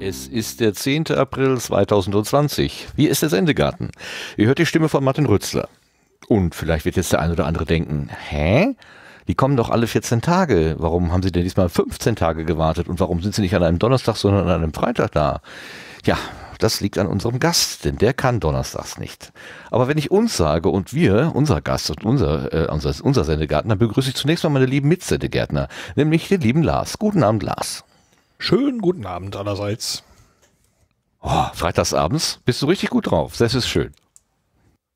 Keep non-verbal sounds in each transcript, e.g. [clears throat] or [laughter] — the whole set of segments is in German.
Es ist der 10. April 2020. Wie ist der Sendegarten? Ihr hört die Stimme von Martin Rützler. Und vielleicht wird jetzt der ein oder andere denken, hä? die kommen doch alle 14 Tage. Warum haben sie denn diesmal 15 Tage gewartet und warum sind sie nicht an einem Donnerstag, sondern an einem Freitag da? Ja, das liegt an unserem Gast, denn der kann donnerstags nicht. Aber wenn ich uns sage und wir, unser Gast und unser, äh, unser, unser Sendegärtner, begrüße ich zunächst mal meine lieben Mitsendegärtner, nämlich den lieben Lars. Guten Abend, Lars. Schönen guten Abend allerseits. Oh, freitagsabends bist du richtig gut drauf. Das ist schön.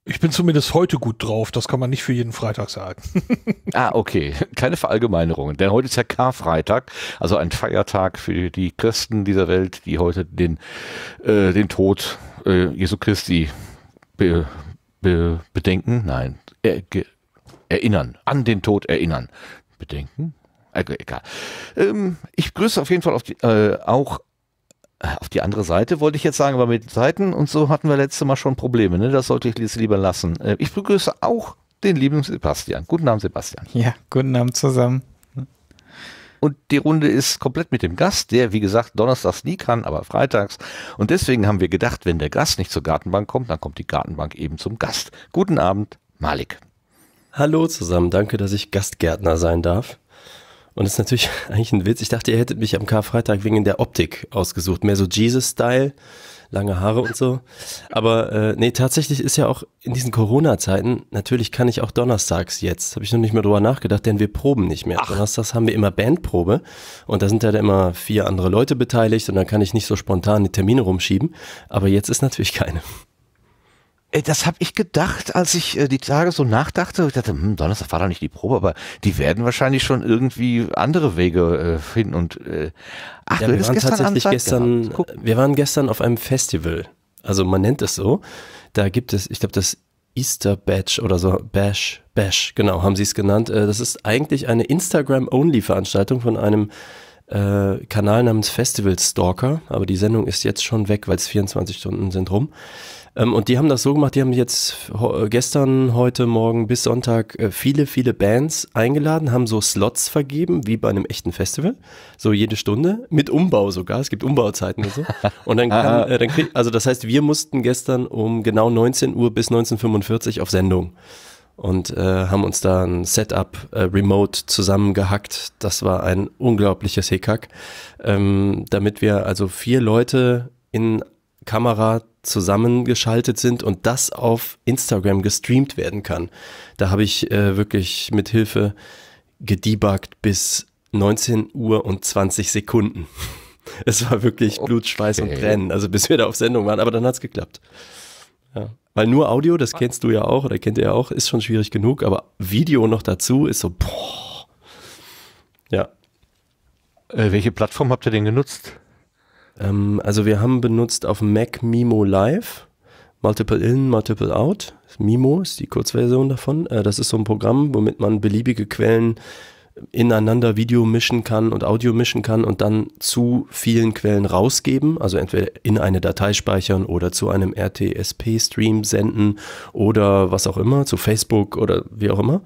Ich bin zumindest heute gut drauf, das kann man nicht für jeden Freitag sagen. [laughs] ah, okay. Keine Verallgemeinerungen, denn heute ist ja Karfreitag, also ein Feiertag für die Christen dieser Welt, die heute den, äh, den Tod äh, Jesu Christi be, be, bedenken. Nein, er, erinnern, an den Tod erinnern. Bedenken? egal. Ähm, ich grüße auf jeden Fall auf die, äh, auch äh, auf die andere Seite wollte ich jetzt sagen, aber mit Seiten und so hatten wir letztes Mal schon Probleme. Ne? Das sollte ich lieber lassen. Äh, ich begrüße auch den lieben Sebastian. Guten Abend, Sebastian. Ja, guten Abend zusammen. Und die Runde ist komplett mit dem Gast, der wie gesagt donnerstags nie kann, aber freitags. Und deswegen haben wir gedacht, wenn der Gast nicht zur Gartenbank kommt, dann kommt die Gartenbank eben zum Gast. Guten Abend, Malik. Hallo zusammen, danke, dass ich Gastgärtner sein darf. Und das ist natürlich [laughs] eigentlich ein Witz. Ich dachte, ihr hättet mich am Karfreitag wegen der Optik ausgesucht. Mehr so Jesus-Style, lange Haare und so. Aber äh, nee, tatsächlich ist ja auch in diesen Corona-Zeiten, natürlich kann ich auch donnerstags jetzt, habe ich noch nicht mehr drüber nachgedacht, denn wir proben nicht mehr. Ach. Donnerstags haben wir immer Bandprobe und da sind ja dann immer vier andere Leute beteiligt und dann kann ich nicht so spontan die Termine rumschieben. Aber jetzt ist natürlich keine. Äh, das habe ich gedacht, als ich äh, die Tage so nachdachte. Ich dachte, hm, Donnerstag war doch nicht die Probe, aber die werden wahrscheinlich schon irgendwie andere Wege äh, finden. Und äh, ach, ja, wir waren gestern tatsächlich gestern. Wir waren gestern auf einem Festival. Also man nennt es so. Da gibt es, ich glaube, das Easter Batch oder so Bash Bash. Genau, haben sie es genannt. Äh, das ist eigentlich eine Instagram-only-Veranstaltung von einem äh, Kanal namens Festival Stalker, aber die Sendung ist jetzt schon weg, weil es 24 Stunden sind rum. Ähm, und die haben das so gemacht, die haben jetzt gestern, heute, morgen bis Sonntag äh, viele, viele Bands eingeladen, haben so Slots vergeben, wie bei einem echten Festival. So jede Stunde, mit Umbau sogar. Es gibt Umbauzeiten und so. [laughs] Und dann, ah, kann, ah. äh, dann krieg, also das heißt, wir mussten gestern um genau 19 Uhr bis 1945 auf Sendung und äh, haben uns da ein Setup äh, remote zusammengehackt. Das war ein unglaubliches Hickhack, ähm, damit wir also vier Leute in Kamera zusammengeschaltet sind und das auf Instagram gestreamt werden kann. Da habe ich äh, wirklich mit Hilfe gedebuggt bis 19 Uhr und 20 Sekunden. [laughs] Es war wirklich okay. Blut, Schweiß und Brennen, also bis wir da auf Sendung waren, aber dann hat es geklappt. Ja. Weil nur Audio, das ah. kennst du ja auch oder kennt ihr ja auch, ist schon schwierig genug, aber Video noch dazu ist so, boah. Ja. Äh, welche Plattform habt ihr denn genutzt? Ähm, also wir haben benutzt auf Mac Mimo Live, Multiple In, Multiple Out. Mimo ist die Kurzversion davon. Äh, das ist so ein Programm, womit man beliebige Quellen ineinander Video mischen kann und Audio mischen kann und dann zu vielen Quellen rausgeben, also entweder in eine Datei speichern oder zu einem RTSP-Stream senden oder was auch immer, zu Facebook oder wie auch immer.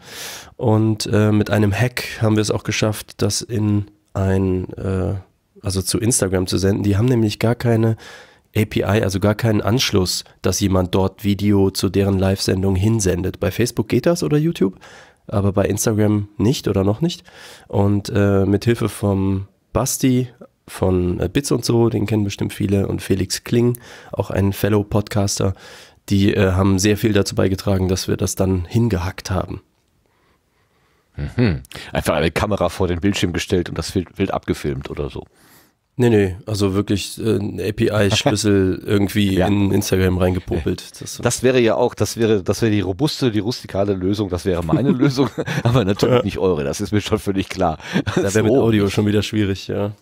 Und äh, mit einem Hack haben wir es auch geschafft, das in ein äh, also zu Instagram zu senden. Die haben nämlich gar keine API, also gar keinen Anschluss, dass jemand dort Video zu deren Live-Sendung hinsendet. Bei Facebook geht das oder YouTube, aber bei Instagram nicht oder noch nicht. Und äh, mit Hilfe vom Basti von äh, Bits und so, den kennen bestimmt viele, und Felix Kling, auch ein Fellow-Podcaster, die äh, haben sehr viel dazu beigetragen, dass wir das dann hingehackt haben. Mhm. Einfach eine Kamera vor den Bildschirm gestellt und das Bild abgefilmt oder so. Nee, nee, also wirklich äh, ein API-Schlüssel [laughs] irgendwie ja. in Instagram reingepopelt. Das, äh, das, wäre ja auch, das wäre, das wäre die robuste, die rustikale Lösung, das wäre meine [laughs] Lösung, aber natürlich nicht eure, das ist mir schon völlig klar. Das wäre [laughs] so. mit Audio schon wieder schwierig, ja.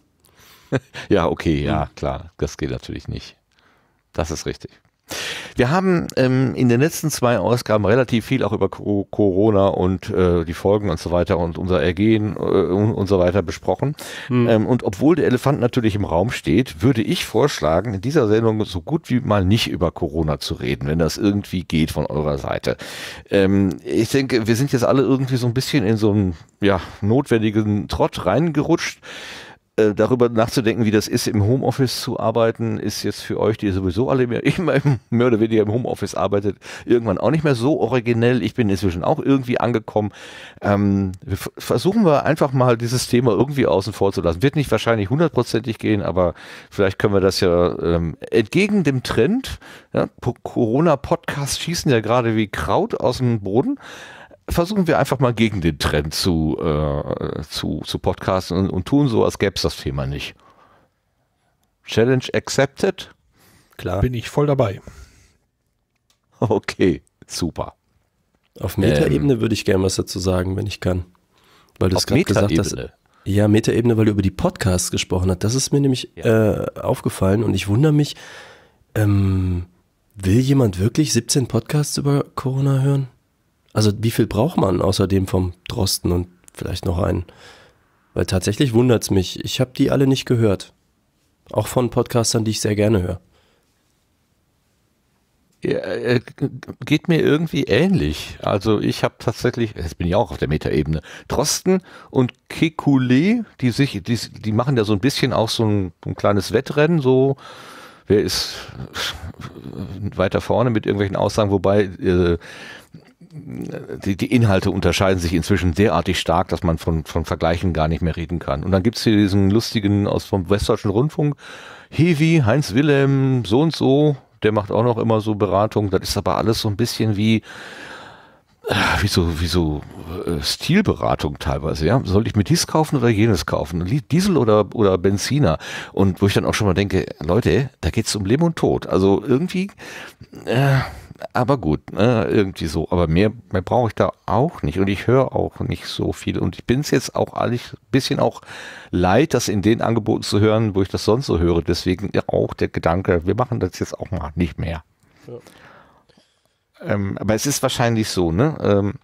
ja, okay, ja, mhm. klar, das geht natürlich nicht. Das ist richtig. Wir haben ähm, in den letzten zwei Ausgaben relativ viel auch über Corona und äh, die Folgen und so weiter und unser Ergehen äh, und so weiter besprochen. Mhm. Ähm, und obwohl der Elefant natürlich im Raum steht, würde ich vorschlagen, in dieser Sendung so gut wie mal nicht über Corona zu reden, wenn das irgendwie geht von eurer Seite. Ähm, ich denke, wir sind jetzt alle irgendwie so ein bisschen in so einen ja, notwendigen Trott reingerutscht äh, darüber nachzudenken, wie das ist, im Homeoffice zu arbeiten, ist jetzt für euch, die sowieso alle mehr, [laughs] immer im, mehr oder weniger im Homeoffice arbeitet, irgendwann auch nicht mehr so originell. Ich bin inzwischen auch irgendwie angekommen. Ähm, versuchen wir einfach mal dieses Thema irgendwie außen vor zu lassen. Wird nicht wahrscheinlich hundertprozentig gehen, aber vielleicht können wir das ja ähm, entgegen dem Trend, ja, Corona-Podcasts schießen ja gerade wie Kraut aus dem Boden versuchen wir einfach mal gegen den Trend zu, äh, zu, zu podcasten und, und tun so, als gäbe es das Thema nicht. Challenge accepted? Klar. Bin ich voll dabei. Okay, super. Auf Metaebene ähm, würde ich gerne was dazu sagen, wenn ich kann. Weil du es gerade gesagt hast. Ja, Metaebene, weil du über die Podcasts gesprochen hast. Das ist mir nämlich ja. äh, aufgefallen und ich wundere mich, ähm, will jemand wirklich 17 Podcasts über Corona hören? Also wie viel braucht man außerdem vom Drosten und vielleicht noch einen? Weil tatsächlich wundert es mich. Ich habe die alle nicht gehört. Auch von Podcastern, die ich sehr gerne höre. Ja, äh, geht mir irgendwie ähnlich. Also ich habe tatsächlich, jetzt bin ich auch auf der Metaebene, Drosten und Kekulé, die sich, die, die machen da so ein bisschen auch so ein, ein kleines Wettrennen, so wer ist äh, weiter vorne mit irgendwelchen Aussagen, wobei äh, die, die Inhalte unterscheiden sich inzwischen derartig stark, dass man von, von Vergleichen gar nicht mehr reden kann. Und dann gibt's hier diesen lustigen aus vom Westdeutschen Rundfunk, Hevi, Heinz Wilhelm, so und so, der macht auch noch immer so Beratung. Das ist aber alles so ein bisschen wie äh, wie so, wie so äh, Stilberatung teilweise, ja. Soll ich mir dies kaufen oder jenes kaufen? Diesel oder, oder Benziner? Und wo ich dann auch schon mal denke, Leute, da geht's um Leben und Tod. Also irgendwie, äh, aber gut, ne, irgendwie so. Aber mehr, mehr brauche ich da auch nicht. Und ich höre auch nicht so viel. Und ich bin es jetzt auch ein bisschen auch leid, das in den Angeboten zu hören, wo ich das sonst so höre. Deswegen auch der Gedanke, wir machen das jetzt auch mal nicht mehr. Ja. Ähm, aber es ist wahrscheinlich so, ne? Ähm,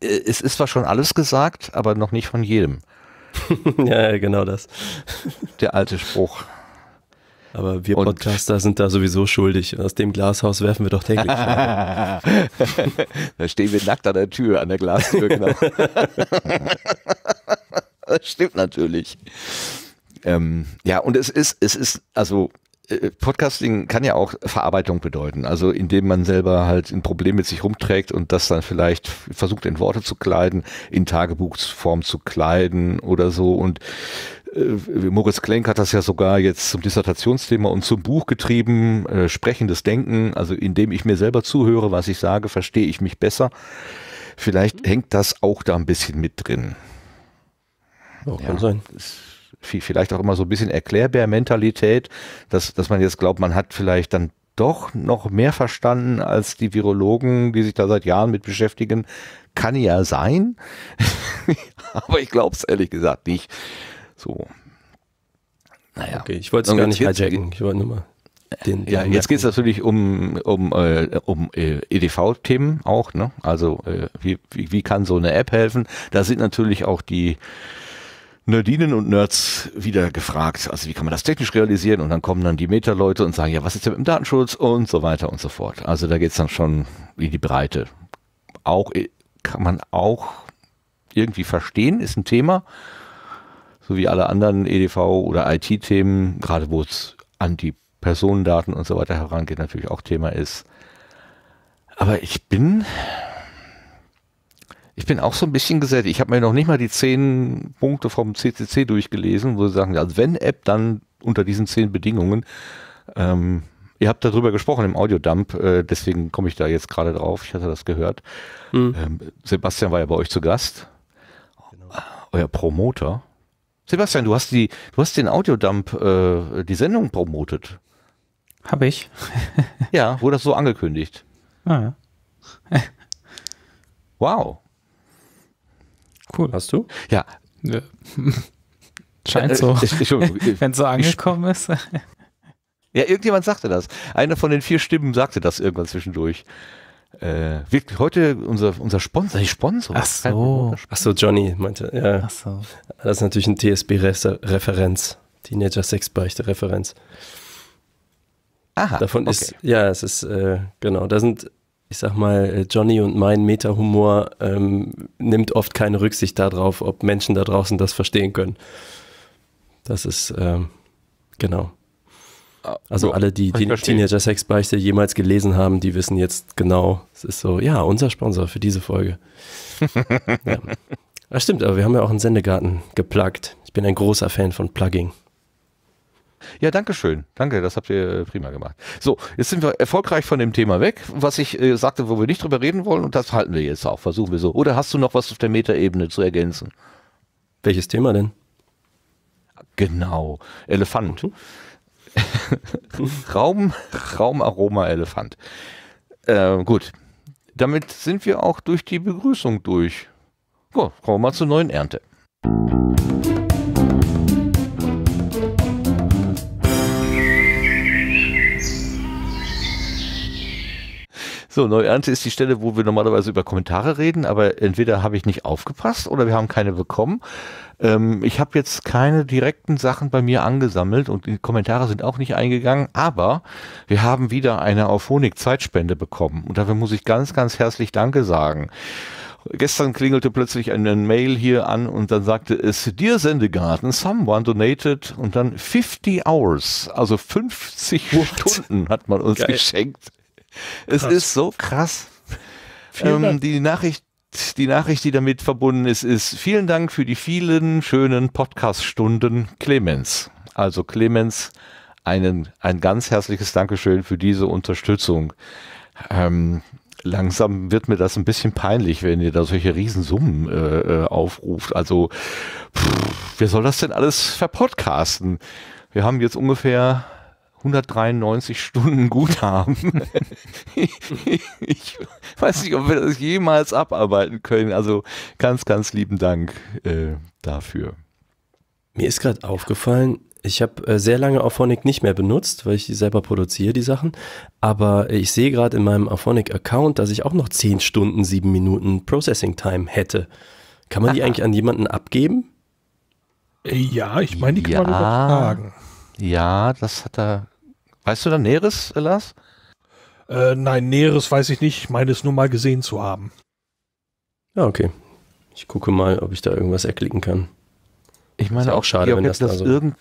äh, es ist zwar schon alles gesagt, aber noch nicht von jedem. [laughs] ja, genau das. Der alte Spruch. Aber wir und Podcaster sind da sowieso schuldig. Aus dem Glashaus werfen wir doch täglich. [laughs] da stehen wir nackt an der Tür, an der Glastür, genau. [laughs] das stimmt natürlich. Ähm, ja, und es ist, es ist, also äh, Podcasting kann ja auch Verarbeitung bedeuten, also indem man selber halt ein Problem mit sich rumträgt und das dann vielleicht versucht in Worte zu kleiden, in Tagebuchsform zu kleiden oder so und äh, Moritz Klenk hat das ja sogar jetzt zum Dissertationsthema und zum Buch getrieben, äh, sprechendes Denken, also indem ich mir selber zuhöre, was ich sage, verstehe ich mich besser. Vielleicht mhm. hängt das auch da ein bisschen mit drin. Auch ja, kann sein. Vielleicht auch immer so ein bisschen Erklärbär-Mentalität, dass, dass man jetzt glaubt, man hat vielleicht dann doch noch mehr verstanden als die Virologen, die sich da seit Jahren mit beschäftigen. Kann ja sein, [laughs] aber ich glaube es ehrlich gesagt nicht. So. Naja. Okay, ich wollte es gar nicht hijacken. Ich wollte nur mal. Den, äh, den ja, jetzt geht es natürlich um, um, äh, um äh, EDV-Themen auch. Ne? Also äh, wie, wie, wie kann so eine App helfen? Da sind natürlich auch die Nerdinen und Nerds wieder gefragt, also wie kann man das technisch realisieren? Und dann kommen dann die Meta-Leute und sagen, ja, was ist denn mit dem Datenschutz und so weiter und so fort. Also da geht es dann schon in die Breite. Auch äh, kann man auch irgendwie verstehen, ist ein Thema so wie alle anderen EDV oder IT-Themen, gerade wo es an die Personendaten und so weiter herangeht, natürlich auch Thema ist. Aber ich bin, ich bin auch so ein bisschen gesättigt. Ich habe mir noch nicht mal die zehn Punkte vom CCC durchgelesen, wo sie sagen, also wenn App, dann unter diesen zehn Bedingungen. Ähm, ihr habt darüber gesprochen im Audiodump, äh, deswegen komme ich da jetzt gerade drauf. Ich hatte das gehört. Mhm. Ähm, Sebastian war ja bei euch zu Gast. Genau. Euer Promoter. Sebastian, du hast die, du hast den Audiodump, äh, die Sendung promotet. Habe ich. [laughs] ja, wurde das so angekündigt. Ah, ja. [laughs] wow. Cool. Hast du? Ja. ja. [laughs] Scheint äh, so. Äh, Wenn es so angekommen ist. ja, irgendjemand sagte das. Eine von den vier Stimmen sagte das irgendwann zwischendurch. Äh, wirklich heute unser, unser Sponsor, die Sponsor. Ach halt so. Ach so, Johnny meinte, ja. Ach so. Das ist natürlich eine TSB-Referenz, Teenager Sex Sexbeichte-Referenz. Aha. Davon okay. ist, ja, es ist, äh, genau, da sind, ich sag mal, äh, Johnny und mein Meta-Humor ähm, nimmt oft keine Rücksicht darauf, ob Menschen da draußen das verstehen können. Das ist, ähm, genau. Also alle, die, die Teenager-Sex-Beichte jemals gelesen haben, die wissen jetzt genau, es ist so, ja, unser Sponsor für diese Folge. [laughs] ja. Das ah, stimmt, aber wir haben ja auch einen Sendegarten geplagt. Ich bin ein großer Fan von Plugging. Ja, danke schön. Danke, das habt ihr äh, prima gemacht. So, jetzt sind wir erfolgreich von dem Thema weg. Was ich äh, sagte, wo wir nicht drüber reden wollen, und das halten wir jetzt auch. Versuchen wir so. Oder hast du noch was auf der Metaebene zu ergänzen? Welches Thema denn? Genau, Elefant. Mhm. [laughs] Raum, Raumaroma-Elefant. Äh, gut, damit sind wir auch durch die Begrüßung durch. Gut, kommen wir mal zur neuen Ernte. So, neue Ernte ist die Stelle, wo wir normalerweise über Kommentare reden, aber entweder habe ich nicht aufgepasst oder wir haben keine bekommen. Ähm, ich habe jetzt keine direkten Sachen bei mir angesammelt und die Kommentare sind auch nicht eingegangen, aber wir haben wieder eine Auphonic-Zeitspende bekommen und dafür muss ich ganz, ganz herzlich Danke sagen. Gestern klingelte plötzlich eine Mail hier an und dann sagte es, Dear Sendegarten, someone donated und dann 50 hours, also 50 What? Stunden hat man uns Geil. geschenkt. Es ist so krass. Ähm, die Nachricht die Nachricht, die damit verbunden ist, ist vielen Dank für die vielen schönen Podcast-Stunden, Clemens. Also Clemens, einen, ein ganz herzliches Dankeschön für diese Unterstützung. Ähm, langsam wird mir das ein bisschen peinlich, wenn ihr da solche Riesensummen äh, äh aufruft. Also, pff, wer soll das denn alles verpodcasten? Wir haben jetzt ungefähr 193 Stunden Guthaben. [laughs] ich weiß nicht, ob wir das jemals abarbeiten können. Also ganz, ganz lieben Dank äh, dafür. Mir ist gerade aufgefallen, ich habe äh, sehr lange Auphonic nicht mehr benutzt, weil ich die selber produziere, die Sachen. Aber äh, ich sehe gerade in meinem Auphonic-Account, dass ich auch noch 10 Stunden, 7 Minuten Processing-Time hätte. Kann man die ah. eigentlich an jemanden abgeben? Äh, ja, ich meine, die kann ja, man übertragen. Ja, das hat er Weißt du da Näheres, Lars? Äh, nein, Näheres weiß ich nicht. Ich meine es nur mal gesehen zu haben. Ja, okay. Ich gucke mal, ob ich da irgendwas erklicken kann. Ich meine auch, auch, schade, Georg wenn das, das da so irgend,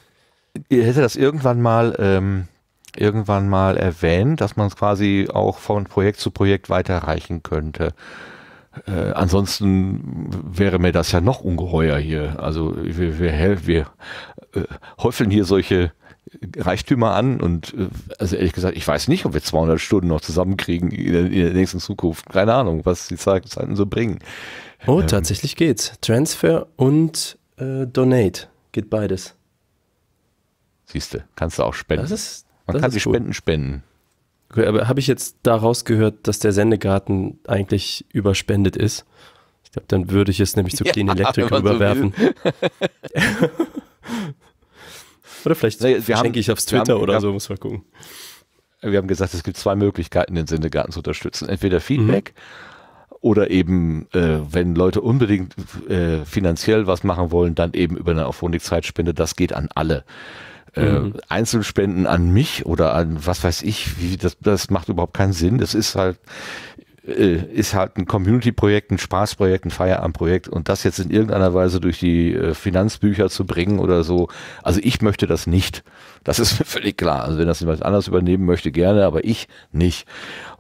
hätte das irgendwann mal ähm, irgendwann mal erwähnt, dass man es quasi auch von Projekt zu Projekt weiterreichen könnte. Äh, ansonsten wäre mir das ja noch ungeheuer hier. Also wir, wir, wir äh, häufeln hier solche Reichtümer an und äh, also ehrlich gesagt, ich weiß nicht, ob wir 200 Stunden noch zusammenkriegen in der, in der nächsten Zukunft. Keine Ahnung, was die Zeiten so bringen. Oh, ähm. tatsächlich geht's. Transfer und äh, Donate geht beides. Siehst du, kannst du auch spenden. Das ist, Man das kann die cool. Spenden spenden. Okay, aber habe ich jetzt daraus gehört, dass der Sendegarten eigentlich überspendet ist? Ich glaube, dann würde ich es nämlich zu [laughs] Clean ja, Electric überwerfen. So [laughs] Oder vielleicht nee, wir haben, ich aufs Twitter haben, oder so, muss man gucken. Wir haben gesagt, es gibt zwei Möglichkeiten, den Sendegarten zu unterstützen. Entweder Feedback mhm. oder eben, äh, wenn Leute unbedingt äh, finanziell was machen wollen, dann eben über eine Aufwendigkeitsspende. Das geht an alle. Äh, mhm. Einzelspenden an mich oder an was weiß ich, wie, das, das macht überhaupt keinen Sinn. Das ist halt, äh, ist halt ein Community-Projekt, ein Spaßprojekt, ein Feierabendprojekt und das jetzt in irgendeiner Weise durch die äh, Finanzbücher zu bringen oder so. Also ich möchte das nicht. Das ist [laughs] mir völlig klar. Also wenn das jemand anders übernehmen möchte, gerne, aber ich nicht.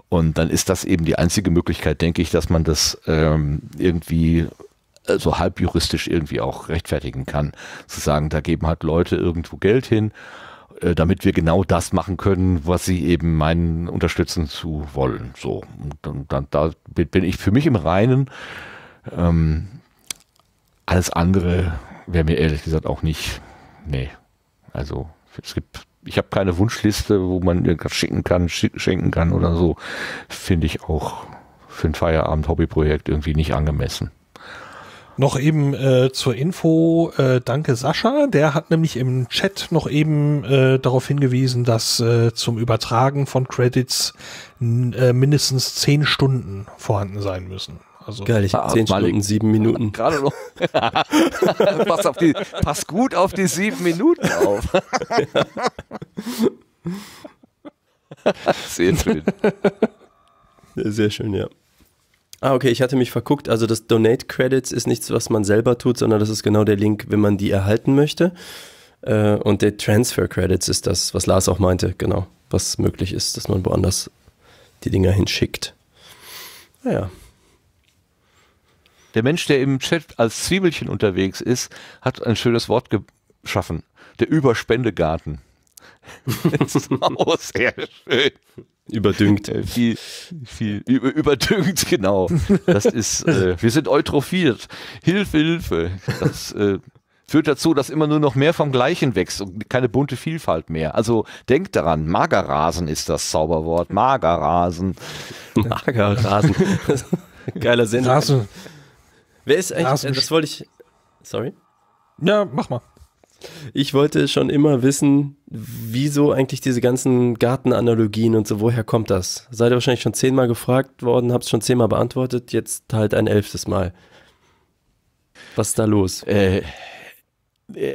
Und dann ist das eben die einzige Möglichkeit, denke ich, dass man das ähm, irgendwie äh, so also halbjuristisch irgendwie auch rechtfertigen kann. Zu sagen, da geben halt Leute irgendwo Geld hin äh, damit wir genau das machen können, was sie eben meinen, unterstützen zu wollen. So, und dann, dann da bin ich für mich im Reinen. Ähm, alles andere wäre mir ehrlich gesagt auch nicht. Nee. Also es gibt, ich habe keine Wunschliste, wo man irgendwas schicken kann, schenken kann oder so. Finde ich auch für ein Feierabend-Hobbyprojekt irgendwie nicht angemessen. Noch eben äh, zur Info, äh, danke Sascha, der hat nämlich im Chat noch eben äh, darauf hingewiesen, dass äh, zum Übertragen von Credits äh, mindestens zehn Stunden vorhanden sein müssen. Also Geil, ich habe ah, 10 Stunden, sieben Minuten. [laughs] Gerade noch. [laughs] pass, auf die, pass gut auf die sieben Minuten auf. [laughs] Sehr schön. Sehr schön, ja. Ah, okay, ich hatte mich verguckt. Also das Donate Credits ist nichts, was man selber tut, sondern das ist genau der Link, wenn man die erhalten möchte. Äh, und der Transfer Credits ist das, was Lars auch meinte, genau, was möglich ist, dass man woanders die Dinger hinschickt. Naja. Ah, der Mensch, der im Chat als Zwiebelchen unterwegs ist, hat ein schönes Wort geschaffen. Der Überspendegarten ist auch sehr schön. Überdüngt. Äh, viel, viel überdüngt, genau. Das ist, äh, wir sind eutrophiert. Hilfe, Hilfe. Das äh, führt dazu, dass immer nur noch mehr vom Gleichen wächst und keine bunte Vielfalt mehr. Also denkt daran, Magerrasen ist das Zauberwort. Magerrasen. Magerrasen. Geiler Sinn. Rasen. Wer ist eigentlich, Rasen. das wollte ich, sorry? Ja, mach mal. Ich wollte schon immer wissen, wieso eigentlich diese ganzen Gartenanalogien und so, woher kommt das? Seid ihr wahrscheinlich schon zehnmal gefragt worden, habt es schon zehnmal beantwortet, jetzt halt ein elftes Mal. Was ist da los? Äh, äh,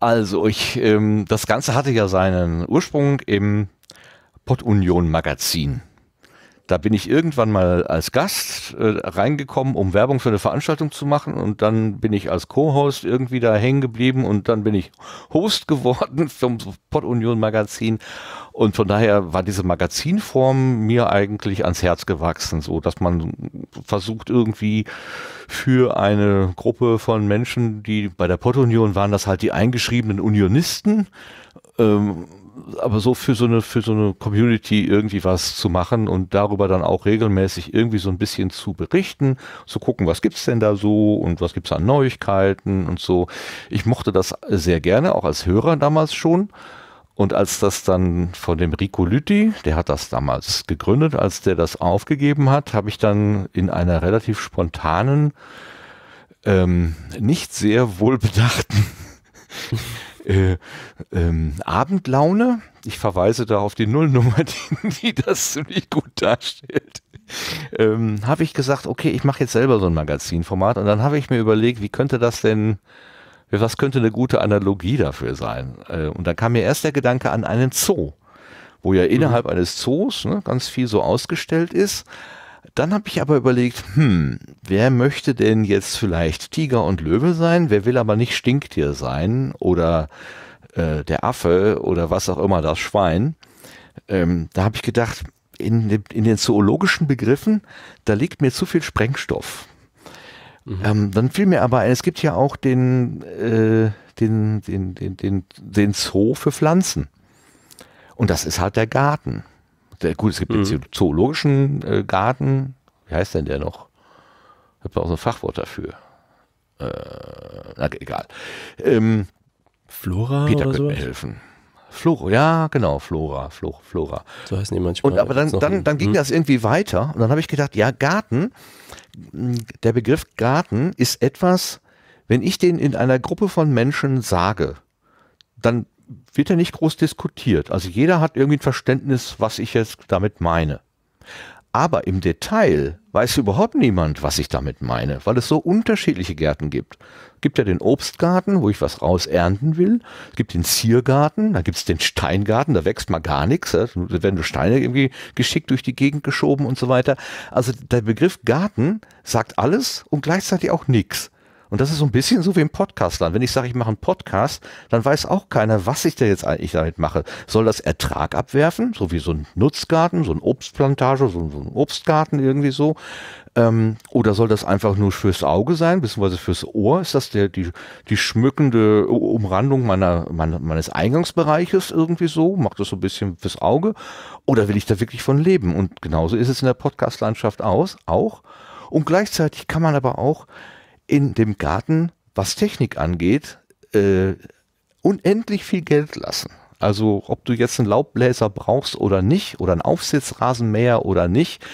also, ich, ähm, das Ganze hatte ja seinen Ursprung im pottunion Magazin da bin ich irgendwann mal als Gast äh, reingekommen, um Werbung für eine Veranstaltung zu machen und dann bin ich als Co-Host irgendwie da hängen geblieben und dann bin ich Host geworden [laughs] vom Pod Union Magazin und von daher war diese Magazinform mir eigentlich ans Herz gewachsen, so dass man versucht irgendwie für eine Gruppe von Menschen, die bei der Pod Union waren, das halt die eingeschriebenen Unionisten ähm, aber so für so eine, für so eine Community irgendwie was zu machen und darüber dann auch regelmäßig irgendwie so ein bisschen zu berichten, zu gucken, was gibt's denn da so und was gibt's an Neuigkeiten und so. Ich mochte das sehr gerne, auch als Hörer damals schon. Und als das dann von dem Rico Lütti, der hat das damals gegründet, als der das aufgegeben hat, habe ich dann in einer relativ spontanen, ähm, nicht sehr wohlbedachten äh, ähm, Abendlaune. Ich verweise da auf die Nullnummer, [laughs] die, die das ziemlich gut darstellt. Ähm, habe ich gesagt, okay, ich mache jetzt selber so ein Magazinformat und dann habe ich mir überlegt, wie könnte das denn, was könnte eine gute Analogie dafür sein? Äh, und da kam mir erst der Gedanke an einen Zoo, wo ja mhm. innerhalb mhm. eines Zoos ne, ganz viel so ausgestellt ist, dann habe ich aber überlegt, hm, wer möchte denn jetzt vielleicht Tiger und Löwe sein? Wer will aber nicht Stinktier sein oder äh, der Affe oder was auch immer, das Schwein? Ähm, da habe ich gedacht, in, in, den zoologischen Begriffen, da liegt mir zu viel Sprengstoff. Mhm. Ähm, dann fiel mir aber ein, es gibt ja auch den, äh, den, den, den, den, den Zoo für Pflanzen. Und das ist halt der Garten. Gut, es gibt mhm. den zoologischen äh, Garten. Wie heißt denn der noch? Ich habe da auch so ein Fachwort dafür. Äh, na, egal. Ähm, Flora Peter oder könnte mir helfen. Flora, ja, genau, Flora, Flora, Flora. So heißen die manchmal. Und aber dann, dann, dann ging mhm. das irgendwie weiter und dann habe ich gedacht, ja, Garten, der Begriff Garten ist etwas, wenn ich den in einer Gruppe von Menschen sage, dann wird ja nicht groß diskutiert. Also jeder hat irgendwie ein Verständnis, was ich jetzt damit meine. Aber im Detail weiß überhaupt niemand, was ich damit meine, weil es so unterschiedliche Gärten gibt. Es gibt ja den Obstgarten, wo ich was rausernten will. Es gibt den Ziergarten, da gibt es den Steingarten, da wächst mal gar nichts. Da werden nur Steine irgendwie geschickt durch die Gegend geschoben und so weiter. Also der Begriff Garten sagt alles und gleichzeitig auch nichts. Und das ist so ein bisschen so wie im Podcastland. Wenn ich sage, ich mache einen Podcast, dann weiß auch keiner, was ich da jetzt eigentlich damit mache. Soll das Ertrag abwerfen, so wie so ein Nutzgarten, so ein Obstplantage, so ein, so ein Obstgarten irgendwie so? Ähm, oder soll das einfach nur fürs Auge sein, beziehungsweise fürs Ohr? Ist das der, die, die schmückende Umrandung meiner, meiner, meines Eingangsbereiches irgendwie so? Macht das so ein bisschen fürs Auge? Oder will ich da wirklich von leben? Und genauso ist es in der Podcastlandschaft aus, auch. Und gleichzeitig kann man aber auch in dem Garten, was Technik angeht, äh, unendlich viel Geld lassen. Also ob du jetzt einen Laubbläser brauchst oder nicht, oder einen Aufsitzrasenmäher oder nicht,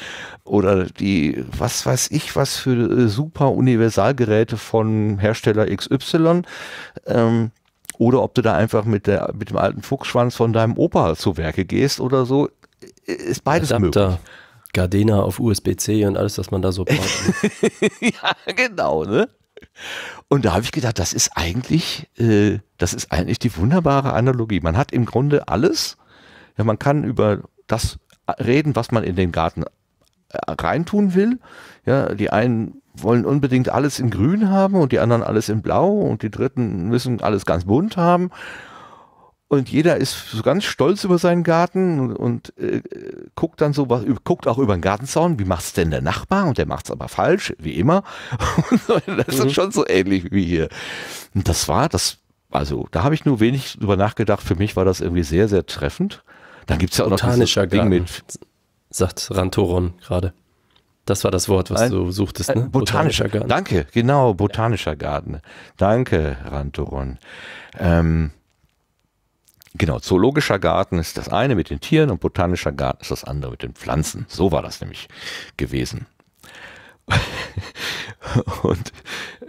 oder die, was weiß ich, was für äh, super Universalgeräte von Hersteller XY, ähm, oder ob du da einfach mit, der, mit dem alten Fuchsschwanz von deinem Opa zu Werke gehst oder so, ist beides Adapter. möglich. Gardena auf USB-C und alles, was man da so [laughs] braucht. ja, genau, ne? Und da habe ich gedacht, das ist eigentlich, äh, das ist eigentlich die wunderbare Analogie. Man hat im Grunde alles. Ja, man kann über das reden, was man in den Garten äh, reintun will. Ja, die einen wollen unbedingt alles in Grün haben und die anderen alles in Blau und die Dritten müssen alles ganz bunt haben und jeder ist so ganz stolz über seinen Garten und, äh, guckt dann so was, guckt auch über den Gartenzaun, wie macht's denn der Nachbar? Und der macht's aber falsch, wie immer. [laughs] das ist mhm. schon so ähnlich wie hier. Und das war das, also da habe ich nur wenig drüber nachgedacht. Für mich war das irgendwie sehr, sehr treffend. Dann gibt's ja auch Botanischer noch dieses Garten, Ding mit, sagt Rantoron gerade. Das war das Wort, was ein, du suchtest, ne? Botanischer, botanischer, Garten. Danke, genau, botanischer Garten. Danke, Rantoron. Ähm, Genau, zoologischer Garten ist das eine mit den Tieren und botanischer Garten ist das andere mit den Pflanzen. So war das nämlich gewesen. [laughs] und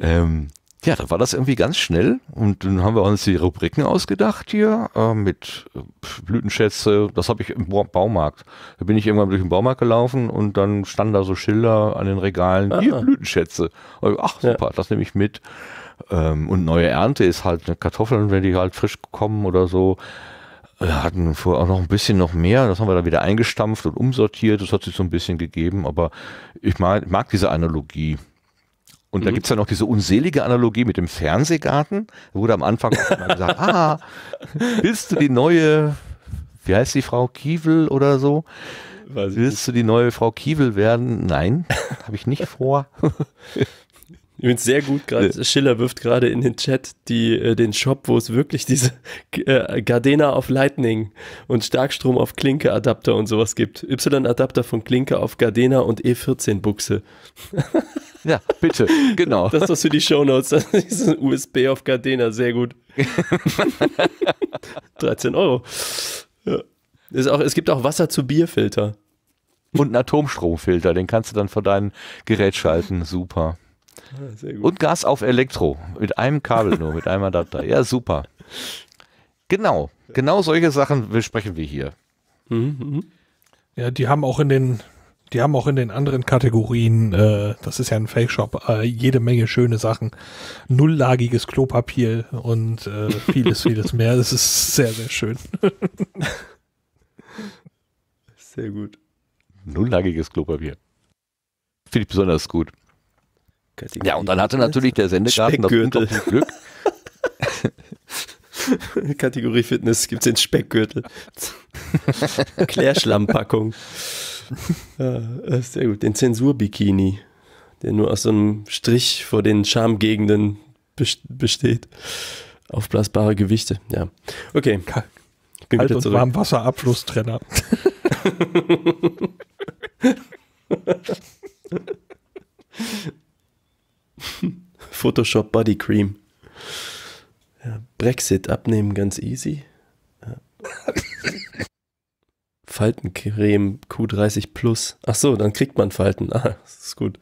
ähm, ja, da war das irgendwie ganz schnell und dann haben wir uns die Rubriken ausgedacht hier äh, mit äh, Blütenschätze. Das habe ich im Baumarkt. Da bin ich irgendwann durch den Baumarkt gelaufen und dann standen da so Schilder an den Regalen. Hier ah. Blütenschätze. Ich, ach super, ja. das nehme ich mit. Ähm, und neue Ernte ist halt eine Kartoffeln, wenn die halt frisch kommen oder so. Wir hatten vorher auch noch ein bisschen noch mehr, das haben wir dann wieder eingestampft und umsortiert, das hat sich so ein bisschen gegeben, aber ich mag, mag diese Analogie. Und mhm. da gibt es ja noch diese unselige Analogie mit dem Fernsehgarten. Da wurde am Anfang gesagt, [laughs] ah, willst du die neue, wie heißt die Frau Kiewel oder so? Willst du die neue Frau Kiewel werden? Nein, [laughs] habe ich nicht vor. Übrigens sehr gut gerade. Schiller wirft gerade in den Chat die, äh, den Shop, wo es wirklich diese äh, Gardena auf Lightning und Starkstrom auf Klinke Adapter und sowas gibt. Y-Adapter von Klinke auf Gardena und E14 Buchse. [laughs] Ja, bitte, genau. Das ist für die Shownotes. Das ist ein USB auf Gardena, sehr gut. 13 [laughs] Euro. Ja. Ist auch, es gibt auch Wasser zu Bierfilter. Und einen Atomstromfilter, den kannst du dann vor dein Gerät schalten. Super. Ja, ah, Und Gas auf Elektro. Mit einem Kabel nur, mit einem Adapter. Ja, super. Genau, genau solche Sachen besprechen wir hier. Mhm, mhm, ja, die haben auch in den, die haben auch in den anderen Kategorien, äh, das ist ja ein Fake-Shop, äh, jede Menge schöne Sachen. Nulllagiges Klopapier und äh, vieles, vieles mehr. Das ist sehr, sehr schön. [laughs] sehr gut. Nulllagiges Klopapier. Finde ich besonders gut. Kategorie. Ja, und dann hatte natürlich der Sendegarten das Glück. [laughs] Kategorie Fitness gibt es den Speckgürtel. [laughs] Klärschlammpackung. [laughs] Ah, äh, sehr gut. Den Zensurbikini, der nur aus so einem Strich vor den Schamgegenden besteht. Aufblasbare Gewichte, ja. Okay. Bin Kalt und Warmwasserabflusstrenner. Photoshop Body Cream. Ja, Brexit abnehmen ganz easy. Ja. [laughs] Faltencreme Q30 Plus. Ach so, dann kriegt man Falten. Ah, das ist gut.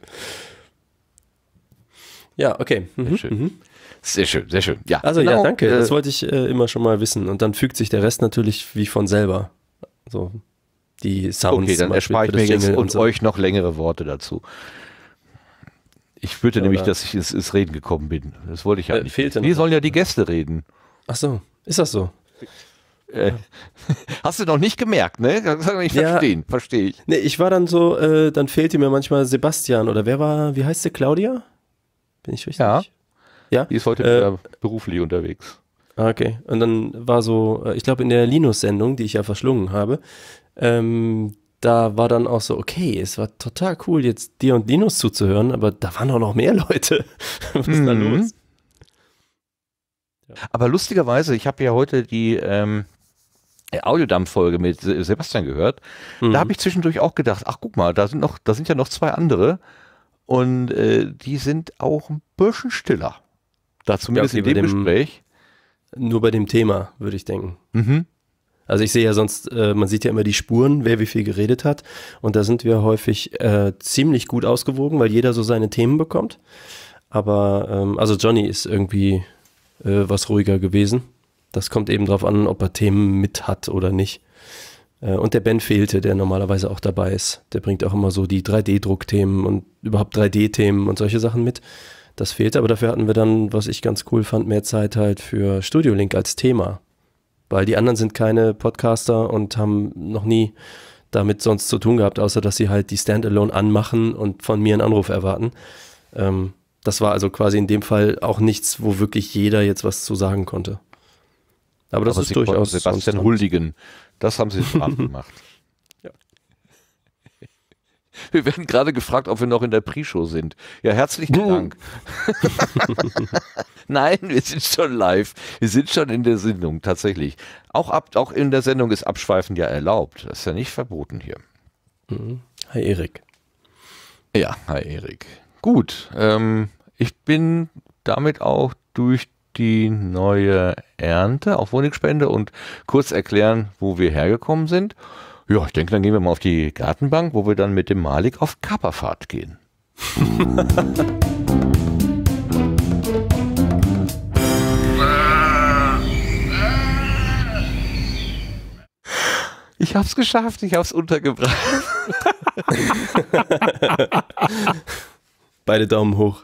Ja, okay. Mhm. Sehr schön. Mhm. Sehr schön, sehr schön. Ja. Also genau. ja, danke. Das äh, wollte ich äh, immer schon mal wissen. Und dann fügt sich der Rest natürlich wie von selber. So die Sounds. Okay, dann erspare ich mir jetzt und, und so. euch noch längere Worte dazu. Ich würde ja, nämlich, dass ich ins, ins, Reden gekommen bin. Das wollte ich ja halt äh, nicht. Fehlte Hier sollen ja die Gäste reden. Ach so, ist das so? Äh, ja. [laughs] Hast du noch nicht gemerkt, ne? Das kann ich ja, verstehen, verstehe ich. Nee, ich war dann so, äh, dann fehlte mir manchmal Sebastian oder wer war, wie heißt sie, Claudia? Bin ich richtig? Ja. ja? Die ist heute äh, beruflich unterwegs. Ah, okay, und dann war so, äh, ich glaube in der Linus-Sendung, die ich ja verschlungen habe, ähm, da war dann auch so, okay, es war total cool, jetzt dir und Dinos zuzuhören, aber da waren auch noch mehr Leute. [laughs] Was ist mhm. da los? Aber lustigerweise, ich habe ja heute die ähm, äh, Audiodump-Folge mit Sebastian gehört. Mhm. Da habe ich zwischendurch auch gedacht, ach guck mal, da sind noch, da sind ja noch zwei andere und äh, die sind auch ein bisschen stiller. Da zumindest ja, okay, in dem, dem Gespräch. Nur bei dem Thema, würde ich denken. Mhm. Also ich sehe ja sonst, äh, man sieht ja immer die Spuren, wer wie viel geredet hat. Und da sind wir häufig äh, ziemlich gut ausgewogen, weil jeder so seine Themen bekommt. Aber ähm, also Johnny ist irgendwie äh, was ruhiger gewesen. Das kommt eben darauf an, ob er Themen mit hat oder nicht. Äh, und der Ben fehlte, der normalerweise auch dabei ist. Der bringt auch immer so die 3D-Druckthemen und überhaupt 3D-Themen und solche Sachen mit. Das fehlte, aber dafür hatten wir dann, was ich ganz cool fand, mehr Zeit halt für Studio Link als Thema weil die anderen sind keine Podcaster und haben noch nie damit sonst zu tun gehabt, außer dass sie halt die Standalone anmachen und von mir einen Anruf erwarten. Ähm, das war also quasi in dem Fall auch nichts, wo wirklich jeder jetzt was zu sagen konnte. Aber das Aber ist sie durchaus. Sebastian Huldigen, das haben sie gemacht. [laughs] [laughs] Wir werden gerade gefragt, ob wir noch in der Pre-Show sind. Ja, herzlichen Dank. [laughs] Nein, wir sind schon live. Wir sind schon in der Sendung, tatsächlich. Auch, ab, auch in der Sendung ist Abschweifen ja erlaubt. Das ist ja nicht verboten hier. Mhm. Hi, Erik. Ja, hi, Erik. Gut, ähm, ich bin damit auch durch die neue Ernte auf Honigspende und kurz erklären, wo wir hergekommen sind. Ja, ich denke, dann gehen wir mal auf die Gartenbank, wo wir dann mit dem Malik auf Kapperfahrt gehen. Ich hab's geschafft, ich hab's untergebracht. [laughs] Beide Daumen hoch.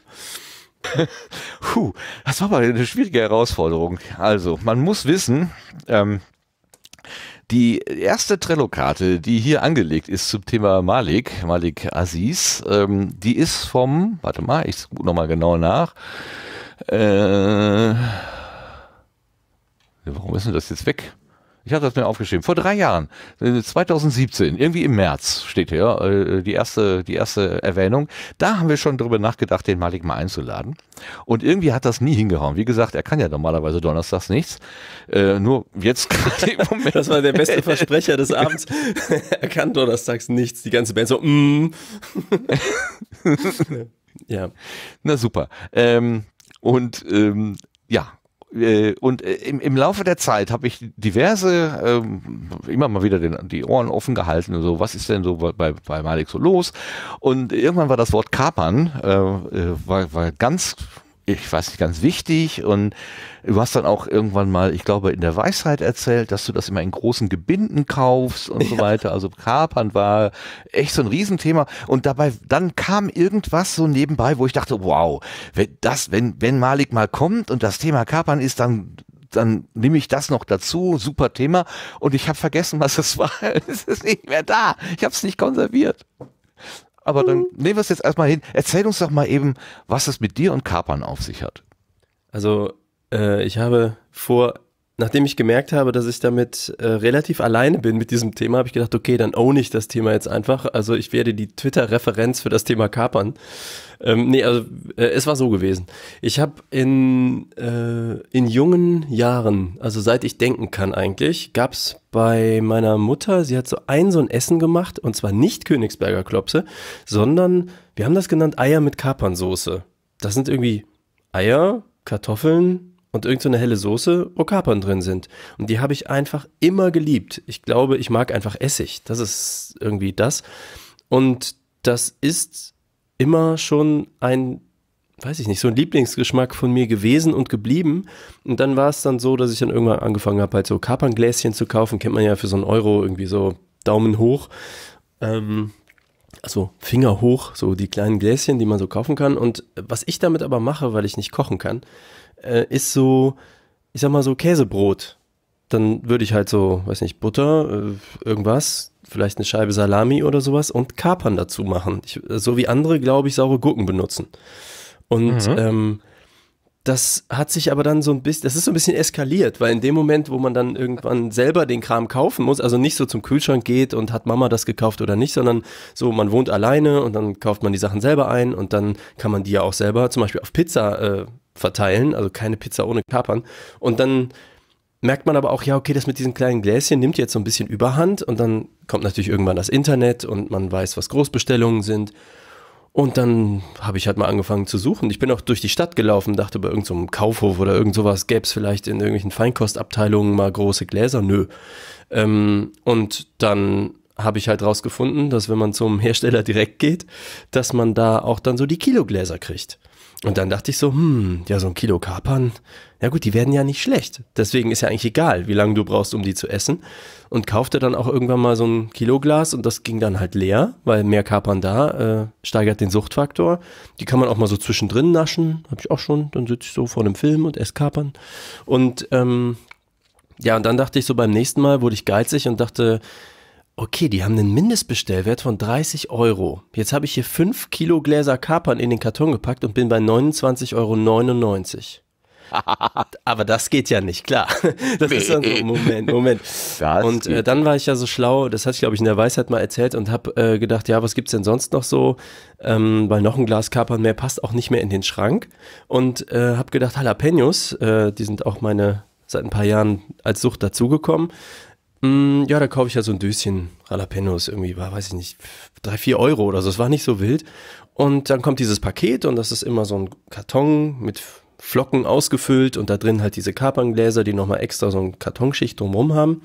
Puh, das war mal eine schwierige Herausforderung. Also, man muss wissen, ähm, die erste Trello-Karte, die hier angelegt ist zum Thema Malik, Malik Aziz, ähm, die ist vom, warte mal, ich gucke nochmal genau nach. Äh, warum ist denn das jetzt weg? Ich habe das mir aufgeschrieben. Vor drei Jahren, 2017, äh, irgendwie im März steht hier äh, die erste, die erste Erwähnung. Da haben wir schon drüber nachgedacht, den Malik mal einzuladen. Und irgendwie hat das nie hingehauen. Wie gesagt, er kann ja normalerweise donnerstags nichts. Äh, nur jetzt gerade im [laughs] Moment. das war der beste Versprecher des [laughs] Abends. er kann donnerstags nichts. Die ganze Band so, mm. [laughs] ja. Na super. Ähm, und ähm, ja, äh, und äh, im, im Laufe der Zeit habe ich diverse, ähm, immer mal wieder den, die Ohren offen gehalten und so, was ist denn so bei, bei Malik so los? Und irgendwann war das Wort Kapern, äh, äh war, war ganz ich weiß nicht, ganz wichtig. Und du hast dann auch irgendwann mal, ich glaube, in der Weisheit erzählt, dass du das immer in großen Gebinden kaufst und ja. so weiter. Also Kapern war echt so ein Riesenthema. Und dabei, dann kam irgendwas so nebenbei, wo ich dachte, wow, wenn das, wenn, wenn Malik mal kommt und das Thema Kapern ist, dann dann nehme ich das noch dazu, super Thema. Und ich habe vergessen, was das [laughs] war. Es ist nicht mehr da. Ich habe es nicht konserviert. Aber dann mhm. nehmen wir es jetzt erstmal hin. Erzähl uns doch mal eben, was es mit dir und Kapern auf sich hat. Also, äh, ich habe vor nachdem ich gemerkt habe, dass ich damit äh, relativ alleine bin mit diesem Thema, habe ich gedacht, okay, dann own ich das Thema jetzt einfach. Also ich werde die Twitter-Referenz für das Thema kapern. Ähm, nee, also äh, es war so gewesen. Ich habe in, äh, in jungen Jahren, also seit ich denken kann eigentlich, gab es bei meiner Mutter, sie hat so ein so ein Essen gemacht und zwar nicht Königsberger Klopse, sondern wir haben das genannt Eier mit Kapernsoße. Das sind irgendwie Eier, Kartoffeln, und irgendeine so helle Soße, wo Kapern drin sind. Und die habe ich einfach immer geliebt. Ich glaube, ich mag einfach Essig. Das ist irgendwie das. Und das ist immer schon ein, weiß ich nicht, so ein Lieblingsgeschmack von mir gewesen und geblieben. Und dann war es dann so, dass ich dann irgendwann angefangen habe, halt so Kaperngläschen zu kaufen. Kennt man ja für so einen Euro irgendwie so Daumen hoch. Ähm, also Finger hoch, so die kleinen Gläschen, die man so kaufen kann. Und was ich damit aber mache, weil ich nicht kochen kann, äh, ist so, ich sag mal so Käsebrot. Dann würde ich halt so, weiß nicht, Butter, äh, irgendwas, vielleicht eine Scheibe Salami oder sowas und Kapern dazu machen. Ich, so wie andere, glaube ich, saure Gurken benutzen. Und mhm. ähm, das hat sich aber dann so ein bisschen, das ist so ein bisschen eskaliert, weil in dem Moment, wo man dann irgendwann selber den Kram kaufen muss, also nicht so zum Kühlschrank geht und hat Mama das gekauft oder nicht, sondern so, man wohnt alleine und dann kauft man die Sachen selber ein und dann kann man die ja auch selber zum Beispiel auf Pizza äh, verteilen, also keine Pizza ohne Kapern. Und dann merkt man aber auch, ja, okay, das mit diesen kleinen Gläschen nimmt jetzt so ein bisschen Überhand und dann kommt natürlich irgendwann das Internet und man weiß, was Großbestellungen sind. Und dann habe ich halt mal angefangen zu suchen. Ich bin auch durch die Stadt gelaufen, dachte bei irgendeinem so Kaufhof oder irgend sowas gäbe es vielleicht in irgendwelchen Feinkostabteilungen mal große Gläser. Nö. Ähm, und dann habe ich halt rausgefunden, dass wenn man zum Hersteller direkt geht, dass man da auch dann so die Kilogläser kriegt. Und dann dachte ich so, hm, ja, so ein Kilo Kapern, ja gut, die werden ja nicht schlecht. Deswegen ist ja eigentlich egal, wie lange du brauchst, um die zu essen. Und kaufte dann auch irgendwann mal so ein Kiloglas und das ging dann halt leer, weil mehr Kapern da äh, steigert den Suchtfaktor. Die kann man auch mal so zwischendrin naschen, habe ich auch schon. Dann sitze ich so vor einem Film und esse Kapern. Und ähm, ja, und dann dachte ich so, beim nächsten Mal wurde ich geizig und dachte, Okay, die haben einen Mindestbestellwert von 30 Euro. Jetzt habe ich hier 5 Kilo Gläser Kapern in den Karton gepackt und bin bei 29,99 Euro. [laughs] Aber das geht ja nicht, klar. Das ist dann so, Moment, Moment. Das und äh, dann war ich ja so schlau, das hatte ich glaube ich in der Weisheit mal erzählt und habe äh, gedacht, ja, was gibt es denn sonst noch so? Ähm, weil noch ein Glas Kapern mehr passt auch nicht mehr in den Schrank. Und äh, habe gedacht, Jalapenos, äh, die sind auch meine seit ein paar Jahren als Sucht dazugekommen Mm, ja, da kaufe ich ja so ein Döschen Jalapenos irgendwie, war, weiß ich nicht, drei, vier Euro oder so. Es war nicht so wild. Und dann kommt dieses Paket und das ist immer so ein Karton mit Flocken ausgefüllt und da drin halt diese Kapangläser, die nochmal extra so eine Kartonschicht drumherum haben.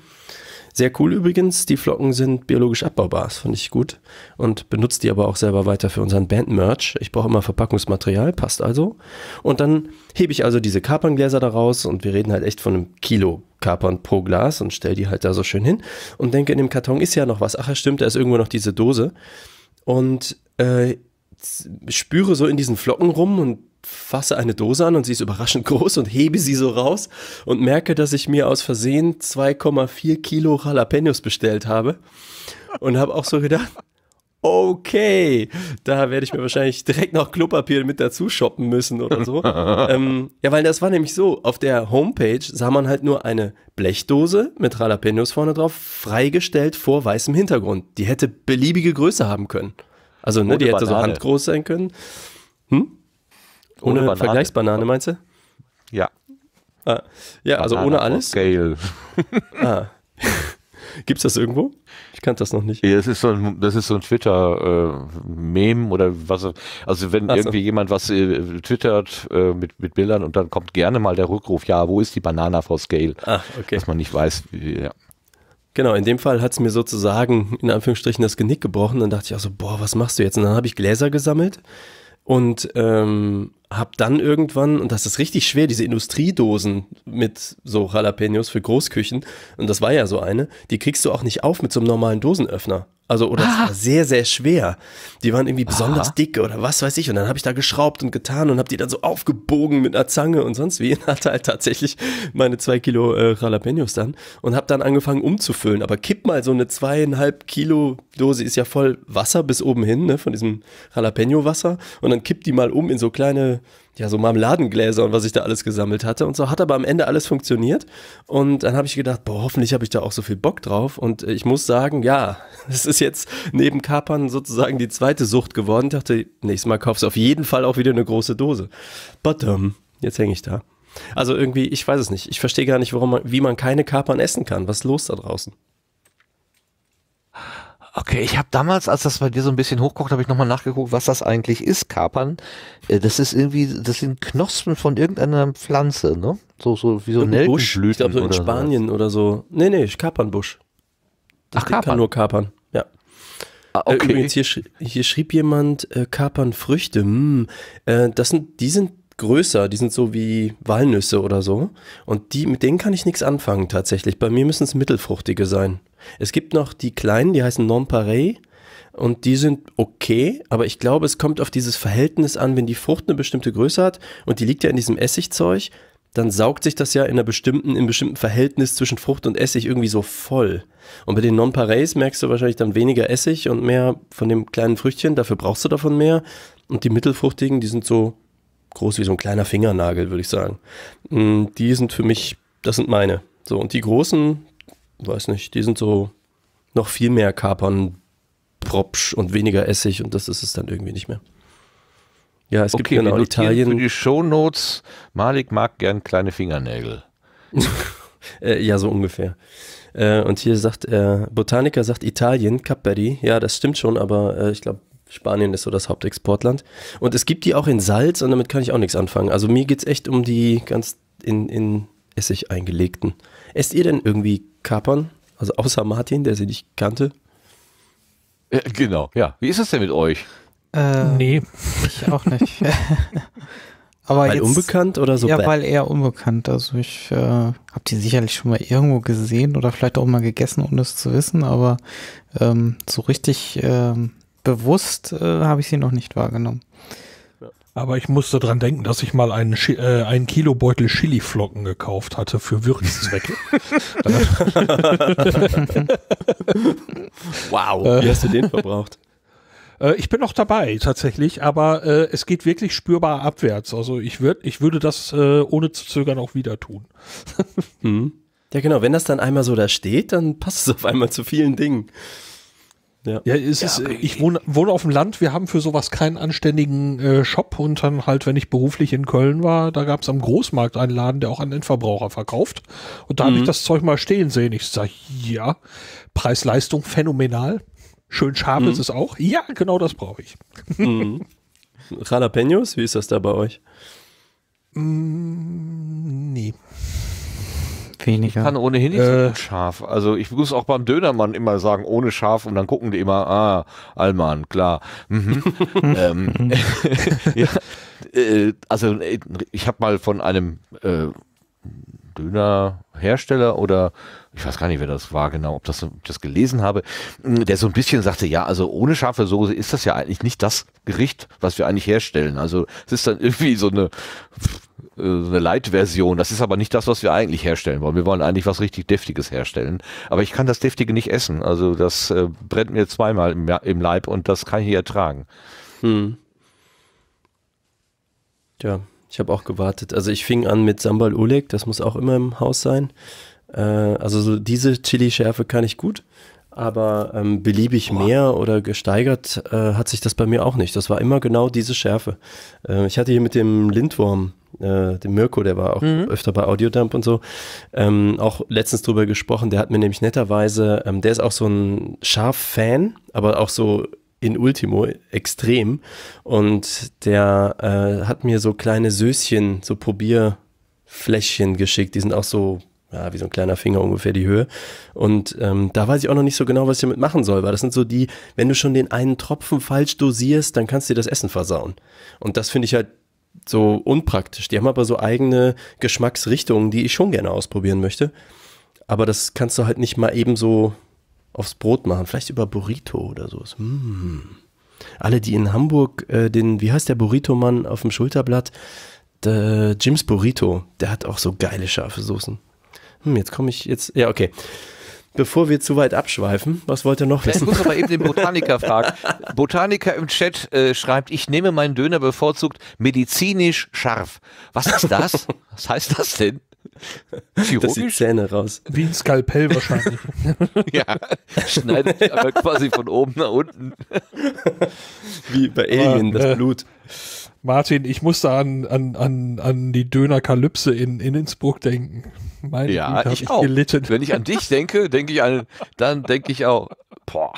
Sehr cool übrigens, die Flocken sind biologisch abbaubar, das fand ich gut. Und benutzt die aber auch selber weiter für unseren Bandmerch. Ich brauche immer Verpackungsmaterial, passt also. Und dann hebe ich also diese Kaperngläser daraus und wir reden halt echt von einem Kilo Kapern pro Glas und stell die halt da so schön hin und denke, in dem Karton ist ja noch was. Ach ja, stimmt, da ist irgendwo noch diese Dose. Und äh, spüre so in diesen Flocken rum und fasse eine Dose an und sie ist überraschend [laughs] groß und hebe sie so raus und merke, dass ich mir aus Versehen 2,4 Kilo Jalapenos bestellt habe und habe auch so gedacht, okay, da werde ich mir wahrscheinlich direkt noch Klopapier mit dazu shoppen müssen oder so. [laughs] ähm, ja, weil das war nämlich so, auf der Homepage sah man halt nur eine Blechdose mit Jalapenos vorne drauf, freigestellt vor weißem Hintergrund. Die hätte beliebige Größe haben können. Also, ne, die hätte Banane. so handgroß sein können. Hm? Ohne, ohne Vergleichsbanane, oh. meinst du? Ja. Ah, ja, also Banane also ohne alles. Scale. ah. es [laughs] das irgendwo? Ich kannte das noch nicht. Ja, das ist so ein, das ist so ein Twitter-Mem äh, oder was. Also wenn so. irgendwie jemand was äh, twittert äh, mit, mit Bildern und dann kommt gerne mal der Rückruf, ja, wo ist die Banana, for Scale? Ah, okay. Dass man nicht weiß, wie, ja. Genau, in dem Fall hat es mir sozusagen in Anführungsstrichen das Genick gebrochen. Dann dachte ich auch so, boah, was machst du jetzt? Und dann habe ich Gläser gesammelt und ähm, habe dann irgendwann, und das ist richtig schwer, diese Industriedosen mit so Jalapenos für Großküchen, und das war ja so eine, die kriegst du auch nicht auf mit so einem normalen Dosenöffner. Also, oder ah. sehr, sehr schwer. Die waren irgendwie besonders Aha. dick oder was weiß ich. Und dann habe ich da geschraubt und getan und habe die dann so aufgebogen mit einer Zange und sonst wie. [laughs] Und hatte halt tatsächlich meine zwei Kilo äh, Jalapenos dann und habe dann angefangen umzufüllen. Aber kipp mal so eine zweieinhalb Kilo Dose ist ja voll Wasser bis oben hin, ne, von diesem Jalapeno-Wasser. Und dann kipp die mal um in so kleine ja, so Marmeladengläser und was ich da alles gesammelt hatte und so. Hat aber am Ende alles funktioniert. Und dann habe ich gedacht, boah, hoffentlich habe ich da auch so viel Bock drauf. Und äh, ich muss sagen, ja, [laughs] es ist jetzt neben Kapern sozusagen die zweite Sucht geworden. Ich dachte, nächstes Mal kaufst du auf jeden Fall auch wieder eine große Dose. But, jetzt hänge ich da. Also irgendwie, ich weiß es nicht. Ich verstehe gar nicht, warum man, wie man keine Kapern essen kann. Was ist los da draußen? Okay, ich habe damals, als das bei dir so ein bisschen hochkocht, habe ich nochmal nachgeguckt, was das eigentlich ist, Kapern. Äh, das ist irgendwie, das sind Knospen von irgendeiner Pflanze, ne? So, so wie so Nelkenblüten Busch. Ich glaube so in Spanien oder so. Nee, nee, Kapernbusch. Das Ach, Kapern. kann nur kapern, ja. Ah, äh, okay. Übrigens, hier, hier schrieb jemand, äh, Kapernfrüchte, mm, äh, das sind, die sind größer, die sind so wie Walnüsse oder so. Und die, mit denen kann ich nichts anfangen tatsächlich. Bei mir müssen es mittelfruchtige sein. Es gibt noch die kleinen, die heißen Nonpareil. Und die sind okay, aber ich glaube, es kommt auf dieses Verhältnis an, wenn die Frucht eine bestimmte Größe hat und die liegt ja in diesem Essigzeug, dann saugt sich das ja in einer bestimmten, in bestimmten Verhältnis zwischen Frucht und Essig irgendwie so voll. Und bei den Nonpareils merkst du wahrscheinlich dann weniger Essig und mehr von dem kleinen Früchtchen, dafür brauchst du davon mehr. Und die mittelfruchtigen, die sind so groß wie so ein kleiner Fingernagel, würde ich sagen. Mm, die sind für mich, das sind meine. So, und die großen, weiß nicht, die sind so noch viel mehr Kapern, Propsch und weniger Essig und das ist es dann irgendwie nicht mehr. Ja, es okay, gibt genau wir Italien. Für die Shownotes, Malik mag gern kleine Fingernägel. [laughs] Äh, ja, so ungefähr. Äh, und hier sagt er, Botaniker sagt Italien, Capri. Ja, das stimmt schon, aber äh, ich glaube, Spanien ist so das Hauptexportland. Und es gibt die auch in Salz und damit kann ich auch nichts anfangen. Also mir geht es echt um die ganz in, in Essig eingelegten. Esst ihr denn irgendwie Kapern? Also außer Martin, der sie nicht kannte? Ja, genau, ja. Wie ist das denn mit euch? Äh, nee. Ich auch nicht. [laughs] Aber weil jetzt, unbekannt oder so? Ja, weil eher unbekannt. Also ich äh, habe die sicherlich schon mal irgendwo gesehen oder vielleicht auch mal gegessen, ohne es zu wissen, aber ähm, so richtig ähm, bewusst äh, habe ich sie noch nicht wahrgenommen. Aber ich musste dran denken, dass ich mal einen, äh, einen Kilobeutel Chiliflocken gekauft hatte für Würzzwecke. [laughs] wow, äh. wie hast du den verbraucht? Äh, ich bin noch dabei tatsächlich, aber äh, es geht wirklich spürbar abwärts. Also ich, würd, ich würde das ohne zu zögern auch wieder tun. mhm. Ja genau, wenn das dann einmal so da steht, dann passt es auf einmal zu vielen Dingen. Ja, ja es ja, ist, äh, ich wohne, wohne auf dem Land, wir haben für sowas keinen anständigen äh, Shop und dann halt, wenn ich beruflich in Köln war, da gab es am Großmarkt einen Laden, der auch an Endverbraucher verkauft. Und da mhm. habe ich das Zeug mal stehen sehen. Ich sage, ja, Preis-Leistung phänomenal. Schön scharf mhm. ist es auch. Ja, genau das brauche ich. Mhm. Jalapenos, wie ist das da bei euch? Mm, nee weniger. Ich kann ohnehin nicht äh, so scharf. Also ich muss auch beim Dönermann immer sagen, ohne scharf und dann gucken die immer, ah, Alman, klar. Mhm. [laughs] ähm, [laughs] ja, äh, also ich habe mal von einem äh, Dönerhersteller oder ich weiß gar nicht, wer das war genau, ob, das, ob ich das gelesen habe, der so ein bisschen sagte, ja, also ohne scharfe Soße ist das ja eigentlich nicht das Gericht, was wir eigentlich herstellen. Also es ist dann irgendwie so eine äh, eine Light-Version. Das ist aber nicht das, was wir eigentlich herstellen wollen. Wir wollen eigentlich was richtig Deftiges herstellen. Aber ich kann das Deftige nicht essen. Also das äh, brennt mir zweimal im, im, Leib und das kann ich nicht ertragen. Hm. Ja, ich habe auch gewartet. Also ich fing an mit Sambal Oleg, das muss auch immer im Haus sein. Äh, also so diese Chili-Schärfe kann ich gut aber ähm, beliebig Boah. mehr oder gesteigert äh, hat sich das bei mir auch nicht. Das war immer genau diese Schärfe. Äh, ich hatte hier mit dem Lindwurm, äh, dem Mirko, der war auch mhm. öfter bei Audiodump und so, ähm, auch letztens drüber gesprochen. Der hat mir nämlich netterweise, ähm, der ist auch so ein Scharf-Fan, aber auch so in Ultimo extrem. Und der äh, hat mir so kleine Söschen, so Probierfläschchen geschickt. Die sind auch so ja, wie so ein kleiner Finger ungefähr die Höhe. Und ähm, da weiß ich auch noch nicht so genau, was ich damit machen soll, weil das sind so die, wenn du schon den einen Tropfen falsch dosierst, dann kannst du dir das Essen versauen. Und das finde ich halt so unpraktisch. Die haben aber so eigene Geschmacksrichtungen, die ich schon gerne ausprobieren möchte. Aber das kannst du halt nicht mal eben so aufs Brot machen. Vielleicht über Burrito oder so. Mmh. Hm. Alle, die in Hamburg äh, den, wie heißt der Burrito-Mann auf dem Schulterblatt? Der äh, Jim's Burrito, der hat auch so geile scharfe Soßen. Hm, jetzt komme ich jetzt. Ja, okay. Bevor wir zu weit abschweifen, was wollt ihr noch wissen? Ich muss aber eben den [laughs] Botaniker fragen. Botaniker im Chat äh, schreibt, ich nehme meinen Döner bevorzugt medizinisch scharf. Was ist das? [laughs] was heißt das denn? Chirurgisch? Das die Zähne raus. Wie ein Skalpell wahrscheinlich. [laughs] ja, schneidet aber quasi von oben nach unten. Wie bei Alien, ah, das äh. Blut. Martin, ich musste an, an, an, an die Dönerkalypse in, in Innsbruck denken. Mein ja, Lied, ich, ich auch. Gelitten. Wenn ich an dich [laughs] denke, denke ich an, dann denke ich auch, boah.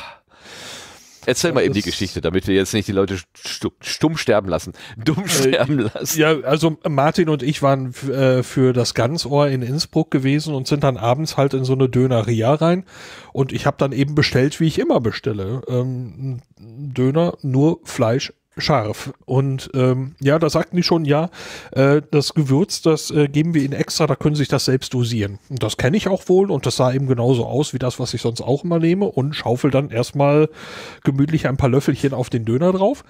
Erzähl ja, mal eben die Geschichte, damit wir jetzt nicht die Leute stumm, sterben lassen. [laughs] Dumm äh, sterben lassen. Ja, also Martin und ich waren äh, für das Ganzohr in Innsbruck gewesen und sind dann abends halt in so eine Döneria rein. Und ich habe dann eben bestellt, wie ich immer bestelle. Ähm, Döner, nur Fleisch, scharf. Und ähm, ja, da sagten die schon, ja, äh, das Gewürz, das äh, geben wir ihnen extra, da können sie sich das selbst dosieren. Und das kenne ich auch wohl und das sah eben genauso aus wie das, was ich sonst auch immer nehme und schaufel dann erstmal gemütlich ein paar Löffelchen auf den Döner drauf.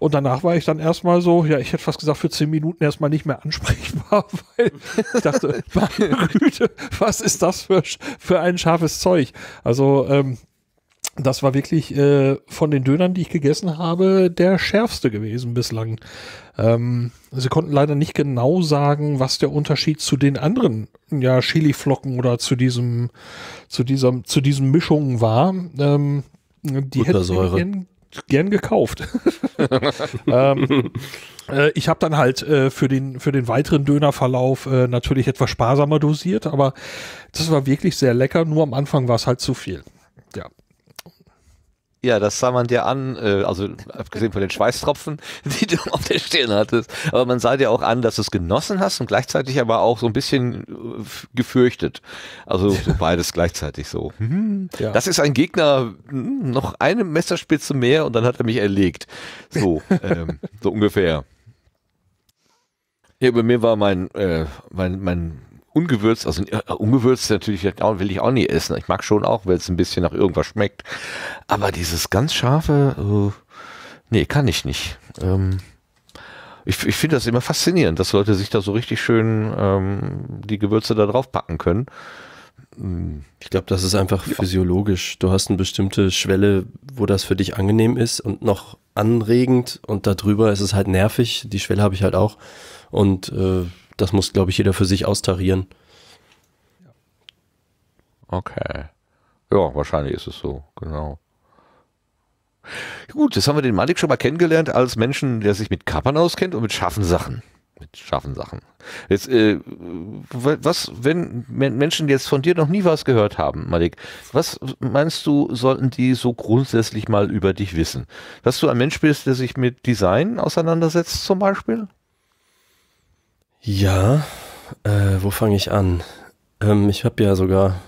Und danach war ich dann erstmal so, ja, ich hätte fast gesagt, für zehn Minuten erstmal nicht mehr ansprechbar, [laughs] weil ich dachte, meine [laughs] Güte, was ist das für, für ein scharfes Zeug? Also, ähm, das war wirklich äh, von den Dönern, die ich gegessen habe, der schärfste gewesen bislang. Ähm, sie konnten leider nicht genau sagen, was der Unterschied zu den anderen ja, Chili-Flocken oder zu diesem, zu dieser, zu diesen Mischungen war. Ähm, die Buttersäure. hätten gern gekauft. [laughs] ähm, äh, ich habe dann halt äh, für, den, für den weiteren Dönerverlauf äh, natürlich etwas sparsamer dosiert, aber das war wirklich sehr lecker, nur am Anfang war es halt zu viel. Ja. Ja, das sah man dir an, äh, also abgesehen von den Schweißtropfen, [laughs] die du auf der Stirn hattest, aber man sah dir auch an, dass du es genossen hast und gleichzeitig aber auch so ein bisschen äh, gefürchtet. Also so beides gleichzeitig so. [laughs] ja. Das ist ein Gegner, hm, noch eine Messerspitze mehr und dann hat er mich erlegt. So, [laughs] ähm, so ungefähr. Ja, bei mir war mein, äh, mein, mein ungewürzt, also äh, ungewürzt natürlich will ich auch nie essen. Ich mag schon auch, wenn es ein bisschen nach irgendwas schmeckt. Aber dieses ganz scharfe, äh, nee, kann ich nicht. Ähm, ich, ich finde das immer faszinierend, dass Leute sich da so richtig schön ähm, die Gewürze da drauf packen können. Hm, ich glaube, das ist einfach ja. physiologisch. Du hast eine bestimmte Schwelle, wo das für dich angenehm ist und noch anregend und darüber ist es halt nervig. Die Schwelle habe ich halt auch. Und äh, das muss, glaube ich, jeder für sich austarieren. Okay. Ja, wahrscheinlich ist es so, genau. Gut, jetzt haben wir den Malik schon mal kennengelernt als Menschen, der sich mit Kappern auskennt und mit scharfen Sachen. Mit scharfen Sachen. Jetzt, äh, was, wenn Menschen jetzt von dir noch nie was gehört haben, Malik, was meinst du, sollten die so grundsätzlich mal über dich wissen? Dass du ein Mensch bist, der sich mit Design auseinandersetzt zum Beispiel? Ja, äh, wo fange ich an? Ähm, ich habe ja sogar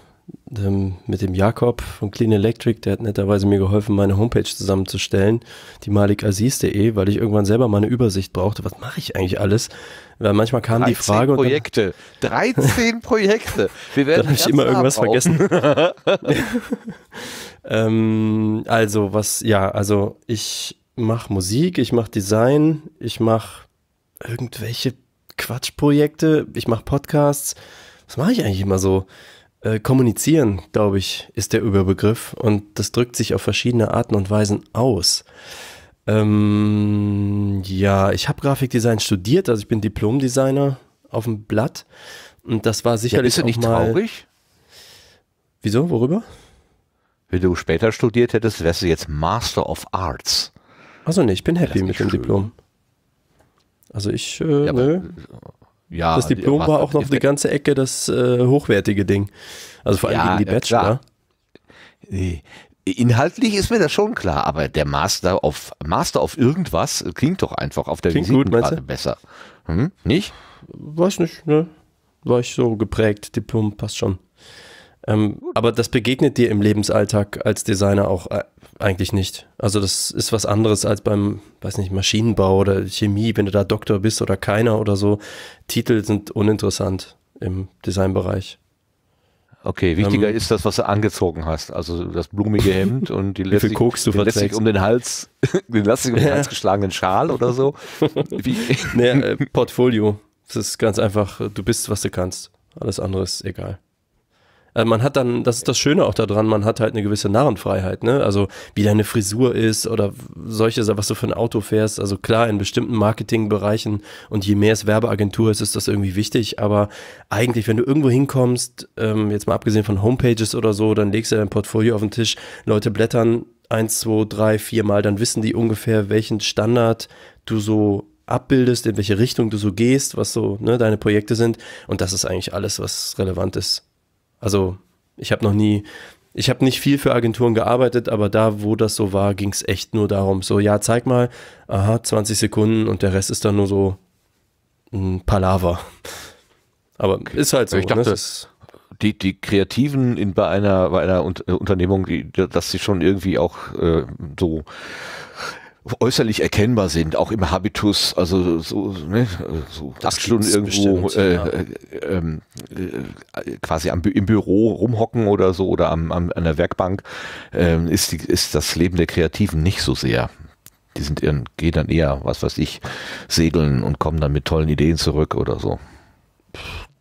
ähm, mit dem Jakob von Clean Electric, der hat netterweise mir geholfen, meine Homepage zusammenzustellen, die malikaziz.de, weil ich irgendwann selber meine Übersicht brauchte. Was mache ich eigentlich alles? Weil manchmal kam die Frage. 13 Projekte. Und dann, 13 [laughs] Projekte. Wir werden dann habe ich immer irgendwas vergessen. [laughs] ähm, also, was, ja, also ich mache Musik, ich mache Design, ich mache irgendwelche Quatschprojekte, ich mache Podcasts. Was mache ich eigentlich immer so? Äh, kommunizieren, glaube ich, ist der Überbegriff und das drückt sich auf verschiedene Arten und Weisen aus. Ähm, ja, ich habe Grafikdesign studiert, also ich bin Diplomdesigner auf dem Blatt und das war sicherlich ja, ist du nicht mal traurig? Wieso? Worüber? Wenn du später studiert hättest, wärst du jetzt Master of Arts. Also nee, ich bin happy mit dem Diplom. Also ich, äh, ja, ne? Äh, ja, das Diplom war auch noch die ganze Ecke das äh, hochwertige Ding. Also vor allem ja, die Bachelor. Ne? Nee. Inhaltlich ist mir das schon klar, aber der Master auf Master auf irgendwas klingt doch einfach auf der klingt besser. Hm? Nicht? Weiß nicht, ne? War ich so geprägt, Diplom passt schon. Ähm, aber das begegnet dir im Lebensalltag als Designer auch äh, eigentlich nicht. Also das ist was anderes als beim, weiß nicht, Maschinenbau oder Chemie, wenn du da Doktor bist oder keiner oder so. Titel sind uninteressant im Designbereich. Okay, wichtiger ähm, ist das, was du angezogen hast. Also das blumige Hemd und die [laughs] lässig, Koks du den letztlich um den Hals, [laughs] den letztlich um den Hals geschlagenen Schal oder so. [laughs] Wie? Nee, äh, Portfolio. Das ist ganz einfach, du bist, was du kannst. Alles andere ist egal. Also man hat dann, das ist das Schöne auch daran, man hat halt eine gewisse Narrenfreiheit, ne? Also wie deine Frisur ist oder solche, was du für ein Auto fährst. Also klar, in bestimmten Marketingbereichen und je mehr es Werbeagentur ist, ist das irgendwie wichtig. Aber eigentlich, wenn du irgendwo hinkommst, ähm, jetzt mal abgesehen von Homepages oder so, dann legst du dein Portfolio auf den Tisch, Leute blättern eins, zwei, drei, vier Mal, dann wissen die ungefähr, welchen Standard du so abbildest, in welche Richtung du so gehst, was so ne, deine Projekte sind. Und das ist eigentlich alles, was relevant ist. Also ich habe noch nie, ich habe nicht viel für Agenturen gearbeitet, aber da, wo das so war, ging es echt nur darum, so ja, zeig mal, aha, 20 Sekunden und der Rest ist dann nur so ein Palaver. Aber okay. ist halt so. Ich dachte, ne? die, die Kreativen in, bei einer, bei einer Unternehmung, die, dass sie schon irgendwie auch äh, so äußerlich erkennbar sind, auch im Habitus, also so, ne, so das schon irgendwo bestimmt, äh, ja. äh, äh, ähm, äh quasi am, im Büro rumhocken oder so oder am, am an der Werkbank, ähm, ist, die, ist das Leben der Kreativen nicht so sehr. Die sind ihren, gehen dann eher, was weiß ich, segeln und kommen dann mit tollen Ideen zurück oder so.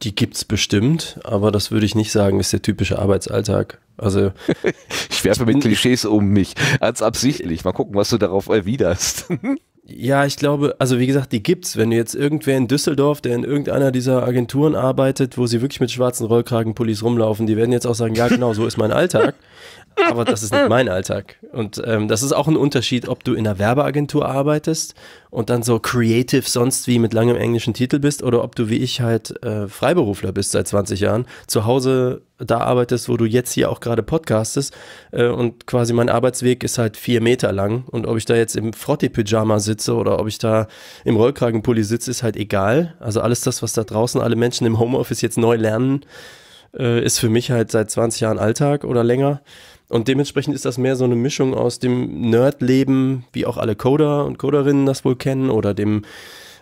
Die gibt es bestimmt, aber das würde ich nicht sagen, ist der typische Arbeitsalltag. Also [laughs] ich werfe mit Klischees um mich, als absichtlich. Mal gucken, was du darauf erwiderst. [laughs] ja, ich glaube, also wie gesagt, die gibt's. Wenn du jetzt irgendwer in Düsseldorf, der in irgendeiner dieser Agenturen arbeitet, wo sie wirklich mit schwarzen Rollkragenpullis rumlaufen, die werden jetzt auch sagen, ja genau, so ist mein Alltag. [laughs] aber das ist nicht mein Alltag. Und ähm, das ist auch ein Unterschied, ob du in einer Werbeagentur arbeitest und dann so creative sonst wie mit langem englischen Titel bist oder ob du wie ich halt äh, Freiberufler bist seit 20 Jahren, zu Hause da arbeitest, wo du jetzt hier auch gerade podcastest äh, und quasi mein Arbeitsweg ist halt vier Meter lang und ob ich da jetzt im Frotti-Pyjama sitze oder ob ich da im Rollkragenpulli sitze, ist halt egal. Also alles das, was da draußen alle Menschen im Homeoffice jetzt neu lernen, äh, ist für mich halt seit 20 Jahren Alltag oder länger. Und dementsprechend ist das mehr so eine Mischung aus dem Nerdleben, wie auch alle Coder und Coderinnen das wohl kennen, oder dem,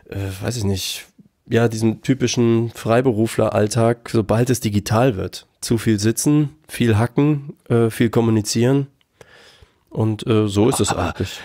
äh, weiß ich nicht, ja, diesem typischen Freiberufler-Alltag, sobald es digital wird. Zu viel sitzen, viel hacken, äh, viel kommunizieren. Und äh, so ist es aber, eigentlich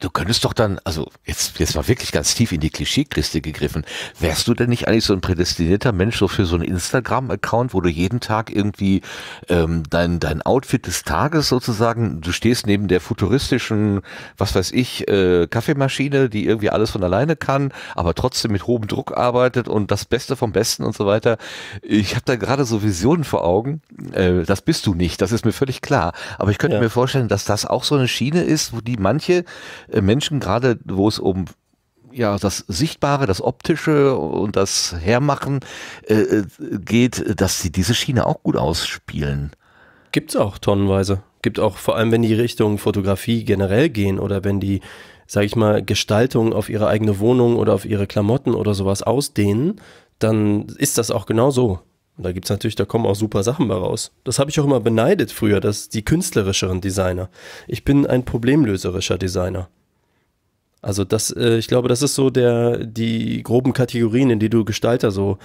du könntest doch dann, also jetzt, jetzt mal wirklich ganz tief in die Klischeekiste gegriffen, wärst du denn nicht eigentlich so ein prädestinierter Mensch so für so einen Instagram-Account, wo du jeden Tag irgendwie ähm, dein, dein Outfit des Tages sozusagen, du stehst neben der futuristischen, was weiß ich, äh, Kaffeemaschine, die irgendwie alles von alleine kann, aber trotzdem mit hohem Druck arbeitet und das Beste vom Besten und so weiter. Ich habe da gerade so Visionen vor Augen. Äh, das bist du nicht, das ist mir völlig klar. Aber ich könnte ja. mir vorstellen, dass das auch so eine Schiene ist, wo die manche äh, Menschen, gerade wo es um ja, das Sichtbare, das Optische und das Hermachen äh, äh geht, dass sie diese Schiene auch gut ausspielen. Gibt es auch tonnenweise. Gibt auch vor allem, wenn die Richtung Fotografie generell gehen oder wenn die, sag ich mal, Gestaltung auf ihre eigene Wohnung oder auf ihre Klamotten oder sowas ausdehnen, dann ist das auch genau so. Und da es natürlich, da kommen auch super Sachen bei raus. Das habe ich auch immer beneidet früher, dass die künstlerischeren Designer. Ich bin ein problemlöserischer Designer. Also das, äh, ich glaube, das ist so der, die groben Kategorien, in die du Gestalter so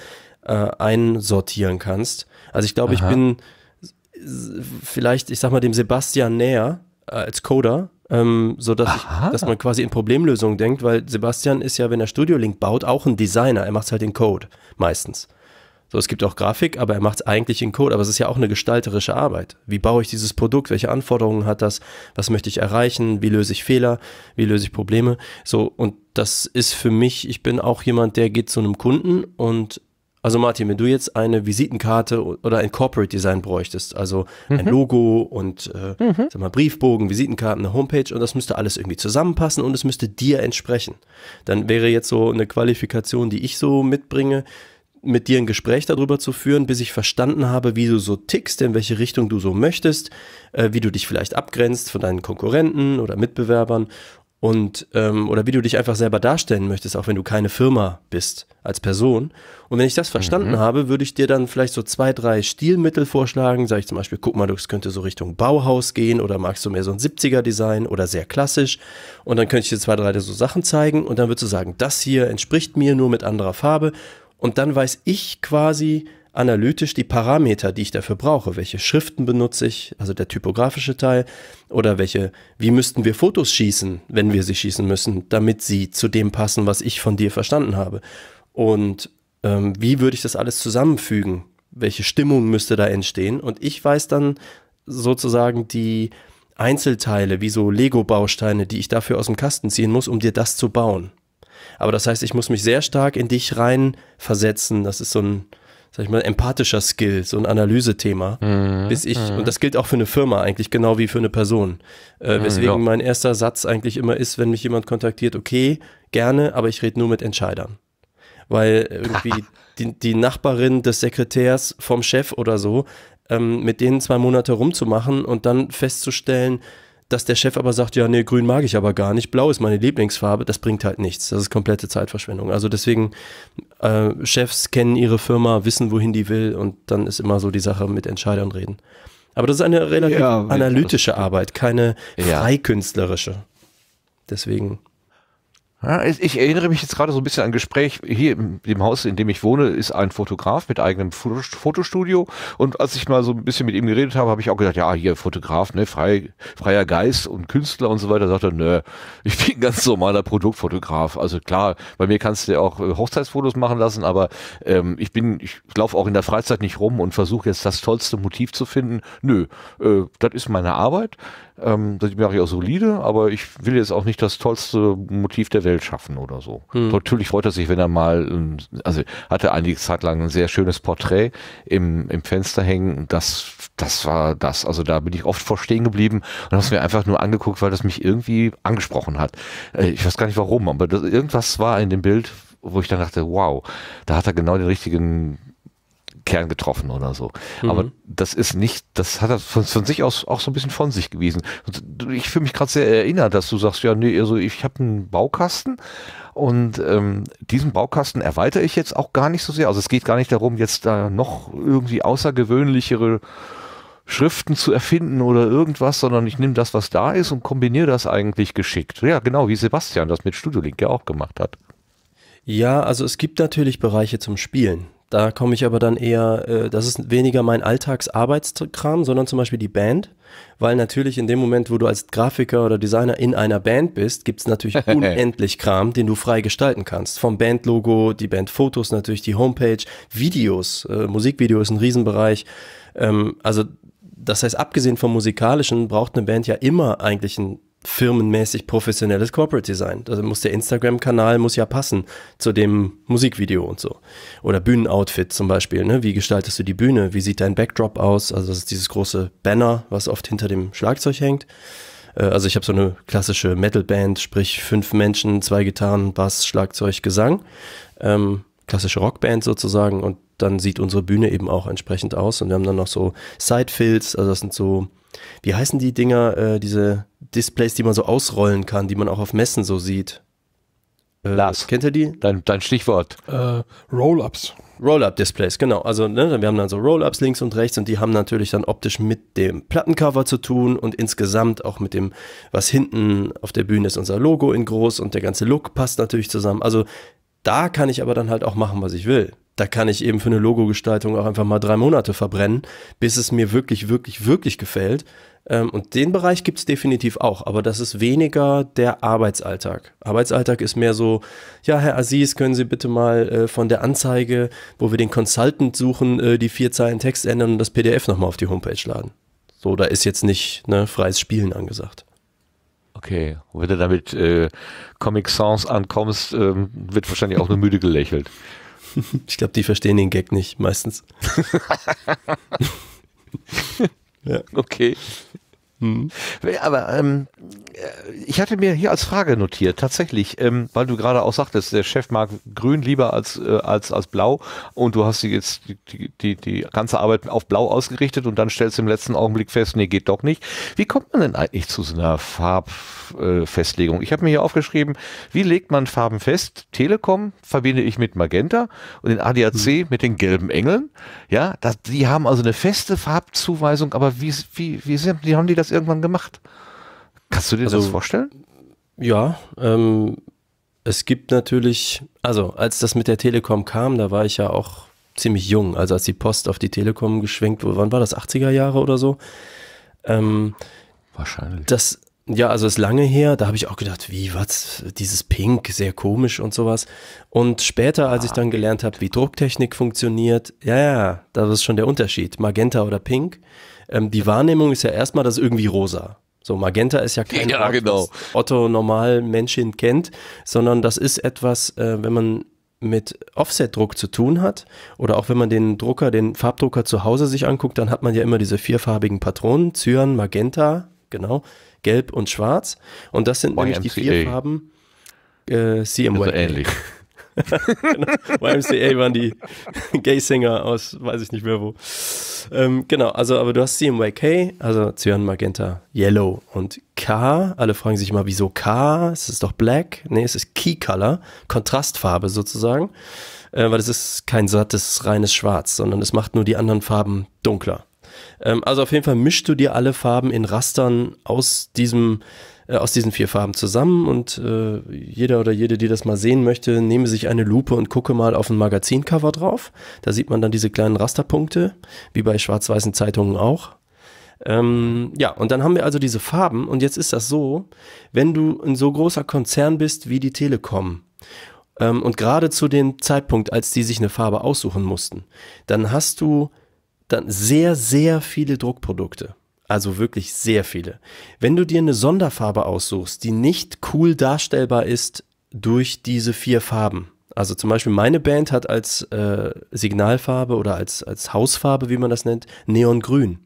äh, einsortieren kannst. Also ich glaube, ich bin vielleicht, ich sag mal, dem Sebastian näher äh, als Coder, ähm, so dass, ich, dass man quasi in Problemlösungen denkt, weil Sebastian ist ja, wenn er Studio Link baut, auch ein Designer. Er macht halt den Code meistens. So, es gibt auch Grafik, aber er macht es eigentlich in Code. Aber es ist ja auch eine gestalterische Arbeit. Wie baue ich dieses Produkt? Welche Anforderungen hat das? Was möchte ich erreichen? Wie löse ich Fehler? Wie löse ich Probleme? So, und das ist für mich, ich bin auch jemand, der geht zu einem Kunden und also Martin, wenn du jetzt eine Visitenkarte oder ein Corporate Design bräuchtest, also mhm. ein Logo und äh, mhm. sag mal, Briefbogen, Visitenkarten, eine Homepage und das müsste alles irgendwie zusammenpassen und es müsste dir entsprechen, dann wäre jetzt so eine Qualifikation, die ich so mitbringe, mit dir ein Gespräch darüber zu führen, bis ich verstanden habe, wie du so tickst, in welche Richtung du so möchtest, äh, wie du dich vielleicht abgrenzt von deinen Konkurrenten oder Mitbewerbern und ähm, oder wie du dich einfach selber darstellen möchtest, auch wenn du keine Firma bist als Person. Und wenn ich das verstanden mhm. habe, würde ich dir dann vielleicht so zwei, drei Stilmittel vorschlagen. Sage ich zum Beispiel, guck mal, das könnte so Richtung Bauhaus gehen oder magst du mehr so ein 70er-Design oder sehr klassisch. Und dann könnte ich dir zwei, drei so Sachen zeigen und dann würdest du sagen, das hier entspricht mir nur mit anderer Farbe und dann weiß ich quasi analytisch die Parameter, die ich dafür brauche. Welche Schriften benutze ich, also der typografische Teil, oder welche, wie müssten wir Fotos schießen, wenn wir sie schießen müssen, damit sie zu dem passen, was ich von dir verstanden habe. Und ähm, wie würde ich das alles zusammenfügen? Welche Stimmung müsste da entstehen? Und ich weiß dann sozusagen die, Einzelteile, wie so Lego-Bausteine, die ich dafür aus dem Kasten ziehen muss, um dir das zu bauen. Aber das heißt, ich muss mich sehr stark in dich rein versetzen. Das ist so ein, sag ich mal, empathischer Skill, so ein Analysethema. Mhm. Bis ich, mhm. und das gilt auch für eine Firma eigentlich, genau wie für eine Person. Äh, mhm, weswegen mhm, mein erster Satz eigentlich immer ist, wenn mich jemand kontaktiert, okay, gerne, aber ich rede nur mit Entscheidern. Weil irgendwie [laughs] die, die, Nachbarin des Sekretärs vom Chef oder so, ähm, mit denen zwei Monate rumzumachen und dann festzustellen, dass der Chef aber sagt, ja, nee, grün mag ich aber gar nicht, blau ist meine Lieblingsfarbe, das bringt halt nichts. Das ist komplette Zeitverschwendung. Also deswegen, äh, Chefs kennen ihre Firma, wissen, wohin die will und dann ist immer so die Sache mit Entscheidern reden. Aber das ist eine relativ ja, analytische Arbeit, keine ja. freikünstlerische. Deswegen ja, ich, erinnere mich jetzt gerade so ein bisschen an ein Gespräch. Hier im, im Haus, in dem ich wohne, ist ein Fotograf mit eigenem Fotostudio. Und als ich mal so ein bisschen mit ihm geredet habe, habe ich auch gedacht, ja, hier Fotograf, ne, frei, freier Geist und Künstler und so weiter. Sagt er, nö, ich bin ganz normaler Produktfotograf. Also klar, bei mir kannst du ja auch äh, Hochzeitsfotos machen lassen, aber ähm, ich bin, ich laufe auch in der Freizeit nicht rum und versuche jetzt das tollste Motiv zu finden. Nö, äh, das ist meine Arbeit ähm, das mache ich auch solide, aber ich will jetzt auch nicht das tollste Motiv der Welt schaffen oder so. Hm. Natürlich freut er sich, wenn er mal, also hatte einige Zeit lang ein sehr schönes Porträt im, im Fenster hängen. Das, das war das. Also da bin ich oft vor stehen geblieben und habe es mir einfach nur angeguckt, weil das mich irgendwie angesprochen hat. Äh, ich weiß gar nicht warum, aber das, irgendwas war in dem Bild, wo ich dann dachte, wow, da hat er genau den richtigen Kern getroffen oder so. Mhm. Aber das ist nicht, das hat er von, von, sich aus auch so ein bisschen von sich gewiesen. ich fühle mich gerade sehr erinnert, dass du sagst, ja, nee, also ich habe einen Baukasten und ähm, diesen Baukasten erweitere ich jetzt auch gar nicht so sehr. Also es geht gar nicht darum, jetzt da noch irgendwie außergewöhnlichere Schriften zu erfinden oder irgendwas, sondern ich nehme das, was da ist und kombiniere das eigentlich geschickt. Ja, genau, wie Sebastian das mit Studiolink ja auch gemacht hat. Ja, also es gibt natürlich Bereiche zum Spielen. Da komme ich aber dann eher, äh, das ist weniger mein Alltagsarbeitskram, sondern zum Beispiel die Band. Weil natürlich in dem Moment, wo du als Grafiker oder Designer in einer Band bist, gibt es natürlich [laughs] unendlich Kram, den du frei gestalten kannst. Vom Bandlogo, die Bandfotos natürlich, die Homepage, Videos, äh, Musikvideo ist ein Riesenbereich. Ähm, also das heißt, abgesehen vom musikalischen braucht eine Band ja immer eigentlich ein firmenmäßig professionelles Corporate Design. Da also muss der Instagram-Kanal muss ja passen zu dem Musikvideo und so. Oder Bühnenoutfit zum Beispiel. Ne? Wie gestaltest du die Bühne? Wie sieht dein Backdrop aus? Also das ist dieses große Banner, was oft hinter dem Schlagzeug hängt. Äh, also ich habe so eine klassische Metal-Band, sprich fünf Menschen, zwei Gitarren, Bass, Schlagzeug, Gesang. Ähm, klassische Rockband sozusagen. Und dann sieht unsere Bühne eben auch entsprechend aus. Und wir haben dann noch so Side-Fills, also das sind so wie heißen die Dinger, äh, diese Displays, die man so ausrollen kann, die man auch auf Messen so sieht? Äh, Lars. Kennt ihr die? Dein, dein Stichwort. Äh, Roll-ups. Roll-up-Displays, genau. Also ne, wir haben dann so Roll-ups links und rechts und die haben natürlich dann optisch mit dem Plattencover zu tun und insgesamt auch mit dem, was hinten auf der Bühne ist, unser Logo in groß und der ganze Look passt natürlich zusammen. Also da kann ich aber dann halt auch machen, was ich will. Da kann ich eben für eine Logo-Gestaltung auch einfach mal drei Monate verbrennen, bis es mir wirklich, wirklich, wirklich gefällt. Ähm, und den Bereich gibt es definitiv auch, aber das ist weniger der Arbeitsalltag. Arbeitsalltag ist mehr so, ja, Herr Aziz, können Sie bitte mal äh, von der Anzeige, wo wir den Consultant suchen, äh, die vier Zeilen Text ändern und das PDF nochmal auf die Homepage laden. So, da ist jetzt nicht ne, freies Spielen angesagt. Okay, und wenn du damit äh, Comic Sans ankommst, ähm, wird wahrscheinlich auch nur müde gelächelt. [laughs] Ich glaube, die verstehen den Gag nicht, meistens. [laughs] [laughs] ja. Okay. Hm. Aber ähm, äh, ich hatte mir hier als Frage notiert, tatsächlich, ähm, weil du gerade auch sagtest, der Chef mag grün lieber als, äh, als, als blau und du hast jetzt die, die, die ganze Arbeit auf blau ausgerichtet und dann stellst du im letzten Augenblick fest, nee, geht doch nicht. Wie kommt man denn eigentlich zu so einer Farbfestlegung? Äh, ich habe mir hier aufgeschrieben, wie legt man Farben fest? Telekom verbinde ich mit Magenta und den ADAC hm. mit den gelben Engeln. Ja, das, die haben also eine feste Farbzuweisung, aber wie, wie, wie sind, die, haben die das das irgendwann gemacht. Kannst du dir also, das vorstellen? Ja, ähm, es gibt natürlich, also als das mit der Telekom kam, da war ich ja auch ziemlich jung, also als die Post auf die Telekom geschwenkt wurde, wann war das, 80er Jahre oder so? Ähm, Wahrscheinlich. Das, ja, also ist lange her, da habe ich auch gedacht, wie, was, dieses Pink, sehr komisch und sowas. Und später, als ah, ich dann gelernt habe, wie Drucktechnik funktioniert, ja, ja, das ist schon der Unterschied, Magenta oder Pink ähm, die Wahrnehmung ist ja erstmal, das ist irgendwie rosa. So, Magenta ist ja kein ja, Ort, genau. was Otto normal Menschen kennt, sondern das ist etwas, äh, wenn man mit Offset-Druck zu tun hat oder auch wenn man den Drucker, den Farbdrucker zu Hause sich anguckt, dann hat man ja immer diese vierfarbigen Patronen, Zyan, Magenta, genau, Gelb und Schwarz und das sind YMCA. nämlich die vier Farben äh, CMYK. Also ähnlich genau. YMCA [laughs] waren die Gay-Singer aus, weiß ich nicht mehr wo. Ähm, genau, also, aber du hast CMYK, also Cyan, Magenta, Yellow und K. Alle fragen sich mal, wieso K? Es ist doch Black. Nee, es ist Key Color, Kontrastfarbe sozusagen. Äh, weil es ist kein sattes, reines Schwarz, sondern es macht nur die anderen Farben dunkler. Ähm, also auf jeden Fall mischst du dir alle Farben in Rastern aus diesem äh, aus diesen vier Farben zusammen und äh, jeder oder jede, die das mal sehen möchte, nehme sich eine Lupe und gucke mal auf ein Magazincover drauf. Da sieht man dann diese kleinen Rasterpunkte, wie bei schwarz-weißen Zeitungen auch. Ähm, ja, und dann haben wir also diese Farben und jetzt ist das so, wenn du ein so großer Konzern bist wie die Telekom ähm, und gerade zu dem Zeitpunkt, als die sich eine Farbe aussuchen mussten, dann hast du dann sehr, sehr viele Druckprodukte also wirklich sehr viele. Wenn du dir eine Sonderfarbe aussuchst, die nicht cool darstellbar ist durch diese vier Farben, also zum Beispiel meine Band hat als äh, Signalfarbe oder als, als Hausfarbe, wie man das nennt, Neongrün.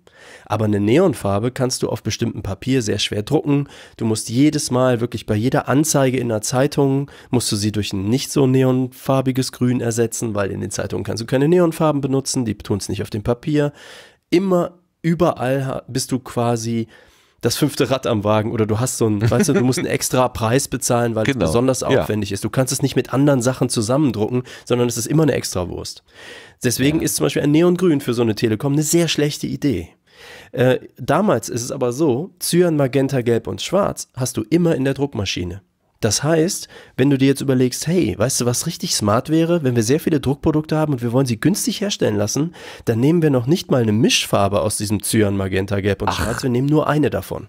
Aber eine Neonfarbe kannst du auf bestimmten Papier sehr schwer drucken. Du musst jedes Mal, wirklich bei jeder Anzeige in der Zeitung, musst du sie durch ein nicht so neonfarbiges Grün ersetzen, weil in den Zeitungen kannst du keine Neonfarben benutzen, die tun es nicht auf dem Papier. Immer überall bist du quasi das fünfte Rad am Wagen oder du hast so ein, weißt du, du musst einen extra Preis bezahlen, weil genau. es besonders aufwendig ja. ist. Du kannst es nicht mit anderen Sachen zusammendrucken, sondern es ist immer eine extra Wurst. Deswegen ja. ist zum Beispiel ein Neongrün für so eine Telekom eine sehr schlechte Idee. Äh, damals ist es aber so, Cyan, Magenta, Gelb und Schwarz hast du immer in der Druckmaschine. Das heißt, wenn du dir jetzt überlegst, hey, weißt du, was richtig smart wäre, wenn wir sehr viele Druckprodukte haben und wir wollen sie günstig herstellen lassen, dann nehmen wir noch nicht mal eine Mischfarbe aus diesem Cyan, Magenta, Gelb und Ach. Schwarz, wir nehmen nur eine davon.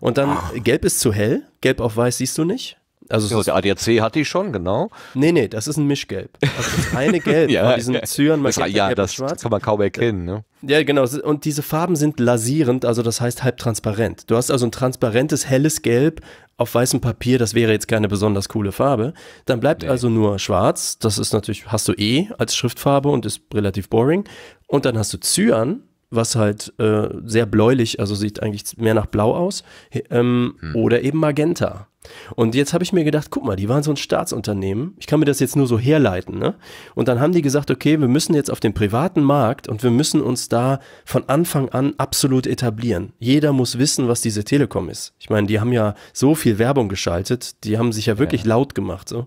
Und dann, Ach. Gelb ist zu hell, Gelb auf Weiß siehst du nicht, also ja, der ADAC hatte ich schon, genau. Nee, nee, das ist ein Mischgelb. Also das eine Gelb [laughs] ja, von diesem Zyan, Magenta, Ja, Gelb das Schwarz. kann man kaum erkennen. Ne? Ja, genau. Und diese Farben sind lasierend, also das heißt halbtransparent. Du hast also ein transparentes, helles Gelb, auf weißem Papier, das wäre jetzt keine besonders coole Farbe. Dann bleibt nee. also nur schwarz, das ist natürlich, hast du eh als Schriftfarbe und ist relativ boring. Und dann hast du Cyan, was halt äh, sehr bläulich, also sieht eigentlich mehr nach Blau aus, ähm, hm. oder eben Magenta. Und jetzt habe ich mir gedacht, guck mal, die waren so ein Staatsunternehmen. Ich kann mir das jetzt nur so herleiten. Ne? Und dann haben die gesagt, okay, wir müssen jetzt auf den privaten Markt und wir müssen uns da von Anfang an absolut etablieren. Jeder muss wissen, was diese Telekom ist. Ich meine, die haben ja so viel Werbung geschaltet, die haben sich ja wirklich ja. laut gemacht. So.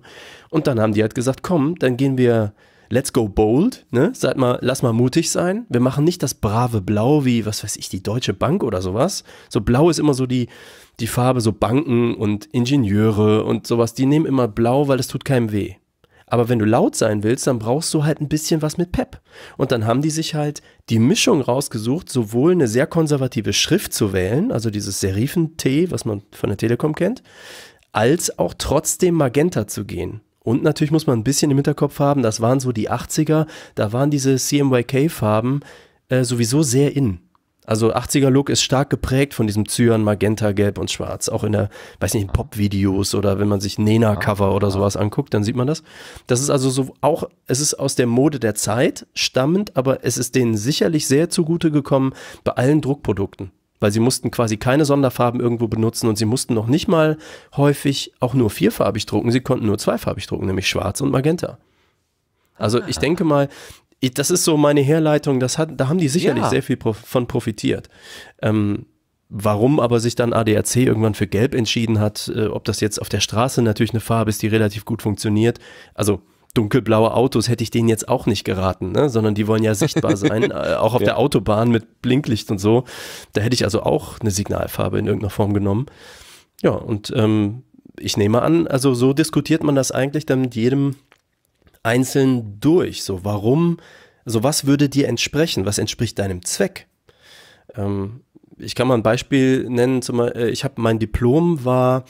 Und dann haben die halt gesagt, komm, dann gehen wir let's go bold, ne? Seid mal, lass mal mutig sein. Wir machen nicht das brave Blau wie, was weiß ich, die Deutsche Bank oder sowas. So blau ist immer so die, die Farbe so Banken und Ingenieure und sowas, die nehmen immer blau, weil es tut keinem weh. Aber wenn du laut sein willst, dann brauchst du halt ein bisschen was mit Pep. Und dann haben die sich halt die Mischung rausgesucht, sowohl eine sehr konservative Schrift zu wählen, also dieses Serifen-T, was man von der Telekom kennt, als auch trotzdem Magenta zu gehen. Und natürlich muss man ein bisschen im Hinterkopf haben, das waren so die 80er, da waren diese CMYK-Farben äh, sowieso sehr in. Also 80er Look ist stark geprägt von diesem Zyan, Magenta, Gelb und Schwarz. Auch in der, weiß nicht, Pop-Videos oder wenn man sich Nena-Cover oder ah, sowas ah. anguckt, dann sieht man das. Das ist also so auch, es ist aus der Mode der Zeit stammend, aber es ist denen sicherlich sehr zugute gekommen bei allen Druckprodukten. Weil sie mussten quasi keine Sonderfarben irgendwo benutzen und sie mussten noch nicht mal häufig auch nur vierfarbig drucken. Sie konnten nur zweifarbig drucken, nämlich schwarz und magenta. Also ich ah. denke mal, das ist so meine Herleitung, das hat, da haben die sicherlich ja. sehr viel von profitiert. Ähm, warum aber sich dann ADAC irgendwann für gelb entschieden hat, äh, ob das jetzt auf der Straße natürlich eine Farbe ist, die relativ gut funktioniert. Also dunkelblaue Autos hätte ich denen jetzt auch nicht geraten, ne? sondern die wollen ja sichtbar [laughs] sein, äh, auch auf ja. der Autobahn mit Blinklicht und so. Da hätte ich also auch eine Signalfarbe in irgendeiner Form genommen. Ja, und ähm, ich nehme an, also so diskutiert man das eigentlich dann mit jedem einzeln durch. So, warum, So, was würde dir entsprechen? Was entspricht deinem Zweck? Ähm, ich kann mal ein Beispiel nennen. Zum, äh, ich habe mein Diplom war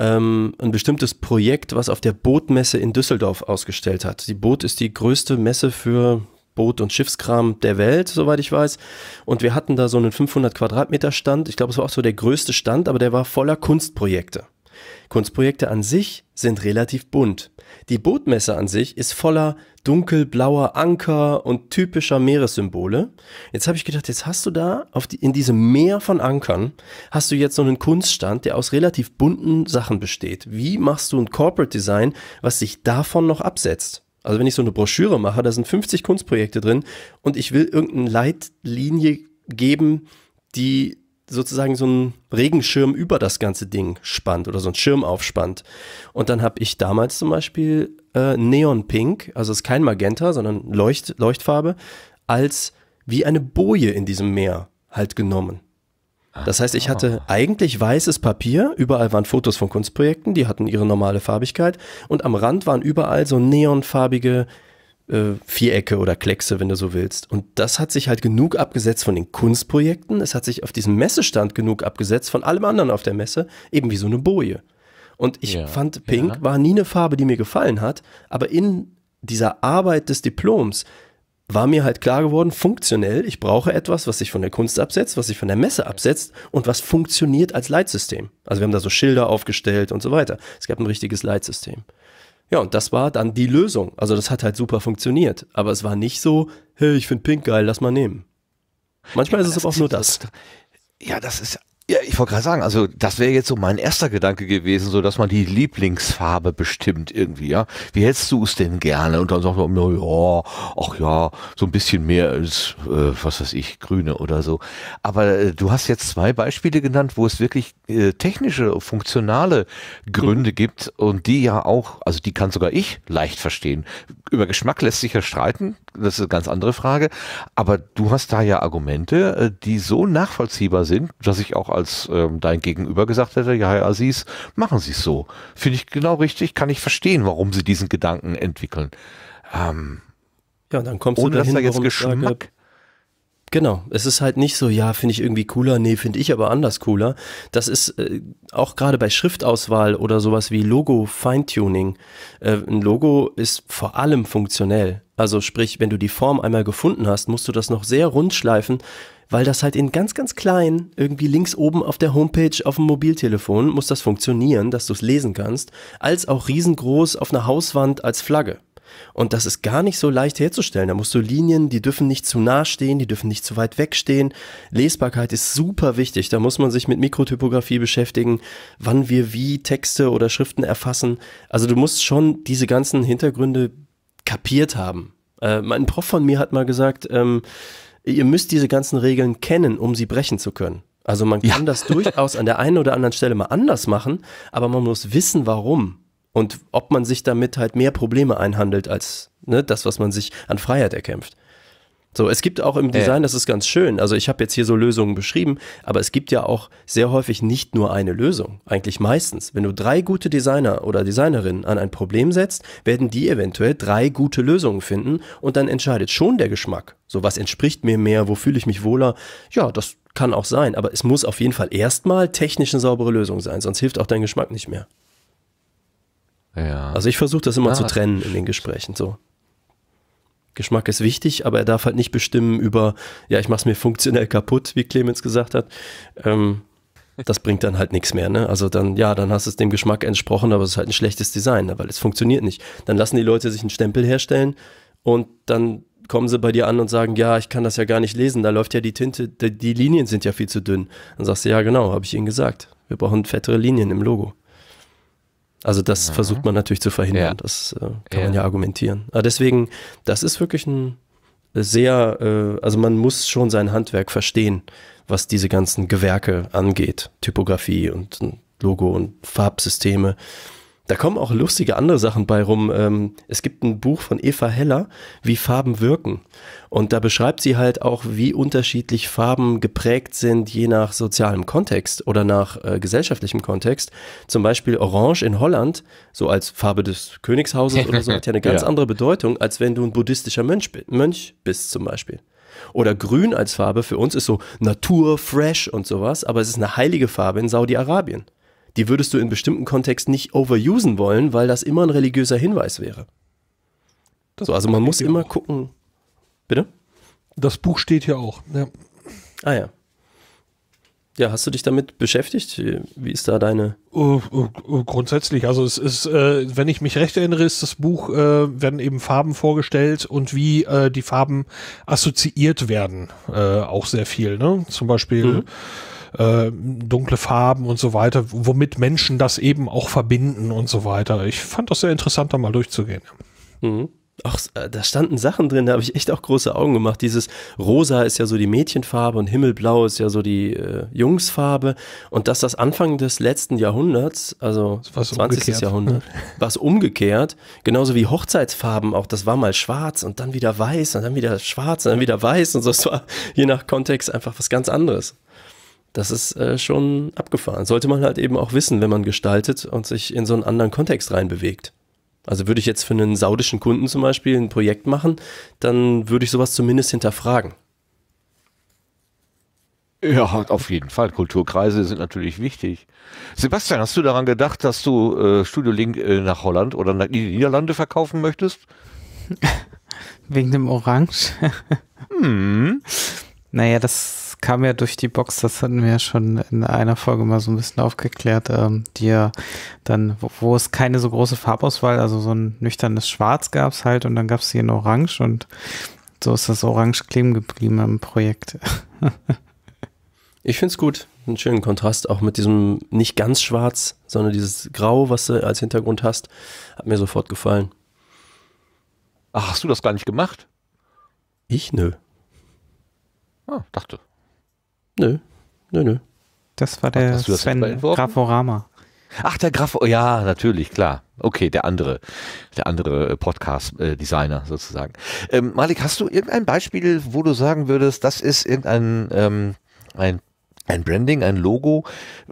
ähm, ein bestimmtes Projekt, was auf der Bootmesse in Düsseldorf ausgestellt hat. Die Boot ist die größte Messe für Boot- und Schiffskram der Welt, soweit ich weiß. Und wir hatten da so einen 500 Quadratmeter Stand. Ich glaube, es war auch so der größte Stand, aber der war voller Kunstprojekte. Kunstprojekte an sich sind relativ bunt. Die Bootmesse an sich ist voller dunkelblauer Anker und typischer Meeressymbole. Jetzt habe ich gedacht, jetzt hast du da die, in diesem Meer von Ankern, hast du jetzt so einen Kunststand, der aus relativ bunten Sachen besteht. Wie machst du ein Corporate Design, was sich davon noch absetzt? Also wenn ich so eine Broschüre mache, da sind 50 Kunstprojekte drin und ich will irgendeine Leitlinie geben, die sozusagen so einen Regenschirm über das ganze Ding spannt oder so einen Schirm aufspannt. Und dann habe ich damals zum Beispiel äh, Neon Pink, also ist kein Magenta, sondern Leucht Leuchtfarbe, als wie eine Boje in diesem Meer halt genommen. Das heißt, ich hatte ah. eigentlich weißes Papier, überall waren Fotos von Kunstprojekten, die hatten ihre normale Farbigkeit und am Rand waren überall so neonfarbige äh, Vierecke oder Kleckse, wenn du so willst. Und das hat sich halt genug abgesetzt von den Kunstprojekten, es hat sich auf diesem Messestand genug abgesetzt von allem anderen auf der Messe, eben wie so eine Boje. Und ich ja, fand, Pink ja. war nie eine Farbe, die mir gefallen hat, aber in dieser Arbeit des Diploms war mir halt klar geworden, funktionell, ich brauche etwas, was sich von der Kunst absetzt, was sich von der Messe absetzt und was funktioniert als Leitsystem. Also wir haben da so Schilder aufgestellt und so weiter. Es gab ein richtiges Leitsystem. Ja, und das war dann die Lösung. Also das hat halt super funktioniert. Aber es war nicht so, hey, ich finde Pink geil, lass mal nehmen. Manchmal ja, ist es aber auch nur das. das. Ja, das ist ja, ich wollte gerade sagen, also das wäre jetzt so mein erster Gedanke gewesen, so dass man die Lieblingsfarbe bestimmt irgendwie, ja. Wie hältst du es denn gerne? Und dann sagt man, na ja, ach ja, so ein bisschen mehr als, äh, was weiß ich, grüne oder so. Aber äh, du hast jetzt zwei Beispiele genannt, wo es wirklich äh, technische, funktionale Gründe mhm. gibt und die ja auch, also die kann sogar ich leicht verstehen über Geschmack lässt sich ja streiten, das ist eine ganz andere Frage. Aber du hast da ja Argumente, äh, die so nachvollziehbar sind, dass ich auch als ähm, dein Gegenüber gesagt hätte, ja, Herr Aziz, machen Sie es so. Finde ich genau richtig, kann ich verstehen, warum Sie diesen Gedanken entwickeln. Ähm, ja, dann kommst ohne du dahin, dass da jetzt Geschmack... Sage, Genau, es ist halt nicht so, ja, finde ich irgendwie cooler, nee, finde ich aber anders cooler. Das ist äh, auch gerade bei Schriftauswahl oder sowas wie Logo-Feintuning. Äh, ein Logo ist vor allem funktionell. Also sprich, wenn du die Form einmal gefunden hast, musst du das noch sehr rund schleifen, weil das halt in ganz, ganz klein, irgendwie links oben auf der Homepage, auf dem Mobiltelefon, muss das funktionieren, dass du es lesen kannst, als auch riesengroß auf einer Hauswand als Flagge. Und das ist gar nicht so leicht herzustellen. Da musst du Linien, die dürfen nicht zu nah stehen, die dürfen nicht zu weit weg stehen. Lesbarkeit ist super wichtig. Da muss man sich mit Mikrotypografie beschäftigen, wann wir wie Texte oder Schriften erfassen. Also du musst schon diese ganzen Hintergründe kapiert haben. Äh, mein Prof von mir hat mal gesagt, ähm, ihr müsst diese ganzen Regeln kennen, um sie brechen zu können. Also man kann ja. das durchaus an der einen oder anderen Stelle mal anders machen, aber man muss wissen, warum. Und ob man sich damit halt mehr Probleme einhandelt als ne, das, was man sich an Freiheit erkämpft. So, es gibt auch im Design, das ist ganz schön. Also ich habe jetzt hier so Lösungen beschrieben, aber es gibt ja auch sehr häufig nicht nur eine Lösung. Eigentlich meistens. Wenn du drei gute Designer oder Designerinnen an ein Problem setzt, werden die eventuell drei gute Lösungen finden und dann entscheidet schon der Geschmack. So, was entspricht mir mehr, wo fühle ich mich wohler? Ja, das kann auch sein, aber es muss auf jeden Fall erstmal technisch eine saubere Lösung sein, sonst hilft auch dein Geschmack nicht mehr. Ja. Also ich versuche das immer ah. zu trennen in den Gesprächen so. Geschmack ist wichtig, aber er darf halt nicht bestimmen über, ja, ich mache es mir funktionell kaputt, wie Clemens gesagt hat. Ähm, das bringt dann halt nichts mehr. Ne? Also dann, ja, dann hast du es dem Geschmack entsprochen, aber es ist halt ein schlechtes Design, ne? weil es funktioniert nicht. Dann lassen die Leute sich einen Stempel herstellen und dann kommen sie bei dir an und sagen, ja, ich kann das ja gar nicht lesen, da läuft ja die Tinte, die, die Linien sind ja viel zu dünn. Dann sagst du, ja, genau, habe ich ihnen gesagt. Wir brauchen fettere Linien im Logo. Also das ja. Mhm. versucht man natürlich zu verhindern. Ja. Das äh, kann ja. man ja argumentieren. Aber deswegen, das ist wirklich ein sehr, äh, also man muss schon sein Handwerk verstehen, was diese ganzen Gewerke angeht. Typografie und Logo und Farbsysteme. Da kommen auch lustige andere Sachen bei rum. Ähm, es gibt ein Buch von Eva Heller, wie Farben wirken. Und da beschreibt sie halt auch, wie unterschiedlich Farben geprägt sind, je nach sozialem Kontext oder nach äh, gesellschaftlichem Kontext. Zum Beispiel Orange in Holland, so als Farbe des Königshauses oder so, hat ja eine [laughs] ganz ja. andere Bedeutung, als wenn du ein buddhistischer Mönch, Mönch bist zum Beispiel. Oder grün als Farbe für uns ist so Natur, Fresh und sowas, aber es ist eine heilige Farbe in Saudi-Arabien die würdest du in bestimmten Kontexten nicht overusen wollen, weil das immer ein religiöser Hinweis wäre. So, also man muss immer auch. gucken. Bitte? Das Buch steht hier auch. Ja. Ah ja. Ja, hast du dich damit beschäftigt? Wie ist da deine? Uh, uh, grundsätzlich, also es ist, äh, wenn ich mich recht erinnere, ist das Buch, äh, werden eben Farben vorgestellt und wie äh, die Farben assoziiert werden, äh, auch sehr viel. Ne? Zum Beispiel. Mhm äh, dunkle Farben und so weiter, womit Menschen das eben auch verbinden und so weiter. Ich fand das sehr interessant, da mal durchzugehen. Mhm. Ach, äh, da standen Sachen drin, da habe ich echt auch große Augen gemacht. Dieses Rosa ist ja so die Mädchenfarbe und Himmelblau ist ja so die äh, Jungsfarbe. Und dass das Anfang des letzten Jahrhunderts, also 20. Umgekehrt. Jahrhundert, [laughs] war es umgekehrt. Genauso wie Hochzeitsfarben auch, das war mal schwarz und dann wieder weiß und dann wieder schwarz und dann wieder weiß. Und so, es war je nach Kontext einfach was ganz anderes das ist äh, schon abgefahren. Sollte man halt eben auch wissen, wenn man gestaltet und sich in so einen anderen Kontext reinbewegt. Also würde ich jetzt für einen saudischen Kunden zum Beispiel ein Projekt machen, dann würde ich sowas zumindest hinterfragen. Ja, auf jeden Fall. Kulturkreise sind natürlich wichtig. Sebastian, hast du daran gedacht, dass du äh, Studio Link äh, nach Holland oder nach die Niederlande verkaufen möchtest? [laughs] Wegen dem Orange? hm. Naja, das kam ja durch die Box, das hatten wir ja schon in einer Folge mal so ein bisschen aufgeklärt, ähm, die ja dann, wo, wo, es keine so große Farbauswahl, also so ein nüchternes Schwarz gab es halt und dann gab es hier ein Orange und so ist das Orange kleben geblieben im Projekt. ich finde es gut, einen schönen Kontrast, auch mit diesem nicht ganz schwarz, sondern dieses Grau, was du als Hintergrund hast, hat mir sofort gefallen. Ach, hast du das gar nicht gemacht? Ich nö. Ah, dachte. Nö, nö, nö. Das war der Hast das Sven Graforama. Ach, der Graf, ja, natürlich, klar. Okay, der andere, der andere äh, Podcast-Designer sozusagen. Ähm, Malik, hast du irgendein Beispiel, wo du sagen würdest, das ist irgendein ähm, ein, ein Branding, ein Logo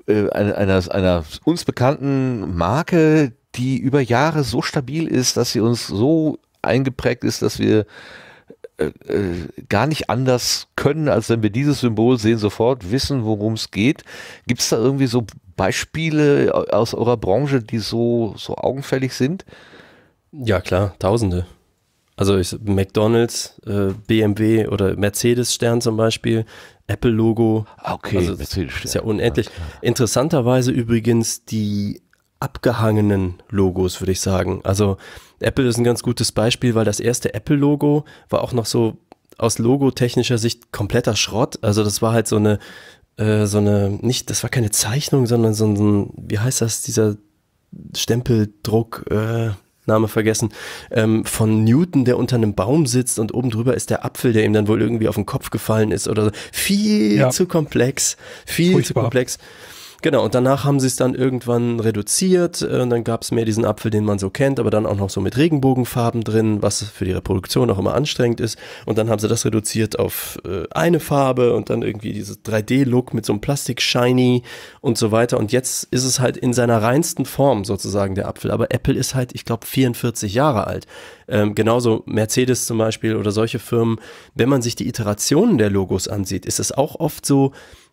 äh, einer, einer uns bekannten Marke, die über Jahre so stabil ist, dass sie uns so eingeprägt ist, dass wir äh, äh, gar nicht anders können, als wenn wir dieses Symbol sehen, sofort wissen, worum es geht. Gibt es da irgendwie so Beispiele aus eurer Branche, die so, so augenfällig sind? Ja, klar, tausende. Also ich, McDonalds, äh, BMW oder Mercedes-Stern zum Beispiel, Apple-Logo. Ah, okay, also mercedes Ist ja unendlich. Ja, Interessanterweise übrigens die abgehangenen Logos, würde ich sagen. Also Apple ist ein ganz gutes Beispiel, weil das erste Apple-Logo war auch noch so aus logotechnischer Sicht kompletter Schrott. Also das war halt so eine, äh, so eine, nicht, das war keine Zeichnung, sondern so ein, wie heißt das, dieser Stempeldruck, äh, Name vergessen, ähm, von Newton, der unter einem Baum sitzt und oben drüber ist der Apfel, der ihm dann wohl irgendwie auf den Kopf gefallen ist oder so. Viel ja. zu komplex, viel Furchtbar. zu komplex. Genau, und danach haben sie es dann irgendwann reduziert äh, und dann gab es mehr diesen Apfel, den man so kennt, aber dann auch noch so mit Regenbogenfarben drin, was für die Reproduktion auch immer anstrengend ist. Und dann haben sie das reduziert auf äh, eine Farbe und dann irgendwie dieses 3D-Look mit so einem Plastik-Shiny und so weiter. Und jetzt ist es halt in seiner reinsten Form sozusagen der Apfel. Aber Apple ist halt, ich glaube, 44 Jahre alt. Ähm, genauso Mercedes zum Beispiel oder solche Firmen. Wenn man sich die Iterationen der Logos ansieht, ist es auch oft so,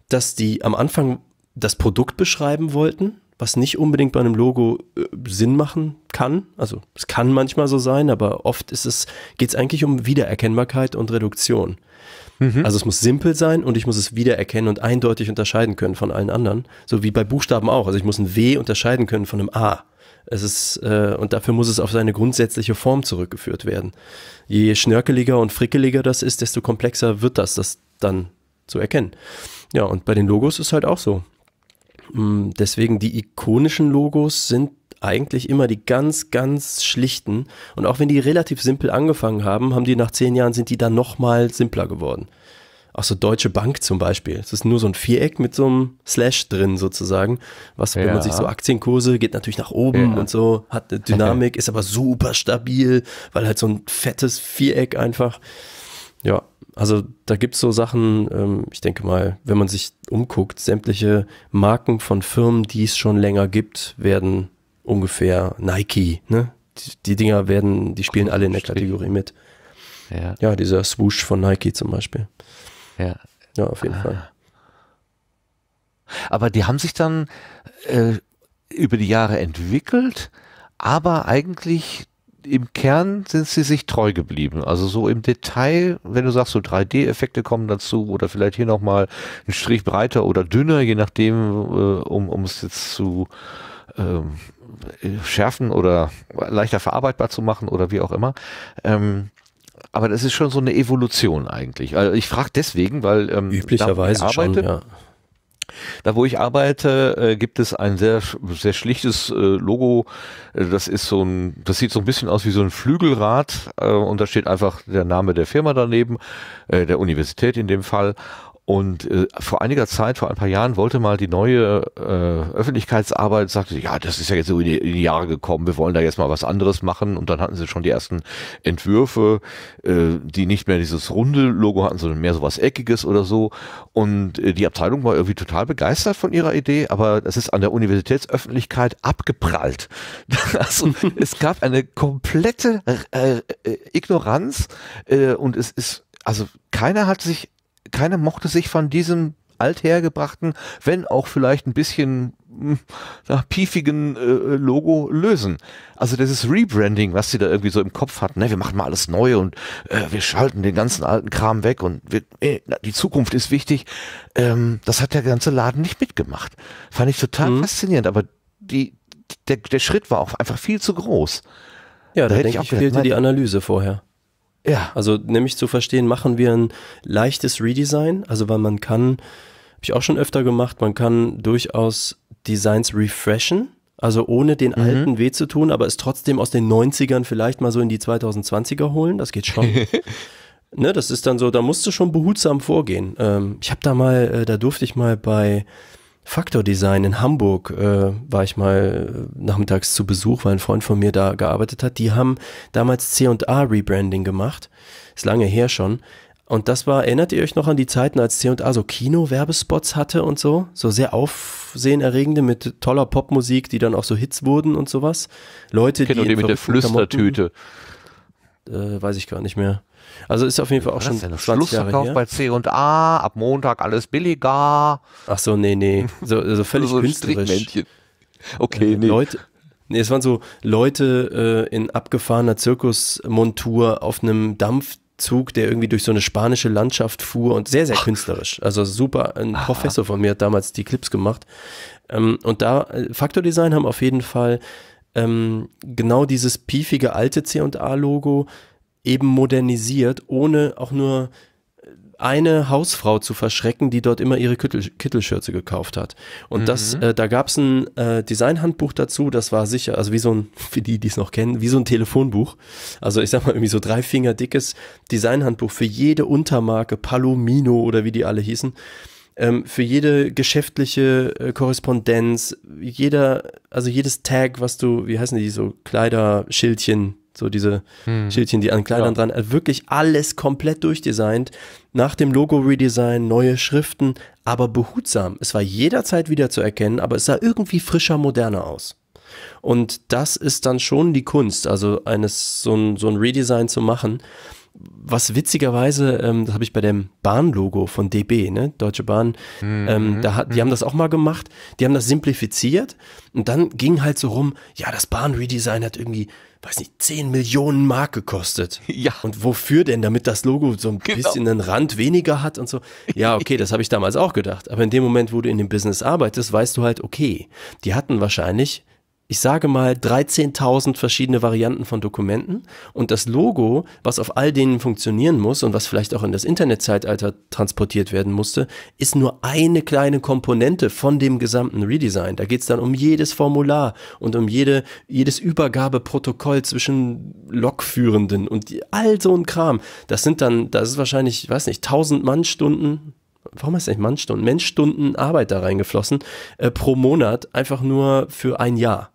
dass die am Anfang das Produkt beschreiben wollten, was nicht unbedingt bei einem Logo äh, Sinn machen kann. Also es kann manchmal so sein, aber oft ist es, geht's eigentlich um Wiedererkennbarkeit und Reduktion. Mhm. Also es muss simpel sein und ich muss es wiedererkennen und eindeutig unterscheiden können von allen anderen. So wie bei Buchstaben auch. Also ich muss ein W unterscheiden können von einem A. Es ist, äh, und dafür muss es auf seine grundsätzliche Form zurückgeführt werden. Je schnörkeliger und frickeliger das ist, desto komplexer wird das, das dann zu erkennen. Ja, und bei den Logos ist halt auch so. Mm, deswegen die ikonischen Logos sind eigentlich immer die ganz, ganz schlichten. Und auch wenn die relativ simpel angefangen haben, haben die nach zehn Jahren sind die dann nochmal simpler geworden. Auch so Deutsche Bank zum Beispiel. Es ist nur so ein Viereck mit so einem Slash drin sozusagen. Was, wenn ja. man sich so Aktienkurse, geht natürlich nach oben ja. und so, hat eine Dynamik, [laughs] ist aber super stabil, weil halt so ein fettes Viereck einfach. Ja, also da gibt es so Sachen, ähm, ich denke mal, wenn man sich umguckt, sämtliche Marken von Firmen, die es schon länger gibt, werden ungefähr Nike, ne? Die, die Dinger werden, die spielen Komm, alle in der Strich. Kategorie mit. Ja. ja, dieser Swoosh von Nike zum Beispiel. Ja. Ja, auf jeden ah. Fall. Aber die haben sich dann äh, über die Jahre entwickelt, aber eigentlich im Kern sind sie sich treu geblieben. Also so im Detail, wenn du sagst, so 3D-Effekte kommen dazu oder vielleicht hier nochmal ein Strich breiter oder dünner, je nachdem, äh, um, um es jetzt zu ähm, schärfen oder leichter verarbeitbar zu machen oder wie auch immer. Ähm, aber das ist schon so eine Evolution eigentlich. Also ich frage deswegen, weil ähm, üblicherweise arbeitet, schon, ja. Da, wo ich arbeite, äh, gibt es ein sehr, sehr schlichtes äh, Logo. Äh, das ist so ein, das sieht so ein bisschen aus wie so ein Flügelrad äh, und da steht einfach der Name der Firma daneben, äh, der Universität in dem Fall. Und äh, vor einiger Zeit, vor ein paar Jahren, wollte mal die neue äh, Öffentlichkeitsarbeit, sagte, ja, das ist ja jetzt so in die, in die, Jahre gekommen, wir wollen da jetzt mal was anderes machen. Und dann hatten sie schon die ersten Entwürfe, äh, die nicht mehr dieses runde Logo hatten, sondern mehr so was Eckiges oder so. Und äh, die Abteilung war irgendwie total begeistert von ihrer Idee, aber es ist an der Universitätsöffentlichkeit abgeprallt. [laughs] also, es gab eine komplette äh, äh, Ignoranz äh, und es ist, also keiner hat sich keiner mochte sich von diesem althergebrachten, wenn auch vielleicht ein bisschen hm, nach piefigen äh, äh, Logo lösen. Also dieses Rebranding, was sie da irgendwie so im Kopf hatten, ne? wir machen mal alles neu und äh, wir schalten den ganzen alten Kram weg und wir, äh, die Zukunft ist wichtig, ähm, das hat der ganze Laden nicht mitgemacht. Fand ich total mhm. faszinierend, aber die, der, der Schritt war auch einfach viel zu groß. Ja, da, da hätte ich auch ich gedacht, fehlte nein, die Analyse vorher. Ja. Also nämlich zu verstehen, machen wir ein leichtes Redesign, also weil man kann, habe ich auch schon öfter gemacht, man kann durchaus Designs refreshen, also ohne den mhm. alten weh zu tun, aber es trotzdem aus den 90ern vielleicht mal so in die 2020er holen, das geht schon. [laughs] ne, das ist dann so, da musst du schon behutsam vorgehen. Ähm, ich habe da mal, äh, da durfte ich mal bei Faktor Design in Hamburg äh, war ich mal äh, nachmittags zu Besuch, weil ein Freund von mir da gearbeitet hat. Die haben damals C&A Rebranding gemacht. Ist lange her schon. Und das war, erinnert ihr euch noch an die Zeiten, als C&A so Kino-Werbespots hatte und so? So sehr aufsehenerregende mit toller Popmusik, die dann auch so Hits wurden und sowas. Leute, die, genau, die mit der Flüstertüte. Äh, weiß ich gar nicht mehr. Also ist auf jeden Fall auch schon denn? 20 Schlussverkauf bei C und A, ab Montag alles billiger. Ach so, nee, nee, so also völlig so künstlerisch. Okay, äh, nee. Leute, nee, es waren so Leute äh, in abgefahrener Zirkusmontur auf einem Dampfzug, der irgendwie durch so eine spanische Landschaft fuhr und sehr, sehr Ach. künstlerisch. Also super, ein Aha. Professor von mir hat damals die Clips gemacht. Ähm, und da, äh, Faktor Design haben auf jeden Fall ähm, genau dieses piefige alte C&A-Logo eben modernisiert, ohne auch nur äh, eine Hausfrau zu verschrecken, die dort immer ihre Kittel, Kittelschürze gekauft hat. Und mhm. das, äh, da gab es ein äh, Designhandbuch dazu, das war sicher, also wie so ein, [laughs] für die, die es noch kennen, wie so ein Telefonbuch. Also ich sag mal irgendwie so drei Finger dickes Designhandbuch für jede Untermarke, Palomino oder wie die alle hießen. Ähm, für jede geschäftliche äh, Korrespondenz, jeder, also jedes Tag, was du, wie heißen die, so Kleiderschildchen, so diese hm. Schildchen, die an Kleidern ja. dran, also wirklich alles komplett durchdesignt. Nach dem Logo-Redesign, neue Schriften, aber behutsam. Es war jederzeit wieder zu erkennen, aber es sah irgendwie frischer, moderner aus. Und das ist dann schon die Kunst, also eines, so ein, so ein Redesign zu machen was witzigerweise, ähm, das habe ich bei dem Bahnlogo von DB, ne, Deutsche Bahn, mhm. ähm, mhm, da die mhm. haben das auch mal gemacht, die haben das simplifiziert und dann ging halt so rum, ja, das Bahnredesign hat irgendwie, weiß nicht, 10 Millionen Mark gekostet. [laughs] Ja. Und wofür denn, damit das Logo so ein genau. bisschen einen Rand weniger hat und so? Ja, [laughs] okay, das habe ich damals auch gedacht. Aber in dem Moment, wo du in dem Business arbeitest, weißt du halt, okay, die hatten wahrscheinlich ich sage mal 13.000 verschiedene Varianten von Dokumenten und das Logo, was auf all denen funktionieren muss und was vielleicht auch in das Internetzeitalter transportiert werden musste, ist nur eine kleine Komponente von dem gesamten Redesign. Da geht es dann um jedes Formular und um jede, jedes Übergabeprotokoll zwischen Lokführenden und die, all so ein Kram. Das sind dann, das ist wahrscheinlich, ich weiß nicht, 1000 Mannstunden, warum heißt nicht Mannstunden, Menschstunden Arbeit da reingeflossen äh, pro Monat, einfach nur für ein Jahr.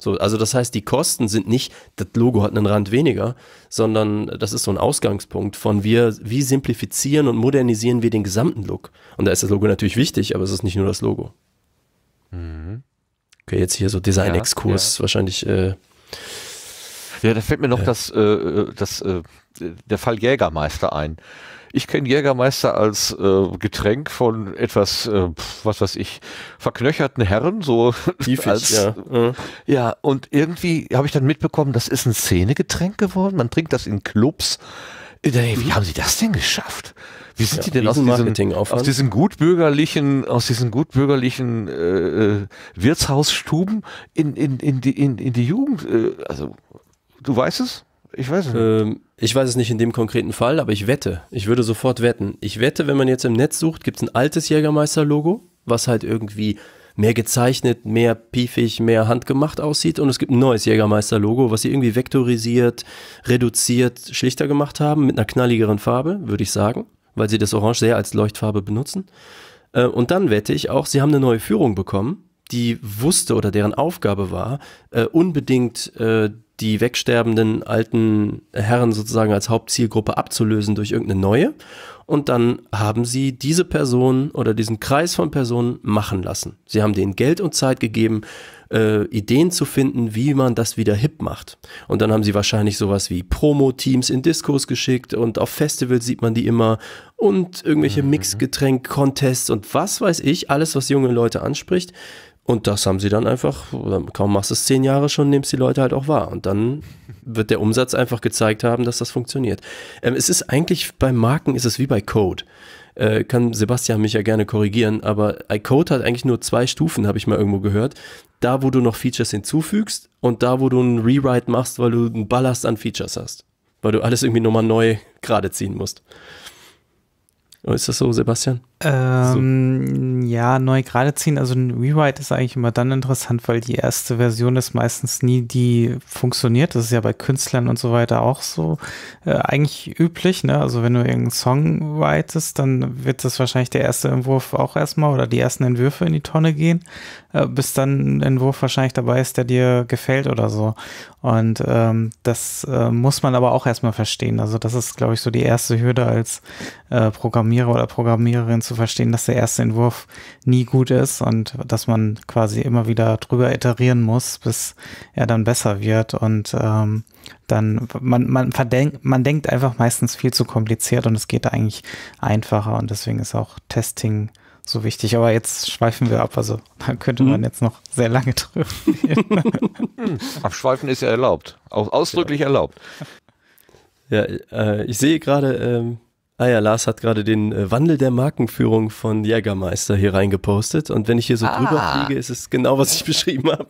So, also das heißt, die Kosten sind nicht, das Logo hat einen Rand weniger, sondern das ist so ein Ausgangspunkt von wir, wie simplifizieren und modernisieren wir den gesamten Look. Und da ist das Logo natürlich wichtig, aber es ist nicht nur das Logo. Mhm. Okay, jetzt hier so Design-Exkurs ja, ja. wahrscheinlich. Äh, ja, da fällt mir noch äh, das, äh, äh das, äh, der Fall Jägermeister ein. Ich kenne Jägermeister als äh, Getränk von etwas, äh, was weiß ich, verknöcherten Herren, so [laughs] Tiefig, als, ja. ja, und irgendwie habe ich dann mitbekommen, das ist ein Szenegetränk geworden. Man trinkt das in Clubs. wie mhm. haben sie das denn geschafft? Wie sind ja, die denn aus diesem, aus diesen gutbürgerlichen, aus diesen gutbürgerlichen äh, äh, Wirtshausstuben in, in, in, die, in, in die Jugend? Äh, also, du weißt es? Ich weiß es nicht. Ähm, ich weiß es nicht in dem konkreten Fall, aber ich wette. Ich würde sofort wetten. Ich wette, wenn man jetzt im Netz sucht, gibt es ein altes Jägermeister-Logo, was halt irgendwie mehr gezeichnet, mehr piefig, mehr handgemacht aussieht. Und es gibt ein neues Jägermeister-Logo, was sie irgendwie vektorisiert, reduziert, schlichter gemacht haben, mit einer knalligeren Farbe, würde ich sagen, weil sie das Orange sehr als Leuchtfarbe benutzen. Äh, und dann wette ich auch, sie haben eine neue Führung bekommen die wusste oder deren Aufgabe war, äh, unbedingt äh, die wegsterbenden alten Herren sozusagen als Hauptzielgruppe abzulösen durch irgendeine neue. Und dann haben sie diese Person oder diesen Kreis von Personen machen lassen. Sie haben denen Geld und Zeit gegeben, äh, Ideen zu finden, wie man das wieder hip macht. Und dann haben sie wahrscheinlich sowas wie Promo-Teams in Discos geschickt und auf Festivals sieht man die immer und irgendwelche mhm. Mixgetränk-Contests und was weiß ich, alles, was junge Leute anspricht. Und das haben sie dann einfach, kaum machst du es zehn Jahre schon, nimmst die Leute halt auch wahr. Und dann [laughs] wird der Umsatz einfach gezeigt haben, dass das funktioniert. Ähm, es ist eigentlich bei Marken ist es wie bei Code. Äh, kann Sebastian mich ja gerne korrigieren, aber Code hat eigentlich nur zwei Stufen, habe ich mal irgendwo gehört. Da, wo du noch Features hinzufügst und da, wo du einen Rewrite machst, weil du einen Ballast an Features hast. Weil du alles irgendwie nochmal neu gerade ziehen musst. Ist das so, Sebastian? Ähm, so. Ja, neu gerade ziehen. Also ein Rewrite ist eigentlich immer dann interessant, weil die erste Version ist meistens nie die funktioniert. Das ist ja bei Künstlern und so weiter auch so äh, eigentlich üblich. Ne? Also wenn du irgendeinen Song writest, dann wird das wahrscheinlich der erste Entwurf auch erstmal oder die ersten Entwürfe in die Tonne gehen, äh, bis dann ein Entwurf wahrscheinlich dabei ist, der dir gefällt oder so. Und ähm, das äh, muss man aber auch erstmal verstehen. Also das ist, glaube ich, so die erste Hürde als äh, Programmierer oder Programmiererin zu verstehen, dass der erste Entwurf nie gut ist und dass man quasi immer wieder drüber iterieren muss, bis er dann besser wird. Und ähm, dann, man, man, verdenkt, man denkt einfach meistens viel zu kompliziert und es geht eigentlich einfacher und deswegen ist auch Testing so wichtig. Aber jetzt schweifen wir ab, also [laughs] da könnte man mhm. jetzt noch sehr lange drüber reden. [laughs] Abschweifen ist ja erlaubt, ausdrücklich ja. erlaubt. Ja, äh, ich sehe gerade, ähm Ah ja, Lars hat gerade den äh, Wandel der Markenführung von Jägermeister hier reingepostet. Und wenn ich hier so ah. drüber fliege, ist es genau, was ich [laughs] beschrieben habe.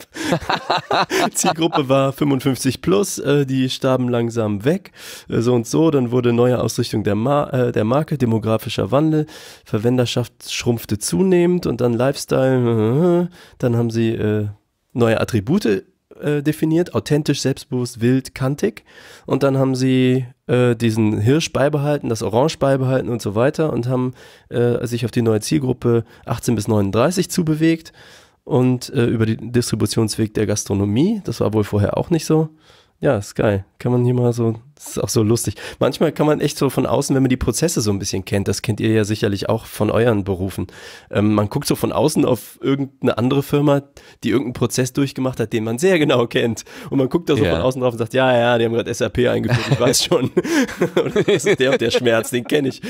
[laughs] Zielgruppe war 55 plus, äh, die starben langsam weg, äh, so und so. Dann wurde neue Ausrichtung der, Mar der Marke, demografischer Wandel, Verwenderschaft schrumpfte zunehmend und dann Lifestyle. [laughs] dann haben sie neue Attribute äh, definiert, authentisch, selbstbewusst, wild, kantig. Und dann haben sie äh, diesen Hirsch beibehalten, das Orange beibehalten und so weiter und haben äh, sich auf die neue Zielgruppe 18 bis 39 zubewegt und äh, über den Distributionsweg der Gastronomie. Das war wohl vorher auch nicht so. Ja, ist geil. Kann man hier mal so das ist auch so lustig. Manchmal kann man echt so von außen, wenn man die Prozesse so ein bisschen kennt, das kennt ihr ja sicherlich auch von euren Berufen. Ähm, man guckt so von außen auf irgendeine andere Firma, die irgendeinen Prozess durchgemacht hat, den man sehr genau kennt. Und man guckt da so ja. von außen drauf und sagt, ja, ja, die haben gerade SAP eingeführt, ich weiß schon. [laughs] das ist der und der Schmerz, den kenne ich.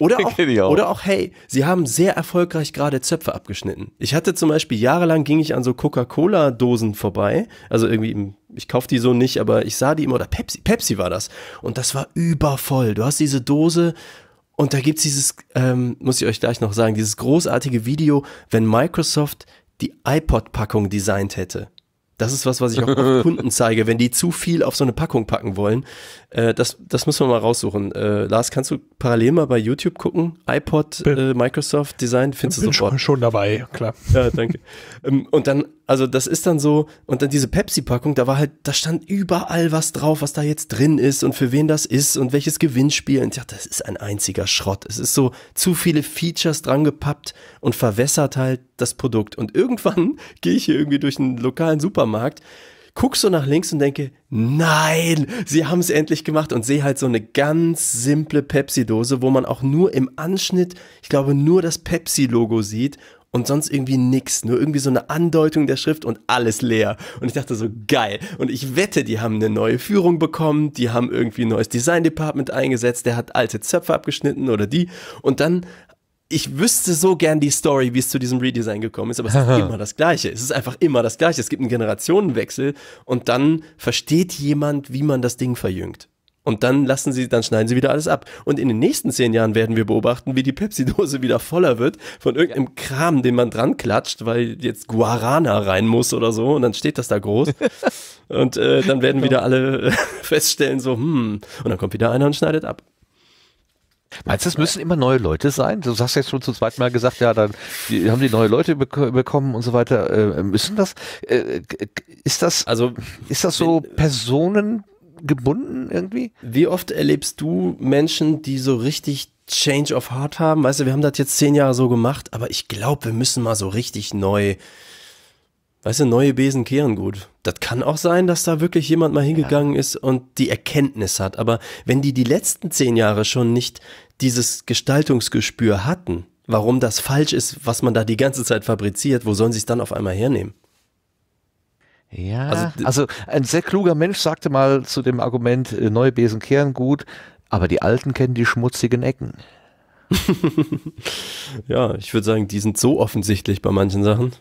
Oder auch, kenn ich auch. oder auch, hey, sie haben sehr erfolgreich gerade Zöpfe abgeschnitten. Ich hatte zum Beispiel jahrelang ging ich an so Coca-Cola-Dosen vorbei. Also irgendwie, ich kaufe die so nicht, aber ich sah die immer, oder Pepsi, Pepsi war das. Und das war übervoll. Du hast diese Dose und da gibt es dieses, ähm, muss ich euch gleich noch sagen, dieses großartige Video, wenn Microsoft die iPod-Packung designt hätte. Das ist was, was ich auch [laughs] Kunden zeige, wenn die zu viel auf so eine Packung packen wollen. Äh, das, das müssen wir mal raussuchen. Äh, Lars, kannst du parallel mal bei YouTube gucken? iPod, bin, äh, Microsoft Design, findest bin du sofort. Schon, schon dabei, klar. Ja, danke. [laughs] ähm, und dann, also das ist dann so, und dann diese Pepsi-Packung, da war halt, da stand überall was drauf, was da jetzt drin ist und für wen das ist und welches Gewinnspiel. Und ja, das ist ein einziger Schrott. Es ist so zu viele Features dran gepappt und verwässert halt das Produkt. Und irgendwann [laughs] gehe ich hier irgendwie durch einen lokalen Supermarkt guck so nach links und denke, nein, sie haben es endlich gemacht und sehe halt so eine ganz simple Pepsi-Dose, wo man auch nur im Anschnitt, ich glaube, nur das Pepsi-Logo sieht und sonst irgendwie nichts, nur irgendwie so eine Andeutung der Schrift und alles leer. Und ich dachte so, geil. Und ich wette, die haben eine neue Führung bekommen, die haben irgendwie ein neues Design-Department eingesetzt, der hat alte Zöpfe abgeschnitten oder die. Und dann ich wüsste so gern die Story, wie es zu diesem Redesign gekommen ist, aber es ist [laughs] immer das Gleiche. Es ist einfach immer das Gleiche. Es gibt einen Generationenwechsel und dann versteht jemand, wie man das Ding verjüngt. Und dann lassen sie, dann schneiden sie wieder alles ab. Und in den nächsten zehn Jahren werden wir beobachten, wie die Pepsi-Dose wieder voller wird von irgendeinem Kram, den man dran klatscht, weil jetzt Guarana rein muss oder so. Und dann steht das da groß. [laughs] und äh, dann werden wieder alle [laughs] feststellen, so, hm. Und dann kommt wieder einer und schneidet ab. Meinst du, es müssen immer neue Leute sein? Du hast jetzt schon zum zweiten Mal gesagt, ja, dann die, haben die neue Leute bek bekommen und so weiter. Äh, müssen das, äh, ist das, also, ist das so äh, personengebunden irgendwie? Wie oft erlebst du Menschen, die so richtig Change of Heart haben? Weißt du, wir haben das jetzt zehn Jahre so gemacht, aber ich glaube, wir müssen mal so richtig neu Weißt du, neue Besen kehren gut. Das kann auch sein, dass da wirklich jemand mal hingegangen ja. ist und die Erkenntnis hat. Aber wenn die die letzten zehn Jahre schon nicht dieses Gestaltungsgespür hatten, warum das falsch ist, was man da die ganze Zeit fabriziert, wo sollen sie es dann auf einmal hernehmen? Ja, also, also ein sehr kluger Mensch sagte mal zu dem Argument, äh, neue Besen kehren gut, aber die Alten kennen die schmutzigen Ecken. [laughs] ja, ich würde sagen, die sind so offensichtlich bei manchen Sachen.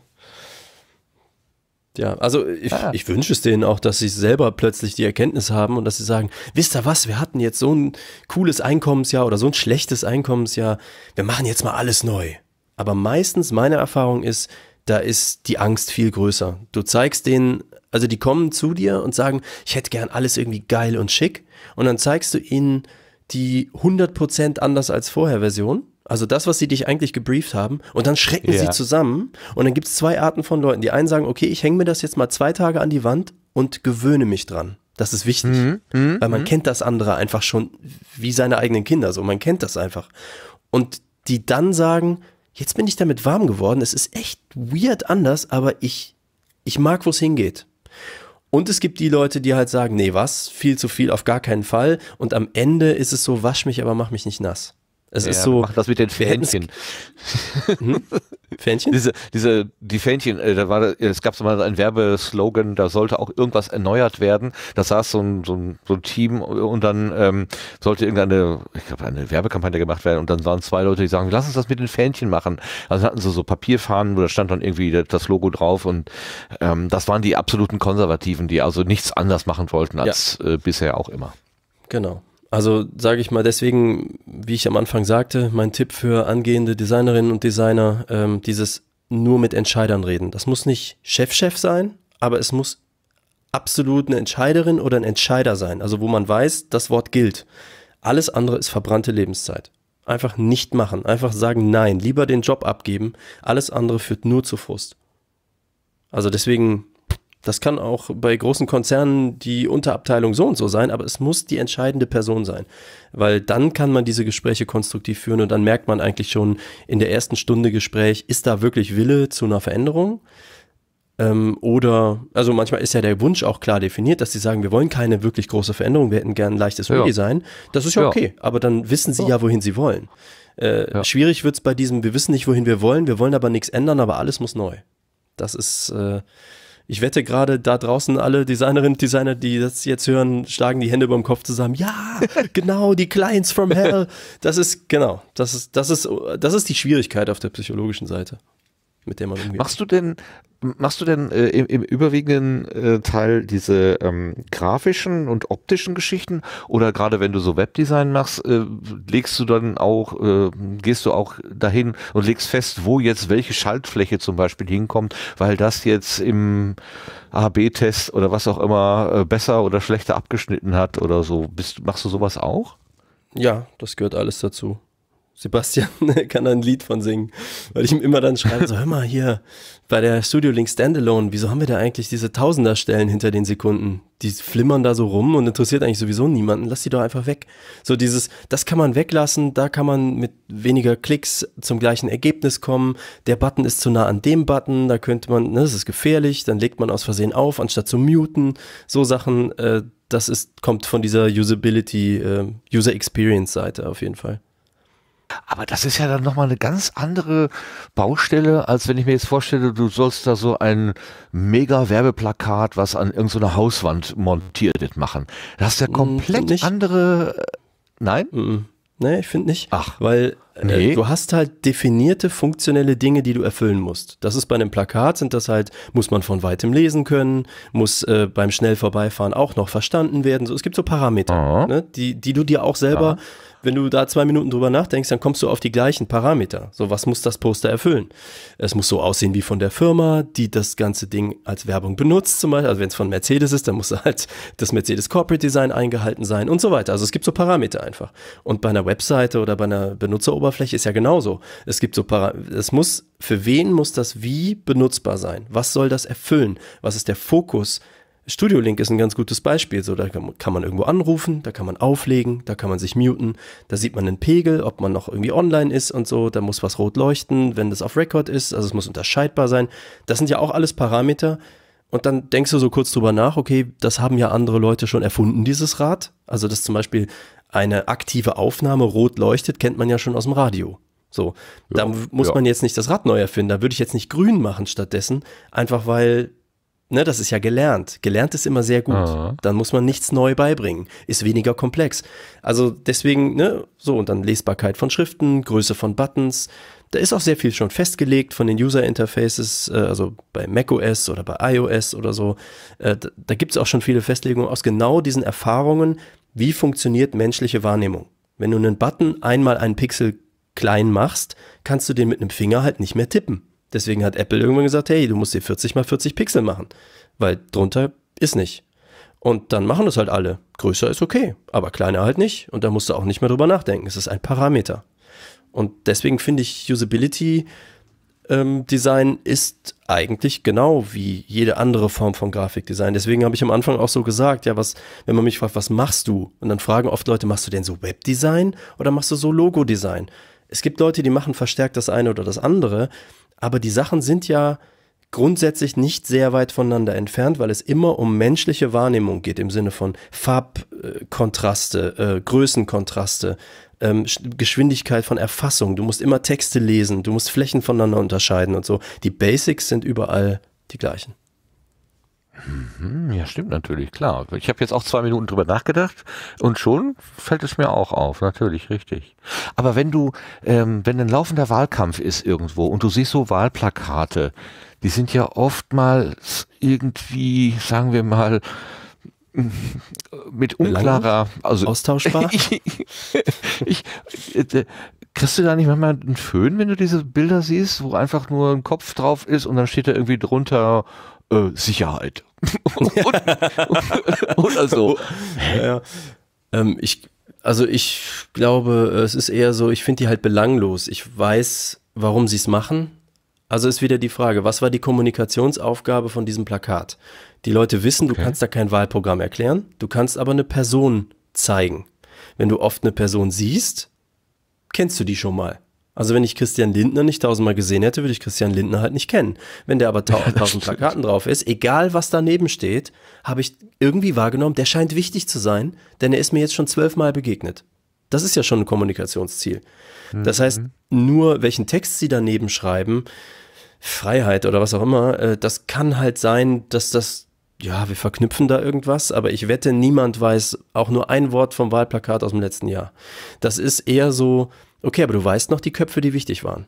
Ja, also ich, ah. ich wünsche es denen auch, dass sie selber plötzlich die Erkenntnis haben und dass sie sagen, wisst ihr was, wir hatten jetzt so ein cooles Einkommensjahr oder so ein schlechtes Einkommensjahr, wir machen jetzt mal alles neu. Aber meistens meine Erfahrung ist, da ist die Angst viel größer. Du zeigst denen, also die kommen zu dir und sagen, ich hätte gern alles irgendwie geil und schick und dann zeigst du ihnen die 100% anders als vorher Version also das, was sie dich eigentlich gebrieft haben. Und dann schrecken ja. sie zusammen. Und dann gibt es zwei Arten von Leuten. Die einen sagen, okay, ich hänge mir das jetzt mal zwei Tage an die Wand und gewöhne mich dran. Das ist wichtig, mhm. mhm. weil man mhm. kennt das andere einfach schon wie seine eigenen Kinder. So, man kennt das einfach. Und die dann sagen, jetzt bin ich damit warm geworden. Es ist echt weird anders, aber ich, ich mag, wo es hingeht. Und es gibt die Leute, die halt sagen, nee, was? Viel zu viel, auf gar keinen Fall. Und am Ende ist es so, wasch mich, aber mach mich nicht nass. Es ja, ist so. Mach das mit den Fähnchen. Hm? Fähnchen? diese, diese, die Fähnchen, äh, da war, es gab so mal einen Werbeslogan, da sollte auch irgendwas erneuert werden. Da saß so ein, so ein, so ein Team äh, und dann ähm, sollte irgendeine, ich glaube, eine Werbekampagne gemacht werden und dann waren zwei Leute, die sagen, lass uns das mit den Fähnchen machen. Also hatten sie so, Papierfahnen, wo da stand dann irgendwie das Logo drauf und ähm, das waren die absoluten Konservativen, die also nichts anders machen wollten als ja. äh, bisher auch immer. Genau. Also sage ich mal, deswegen, wie ich am Anfang sagte, mein Tipp für angehende Designerinnen und Designer, ähm, dieses nur mit Entscheidern reden. Das muss nicht Chef-Chef sein, aber es muss absolut eine Entscheiderin oder ein Entscheider sein. Also wo man weiß, das Wort gilt. Alles andere ist verbrannte Lebenszeit. Einfach nicht machen, einfach sagen nein, lieber den Job abgeben. Alles andere führt nur zu Frust. Also deswegen das kann auch bei großen Konzernen die Unterabteilung so und so sein, aber es muss die entscheidende Person sein, weil dann kann man diese Gespräche konstruktiv führen und dann merkt man eigentlich schon in der ersten Stunde Gespräch, ist da wirklich Wille zu einer Veränderung? Ähm, oder, also manchmal ist ja der Wunsch auch klar definiert, dass sie sagen, wir wollen keine wirklich große Veränderung, wir hätten gern ein leichtes ja. Redesign. Das ist ja, ja, okay, aber dann wissen sie ja, ja wohin sie wollen. Äh, ja. Schwierig wird es bei diesem, wir wissen nicht, wohin wir wollen, wir wollen aber nichts ändern, aber alles muss neu. Das ist... Äh, ich wette gerade da draußen alle Designerinnen und Designer, die das jetzt hören, schlagen die Hände über dem Kopf zusammen. Ja, [laughs] genau, die Clients from Hell. Das ist, genau, das ist, das ist, das ist die Schwierigkeit auf der psychologischen Seite mit der man umgeht. Machst du denn, machst du denn äh, im, im, überwiegenden äh, Teil diese ähm, grafischen und optischen Geschichten oder gerade wenn du so Webdesign machst, äh, legst du dann auch, äh, gehst du auch dahin und legst fest, wo jetzt welche Schaltfläche zum Beispiel hinkommt, weil das jetzt im AB-Test oder was auch immer äh, besser oder schlechter abgeschnitten hat oder so. Bist, machst du sowas auch? Ja, das gehört alles dazu. Sebastian [laughs] kann da ein Lied von singen, weil ich ihm immer dann schreibe, so hör mal hier bei der Studio Link Standalone, wieso haben wir da eigentlich diese Tausenderstellen hinter den Sekunden? Die flimmern da so rum und interessiert eigentlich sowieso niemanden, lass die doch einfach weg. So dieses, das kann man weglassen, da kann man mit weniger Klicks zum gleichen Ergebnis kommen, der Button ist zu nah an dem Button, da könnte man, ne, das ist gefährlich, dann legt man aus Versehen auf, anstatt zu muten, so Sachen, äh, das ist, kommt von dieser Usability, äh, User Experience Seite auf jeden Fall. Aber das ist ja dann nochmal eine ganz andere Baustelle, als wenn ich mir jetzt vorstelle, du sollst da so ein mega Werbeplakat, was an irgendeiner Hauswand montiert ist, machen. Das ist ja mm, komplett nicht. andere. Äh, nein? Mhm. Nee, ich finde nicht. Ach. Weil äh, du hast halt definierte funktionelle Dinge, die du erfüllen musst. Das ist bei einem Plakat, sind das halt, muss man von weitem lesen können, muss äh, beim schnell vorbeifahren auch noch verstanden werden. So, es gibt so Parameter, ah. ne, die, die du dir auch selber. Ja wenn du da zwei Minuten drüber nachdenkst, dann kommst du auf die gleichen Parameter. So, was muss das Poster erfüllen? Es muss so aussehen wie von der Firma, die das ganze Ding als Werbung benutzt, zum Beispiel. Also wenn es von Mercedes ist, dann muss halt das Mercedes Corporate Design eingehalten sein und so weiter. Also es gibt so Parameter einfach. Und bei einer Webseite oder bei einer Benutzeroberfläche ist ja genauso. Es gibt so Parameter. Es muss, für wen muss das wie benutzbar sein? Was soll das erfüllen? Was ist der Fokus? Studio Link ist ein ganz gutes Beispiel. So, da kann man irgendwo anrufen, da kann man auflegen, da kann man sich muten, da sieht man einen Pegel, ob man noch irgendwie online ist und so, da muss was rot leuchten, wenn das auf Record ist, also es muss unterscheidbar sein. Das sind ja auch alles Parameter. Und dann denkst du so kurz drüber nach, okay, das haben ja andere Leute schon erfunden, dieses Rad. Also, dass zum Beispiel eine aktive Aufnahme rot leuchtet, kennt man ja schon aus dem Radio. So, ja, da muss ja. man jetzt nicht das Rad neu erfinden, da würde ich jetzt nicht grün machen stattdessen, einfach weil Ne, das ist ja gelernt. Gelernt ist immer sehr gut. Ah. Dann muss man nichts neu beibringen. Ist weniger komplex. Also deswegen, ne, so und dann Lesbarkeit von Schriften, Größe von Buttons. Da ist auch sehr viel schon festgelegt von den User Interfaces, äh, also bei macOS oder bei iOS oder so. Äh, da gibt es auch schon viele Festlegungen aus genau diesen Erfahrungen, wie funktioniert menschliche Wahrnehmung. Wenn du einen Button einmal einen Pixel klein machst, kannst du den mit einem Finger halt nicht mehr tippen. Deswegen hat Apple irgendwann gesagt, hey, du musst dir 40 mal 40 Pixel machen, weil drunter ist nicht. Und dann machen das halt alle. Größer ist okay, aber kleiner halt nicht. Und da musst du auch nicht mehr drüber nachdenken. Es ist ein Parameter. Und deswegen finde ich Usability ähm, Design ist eigentlich genau wie jede andere Form von Grafikdesign. Deswegen habe ich am Anfang auch so gesagt, ja, was, wenn man mich fragt, was machst du? Und dann fragen oft Leute, machst du denn so Webdesign oder machst du so Logo-Design? Es gibt Leute, die machen verstärkt das eine oder das andere, aber die Sachen sind ja grundsätzlich nicht sehr weit voneinander entfernt, weil es immer um menschliche Wahrnehmung geht, im Sinne von Farbkontraste, äh, äh, Größenkontraste, ähm, Geschwindigkeit von Erfassung. Du musst immer Texte lesen, du musst Flächen voneinander unterscheiden und so. Die Basics sind überall die gleichen. Mhm, ja, stimmt natürlich, klar. Ich habe jetzt auch zwei Minuten drüber nachgedacht und schon fällt es mir auch auf, natürlich, richtig. Aber wenn du, ähm, wenn ein laufender Wahlkampf ist irgendwo und du siehst so Wahlplakate, die sind ja oftmals irgendwie, sagen wir mal, mit unklarer, also austauschbar. [laughs] ich, ich, äh, kriegst du da nicht manchmal einen Föhn, wenn du diese Bilder siehst, wo einfach nur ein Kopf drauf ist und dann steht da irgendwie drunter äh, Sicherheit. [laughs] [laughs] oder so. Ja, ähm, ich, also ich glaube, es ist eher so, ich finde die halt belanglos. Ich weiß, warum sie es machen. Also ist wieder die Frage, was war die Kommunikationsaufgabe von diesem Plakat? Die Leute wissen, okay. du kannst da kein Wahlprogramm erklären, du kannst aber eine Person zeigen. Wenn du oft eine Person siehst, kennst du die schon mal. Also wenn ich Christian Lindner nicht tausendmal gesehen hätte, würde ich Christian Lindner halt nicht kennen. Wenn der aber tausend, [laughs] tausend Plakaten drauf ist, egal was daneben steht, habe ich irgendwie wahrgenommen, der scheint wichtig zu sein, denn er ist mir jetzt schon zwölfmal begegnet. Das ist ja schon ein Kommunikationsziel. Mhm. Das heißt, nur welchen Text sie daneben schreiben, Freiheit oder was auch immer, äh, das kann halt sein, dass das, ja, wir verknüpfen da irgendwas, aber ich wette, niemand weiß auch nur ein Wort vom Wahlplakat aus dem letzten Jahr. Das ist eher so, Okay, aber du weißt noch die Köpfe, die wichtig waren.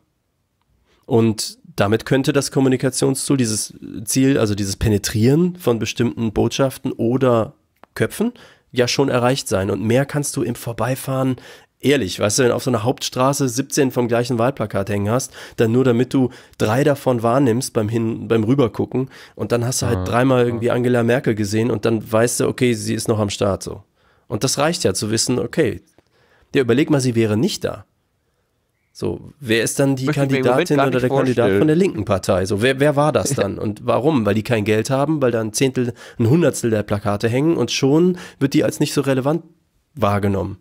Und damit könnte das Kommunikationsziel, dieses Ziel, also dieses Penetrieren von bestimmten Botschaften oder Köpfen, ja schon erreicht sein. Und mehr kannst du im Vorbeifahren ehrlich, weißt du, wenn du auf so einer Hauptstraße 17 vom gleichen Wahlplakat hängen hast, dann nur damit du drei davon wahrnimmst beim hin, beim rübergucken und dann hast du halt ah, dreimal ah. irgendwie Angela Merkel gesehen und dann weißt du, okay, sie ist noch am Start so. Und das reicht ja zu wissen, okay, ja, überleg mal, sie wäre nicht da. So, wer ist dann die Kandidatin oder der Kandidat von der linken Partei? So, wer, wer war das [laughs] dann und warum? Weil die kein Geld haben, weil da ein Zehntel, ein Hundertstel der Plakate hängen und schon wird die als nicht so relevant wahrgenommen.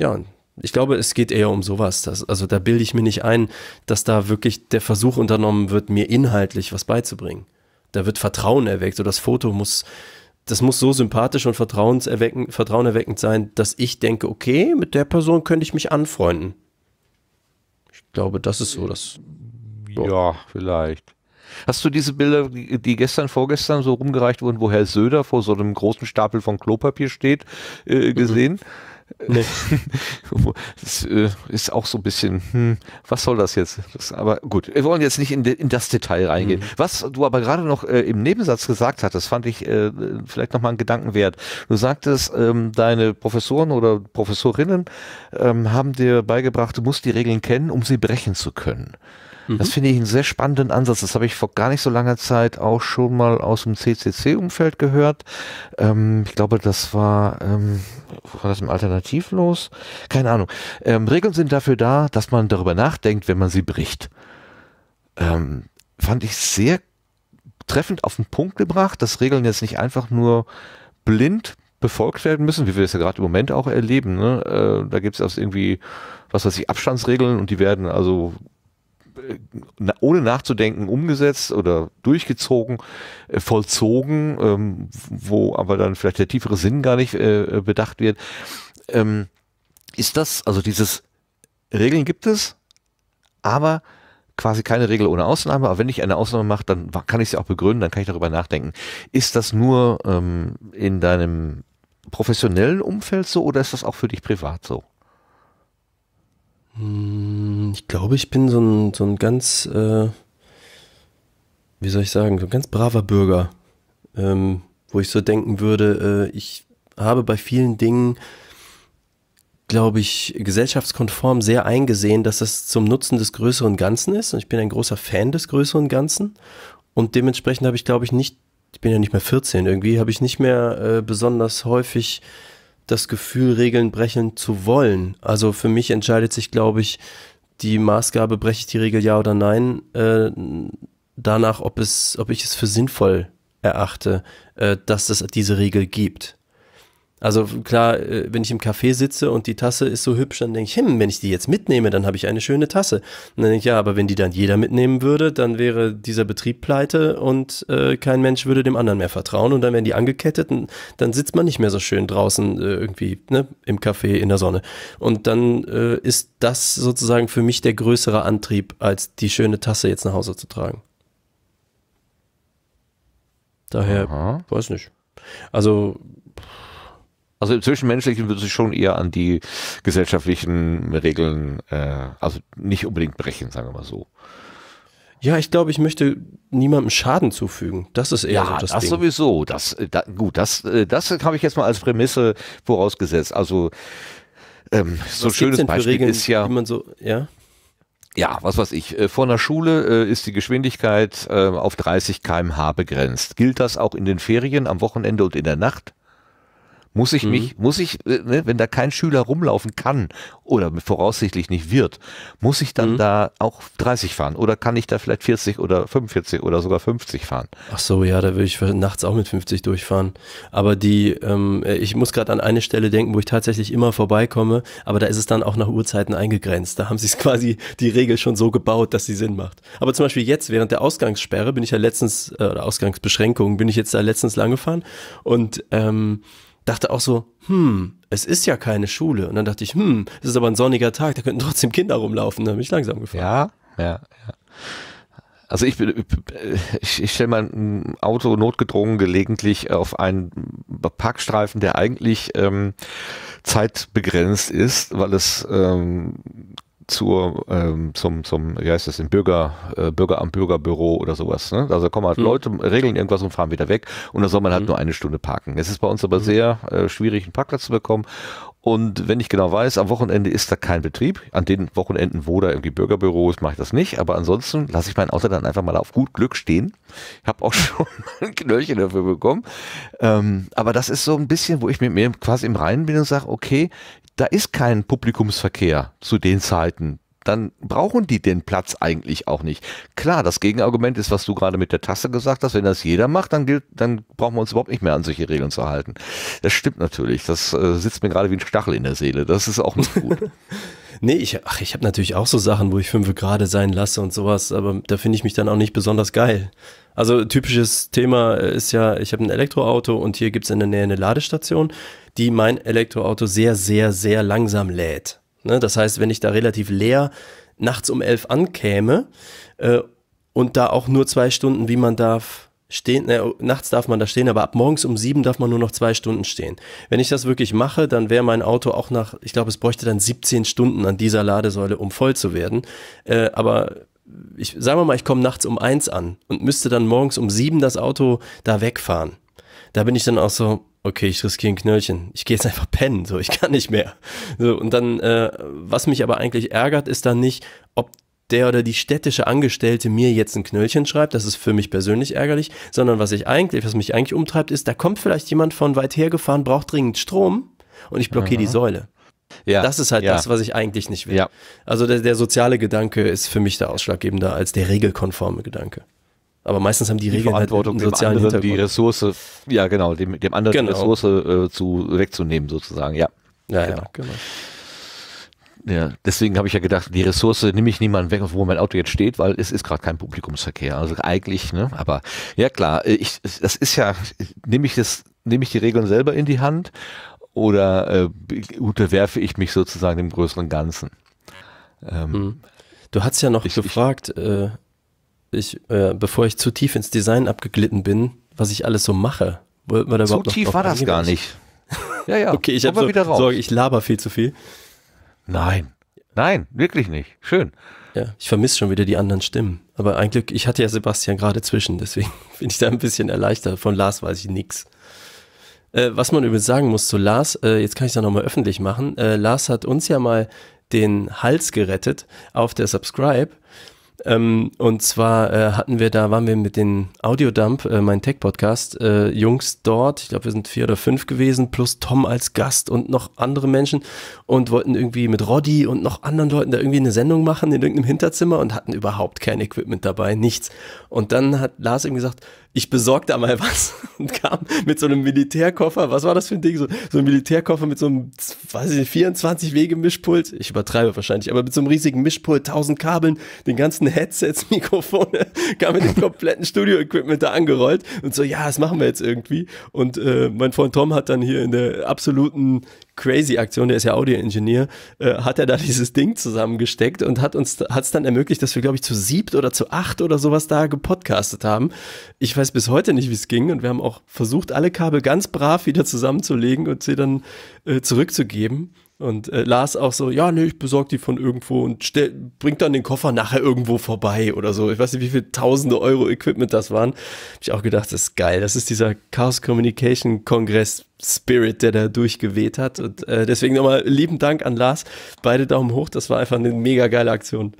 Ja, ich glaube, es geht eher um sowas. Dass, also da bilde ich mir nicht ein, dass da wirklich der Versuch unternommen wird, mir inhaltlich was beizubringen. Da wird Vertrauen erweckt. So das Foto muss, das muss so sympathisch und vertrauenerweckend, vertrauenerweckend sein, dass ich denke, okay, mit der Person könnte ich mich anfreunden glaube, das ist so das. So. Ja, vielleicht. Hast du diese Bilder, die gestern, vorgestern so rumgereicht wurden, wo Herr Söder vor so einem großen Stapel von Klopapier steht, äh, gesehen? Mhm. [laughs] Nee. das äh, ist auch so ein bisschen, hm, was soll das jetzt? Das, aber gut, wir wollen jetzt nicht in, de, in das Detail reingehen. Mhm. Was du aber gerade noch äh, im Nebensatz gesagt hattest, fand ich äh, vielleicht nochmal einen Gedanken wert. Du sagtest, ähm, deine Professoren oder Professorinnen ähm, haben dir beigebracht, du musst die Regeln kennen, um sie brechen zu können. Das mhm. finde ich einen sehr spannenden Ansatz. Das habe ich vor gar nicht so langer Zeit auch schon mal aus dem CCC-Umfeld gehört. Ähm, ich glaube, das war, ähm, war das im Alternativlos? Keine Ahnung. Ähm, Regeln sind dafür da, dass man darüber nachdenkt, wenn man sie bricht. Ähm, fand ich sehr treffend auf den Punkt gebracht, dass Regeln jetzt nicht einfach nur blind befolgt werden müssen, wie wir es ja gerade im Moment auch erleben. Ne? Äh, da gibt es also irgendwie, was weiß ich, Abstandsregeln und die werden also ohne nachzudenken umgesetzt oder durchgezogen, äh, vollzogen, ähm, wo aber dann vielleicht der tiefere Sinn gar nicht äh, äh, bedacht wird. Ähm, ist das, also dieses Regeln gibt es, aber quasi keine Regel ohne Ausnahme, aber wenn ich eine Ausnahme mache, dann kann ich sie auch begründen, dann kann ich darüber nachdenken. Ist das nur ähm, in deinem professionellen Umfeld so oder ist das auch für dich privat so? Hm, ich glaube, ich bin so ein, so ein ganz, äh, wie soll ich sagen, so ein ganz braver Bürger, ähm, wo ich so denken würde, äh, ich habe bei vielen Dingen, glaube ich, gesellschaftskonform sehr eingesehen, dass das zum Nutzen des größeren Ganzen ist. Und ich bin ein großer Fan des größeren Ganzen. Und dementsprechend habe ich, glaube ich, nicht, ich bin ja nicht mehr 14 irgendwie, habe ich nicht mehr äh, besonders häufig das Gefühl, Regeln brechen zu wollen. Also für mich entscheidet sich, glaube ich, die Maßgabe, breche ich die Regel ja oder nein, äh, danach, ob, es, ob ich es für sinnvoll erachte, äh, dass es diese Regel gibt. Also klar, äh, wenn ich im Café sitze und die Tasse ist so hübsch, dann denke ich, hm, wenn ich die jetzt mitnehme, dann habe ich eine schöne Tasse. Und dann denke ich, ja, aber wenn die dann jeder mitnehmen würde, dann wäre dieser Betrieb pleite und äh, kein Mensch würde dem anderen mehr vertrauen und dann werden die angekettet und dann sitzt man nicht mehr so schön draußen äh, irgendwie ne, im Café in der Sonne. Und dann äh, ist das sozusagen für mich der größere Antrieb, als die schöne Tasse jetzt nach Hause zu tragen. Daher, Aha. weiß nicht. Also also im Zwischenmenschlichen würde sich schon eher an die gesellschaftlichen Regeln, äh, also nicht unbedingt brechen, sagen wir mal so. Ja, ich glaube, ich möchte niemandem Schaden zufügen. Das ist eher ja, so das, das Ding. sowieso. Das, da, gut, das, äh, das habe ich jetzt mal als Prämisse vorausgesetzt. Also ähm, so ein schönes Beispiel Regeln, ist ja, so, ja. Ja, was weiß ich. Äh, vor einer Schule äh, ist die Geschwindigkeit äh, auf 30 km/h begrenzt. Gilt das auch in den Ferien, am Wochenende und in der Nacht? Muss ich mhm. mich, muss ich, äh, ne, wenn da kein Schüler rumlaufen kann oder voraussichtlich nicht wird, muss ich dann mhm. da auch 30 fahren oder kann ich da vielleicht 40 oder 45 oder sogar 50 fahren? Ach so, ja, da würde ich nachts auch mit 50 durchfahren. Aber die, ähm, äh, ich muss gerade an eine Stelle denken, wo ich tatsächlich immer vorbeikomme, aber da ist es dann auch nach Uhrzeiten eingegrenzt. Da haben [laughs] sie es quasi die Regel schon so gebaut, dass sie Sinn macht. Aber zum Beispiel jetzt, während der Ausgangssperre, bin ich ja letztens, äh, oder Ausgangsbeschränkung, bin ich jetzt da letztens lang gefahren und ähm, dachte auch so, hm, es ist ja keine Schule. Und dann dachte ich, hm, es ist aber ein sonniger Tag, da könnten trotzdem Kinder rumlaufen. Da bin ich langsam gefahren. Ja, ja, ja. Also ich, ich, ich stelle mein Auto notgedrungen gelegentlich auf einen Parkstreifen, der eigentlich ähm, zeitbegrenzt ist, weil es ähm, zur, ähm, zum, zum, wie heißt das, im Bürger, äh, Bürgeramt, Bürgerbüro oder sowas. Ne? Also kommen halt mhm. Leute, regeln irgendwas und fahren wieder weg und da soll man halt mhm. nur eine Stunde parken. Es ist bei uns aber mhm. sehr äh, schwierig, einen Parkplatz zu bekommen. Und wenn ich genau weiß, am Wochenende ist da kein Betrieb. An den Wochenenden, wo da irgendwie Bürgerbüro ist, mache ich das nicht. Aber ansonsten lasse ich mein Auto dann einfach mal auf gut Glück stehen. Ich habe auch [laughs] schon ein Knöllchen dafür bekommen. Ähm, aber das ist so ein bisschen, wo ich mit mir quasi im Reinen bin und sage, okay, da ist kein Publikumsverkehr zu den Zeiten, dann brauchen die den Platz eigentlich auch nicht. Klar, das Gegenargument ist, was du gerade mit der Tasse gesagt hast, wenn das jeder macht, dann gilt, dann brauchen wir uns überhaupt nicht mehr an solche Regeln zu halten. Das stimmt natürlich. Das äh, sitzt mir gerade wie ein Stachel in der Seele. Das ist auch nicht gut. [laughs] nee, ich, ach, ich habe natürlich auch so Sachen, wo ich fünf gerade sein lasse und sowas, aber da finde ich mich dann auch nicht besonders geil. Also typisches Thema äh, ist ja, ich habe ein Elektroauto und hier gibt es in der Nähe eine Ladestation die mein Elektroauto sehr, sehr, sehr langsam lädt. Ne? Das heißt, wenn ich da relativ leer nachts um elf ankäme äh, und da auch nur zwei Stunden, wie man darf, stehen, ne, nachts darf man da stehen, aber ab morgens um sieben darf man nur noch zwei Stunden stehen. Wenn ich das wirklich mache, dann wäre mein Auto auch nach, ich glaube, es bräuchte dann 17 Stunden an dieser Ladesäule, um voll zu werden. Äh, aber ich sagen wir mal, ich komme nachts um eins an und müsste dann morgens um sieben das Auto da wegfahren. Da bin ich dann auch so, okay, ich riskiere ein Knöllchen, ich gehe jetzt einfach pennen, so, ich kann nicht mehr. So, und dann, äh, was mich aber eigentlich ärgert, ist dann nicht, ob der oder die städtische Angestellte mir jetzt ein Knöllchen schreibt, das ist für mich persönlich ärgerlich, sondern was ich eigentlich, was mich eigentlich umtreibt, ist, da kommt vielleicht jemand von weit her gefahren, braucht dringend Strom und ich blockiere mhm. die Säule. Ja, das ist halt ja. das, was ich eigentlich nicht will. Ja. Also der, der soziale Gedanke ist für mich der ausschlaggebende als der regelkonforme Gedanke. Aber meistens haben die Regeln die halt Verantwortung halt einen sozialen dem anderen die Ressource, ja genau, dem, dem anderen genau. die Ressource äh, zu, wegzunehmen sozusagen, ja. Ja, genau. Ja, genau. Ja, deswegen habe ich ja gedacht, die Ressource nehme ich niemanden weg, wo mein Auto jetzt steht, weil es ist gerade kein Publikumsverkehr. Also eigentlich, ne? Aber ja klar, ich, das ist ja, nehme ich das, nehme ich die Regeln selber in die Hand oder äh, unterwerfe ich mich sozusagen dem größeren Ganzen? Ähm, hm. Du hast ja noch ich, gefragt, ich, äh, ich, äh, bevor ich zu tief ins Design abgeglitten bin, was ich alles so mache. Wollten wir da überhaupt zu tief war das gar nicht. [laughs] ja, ja. Okay, ich habe so, wieder raus. Sorge, ich laber viel zu viel. Nein, nein, wirklich nicht. Schön. Ja, ich vermisse schon wieder die anderen Stimmen. Aber ein Glück, ich hatte ja Sebastian gerade zwischen, deswegen [laughs] bin ich da ein bisschen erleichtert. Von Lars weiß ich nichts. Äh, was man übrigens sagen muss zu Lars, äh, jetzt kann ich es ja nochmal öffentlich machen. Äh, Lars hat uns ja mal den Hals gerettet auf der Subscribe ähm, und zwar äh, hatten wir da, waren wir mit den Audiodump, äh, mein Tech-Podcast, äh, Jungs dort. Ich glaube, wir sind vier oder fünf gewesen, plus Tom als Gast und noch andere Menschen und wollten irgendwie mit Roddy und noch anderen Leuten da irgendwie eine Sendung machen in irgendeinem Hinterzimmer und hatten überhaupt kein Equipment dabei, nichts. Und dann hat Lars eben gesagt, ich besorge da mal [laughs] was und kam mit so einem Militärkoffer, was war das für ein Ding? So, so ein Militärkoffer mit so einem, weiß ich nicht, 24 Wege Mischpult, ich übertreibe wahrscheinlich, aber mit so einem riesigen Mischpult, 1000 Kabeln, den ganzen Headsets, [laughs] Mikrofone, kam mit dem kompletten Studio-Equipment da angerollt und so, ja, das machen wir jetzt irgendwie. Und äh, mein Freund Tom hat dann hier in der absoluten crazy Aktion, der ist ja Audioingenieur, äh, hat er da [laughs] dieses Ding zusammengesteckt und hat uns hat es dann ermöglicht, dass wir glaube ich zu siebt oder zu acht oder sowas da gepodcastet haben. Ich weiß bis heute nicht, wie es ging und wir haben auch versucht, alle Kabel ganz brav wieder zusammenzulegen und sie dann äh, zurückzugeben. Und äh, Lars auch so, ja, nee, ich besorge die von irgendwo und stell, bringt dann den Koffer nachher irgendwo vorbei oder so. Ich weiß nicht, wie viel tausende Euro Equipment das waren. Hab ich auch gedacht, das ist geil. Das ist dieser Chaos Communication Kongress Spirit, der da durchgeweht hat. Und äh, deswegen nochmal lieben Dank an Lars. Beide Daumen hoch, das war einfach eine mega geile Aktion.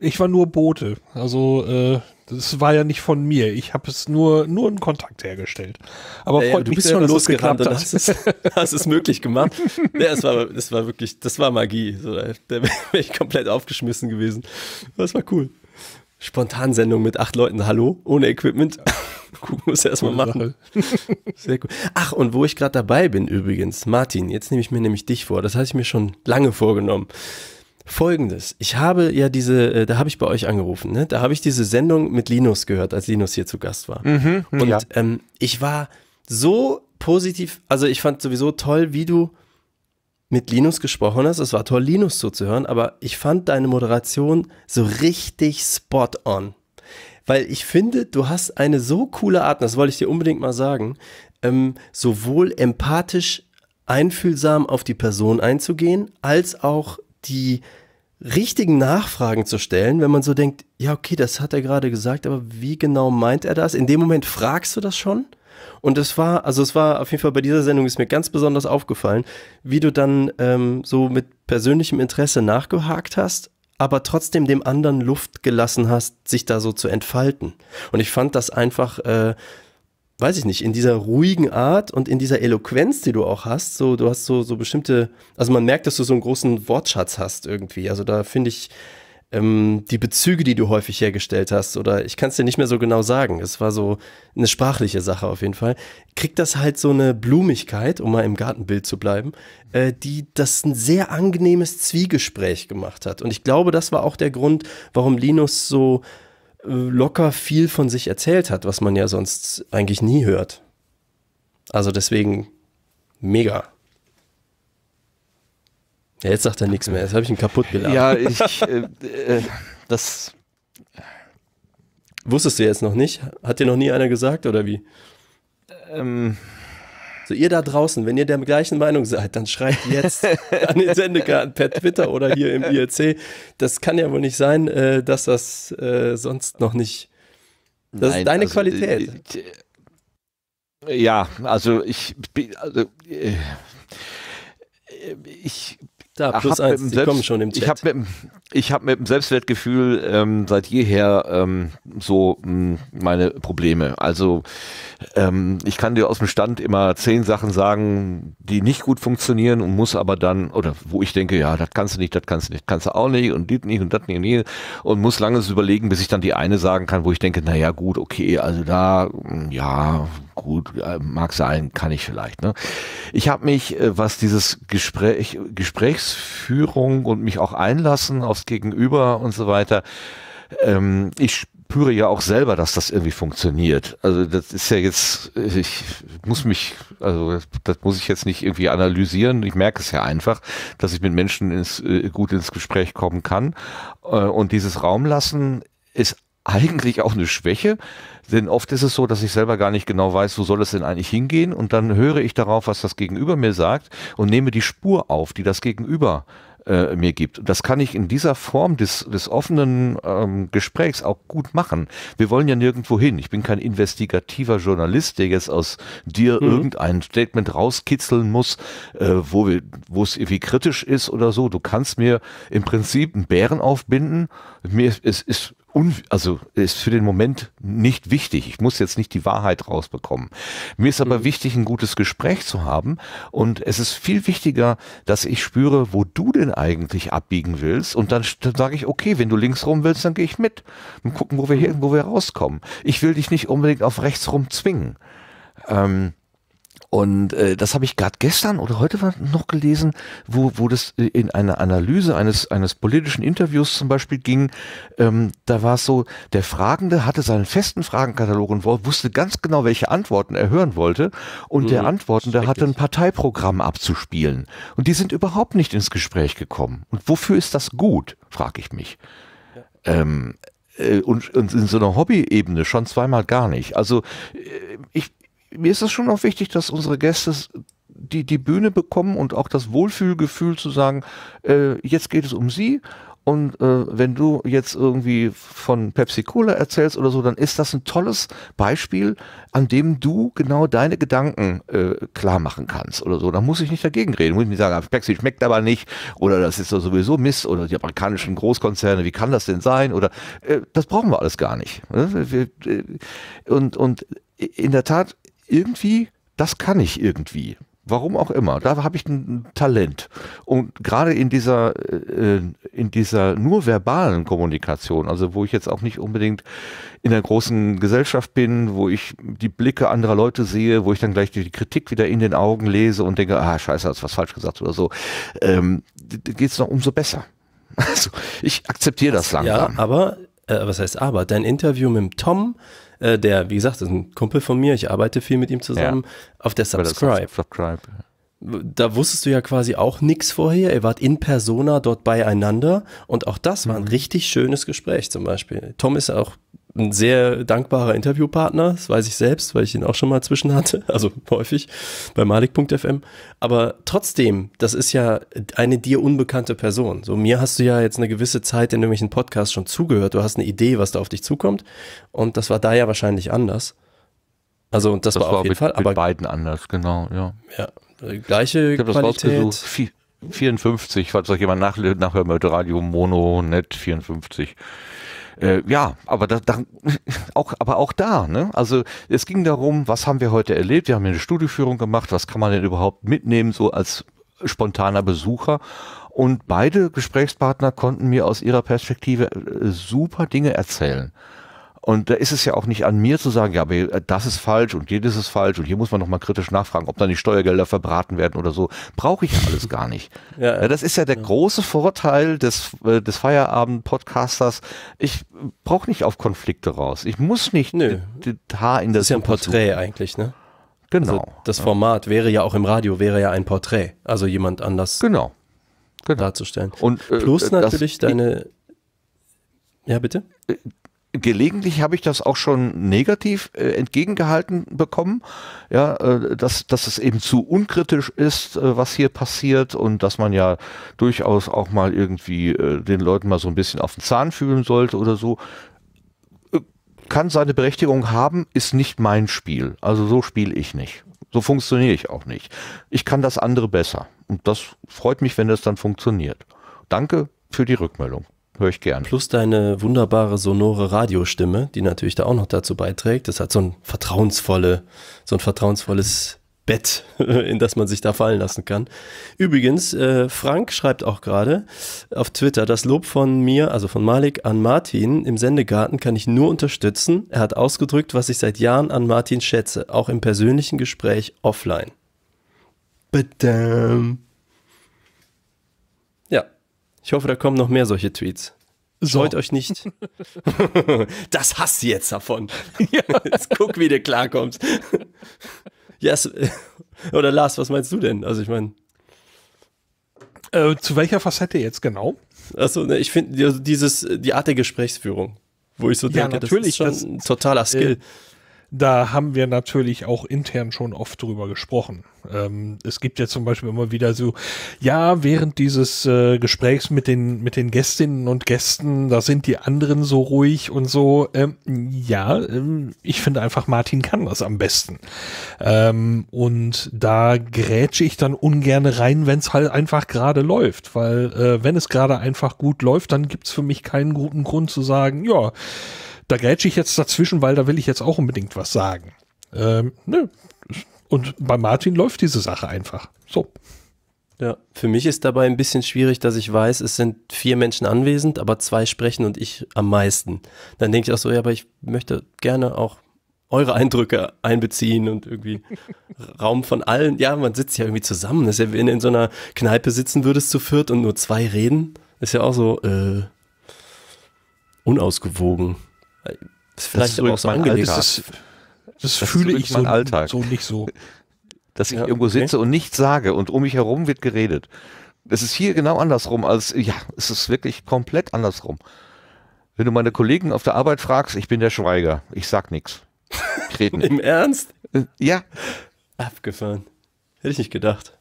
Ich war nur Bote. Also äh, das war ja nicht von mir. Ich habe es nur nur in Kontakt hergestellt. Aber ja, ja, du bist schon losgerannt und hast es, [laughs] hast es möglich gemacht. ja, es war, es war wirklich, das war Magie. So, da wäre ich komplett aufgeschmissen gewesen. Das war cool. Spontansendung mit acht Leuten. Hallo, ohne Equipment. Gucken wir es erstmal machen. [laughs] Sehr cool. Ach, und wo ich gerade dabei bin übrigens, Martin, jetzt nehme ich mir nämlich dich vor. Das hatte ich mir schon lange vorgenommen. Folgendes, ich habe ja diese, äh, da habe ich bei euch angerufen, ne? da habe ich diese Sendung mit Linus gehört, als Linus hier zu Gast war. Mhm, hm, Und ja. ähm, ich war so positiv, also ich fand sowieso toll, wie du mit Linus gesprochen hast. Es war toll, Linus zuzuhören, aber ich fand deine Moderation so richtig spot on. Weil ich finde, du hast eine so coole Art, das wollte ich dir unbedingt mal sagen, ähm, sowohl empathisch einfühlsam auf die Person einzugehen, als auch die richtigen Nachfragen zu stellen, wenn man so denkt, ja, okay, das hat er gerade gesagt, aber wie genau meint er das? In dem Moment fragst du das schon. Und es war, also es war auf jeden Fall bei dieser Sendung ist mir ganz besonders aufgefallen, wie du dann ähm, so mit persönlichem Interesse nachgehakt hast, aber trotzdem dem anderen Luft gelassen hast, sich da so zu entfalten. Und ich fand das einfach äh, weiß ich nicht, in dieser ruhigen Art und in dieser Eloquenz, die du auch hast, so, du hast so, so bestimmte, also man merkt, dass du so einen großen Wortschatz hast irgendwie. Also da finde ich ähm, die Bezüge, die du häufig hergestellt hast, oder ich kann es dir nicht mehr so genau sagen, es war so eine sprachliche Sache auf jeden Fall, kriegt das halt so eine Blumigkeit, um mal im Gartenbild zu bleiben, äh, die das ein sehr angenehmes Zwiegespräch gemacht hat. Und ich glaube, das war auch der Grund, warum Linus so locker viel von sich erzählt hat, was man ja sonst eigentlich nie hört. Also deswegen mega. Ja, jetzt sagt er nichts mehr. Jetzt habe ich ihn kaputt geladen. Ja, ich. Äh, äh, das. Wusstest du jetzt noch nicht? Hat dir noch nie einer gesagt oder wie? Ähm. So, ihr da draußen, wenn ihr der gleichen Meinung seid, dann schreibt jetzt an den Sendekarten per Twitter oder hier im IRC. Das kann ja wohl nicht sein, äh, dass das äh, sonst noch nicht. Das Nein, ist deine also, Qualität. Äh, äh ja, also ich, also, äh, ich da, plus eins, die Selbst kommen schon im Chat. Ich habe mit, hab mit dem Selbstwertgefühl ähm, seit jeher ähm, so mh, hm, meine Probleme. Also ähm, ich kann dir aus dem Stand immer zehn Sachen sagen, die nicht gut funktionieren und muss aber dann, oder wo ich denke, ja, das kannst du nicht, das kannst du nicht, kannst du auch nicht und dit nicht und das nicht und nicht und muss lange überlegen, bis ich dann die eine sagen kann, wo ich denke, naja gut, okay, also da, hm, ja, gut, äh, mag sein, kann ich vielleicht. Ne? Ich habe mich, äh, was dieses Gespräch, Gesprächsführung und mich auch einlassen aufs Gegenüber und so weiter, ähm, ich spüre ja auch selber, dass das irgendwie funktioniert. Also das ist ja jetzt, ich muss mich, also das, das muss ich jetzt nicht irgendwie analysieren. Ich merke es ja einfach, dass ich mit Menschen ins, äh, gut ins Gespräch kommen kann. Und dieses Raumlassen ist eigentlich auch eine Schwäche, denn oft ist es so, dass ich selber gar nicht genau weiß, wo soll es denn eigentlich hingehen und dann höre ich darauf, was das Gegenüber mir sagt und nehme die Spur auf, die das Gegenüber äh, mir gibt. Das kann ich in dieser Form des, des offenen ähm, Gesprächs auch gut machen. Wir wollen ja nirgendwo hin. Ich bin kein investigativer Journalist, der jetzt aus dir mhm. irgendein Statement rauskitzeln muss, äh, wo wir, wo es irgendwie kritisch ist oder so. Du kannst mir im Prinzip einen Bären aufbinden. Mir ist, ist also ist für den Moment nicht wichtig. Ich muss jetzt nicht die Wahrheit rausbekommen. Mir ist aber mhm. wichtig, ein gutes Gespräch zu haben. Und es ist viel wichtiger, dass ich spüre, wo du denn eigentlich abbiegen willst. Und dann, dann sage ich, okay, wenn du links rum willst, dann gehe ich mit und gucken, wo wir mhm. hier, wo wir rauskommen. Ich will dich nicht unbedingt auf rechts rum zwingen. Ähm, und äh, das habe ich gerade gestern oder heute noch gelesen, wo, wo das äh, in einer Analyse eines, eines politischen Interviews zum Beispiel ging. Ähm, da war es so, der Fragende hatte seinen festen Fragenkatalog und wusste ganz genau, welche Antworten er hören wollte. Und mhm. der Antwortende hatte ein Parteiprogramm abzuspielen. Und die sind überhaupt nicht ins Gespräch gekommen. Und wofür ist das gut, frage ich mich. Ja. Ähm, äh, und, und in so einer Hobby-Ebene schon zweimal gar nicht. Also äh, ich mir ist es schon auch wichtig, dass unsere Gäste die, die Bühne bekommen und auch das Wohlfühlgefühl zu sagen, äh, jetzt geht es um sie. Und äh, wenn du jetzt irgendwie von Pepsi Cola erzählst oder so, dann ist das ein tolles Beispiel, an dem du genau deine Gedanken äh, klar machen kannst oder so. Da muss ich nicht dagegen reden. Muss ich nicht sagen, ah, Pepsi schmeckt aber nicht oder das ist doch sowieso Mist oder die amerikanischen Großkonzerne, wie kann das denn sein? Oder äh, das brauchen wir alles gar nicht. Ne? Äh, und, und äh, in der Tat irgendwie, das kann ich irgendwie. Warum auch immer, da habe ich ein Talent. Und gerade in dieser, äh, äh, in dieser nur verbalen Kommunikation, also wo ich jetzt auch nicht unbedingt in der großen Gesellschaft bin, wo ich die Blicke anderer Leute sehe, wo ich dann gleich die Kritik wieder in den Augen lese und denke, ah, scheiße, hast was falsch gesagt oder so, ähm, geht es noch umso besser. [laughs] Also ich akzeptiere das langsam. Ja, aber, äh, was heißt aber, dein Interview mit Tom, äh, der, wie gesagt, ist ein Kumpel von mir, ich arbeite viel mit ihm zusammen, ja. auf der Subscribe. Subscribe. Da wusstest du ja quasi auch nichts vorher. Ihr wart in Persona dort beieinander und auch das war ein mhm. richtig schönes Gespräch zum Beispiel. Tom ist auch ein sehr dankbarer Interviewpartner, das weiß ich selbst, weil ich ihn auch schon mal zwischen hatte, [laughs] also häufig bei malik.fm. Aber trotzdem, das ist ja eine dir unbekannte Person. So mir hast du ja jetzt eine gewisse Zeit in irgendwelchen Podcasts schon zugehört, du hast eine Idee, was da auf dich zukommt und das war da ja wahrscheinlich anders. Also das, das war, war auf jeden mit, Fall, aber beiden anders, genau, ja. Ja, gleiche ich hab Qualität. 54, falls euch jemand nach, nachhören möchte, Radio Mono Net 54. Äh, ja, aber da, da, [laughs] auch, aber auch da, ne? Also es ging darum, was haben wir heute erlebt? Wir haben eine Studieführung gemacht, was kann man denn überhaupt mitnehmen, so als spontaner Besucher? Und beide Gesprächspartner konnten mir aus ihrer Perspektive äh, super Dinge erzählen. Und da ist es ja auch nicht an mir zu sagen, ja, aber das ist falsch und jedes ist falsch und hier muss man nochmal kritisch nachfragen, ob dann die Steuergelder verbraten werden oder so. Brauche ich ja alles gar nicht. [laughs] ja, das ist ja der ja. große Vorteil des, äh, des Feierabend-Podcasters. Ich brauche nicht auf Konflikte raus. Ich muss nicht Nö. das Haar in der Das ist ja ein Porträt eigentlich, ne? Genau. Also das Format wäre ja auch im Radio, wäre ja ein Porträt. Also jemand anders genau. Genau. darzustellen. Und, äh, Plus äh, natürlich deine. Ja, bitte? Äh, gelegentlich habe ich das auch schon negativ äh, entgegengehalten bekommen, ja, äh, dass, dass es eben zu unkritisch ist, äh, was hier passiert und dass man ja durchaus auch mal irgendwie äh, den Leuten mal so ein bisschen auf den Zahn fühlen sollte oder so. Äh, kann seine Berechtigung haben, ist nicht mein Spiel. Also so spiele ich nicht. So funktioniere ich auch nicht. Ich kann das andere besser. Und das freut mich, wenn das dann funktioniert. Danke für die Rückmeldung. Höre ich gern. Plus deine wunderbare sonore Radiostimme, die natürlich da auch noch dazu beiträgt. Das hat so ein vertrauensvolle, so ein vertrauensvolles Bett, [laughs] in das man sich da fallen lassen kann. Übrigens, äh, Frank schreibt auch gerade auf Twitter, das Lob von mir, also von Malik an Martin im Sendegarten kann ich nur unterstützen. Er hat ausgedrückt, was ich seit Jahren an Martin schätze, auch im persönlichen Gespräch offline. Badam. Ich hoffe, da kommen noch mehr solche Tweets. Scheut so. euch nicht. [laughs] das hast du jetzt davon. [laughs] Ja. Jetzt guck, wie du klarkommst. Yes. Oder Lars, was meinst du denn? Also ich meine. Äh, zu welcher Facette jetzt genau? Ne, also ich finde dieses die Art der Gesprächsführung, wo ich so denke, ja, das ist schon das, ein totaler äh, Skill. Äh, da haben wir natürlich auch intern schon oft drüber gesprochen. Ähm, es gibt ja zum Beispiel immer wieder so, ja, während dieses äh, Gesprächs mit den, mit den Gästinnen und Gästen, da sind die anderen so ruhig und so. Ähm, ja, ähm, ich finde einfach, Martin kann das am besten. Ähm, und da grätsche ich dann ungern rein, wenn es halt einfach gerade läuft. Weil äh, wenn es gerade einfach gut läuft, dann gibt es für mich keinen guten Grund zu sagen, ja, da grätsche ich jetzt dazwischen, weil da will ich jetzt auch unbedingt was sagen. Ähm, nö. Und bei Martin läuft diese Sache einfach. So. Ja, für mich ist dabei ein bisschen schwierig, dass ich weiß, es sind vier Menschen anwesend, aber zwei sprechen und ich am meisten. Dann denke ich auch so, ja, aber ich möchte gerne auch eure Eindrücke einbeziehen und irgendwie [laughs] Raum von allen. Ja, man sitzt ja irgendwie zusammen. Das ist ja, wenn du in so einer Kneipe sitzen würdest zu viert und nur zwei reden, ist ja auch so äh, unausgewogen das Ist vielleicht das ist auch so angelegt. Das, das, das, fühle ich so, Alltag. so nicht so. [laughs] Dass ich ja, irgendwo okay. sitze und nichts sage und um mich herum wird geredet. Das ist hier genau andersrum. Als, ja, es ist wirklich komplett andersrum. Wenn du meine Kollegen auf der Arbeit fragst, ich bin der Schweiger. Ich sag nichts. Ich rede [laughs] nicht. Im Ernst? Äh, ja. Abgefahren. Hätte ich nicht gedacht.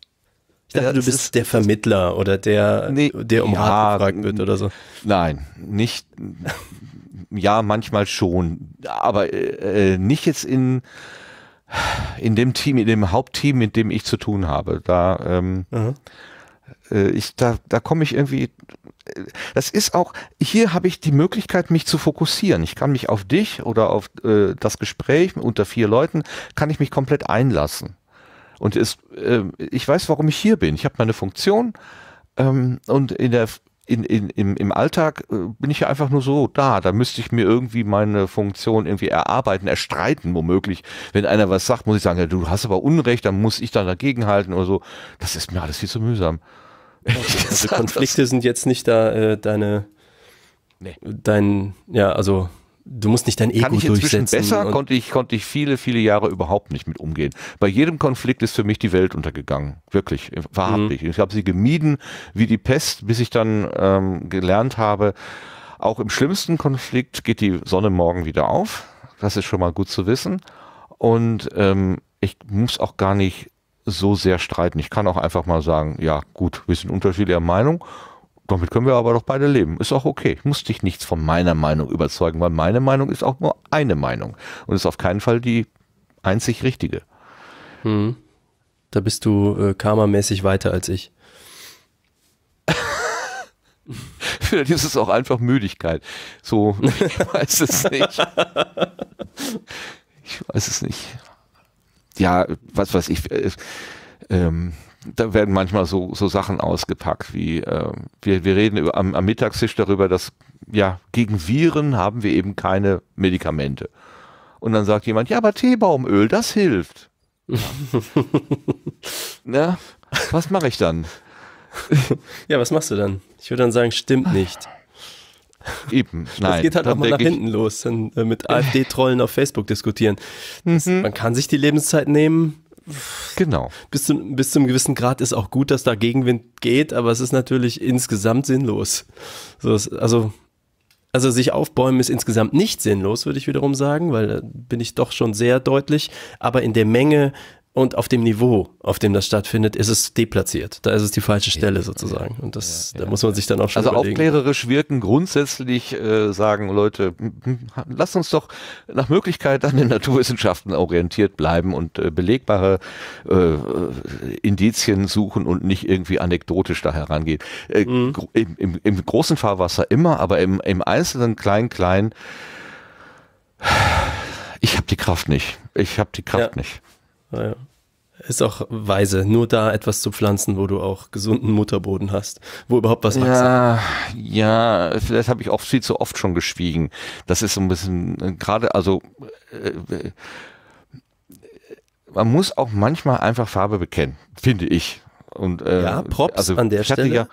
Ich dachte, ja, du bist der Vermittler oder der, nee, der um ja, wird oder so. Nein, nicht. [laughs] ja, manchmal schon. Aber äh, äh, nicht jetzt in, in dem Team, in dem Hauptteam, mit dem ich zu tun habe. Da, ähm, mhm. äh, da, da komme ich irgendwie. Äh, das ist auch, hier habe ich die Möglichkeit, mich zu fokussieren. Ich kann mich auf dich oder auf äh, das Gespräch unter vier Leuten, kann ich mich komplett einlassen. Und es, äh, ich weiß, warum ich hier bin. Ich habe meine Funktion ähm, und in der in, in, im, im Alltag äh, bin ich ja einfach nur so da. Da müsste ich mir irgendwie meine Funktion irgendwie erarbeiten, erstreiten, womöglich. Wenn einer was sagt, muss ich sagen, ja, du hast aber Unrecht, dann muss ich dann dagegenhalten oder so. Das ist mir alles viel zu mühsam. Okay, [laughs] also Konflikte das. sind jetzt nicht da äh, deine, nee. dein, ja, also du musst nicht dein Ego Kann ich durchsetzen. Besser konnte ich, konnte ich viele, viele Jahre überhaupt nicht mit umgehen. Bei jedem Konflikt ist für mich die Welt untergegangen. Wirklich, wahrhaftig. Mhm. Ich habe sie gemieden wie die Pest, bis ich dann ähm, gelernt habe, auch im schlimmsten Konflikt geht die Sonne morgen wieder auf. Das ist schon mal gut zu wissen. Und ähm, ich muss auch gar nicht so sehr streiten. Ich kann auch einfach mal sagen, ja gut, wir sind unterschiedlicher Meinung damit können wir aber doch beide leben. Ist auch okay. Ich muss dich nichts von meiner Meinung überzeugen, weil meine Meinung ist auch nur eine Meinung und ist auf keinen Fall die einzig richtige. Hm. Da bist du äh, karmamäßig weiter als ich. [laughs] Vielleicht ist es auch einfach Müdigkeit. So, ich [laughs] weiß es nicht. Ich weiß es nicht. Ja, was weiß ich. Äh, ähm, da werden manchmal so, so Sachen ausgepackt, wie äh, wir, wir reden über, am, am Mittagstisch darüber, dass ja, gegen Viren haben wir eben keine Medikamente. Und dann sagt jemand, ja, aber Teebaumöl, das hilft. [laughs] Na, was mache ich dann? ja, was machst du dann? Ich würde dann sagen, stimmt nicht. Eben, nein. Das geht halt auch mal nach hinten los, dann äh, mit AfD-Trollen auf Facebook diskutieren. Das, [laughs] mhm. Man kann sich die Lebenszeit nehmen, Genau. Bis, zu, bis zum gewissen Grad ist auch gut, dass da Gegenwind geht, aber es ist natürlich insgesamt sinnlos. also, also sich aufbäumen ist insgesamt nicht sinnlos, würde ich wiederum sagen, weil da bin ich doch schon sehr deutlich. Aber in der Menge und auf dem Niveau, auf dem das stattfindet, ist es deplatziert. Da ist es die falsche Stelle sozusagen. Und das, ja, ja, da muss man sich dann auch schon Also überlegen. aufklärerisch wirken, grundsätzlich äh, sagen Leute, lasst uns doch nach Möglichkeit an den Naturwissenschaften orientiert bleiben und äh, belegbare äh, Indizien suchen und nicht irgendwie anekdotisch da herangehen. Äh, mhm. Im, im, im, großen Fahrwasser immer, aber im, im einzelnen Klein-Klein, ich habe die Kraft nicht. Ich habe die Kraft ja. nicht. Naja. Ist auch weise, nur da etwas zu pflanzen, wo du auch gesunden Mutterboden hast, wo überhaupt was wächst. Ja, ja, vielleicht habe ich auch viel zu oft schon geschwiegen. Das ist so ein bisschen, äh, gerade, also, äh, äh, man muss auch manchmal einfach Farbe bekennen, finde ich. Und, äh, ja, Props also, an der Stelle. Ja,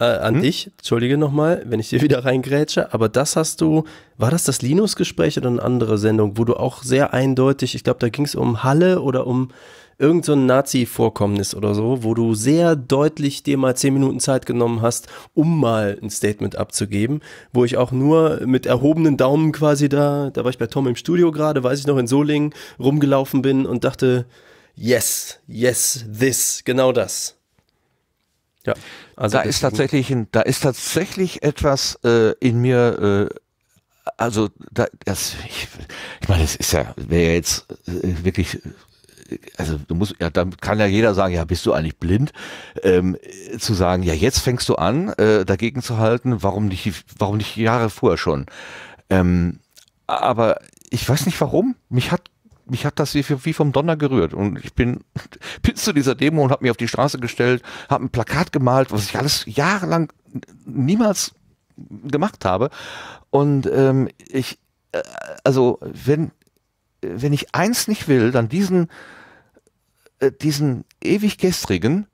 äh, an hm? dich, entschuldige nochmal, wenn ich dir [laughs] wieder reingrätsche, aber das hast du, war das das Linus-Gespräch oder eine andere Sendung, wo du auch sehr eindeutig, ich glaube, da ging es um Halle oder um irgendein so Nazi-Vorkommnis oder so, wo du sehr deutlich dir mal zehn Minuten Zeit genommen hast, um mal ein Statement abzugeben, wo ich auch nur mit erhobenen Daumen quasi da, da war ich bei Tom im Studio gerade, weiß ich noch, in Solingen rumgelaufen bin und dachte, yes, yes, this, genau das. Ja. Also da ist tatsächlich ein, da ist tatsächlich etwas äh, in mir äh, also da, das, ich, ich meine, das ist ja, wäre jetzt äh, wirklich, äh, also du musst, ja, dann kann ja jeder sagen, ja, bist du eigentlich blind, ähm, zu sagen, ja, jetzt fängst du an, äh, dagegen zu halten, warum nicht, warum nicht Jahre vorher schon? Ähm, aber ich weiß nicht warum, mich hat mich hat das wie, vom Donner gerührt. Und ich bin [laughs] bis zu dieser Demo und habe mich auf die Straße gestellt, habe ein Plakat gemalt, was ich alles jahrelang niemals gemacht habe. Und ähm, ich, äh, also wenn, wenn ich eins nicht will, dann diesen, äh, diesen ewig gestrigen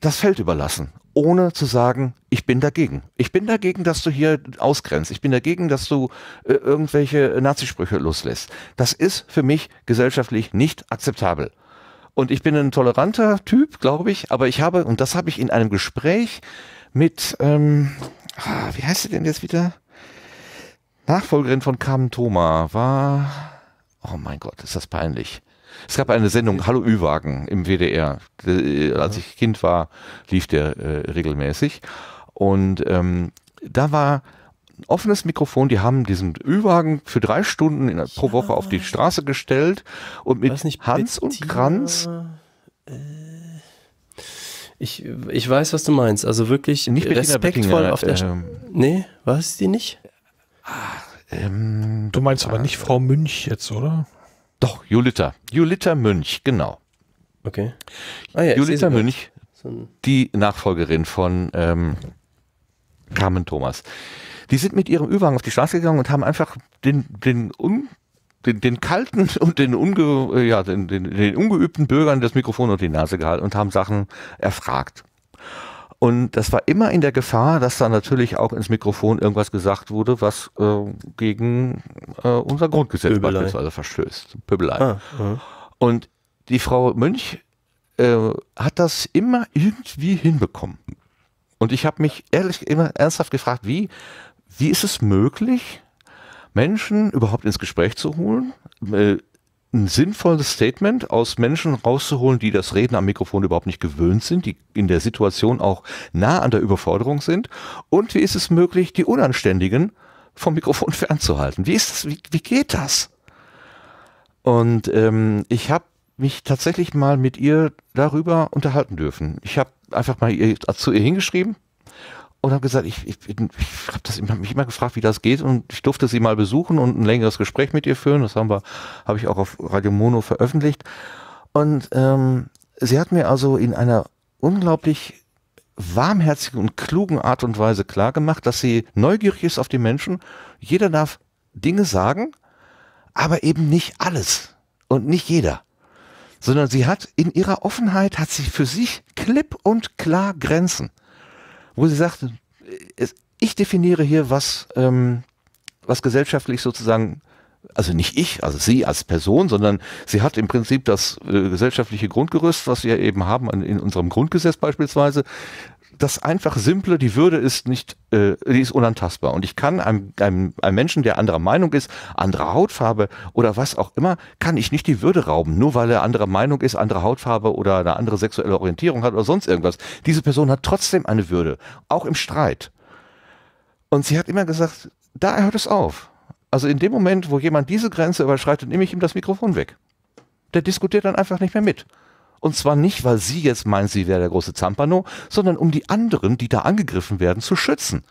das Feld überlassen ohne zu sagen, ich bin dagegen. Ich bin dagegen, dass du hier ausgrenzt. Ich bin dagegen, dass du äh, irgendwelche Nazisprüche loslässt. Das ist für mich gesellschaftlich nicht akzeptabel. Und ich bin ein toleranter Typ, glaube ich, aber ich habe, und das habe ich in einem Gespräch mit, ähm, ah, wie heißt sie denn jetzt wieder? Nachfolgerin von Carmen Thoma war, oh mein Gott, ist das peinlich. Es gab eine Sendung Hallo Ü-Wagen im WDR. Äh, als ich Kind war, lief der äh, regelmäßig. Und ähm, da war ein offenes Mikrofon. Die haben diesen Ü-Wagen für drei Stunden in, pro ja. Woche auf die Straße gestellt und mit nicht, Hans und Kranz. Äh, ich, ich weiß, was du meinst. Also wirklich nicht respektvoll auf der. Ähm, nee, war es die nicht? Ah, ähm, du meinst aber ah. nicht Frau Münch jetzt, oder? Doch, Julita. Julita Münch, genau. Okay. Ah, ja, Julita Münch, so die Nachfolgerin von ähm, Carmen Thomas. Die sind mit ihrem ü auf die Straße gegangen und haben einfach den, den, un, den, den kalten [laughs] und den, unge, äh, ja, den, den, den ungeübten Bürgern das Mikrofon und die Nase gehalten und haben Sachen erfragt. Und das war immer in der Gefahr, dass da natürlich auch ins Mikrofon irgendwas gesagt wurde, was äh, gegen äh, unser Grundgesetz Pöbelei. beispielsweise verstößt. Pöbelei. Ah, Und die Frau Münch äh, hat das immer irgendwie hinbekommen. Und ich habe mich ehrlich immer ernsthaft gefragt, wie, wie ist es möglich, Menschen überhaupt ins Gespräch zu holen, äh, ein sinnvolles Statement aus Menschen rauszuholen, die das Reden am Mikrofon überhaupt nicht gewöhnt sind, die in der Situation auch nah an der Überforderung sind? Und wie ist es möglich, die Unanständigen vom Mikrofon [laughs] fernzuhalten? Wie ist das? Wie, wie geht das? Und ähm, ich habe mich tatsächlich mal mit ihr darüber unterhalten dürfen. Ich habe einfach mal ihr, zu ihr hingeschrieben, und habe gesagt, ich, ich, ich habe das immer, mich immer gefragt, wie das geht und ich durfte sie mal besuchen und ein längeres Gespräch mit ihr führen. Das haben wir, habe ich auch auf Radio Mono veröffentlicht. Und ähm, sie hat mir also in einer unglaublich warmherzigen und klugen Art und Weise klargemacht, dass sie neugierig ist auf die Menschen. Jeder darf Dinge sagen, aber eben nicht alles und nicht jeder sondern sie hat in ihrer Offenheit hat sie für sich klipp und klar Grenzen wo sie sagt, ich definiere hier, was, ähm, was gesellschaftlich sozusagen also nicht ich, also sie als Person, sondern sie hat im Prinzip das äh, gesellschaftliche Grundgerüst, was wir eben haben an, in unserem Grundgesetz beispielsweise, das einfach Simple, die Würde ist nicht, äh, die ist unantastbar. Und ich kann einem, einem, einem Menschen, der anderer Meinung ist, anderer Hautfarbe oder was auch immer, kann ich nicht die Würde rauben, nur weil er anderer Meinung ist, andere Hautfarbe oder eine andere sexuelle Orientierung hat oder sonst irgendwas. Diese Person hat trotzdem eine Würde, auch im Streit. Und sie hat immer gesagt, da hört es auf. Also in dem Moment, wo jemand diese Grenze überschreitet, nehme ich ihm das Mikrofon weg. Der diskutiert dann einfach nicht mehr mit. Und zwar nicht, weil sie jetzt meint, sie wäre der große Zampano, sondern um die anderen, die da angegriffen werden, zu schützen.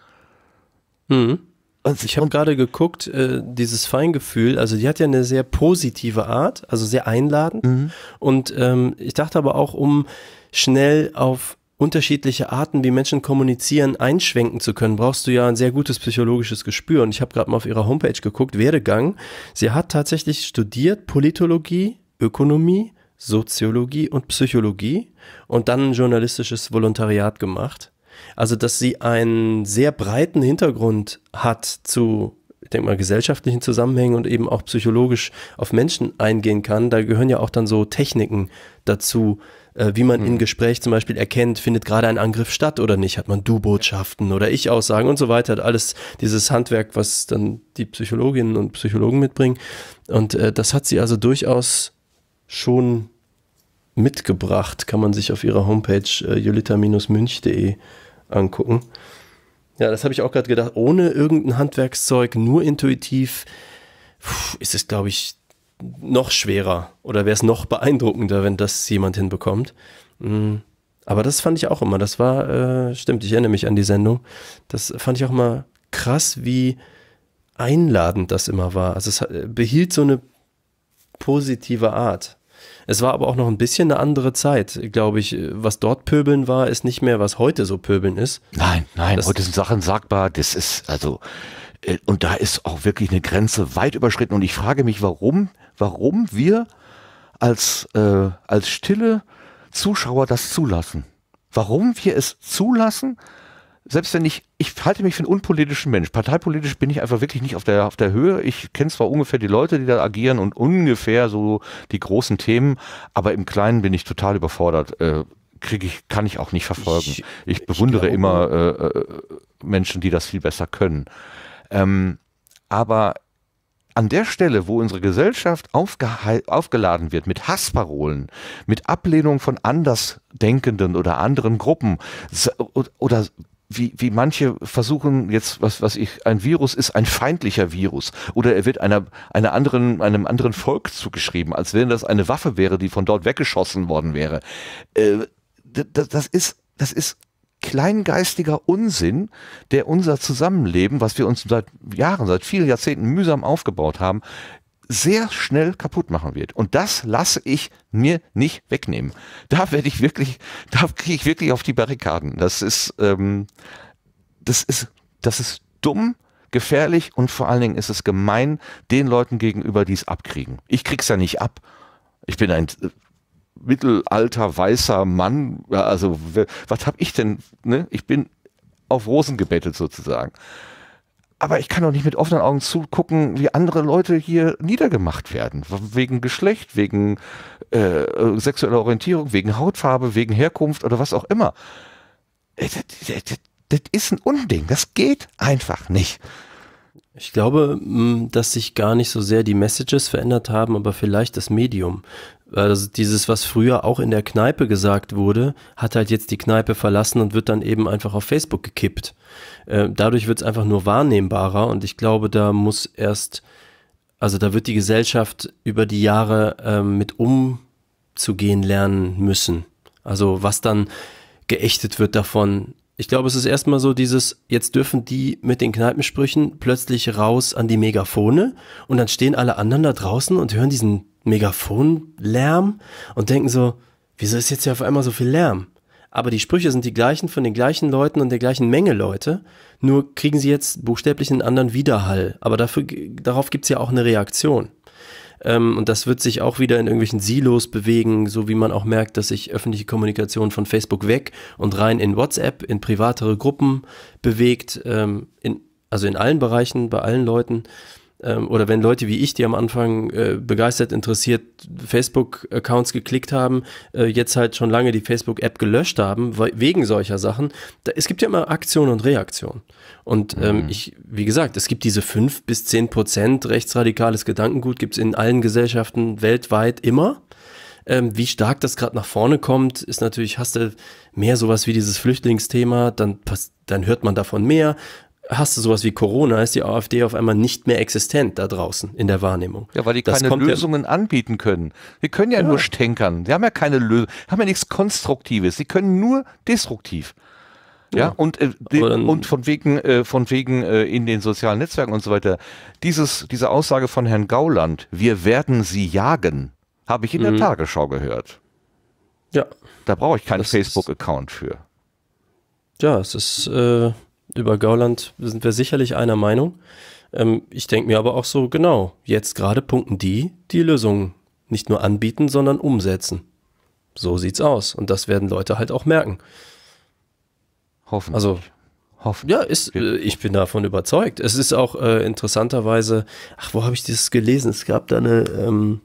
Hm. Also ich habe gerade geguckt, äh, dieses Feingefühl, also die hat ja eine sehr positive Art, also sehr einladend. Mhm. Und ähm, ich dachte aber auch, um schnell auf unterschiedliche Arten, wie Menschen kommunizieren, einschwenken zu können, brauchst du ja ein sehr gutes psychologisches Gespür. Und ich habe gerade mal auf ihrer Homepage geguckt, Werdegang. Sie hat tatsächlich studiert Politologie, Ökonomie, Soziologie und Psychologie und dann ein journalistisches Volontariat gemacht. Also, dass sie einen sehr breiten Hintergrund hat zu, ich denke mal, gesellschaftlichen Zusammenhängen und eben auch psychologisch auf Menschen eingehen kann. Da gehören ja auch dann so Techniken dazu, äh, wie man mhm. im hm. Gespräch zum Beispiel erkennt, findet gerade ein Angriff statt oder nicht, hat man Du-Botschaften oder Ich-Aussagen und so weiter, hat alles dieses Handwerk, was dann die Psychologinnen und Psychologen mitbringen. Und äh, das hat sie also durchaus schon mitgebracht. Kann man sich auf ihrer Homepage äh, jolita-münch.de angucken. Ja, das habe ich auch gerade gedacht. Ohne irgendein Handwerkszeug, nur intuitiv, ist es, glaube ich, noch schwerer oder wäre es noch beeindruckender, wenn das jemand hinbekommt. Mm, aber das fand ich auch immer. Das war, äh, stimmt, ich erinnere mich an die Sendung. Das fand ich auch immer krass, wie einladend das immer war. Also es behielt so eine positive Art. Es war aber auch noch ein bisschen eine andere Zeit, glaube ich. Was dort Pöbeln war, ist nicht mehr, was heute so Pöbeln ist. Nein, nein, das heute sind Sachen sagbar. Das ist also, äh, und da ist auch wirklich eine Grenze weit überschritten. Und ich frage mich, warum, warum wir als, äh, als stille Zuschauer das zulassen. Warum wir es zulassen, selbst wenn ich, ich halte mich für einen unpolitischen Mensch. Parteipolitisch bin ich einfach wirklich nicht auf der, auf der Höhe. Ich kenne zwar ungefähr die Leute, die da agieren und ungefähr so die großen Themen, aber im Kleinen bin ich total überfordert. Äh, kriege ich, kann ich auch nicht verfolgen. Ich, ich bewundere ich immer äh, äh, Menschen, die das viel besser können. Ähm, aber an der Stelle, wo unsere Gesellschaft aufgeladen wird mit Hassparolen, mit Ablehnung von Andersdenkenden oder anderen Gruppen oder wie, wie manche versuchen jetzt, was, was ich, ein Virus ist ein feindlicher Virus oder er wird einer, einer anderen, einem anderen Volk zugeschrieben, als wenn das eine Waffe wäre, die von dort weggeschossen worden wäre. Äh, das, das ist, das ist kleingeistiger Unsinn, der unser Zusammenleben, was wir uns seit Jahren, seit vielen Jahrzehnten mühsam aufgebaut haben, sehr schnell kaputt machen wird. Und das lasse ich mir nicht wegnehmen. Da werde ich wirklich, da kriege ich wirklich auf die Barrikaden. Das ist, ähm, das ist, das ist dumm, gefährlich und vor allen Dingen ist es gemein den Leuten gegenüber, die es abkriegen. Ich krieg's ja nicht ab. Ich bin ein äh, mittelalter weißer Mann. Also was hab ich denn? Ne? Ich bin auf Rosen gebettet sozusagen aber ich kann doch nicht mit offenen Augen zugucken, wie andere Leute hier niedergemacht werden. Wegen Geschlecht, wegen äh, sexueller Orientierung, wegen Hautfarbe, wegen Herkunft oder was auch immer. Das, äh, das, das ist ein Unding. Das geht einfach nicht. Ich glaube, dass sich gar nicht so sehr die Messages verändert haben, aber vielleicht das Medium. Also dieses, was früher auch in der Kneipe gesagt wurde, hat halt jetzt die Kneipe verlassen und wird dann eben einfach auf Facebook gekippt. Äh, dadurch wird es einfach nur wahrnehmbarer und ich glaube, da muss erst, also da wird die Gesellschaft über die Jahre ähm, mit umzugehen lernen müssen. Also was dann geächtet wird davon. Ich glaube, es ist erstmal so dieses, jetzt dürfen die mit den Kneipensprüchen plötzlich raus an die Megafone und dann stehen alle anderen da draußen und hören diesen Megafonlärm und denken so, wieso ist jetzt hier auf einmal so viel Lärm? Aber die Sprüche sind die gleichen von den gleichen Leuten und der gleichen Menge Leute, nur kriegen sie jetzt buchstäblich einen anderen Widerhall. Aber dafür, darauf gibt es ja auch eine Reaktion. Ähm, und das wird sich auch wieder in irgendwelchen Silos bewegen, so wie man auch merkt, dass sich öffentliche Kommunikation von Facebook weg und rein in WhatsApp, in privatere Gruppen bewegt, ähm, in, also in allen Bereichen, bei allen Leuten ähm, oder wenn Leute wie ich, die am Anfang äh, begeistert interessiert Facebook-Accounts geklickt haben, äh, jetzt halt schon lange die Facebook-App gelöscht haben, wegen solcher Sachen. Da, es gibt ja immer Aktion und Reaktion. Und mhm. ähm, mhm. ich, wie gesagt, es gibt diese fünf bis zehn Prozent rechtsradikales Gedankengut, gibt's in allen Gesellschaften weltweit immer. Ähm, wie stark das gerade nach vorne kommt, ist natürlich, hast du mehr sowas wie dieses Flüchtlingsthema, dann, dann hört man davon mehr hast du sowas wie Corona, ist die AfD auf einmal nicht mehr existent da draußen in der Wahrnehmung. Ja, weil die das keine Lösungen ja anbieten können. Die können ja, ja. nur stänkern. Die haben ja keine Lösung, haben ja nichts Konstruktives. Sie können nur destruktiv. Ja, ja. und, äh, die, und von wegen, äh, von wegen äh, in den sozialen Netzwerken und so weiter. Dieses, diese Aussage von Herrn Gauland, wir werden sie jagen, habe ich in der mhm. Tagesschau gehört. Ja. Da brauche ich keinen Facebook-Account für. Ja, es ist äh, über Gauland sind wir sicherlich einer Meinung. Ähm, ich denke mir aber auch so, genau, jetzt gerade punkten die, die Lösungen nicht nur anbieten, sondern umsetzen. So sieht's aus. Und das werden Leute halt auch merken. Hoffen. Also, hoffen. Ja, ist, äh, ich bin davon überzeugt. Es ist auch äh, interessanterweise, ach, wo habe ich das gelesen? Es gab da eine, ähm,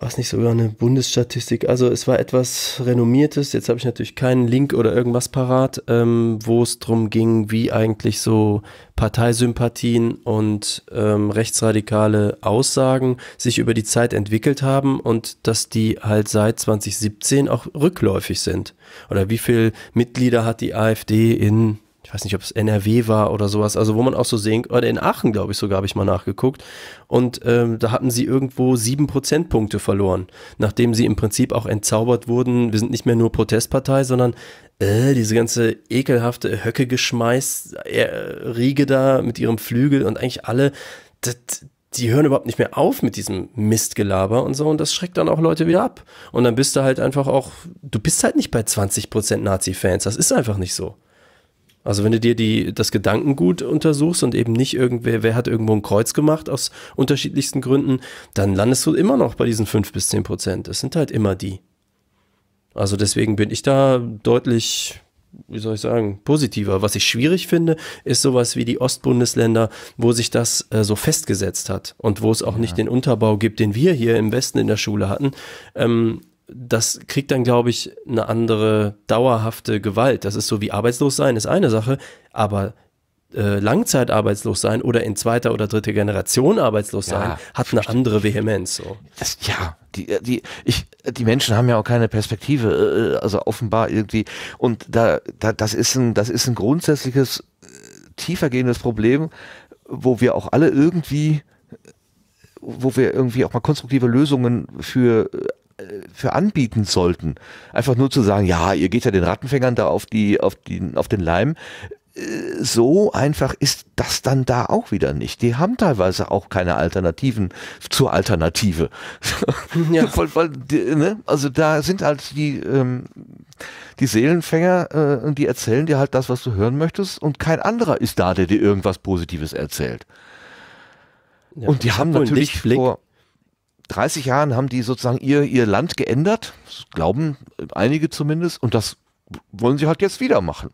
war es nicht sogar eine Bundesstatistik? Also es war etwas Renommiertes, jetzt habe ich natürlich keinen Link oder irgendwas parat, ähm, wo es darum ging, wie eigentlich so Parteisympathien und ähm, rechtsradikale Aussagen sich über die Zeit entwickelt haben und dass die halt seit 2017 auch rückläufig sind. Oder wie viel Mitglieder hat die AfD in ich weiß nicht, ob es NRW war oder sowas, also wo man auch so sehen, oder in Aachen, glaube ich, sogar habe ich mal nachgeguckt. Und ähm, da hatten sie irgendwo sieben Prozentpunkte verloren, nachdem sie im Prinzip auch entzaubert wurden. Wir sind nicht mehr nur Protestpartei, sondern äh, diese ganze ekelhafte Höcke-Geschmeiß, äh, Riege da mit ihrem Flügel und eigentlich alle, das, die hören überhaupt nicht mehr auf mit diesem Mistgelaber und so und das schreckt dann auch Leute wieder ab. Und dann bist du halt einfach auch, du bist halt nicht bei 20% Prozent Nazi-Fans, das ist einfach nicht so. Also wenn du dir die, das Gedankengut untersuchst und eben nicht irgendwer, wer hat irgendwo ein Kreuz gemacht aus unterschiedlichsten Gründen, dann landest du immer noch bei diesen 5 bis 10 Prozent. Das sind halt immer die. Also deswegen bin ich da deutlich, wie soll ich sagen, positiver. Was ich schwierig finde, ist sowas wie die Ostbundesländer, wo sich das äh, so festgesetzt hat und wo es auch ja. nicht den Unterbau gibt, den wir hier im Westen in der Schule hatten. Ähm, das kriegt dann, glaube ich, eine andere dauerhafte Gewalt. Das ist so wie arbeitslos sein ist eine Sache, aber äh, langzeitarbeitslos sein oder in zweiter oder dritter Generation arbeitslos sein ja, hat eine andere Vehemenz. So. Es, ja, die, äh, die, ich, die Menschen haben ja auch keine Perspektive, äh, äh, also offenbar irgendwie. Und da, da, das ist ein, das ist ein grundsätzliches, tiefergehendes Problem, wo wir auch alle irgendwie wo wir irgendwie auch mal konstruktive Lösungen für für anbieten sollten. Einfach nur zu sagen, ja, ihr geht ja den Rattenfängern da auf die, auf die, auf den Leim. Äh, so einfach ist das dann da auch wieder nicht. Die haben teilweise auch keine Alternativen zur Alternative. [laughs] Ja. [laughs] Ne? Also da sind halt die, ähm, die Seelenfänger, äh, und die erzählen dir halt das, was du hören möchtest, und kein anderer ist da, der dir irgendwas Positives erzählt. Ja, und die haben natürlich vor. 30 Jahren haben die sozusagen ihr, ihr Land geändert, das glauben einige zumindest, und das wollen sie halt jetzt wieder machen.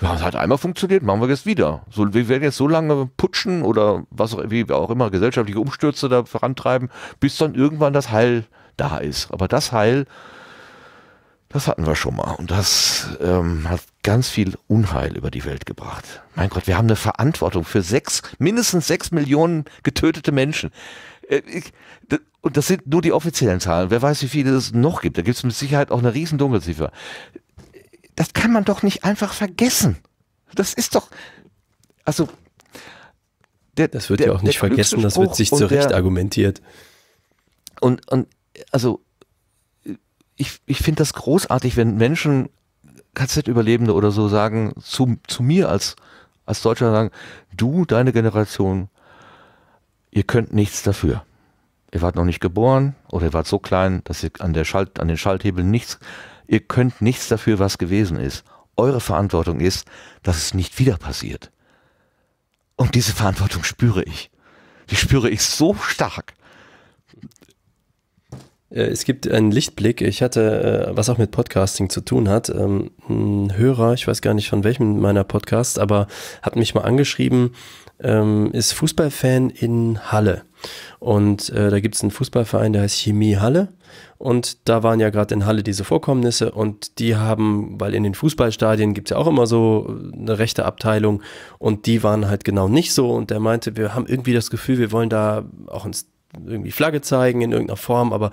Ja, das hat einmal funktioniert, machen wir jetzt wieder. So, wir werden jetzt so lange putschen oder was auch, wie auch immer, gesellschaftliche Umstürze da vorantreiben, bis dann irgendwann das Heil da ist. Aber das Heil, das hatten wir schon mal. Und das ähm, hat ganz viel Unheil über die Welt gebracht. Mein Gott, wir haben eine Verantwortung für sechs, mindestens sechs Millionen getötete Menschen. Äh, ich, und das sind nur die offiziellen Zahlen. Wer weiß, wie viele es noch gibt. Da gibt es mit Sicherheit auch eine riesen Dunkelziffer. Das kann man doch nicht einfach vergessen. Das ist doch, also, der, das wird der, ja auch nicht vergessen, das wird sich zurecht argumentiert. Und, und, also, ich, ich finde das großartig, wenn Menschen, KZ-Überlebende oder so sagen, zu, zu mir als, als Deutscher sagen, du, deine Generation, ihr könnt nichts dafür. Ihr wart noch nicht geboren oder ihr wart so klein, dass ihr an, der Schalt, an den Schalthebeln nichts, ihr könnt nichts dafür, was gewesen ist. Eure Verantwortung ist, dass es nicht wieder passiert. Und diese Verantwortung spüre ich. Die spüre ich so stark. Äh, es gibt einen Lichtblick. Ich hatte, äh, was auch mit Podcasting zu tun hat, ähm, ein Hörer, ich weiß gar nicht von welchem meiner Podcasts, aber hat mich mal angeschrieben, ähm, ist Fußballfan in Halle. Und äh, da gibt es einen Fußballverein, der heißt Chemie Halle. Und da waren ja gerade in Halle diese Vorkommnisse und die haben, weil in den Fußballstadien gibt es ja auch immer so äh, eine rechte Abteilung und die waren halt genau nicht so. Und der meinte, wir haben irgendwie das Gefühl, wir wollen da auch ins irgendwie Flagge zeigen in irgendeiner Form, aber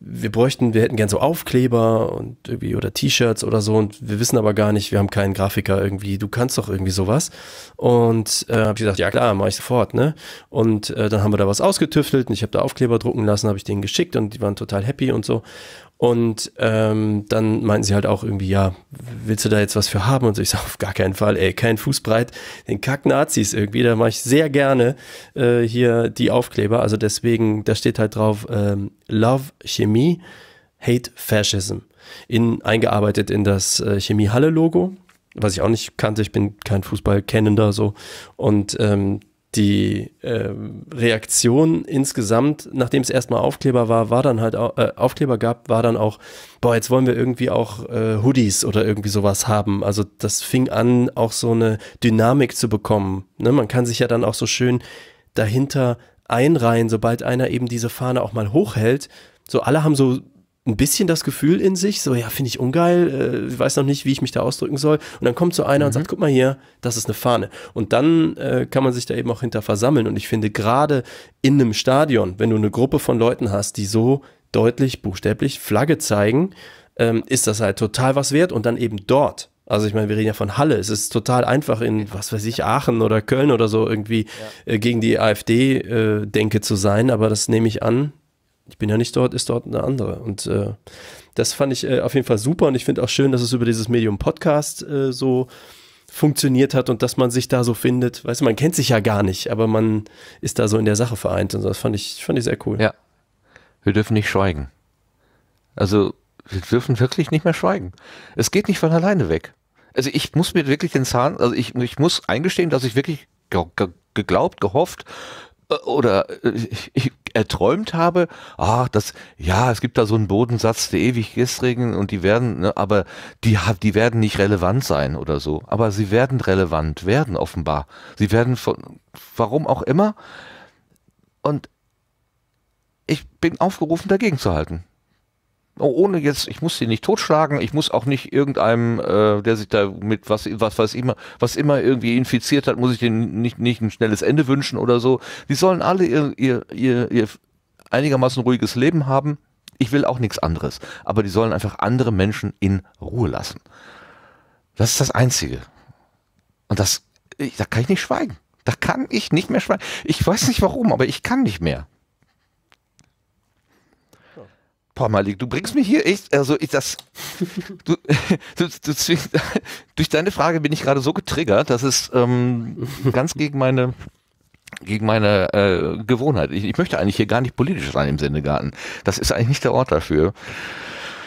wir bräuchten, wir hätten gern so Aufkleber und irgendwie oder T-Shirts oder so und wir wissen aber gar nicht, wir haben keinen Grafiker irgendwie, du kannst doch irgendwie sowas. Und äh, habe ich gesagt, ja klar, mache ich sofort, ne? Und äh, dann haben wir da was ausgetüftelt und ich habe da Aufkleber drucken lassen, habe ich denen geschickt und die waren total happy und so. Und ähm, dann meinten sie halt auch irgendwie, ja, willst du da jetzt was für haben? Und so, ich sage, auf gar keinen Fall, ey, kein Fußbreit, den Kack Nazis irgendwie, da mache ich sehr gerne äh, hier die Aufkleber. Also deswegen, da steht halt drauf, ähm, Love Chemie, Hate Fascism. In, eingearbeitet in das äh, Chemie Halle Logo, was ich auch nicht kannte, ich bin kein fußball Fußballkennender so. Und ähm, die ähm, Reaktion insgesamt, nachdem es erstmal Aufkleber war, war dann halt äh, Aufkleber gab, war dann auch, boah, jetzt wollen wir irgendwie auch äh, Hoodies oder irgendwie sowas haben. Also das fing an, auch so eine Dynamik zu bekommen. Ne? Man kann sich ja dann auch so schön dahinter einreihen, sobald einer eben diese Fahne auch mal hochhält. So alle haben so ein bisschen das Gefühl in sich, so, ja, finde ich ungeil, äh, weiß noch nicht, wie ich mich da ausdrücken soll. Und dann kommt so einer mhm. und sagt, guck mal hier, das ist eine Fahne. Und dann äh, kann man sich da eben auch hinter versammeln. Und ich finde, gerade in einem Stadion, wenn du eine Gruppe von Leuten hast, die so deutlich, buchstäblich Flagge zeigen, ähm, ist das halt total was wert. Und dann eben dort. Also ich meine, wir reden ja von Halle. Es ist total einfach in, was weiß ich, Aachen oder Köln oder so irgendwie ja. äh, gegen die AfD-Denke äh, zu sein. Aber das nehme ich an, ich bin ja nicht dort, ist dort eine andere. Und äh, das fand ich äh, auf jeden Fall super und ich finde auch schön, dass es über dieses Medium Podcast äh, so funktioniert hat und dass man sich da so findet. Weißt du, man kennt sich ja gar nicht, aber man ist da so in der Sache vereint und das fand ich, fand ich sehr cool. Ja. Wir dürfen nicht schweigen. Also, wir dürfen wirklich nicht mehr schweigen. Es geht nicht von alleine weg. Also ich muss mir wirklich den Zahn, also ich, ich muss eingestehen, dass ich wirklich geglaubt, gehofft, äh, oder äh, ich, ich, erträumt habe, ah, das, ja, es gibt da so einen Bodensatz der ewig gestrigen und die werden, ne, aber die, die werden nicht relevant sein oder so. Aber sie werden relevant werden, offenbar. Sie werden von, warum auch immer. Und ich bin aufgerufen, dagegen zu halten. Oh, ohne jetzt, ich muss sie nicht totschlagen, ich muss auch nicht irgendeinem, äh, der sich da mit was, was, was immer, was immer irgendwie infiziert hat, muss ich denen nicht, nicht ein schnelles Ende wünschen oder so. Die sollen alle ihr, ihr, ihr, ihr einigermaßen ruhiges Leben haben. Ich will auch nichts anderes. Aber die sollen einfach andere Menschen in Ruhe lassen. Das ist das Einzige. Und das, ich, da kann ich nicht schweigen. Da kann ich nicht mehr schweigen. Ich weiß nicht warum, aber ich kann nicht mehr. Boah, Malik, du bringst mich hier echt, also ich das, du, du, du, durch deine Frage bin ich gerade so getriggert, das ist ähm, ganz gegen meine, gegen meine äh, Gewohnheit. Ich, ich möchte eigentlich hier gar nicht politisch sein im Sendegarten. Das ist eigentlich nicht der Ort dafür.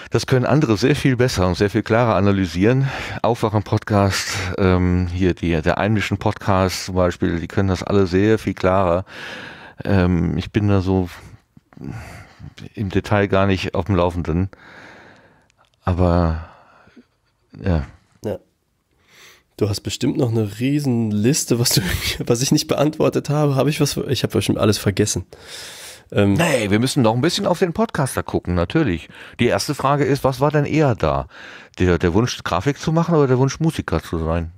Das können andere sehr viel besser und sehr viel klarer analysieren. Aufwachen-Podcast, ähm, hier die, der Einmischen Podcast zum Beispiel, die können das alle sehr viel klarer. Ähm, ich bin da so im Detail gar nicht auf dem Laufenden. Aber ja. ja. Du hast bestimmt noch eine riesen Liste, was, du, [laughs] was ich nicht beantwortet habe. Habe ich was? Ich habe bestimmt alles vergessen. Ähm, nee, wir müssen noch ein bisschen auf den Podcaster gucken, natürlich. Die erste Frage ist, was war denn eher da? Der, der Wunsch, Grafik zu machen oder der Wunsch, Musiker zu sein?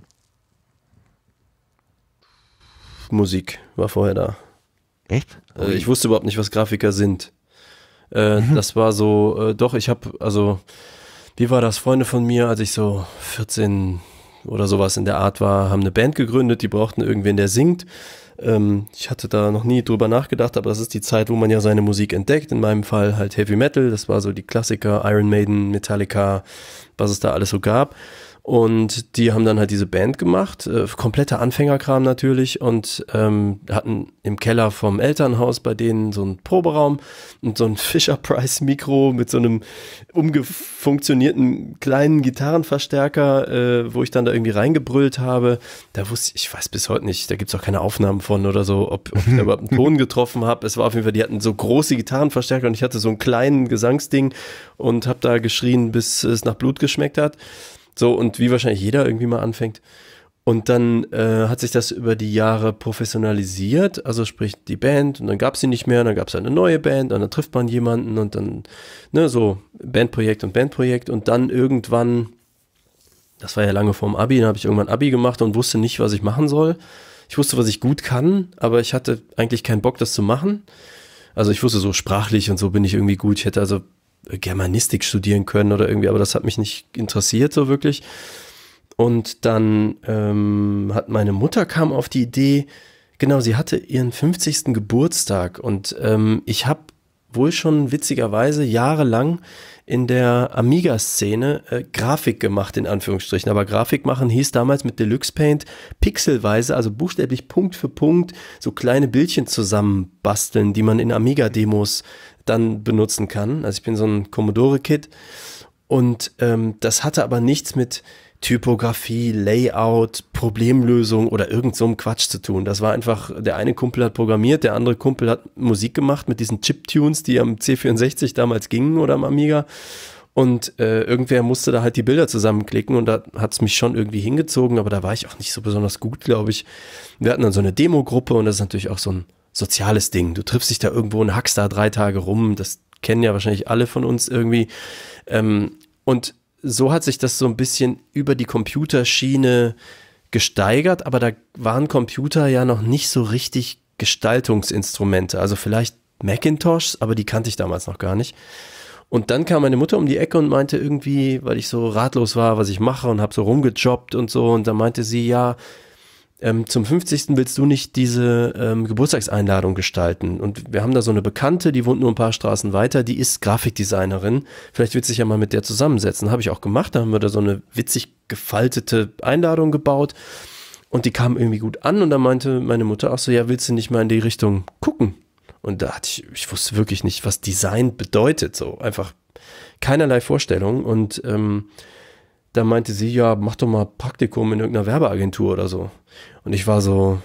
Musik war vorher da. Echt? Äh, ich wusste überhaupt nicht, was Grafiker sind. Äh, mhm. Das war so, äh, doch, ich habe, also, wie war das? Freunde von mir, als ich so 14 oder sowas in der Art war, haben eine Band gegründet, die brauchten irgendwen, der singt. Ähm, ich hatte da noch nie drüber nachgedacht, aber das ist die Zeit, wo man ja seine Musik entdeckt. In meinem Fall halt Heavy Metal, das war so die Klassiker, Iron Maiden, Metallica, was es da alles so gab. Und die haben dann halt diese Band gemacht, äh, kompletter Anfängerkram natürlich und ähm, hatten im Keller vom Elternhaus bei denen so einen Proberaum und so ein [laughs] Fisher Price Mikro mit so einem umgefunktionierten kleinen Gitarrenverstärker, äh, wo ich dann da irgendwie reingebrüllt habe. Da wusste ich, ich weiß bis heute nicht, da gibt es auch keine Aufnahmen von oder so, ob, ob ich da überhaupt einen Ton getroffen habe. Es war auf jeden Fall, die hatten so große Gitarrenverstärker und ich hatte so einen kleinen Gesangsding und habe da geschrien, bis es nach Blut geschmeckt hat. So, und wie wahrscheinlich jeder irgendwie mal anfängt. Und dann äh, hat sich das über die Jahre professionalisiert, also sprich die Band, und dann gab es sie nicht mehr, dann gab es eine neue Band, und dann trifft man jemanden und dann, ne, so Bandprojekt und Bandprojekt, und dann irgendwann, das war ja lange vorm Abi, dann habe ich irgendwann Abi gemacht und wusste nicht, was ich machen soll. Ich wusste, was ich gut kann, aber ich hatte eigentlich keinen Bock, das zu machen. Also ich wusste so sprachlich und so bin ich irgendwie gut. Ich hätte also Germanistik studieren können oder irgendwie, aber das hat mich nicht interessiert so wirklich. Und dann ähm, hat meine Mutter kam auf die Idee, genau, sie hatte ihren 50. Geburtstag und ähm, ich habe wohl schon witzigerweise jahrelang in der Amiga-Szene äh, Grafik gemacht, in Anführungsstrichen. Aber Grafik machen hieß damals mit Deluxe Paint pixelweise, also buchstäblich Punkt für Punkt, so kleine Bildchen zusammenbasteln, die man in Amiga-Demos dann benutzen kann. Also ich bin so ein commodore kit und ähm, das hatte aber nichts mit Typografie, Layout, Problemlösung oder irgend so einem Quatsch zu tun. Das war einfach, der eine Kumpel hat programmiert, der andere Kumpel hat Musik gemacht mit diesen Chiptunes, die am C64 damals gingen oder am Amiga. Und äh, irgendwer musste da halt die Bilder zusammenklicken und da hat es mich schon irgendwie hingezogen, aber da war ich auch nicht so besonders gut, glaube ich. Wir hatten dann so eine Demo-Gruppe und das ist natürlich auch so ein soziales Ding. Du triffst dich da irgendwo und hackst da drei Tage rum. Das kennen ja wahrscheinlich alle von uns irgendwie. Ähm, und so hat sich das so ein bisschen über die Computerschiene gesteigert, aber da waren Computer ja noch nicht so richtig Gestaltungsinstrumente. Also vielleicht Macintoshs, aber die kannte ich damals noch gar nicht. Und dann kam meine Mutter um die Ecke und meinte irgendwie, weil ich so ratlos war, was ich mache und habe so rumgejobbt und so. Und dann meinte sie, ja, ähm, zum 50. willst du nicht diese ähm, Geburtstagseinladung gestalten? Und wir haben da so eine Bekannte, die wohnt nur ein paar Straßen weiter, die ist Grafikdesignerin. Vielleicht willst du dich ja mal mit der zusammensetzen. Habe ich auch gemacht. Da haben wir da so eine witzig gefaltete Einladung gebaut. Und die kam irgendwie gut an. Und da meinte meine Mutter auch so, ja, willst du nicht mal in die Richtung gucken? Und da hatte ich, ich wusste wirklich nicht, was Design bedeutet. So einfach keinerlei Vorstellung. Und ähm, da meinte sie, ja, mach doch mal Praktikum in irgendeiner Werbeagentur oder so. Und ich war so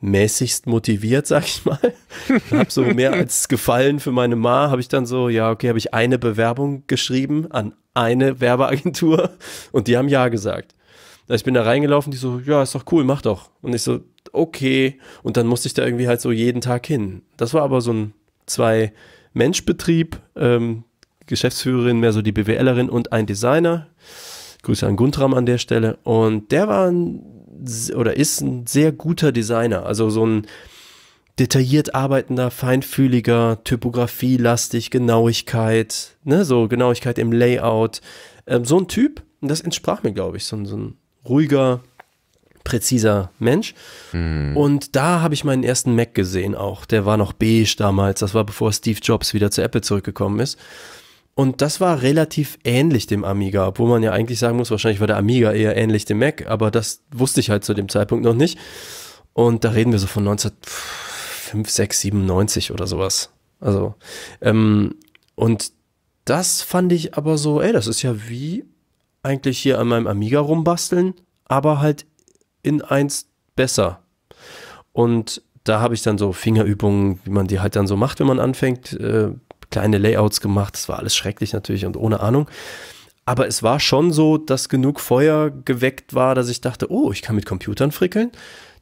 mäßigst motiviert, sag ich mal. [laughs] Hab so mehr als gefallen für meine Ma, habe ich dann so, ja, okay, habe ich eine Bewerbung geschrieben an eine Werbeagentur und die haben ja gesagt. Ich bin da reingelaufen, die so, ja, ist doch cool, mach doch. Und ich so, okay. Und dann musste ich da irgendwie halt so jeden Tag hin. Das war aber so ein Zwei-Mensch-Betrieb, ähm, Geschäftsführerin, mehr so die BWLerin und ein Designer. Grüße an Guntram an der Stelle. Und der war ein oder ist ein sehr guter Designer. Also so ein detailliert arbeitender, feinfühliger, typografielastig, Genauigkeit, ne, so Genauigkeit im Layout. Ähm, so ein Typ, das entsprach mir, glaube ich, so ein, so ein ruhiger, präziser Mensch. Mm. Und da habe ich meinen ersten Mac gesehen auch. Der war noch beige damals. Das war bevor Steve Jobs wieder zu Apple zurückgekommen ist. Und das war relativ ähnlich dem Amiga, obwohl man ja eigentlich sagen muss, wahrscheinlich war der Amiga eher ähnlich dem Mac, aber das wusste ich halt zu dem Zeitpunkt noch nicht. Und da reden wir so von 1905, 6, 97 oder sowas. Also, ähm, und das fand ich aber so, ey, das ist ja wie eigentlich hier an meinem Amiga rumbasteln, aber halt in eins besser. Und da habe ich dann so Fingerübungen, wie man die halt dann so macht, wenn man anfängt, äh, kleine Layouts gemacht. Das war alles schrecklich natürlich und ohne Ahnung. Aber es war schon so, dass genug Feuer geweckt war, dass ich dachte, oh, ich kann mit Computern frickeln.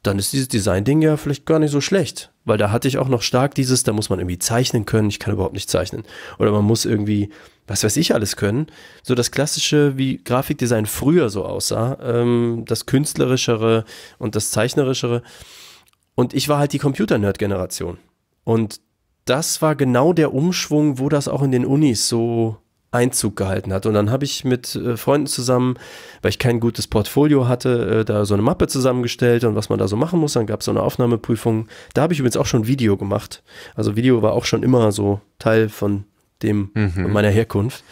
Dann ist dieses Design-Ding ja vielleicht gar nicht so schlecht. Weil da hatte ich auch noch stark dieses, da muss man irgendwie zeichnen können. Ich kann überhaupt nicht zeichnen. Oder man muss irgendwie, was weiß ich, alles können. So das klassische, wie Grafikdesign früher so aussah. Ähm, das künstlerischere und das zeichnerischere. Und ich war halt die Computer-Nerd-Generation. Und das war genau der Umschwung, wo das auch in den Unis so Einzug gehalten hat. Und dann habe ich mit äh, Freunden zusammen, weil ich kein gutes Portfolio hatte, äh, da so eine Mappe zusammengestellt und was man da so machen muss. Dann gab es so eine Aufnahmeprüfung. Da habe ich übrigens auch schon Video gemacht. Also Video war auch schon immer so Teil von dem, mhm. von meiner Herkunft.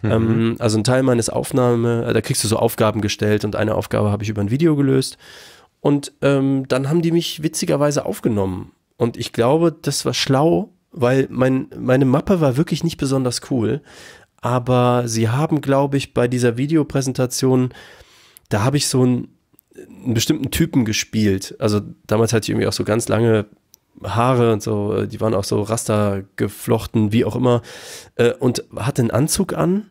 Mhm. Ähm, also ein Teil meines Aufnahme, äh, da kriegst du so Aufgaben gestellt und eine Aufgabe habe ich über ein Video gelöst. Und ähm, dann haben die mich witzigerweise aufgenommen und ich glaube, das war schlau, weil mein, meine Mappe war wirklich nicht besonders cool. Aber sie haben, glaube ich, bei dieser Videopräsentation, da habe ich so einen, einen bestimmten Typen gespielt. Also damals hatte ich irgendwie auch so ganz lange Haare und so, äh, die waren auch so raster geflochten, wie auch immer, äh, und hatte einen Anzug an.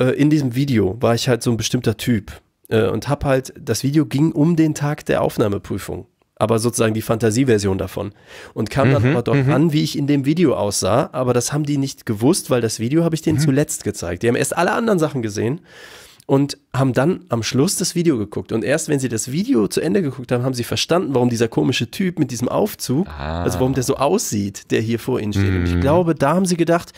Äh, in diesem Video war ich halt so ein bestimmter Typ und hab halt, das Video ging um den Tag der Aufnahmeprüfung aber sozusagen die Fantasieversion davon. Und kam mhm, dann aber doch mhm. an, wie ich in dem Video aussah, aber das haben die nicht gewusst, weil das Video habe ich denen mhm. zuletzt gezeigt. Die haben erst alle anderen Sachen gesehen und haben dann am Schluss das Video geguckt. Und erst wenn sie das Video zu Ende geguckt haben, haben sie verstanden, warum dieser komische Typ mit diesem Aufzug, ah. also warum der ah. so aussieht, der hier vor ihnen steht. Und ich mhm. glaube, da haben sie gedacht,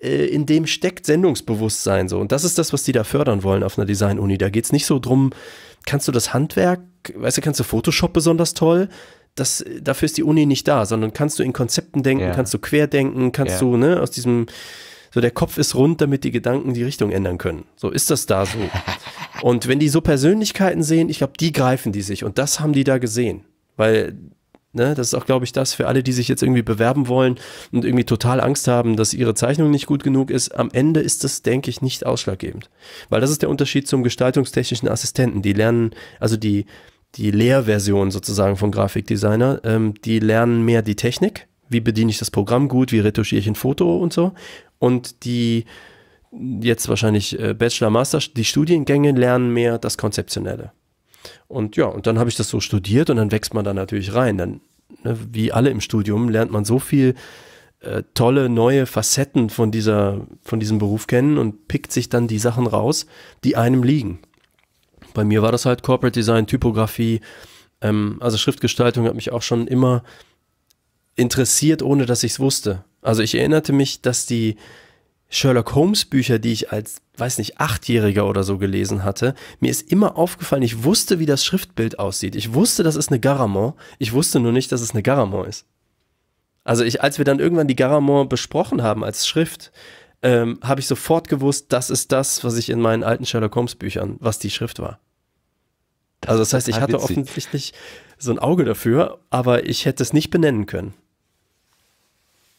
äh, in dem steckt Sendungsbewusstsein so. Und das ist das, was die da fördern wollen auf einer Design-Uni. Da geht es nicht so drum, kannst du das Handwerk weißt du, kannst du Photoshop besonders toll? Das, dafür ist die Uni nicht da, sondern kannst du in Konzepten denken, ja. kannst du querdenken, kannst ja. du ne, aus diesem, so der Kopf ist rund, damit die Gedanken die Richtung ändern können. So ist das da so. [laughs] Und wenn die so Persönlichkeiten sehen, ich glaube, die greifen die sich und das haben die da gesehen, weil Ne, das ist auch, glaube ich, das für alle, die sich jetzt irgendwie bewerben wollen und irgendwie total Angst haben, dass ihre Zeichnung nicht gut genug ist. Am Ende ist das, denke ich, nicht ausschlaggebend. Weil das ist der Unterschied zum gestaltungstechnischen Assistenten. Die lernen, also die, die Lehrversion sozusagen von Grafikdesigner, ähm, die lernen mehr die Technik. Wie bediene ich das Programm gut? Wie retuschiere ich ein Foto und so? Und die jetzt wahrscheinlich äh, Bachelor, Master, die Studiengänge lernen mehr das Konzeptionelle. Und ja, und dann habe ich das so studiert und dann wächst man da natürlich rein. Dann, ne, wie alle im Studium, lernt man so viel äh, tolle neue Facetten von, dieser, von diesem Beruf kennen und pickt sich dann die Sachen raus, die einem liegen. Bei mir war das halt Corporate Design, Typografie, ähm, also Schriftgestaltung hat mich auch schon immer interessiert, ohne dass ich es wusste. Also ich erinnerte mich, dass die Sherlock Holmes Bücher, die ich als, weiß nicht, Achtjähriger oder so gelesen hatte, mir ist immer aufgefallen, ich wusste, wie das Schriftbild aussieht. Ich wusste, das ist eine Garamond. Ich wusste nur nicht, dass es eine Garamond ist. Also ich, als wir dann irgendwann die Garamond besprochen haben als Schrift, ähm, habe ich sofort gewusst, das ist das, was ich in meinen alten Sherlock Holmes Büchern, was die Schrift war. Das also das heißt, ich hatte witzig. offensichtlich so ein Auge dafür, aber ich hätte es nicht benennen können.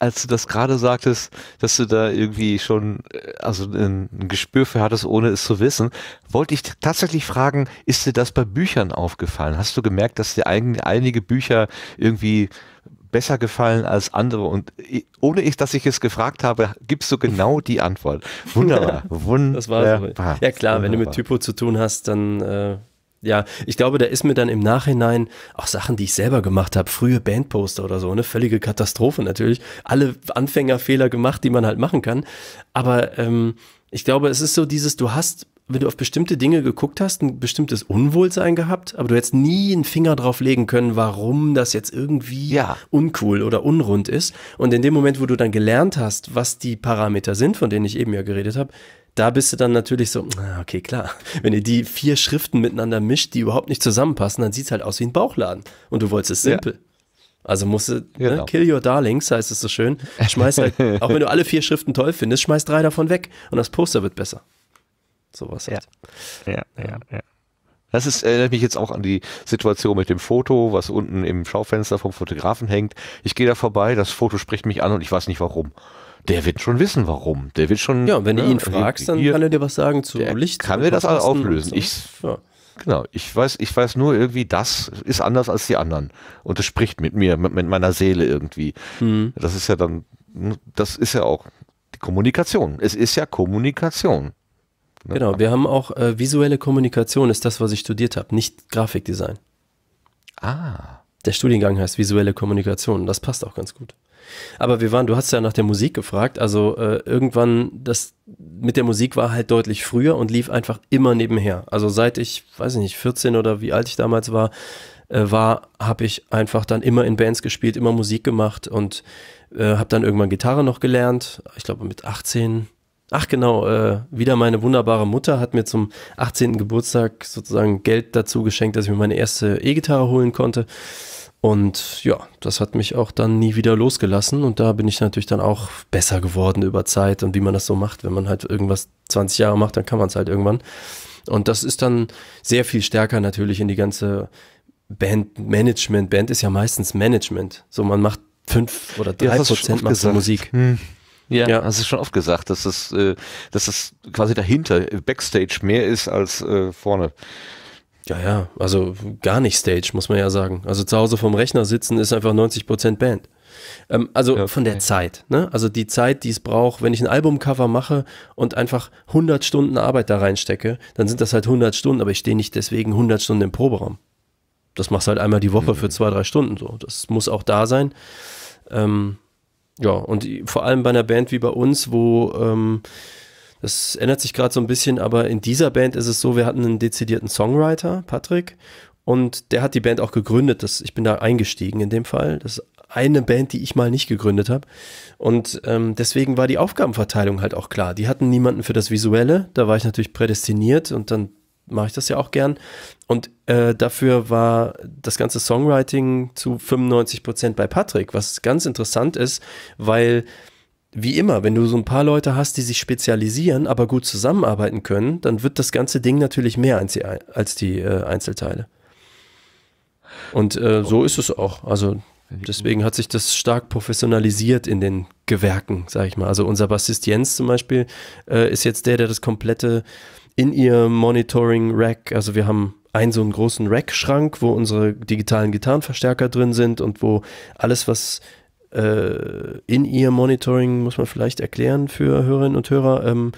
Als du das gerade sagtest, dass du da irgendwie schon äh, also ein, Gespür für hattest, ohne es zu wissen, wollte ich tatsächlich fragen, ist dir das bei Büchern aufgefallen? Hast du gemerkt, dass dir ein, einige Bücher irgendwie besser gefallen als andere? Und ohne ich, dass ich es gefragt habe, gibst du genau die Antwort. Wunderbar. Wunderbar. [laughs] Das war so. Ja klar, wunderbar. wenn du mit Typo zu tun hast, dann äh, ja, ich glaube, da ist mir dann im Nachhinein auch Sachen, die ich selber gemacht habe, frühe Bandposter oder so, eine völlige Katastrophe natürlich. Alle Anfängerfehler gemacht, die man halt machen kann. Aber ähm, ich glaube, es ist so dieses, du hast, wenn du auf bestimmte Dinge geguckt hast, ein bestimmtes Unwohlsein gehabt, aber du hättest nie einen Finger drauf legen können, warum das jetzt irgendwie ja. uncool oder unrund ist. Und in dem Moment, wo du dann gelernt hast, was die Parameter sind, von denen ich eben ja geredet habe, da bist du dann natürlich so, ah, okay, klar, wenn ihr die vier Schriften miteinander mischt, die überhaupt nicht zusammenpassen, dann sieht es halt aus wie ein Bauchladen. Und du wolltest es simpel. Ja. Also musst du, ne, genau. ne, kill your darlings, heißt es so schön. Schmeiß halt, [laughs] auch wenn du alle vier Schriften toll findest, schmeiß drei davon weg und das Poster wird besser. Sowas halt. Ja, ja, ja. ja. Das ist, erinnert mich jetzt auch an die Situation mit dem Foto, was unten im Schaufenster vom Fotografen hängt. Ich gehe da vorbei, das Foto spricht mich an und ich weiß nicht warum der wird schon wissen, warum. Der wird schon. Ja, wenn ne, du ihn fragst, dann hier, kann er dir was sagen zu Licht. Kann mir das alles auflösen. So. Ich, ja. Genau, ich weiß, ich weiß nur irgendwie, das ist anders als die anderen. Und das spricht mit mir, mit, mit meiner Seele irgendwie. Hm. Das ist ja dann, ne, das ist ja auch die Kommunikation. Es ist ja Kommunikation. Ne? Genau, wir haben auch äh, visuelle Kommunikation, ist das, was ich studiert habe, nicht Grafikdesign. Ah. Der Studiengang heißt visuelle Kommunikation, das passt auch ganz gut. Aber wir waren, du hast ja nach der Musik gefragt, also äh, irgendwann, das mit der Musik war halt deutlich früher und lief einfach immer nebenher. Also seit ich, weiß ich nicht, 14 oder wie alt ich damals war, äh, war, habe ich einfach dann immer in Bands gespielt, immer Musik gemacht und äh, habe dann irgendwann Gitarre noch gelernt, ich glaube mit 18, Ach genau, äh, wieder meine wunderbare Mutter hat mir zum 18. Geburtstag sozusagen Geld dazu geschenkt, dass ich mir meine erste E-Gitarre holen konnte. Und ja, das hat mich auch dann nie wieder losgelassen. Und da bin ich natürlich dann auch besser geworden über Zeit und wie man das so macht. Wenn man halt irgendwas 20 Jahre macht, dann kann man es halt irgendwann. Und das ist dann sehr viel stärker natürlich in die ganze Band Management. Band ist ja meistens Management. So, man macht fünf oder drei ja, Prozent macht Musik. Hm. Ja, ja, das ist schon oft gesagt, dass das, äh, dass das quasi dahinter, äh, Backstage mehr ist als äh, vorne. Ja, ja, also gar nicht Stage, muss man ja sagen. Also zu Hause vom Rechner sitzen ist einfach 90 Band. Ähm, also okay. von der Zeit, ne? Also die Zeit, die es braucht, wenn ich ein Albumcover mache und einfach 100 Stunden Arbeit da reinstecke, dann sind das halt 100 Stunden, aber ich stehe nicht deswegen 100 Stunden im Proberaum. Das machst du halt einmal die Woche mhm. für zwei, drei Stunden so. Das muss auch da sein. Ähm, ja, und vor allem bei einer Band wie bei uns, wo ähm, das ändert sich gerade so ein bisschen, aber in dieser Band ist es so, wir hatten einen dezidierten Songwriter, Patrick, und der hat die Band auch gegründet. Das, ich bin da eingestiegen in dem Fall. Das ist eine Band, die ich mal nicht gegründet habe. Und ähm, deswegen war die Aufgabenverteilung halt auch klar. Die hatten niemanden für das Visuelle, da war ich natürlich prädestiniert und dann mache ich das ja auch gern. Und äh, dafür war das ganze Songwriting zu 95 Prozent bei Patrick, was ganz interessant ist, weil wie immer, wenn du so ein paar Leute hast, die sich spezialisieren, aber gut zusammenarbeiten können, dann wird das ganze Ding natürlich mehr als die, als die äh, Einzelteile. Und äh, so ist es auch. Also deswegen hat sich das stark professionalisiert in den Gewerken, sag ich mal. Also unser Bassist Jens zum Beispiel äh, ist jetzt der, der das komplette in ihr Monitoring Rack, also wir haben einen so einen großen Rack-Schrank, wo unsere digitalen Gitarrenverstärker drin sind und wo alles, was äh, in ear Monitoring muss man vielleicht erklären für Hörerinnen und Hörer. Ähm,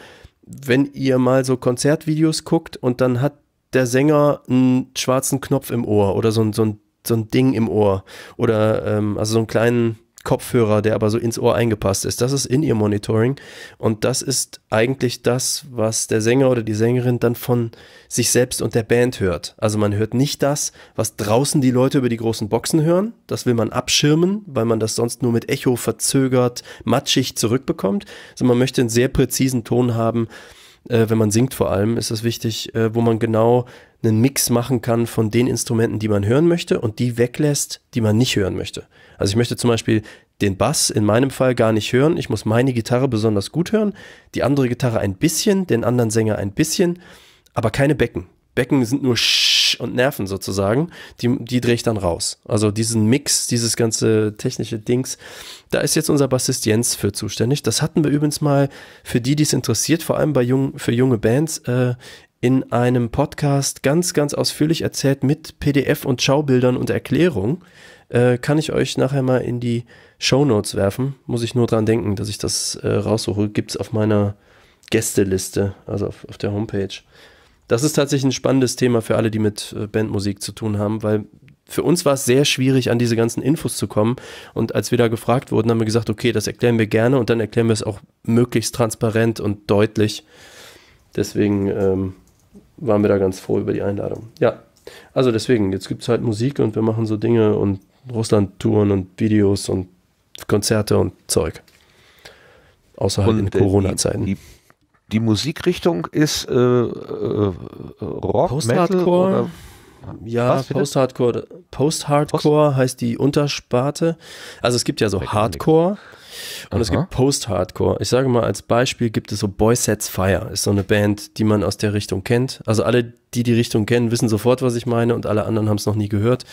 wenn ihr mal so Konzertvideos guckt und dann hat der Sänger einen schwarzen Knopf im Ohr oder so ein, so ein, so ein Ding im Ohr oder ähm, also so einen kleinen Kopfhörer, der aber so ins Ohr eingepasst ist. Das ist In-Ear-Monitoring und das ist eigentlich das, was der Sänger oder die Sängerin dann von sich selbst und der Band hört. Also man hört nicht das, was draußen die Leute über die großen Boxen hören. Das will man abschirmen, weil man das sonst nur mit Echo verzögert, matschig zurückbekommt, sondern also man möchte einen sehr präzisen Ton haben, äh, wenn man singt vor allem, ist es wichtig, äh, wo man genau einen Mix machen kann von den Instrumenten, die man hören möchte und die weglässt, die man nicht hören möchte. Also ich möchte zum Beispiel den Bass in meinem Fall gar nicht hören. Ich muss meine Gitarre besonders gut hören, die andere Gitarre ein bisschen, den anderen Sänger ein bisschen, aber keine Becken. Becken sind nur Sch und Nerven sozusagen, die, die drehe ich dann raus. Also diesen Mix, dieses ganze technische Dings, da ist jetzt unser Bassist Jens für zuständig. Das hatten wir übrigens mal für die, die es interessiert, vor allem bei jung, für junge Bands, äh, in einem Podcast ganz, ganz ausführlich erzählt mit PDF und Schaubildern und Erklärung. Äh, kann ich euch nachher mal in die Show Notes werfen. Muss ich nur dran denken, dass ich das äh, raussuche. Gibt es auf meiner Gästeliste, also auf, auf der Homepage das ist tatsächlich ein spannendes Thema für alle, die mit äh, Bandmusik zu tun haben, weil für uns war es sehr schwierig, an diese ganzen Infos zu kommen. Und als wir da gefragt wurden, haben wir gesagt, okay, das erklären wir gerne und dann erklären wir es auch möglichst transparent und deutlich. Deswegen ähm, waren wir da ganz froh über die Einladung. Ja, also deswegen, jetzt gibt es halt Musik und wir machen so Dinge und Russland-Touren und Videos und Konzerte und Zeug. Außer halt in äh, Corona-Zeiten. Die, die die Musikrichtung ist äh, äh, Rock, Post-Hardcore. Ja, Post-Hardcore. Post-Hardcore Post heißt die Untersparte. Also es gibt ja so Hardcore. Nix. Und Aha. es gibt Post-Hardcore. Ich sage mal, als Beispiel gibt es so Boy Sets Fire. Ist so eine Band, die man aus der Richtung kennt. Also alle, die die Richtung kennen, wissen sofort, was ich meine und alle anderen haben es noch nie gehört.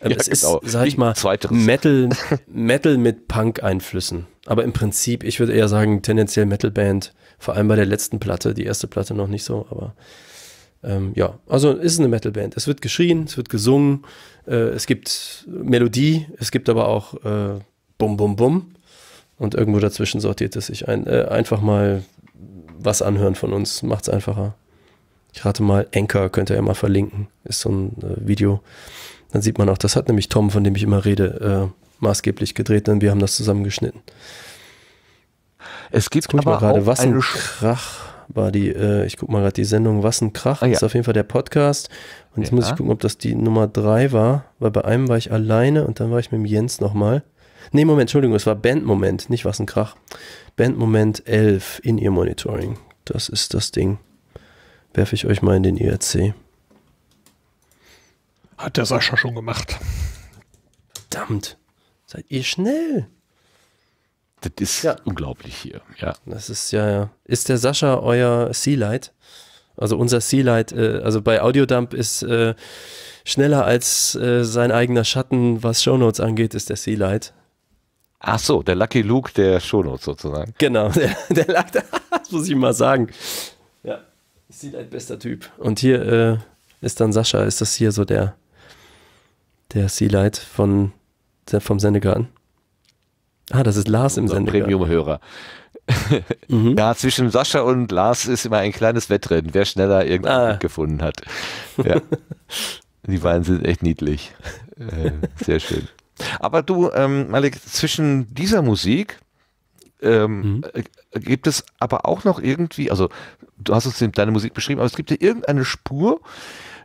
Ähm, ja, es genau. ist, sag ich mal, Metal, [laughs] Metal mit Punk-Einflüssen. Aber im Prinzip, ich würde eher sagen, tendenziell Metal-Band. Vor allem bei der letzten Platte, die erste Platte noch nicht so, aber ähm, ja, also ist eine Metal-Band. Es wird geschrien, es wird gesungen, äh, es gibt Melodie, es gibt aber auch äh, Bum Bum Bum. Und irgendwo dazwischen sortiert es sich ein. Äh, einfach mal was anhören von uns, macht es einfacher. Ich rate mal, Anchor könnt ihr ja mal verlinken, ist so ein äh, Video. Dann sieht man auch, das hat nämlich Tom, von dem ich immer rede, äh, maßgeblich gedreht, denn wir haben das zusammengeschnitten. Es gibt Jetzt aber gerade, was ein Krach war die, äh, ich guck mal gerade die Sendung Was ein Krach, ah, ja. ist auf jeden Fall der Podcast. Und jetzt ja. muss ich gucken, ob das die Nummer drei war, weil bei einem war ich alleine und dann war ich mit dem Jens nochmal. Nee, Moment, Entschuldigung, es war Bandmoment, nicht was ein Krach. Bandmoment 11 in ihr Monitoring. Das ist das Ding. Werfe ich euch mal in den IRC. E Hat der Sascha schon gemacht. Verdammt. Seid ihr schnell. Das ist ja. unglaublich hier. Ja. Das ist ja, ja. Ist der Sascha euer Sea Light? Also unser Sea Light, äh, also bei Audiodump ist äh, schneller als äh, sein eigener Schatten, was Shownotes angeht, ist der Sea Light. Ach so, der Lucky Luke der Shownotes sozusagen. Genau, [laughs] der, der lag da, das muss ich mal sagen. Ja, ist ein bester Typ. Und hier äh, ist dann Sascha, ist das hier so der, der Sea Light von, der, vom Sendegarten? Ah, das ist Lars im Sendegarten. Premium-Hörer. [laughs] mhm. Ja, zwischen Sascha und Lars ist immer ein kleines Wettrennen, wer schneller irgendwas ah. gefunden hat. Ja. [laughs] Die beiden sind echt niedlich. Äh, sehr schön. Aber du, ähm, Malik, zwischen dieser Musik ähm, mhm. Äh, gibt es aber auch noch irgendwie, also du hast uns deine Musik beschrieben, aber es gibt ja irgendeine Spur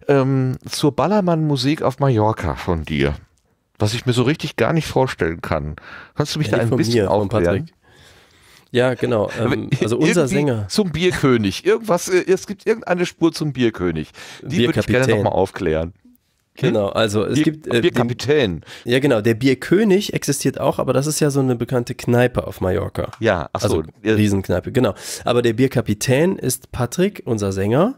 ähm, zur Ballermann-Musik auf Mallorca von dir, was ich mir so richtig gar nicht vorstellen kann. Kannst du mich ja, da ein bisschen mir, aufklären? Ja, genau. [laughs] Ähm, also unser Sänger. Zum Bierkönig. Irgendwas, äh, es gibt irgendeine Spur zum Bierkönig. Die würde ich gerne nochmal aufklären. Genau, also es Bier, gibt. Äh, Bierkapitän. Den, ja, genau. Der Bierkönig existiert auch, aber das ist ja so eine bekannte Kneipe auf Mallorca. Ja, ach so. Also Riesenkneipe, genau. Aber der Bierkapitän ist Patrick, unser Sänger.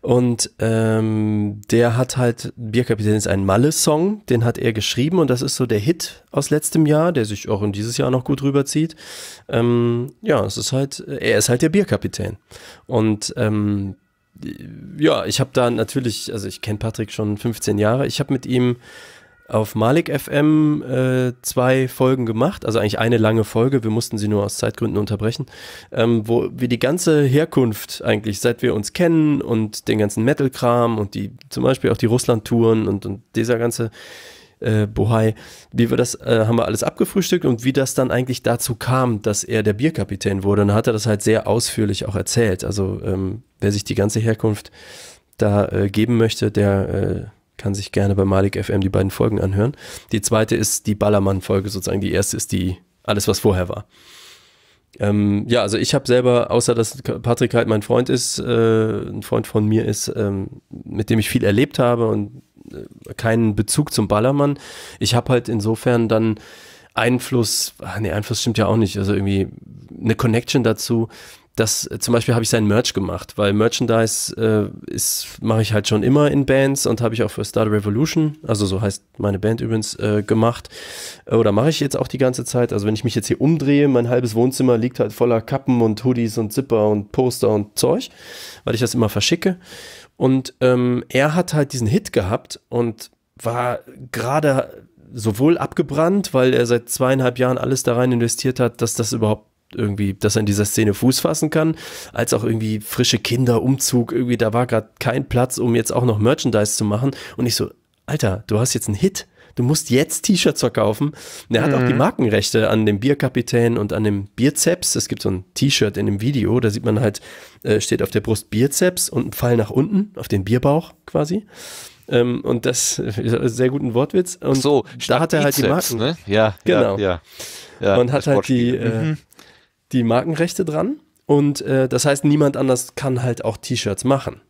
Und ähm, der hat halt, Bierkapitän ist ein Malle-Song, den hat er geschrieben und das ist so der Hit aus letztem Jahr, der sich auch in dieses Jahr noch gut rüberzieht. Ähm, ja, es ist halt, er ist halt der Bierkapitän. Und ähm, ja, ich habe da natürlich, also ich kenne Patrick schon 15 Jahre. Ich habe mit ihm auf Malik FM äh, zwei Folgen gemacht, also eigentlich eine lange Folge, wir mussten sie nur aus Zeitgründen unterbrechen, ähm, wo wir die ganze Herkunft eigentlich, seit wir uns kennen und den ganzen Metal-Kram und die zum Beispiel auch die Russland-Touren und, und dieser ganze äh, Bohai, wie wir das, äh, haben wir alles abgefrühstückt und wie das dann eigentlich dazu kam, dass er der Bierkapitän wurde. Und dann hat er das halt sehr ausführlich auch erzählt. Also ähm, wer sich die ganze Herkunft da äh, geben möchte, der äh, kann sich gerne bei Malik FM die beiden Folgen anhören. Die zweite ist die Ballermann-Folge sozusagen. Die erste ist die, alles was vorher war. Ähm, ja, also ich habe selber, außer dass Patrick halt mein Freund ist, äh, ein Freund von mir ist, ähm, mit dem ich viel erlebt habe und keinen Bezug zum Ballermann. Ich habe halt insofern dann Einfluss, ne, Einfluss stimmt ja auch nicht, also irgendwie eine Connection dazu, das äh, zum Beispiel habe ich sein Merch gemacht, weil Merchandise äh, ist mache ich halt schon immer in Bands und habe ich auch für Start Revolution, also so heißt meine Band übrigens äh, gemacht oder mache ich jetzt auch die ganze Zeit. Also wenn ich mich jetzt hier umdrehe, mein halbes Wohnzimmer liegt halt voller Kappen und Hoodies und Zipper und Poster und Zeug, weil ich das immer verschicke. Und ähm, er hat halt diesen Hit gehabt und war gerade sowohl abgebrannt, weil er seit zweieinhalb Jahren alles da rein investiert hat, dass das überhaupt irgendwie, dass er in dieser Szene Fuß fassen kann, als auch irgendwie frische Kinder, Umzug, irgendwie, da war gerade kein Platz, um jetzt auch noch Merchandise zu machen. Und ich so, Alter, du hast jetzt einen Hit du musst jetzt T-Shirts verkaufen. Und er mhm. hat auch die mhm. Markenrechte an dem Bierkapitän und an dem Bierzeps. Es gibt so ein T-Shirt in dem Video, da sieht man halt, äh, steht auf der Brust Bierzeps und ein Pfeil nach unten, auf den Bierbauch quasi. Ähm, und das ist ein sehr guten Wortwitz. Und Ach so, da hat er halt Bizeps, die Marken. Ne? Ja, genau. Ja, ja, ja, und hat halt die, äh, mhm. die Markenrechte dran. Und äh, das heißt, niemand anders kann halt auch T-Shirts machen.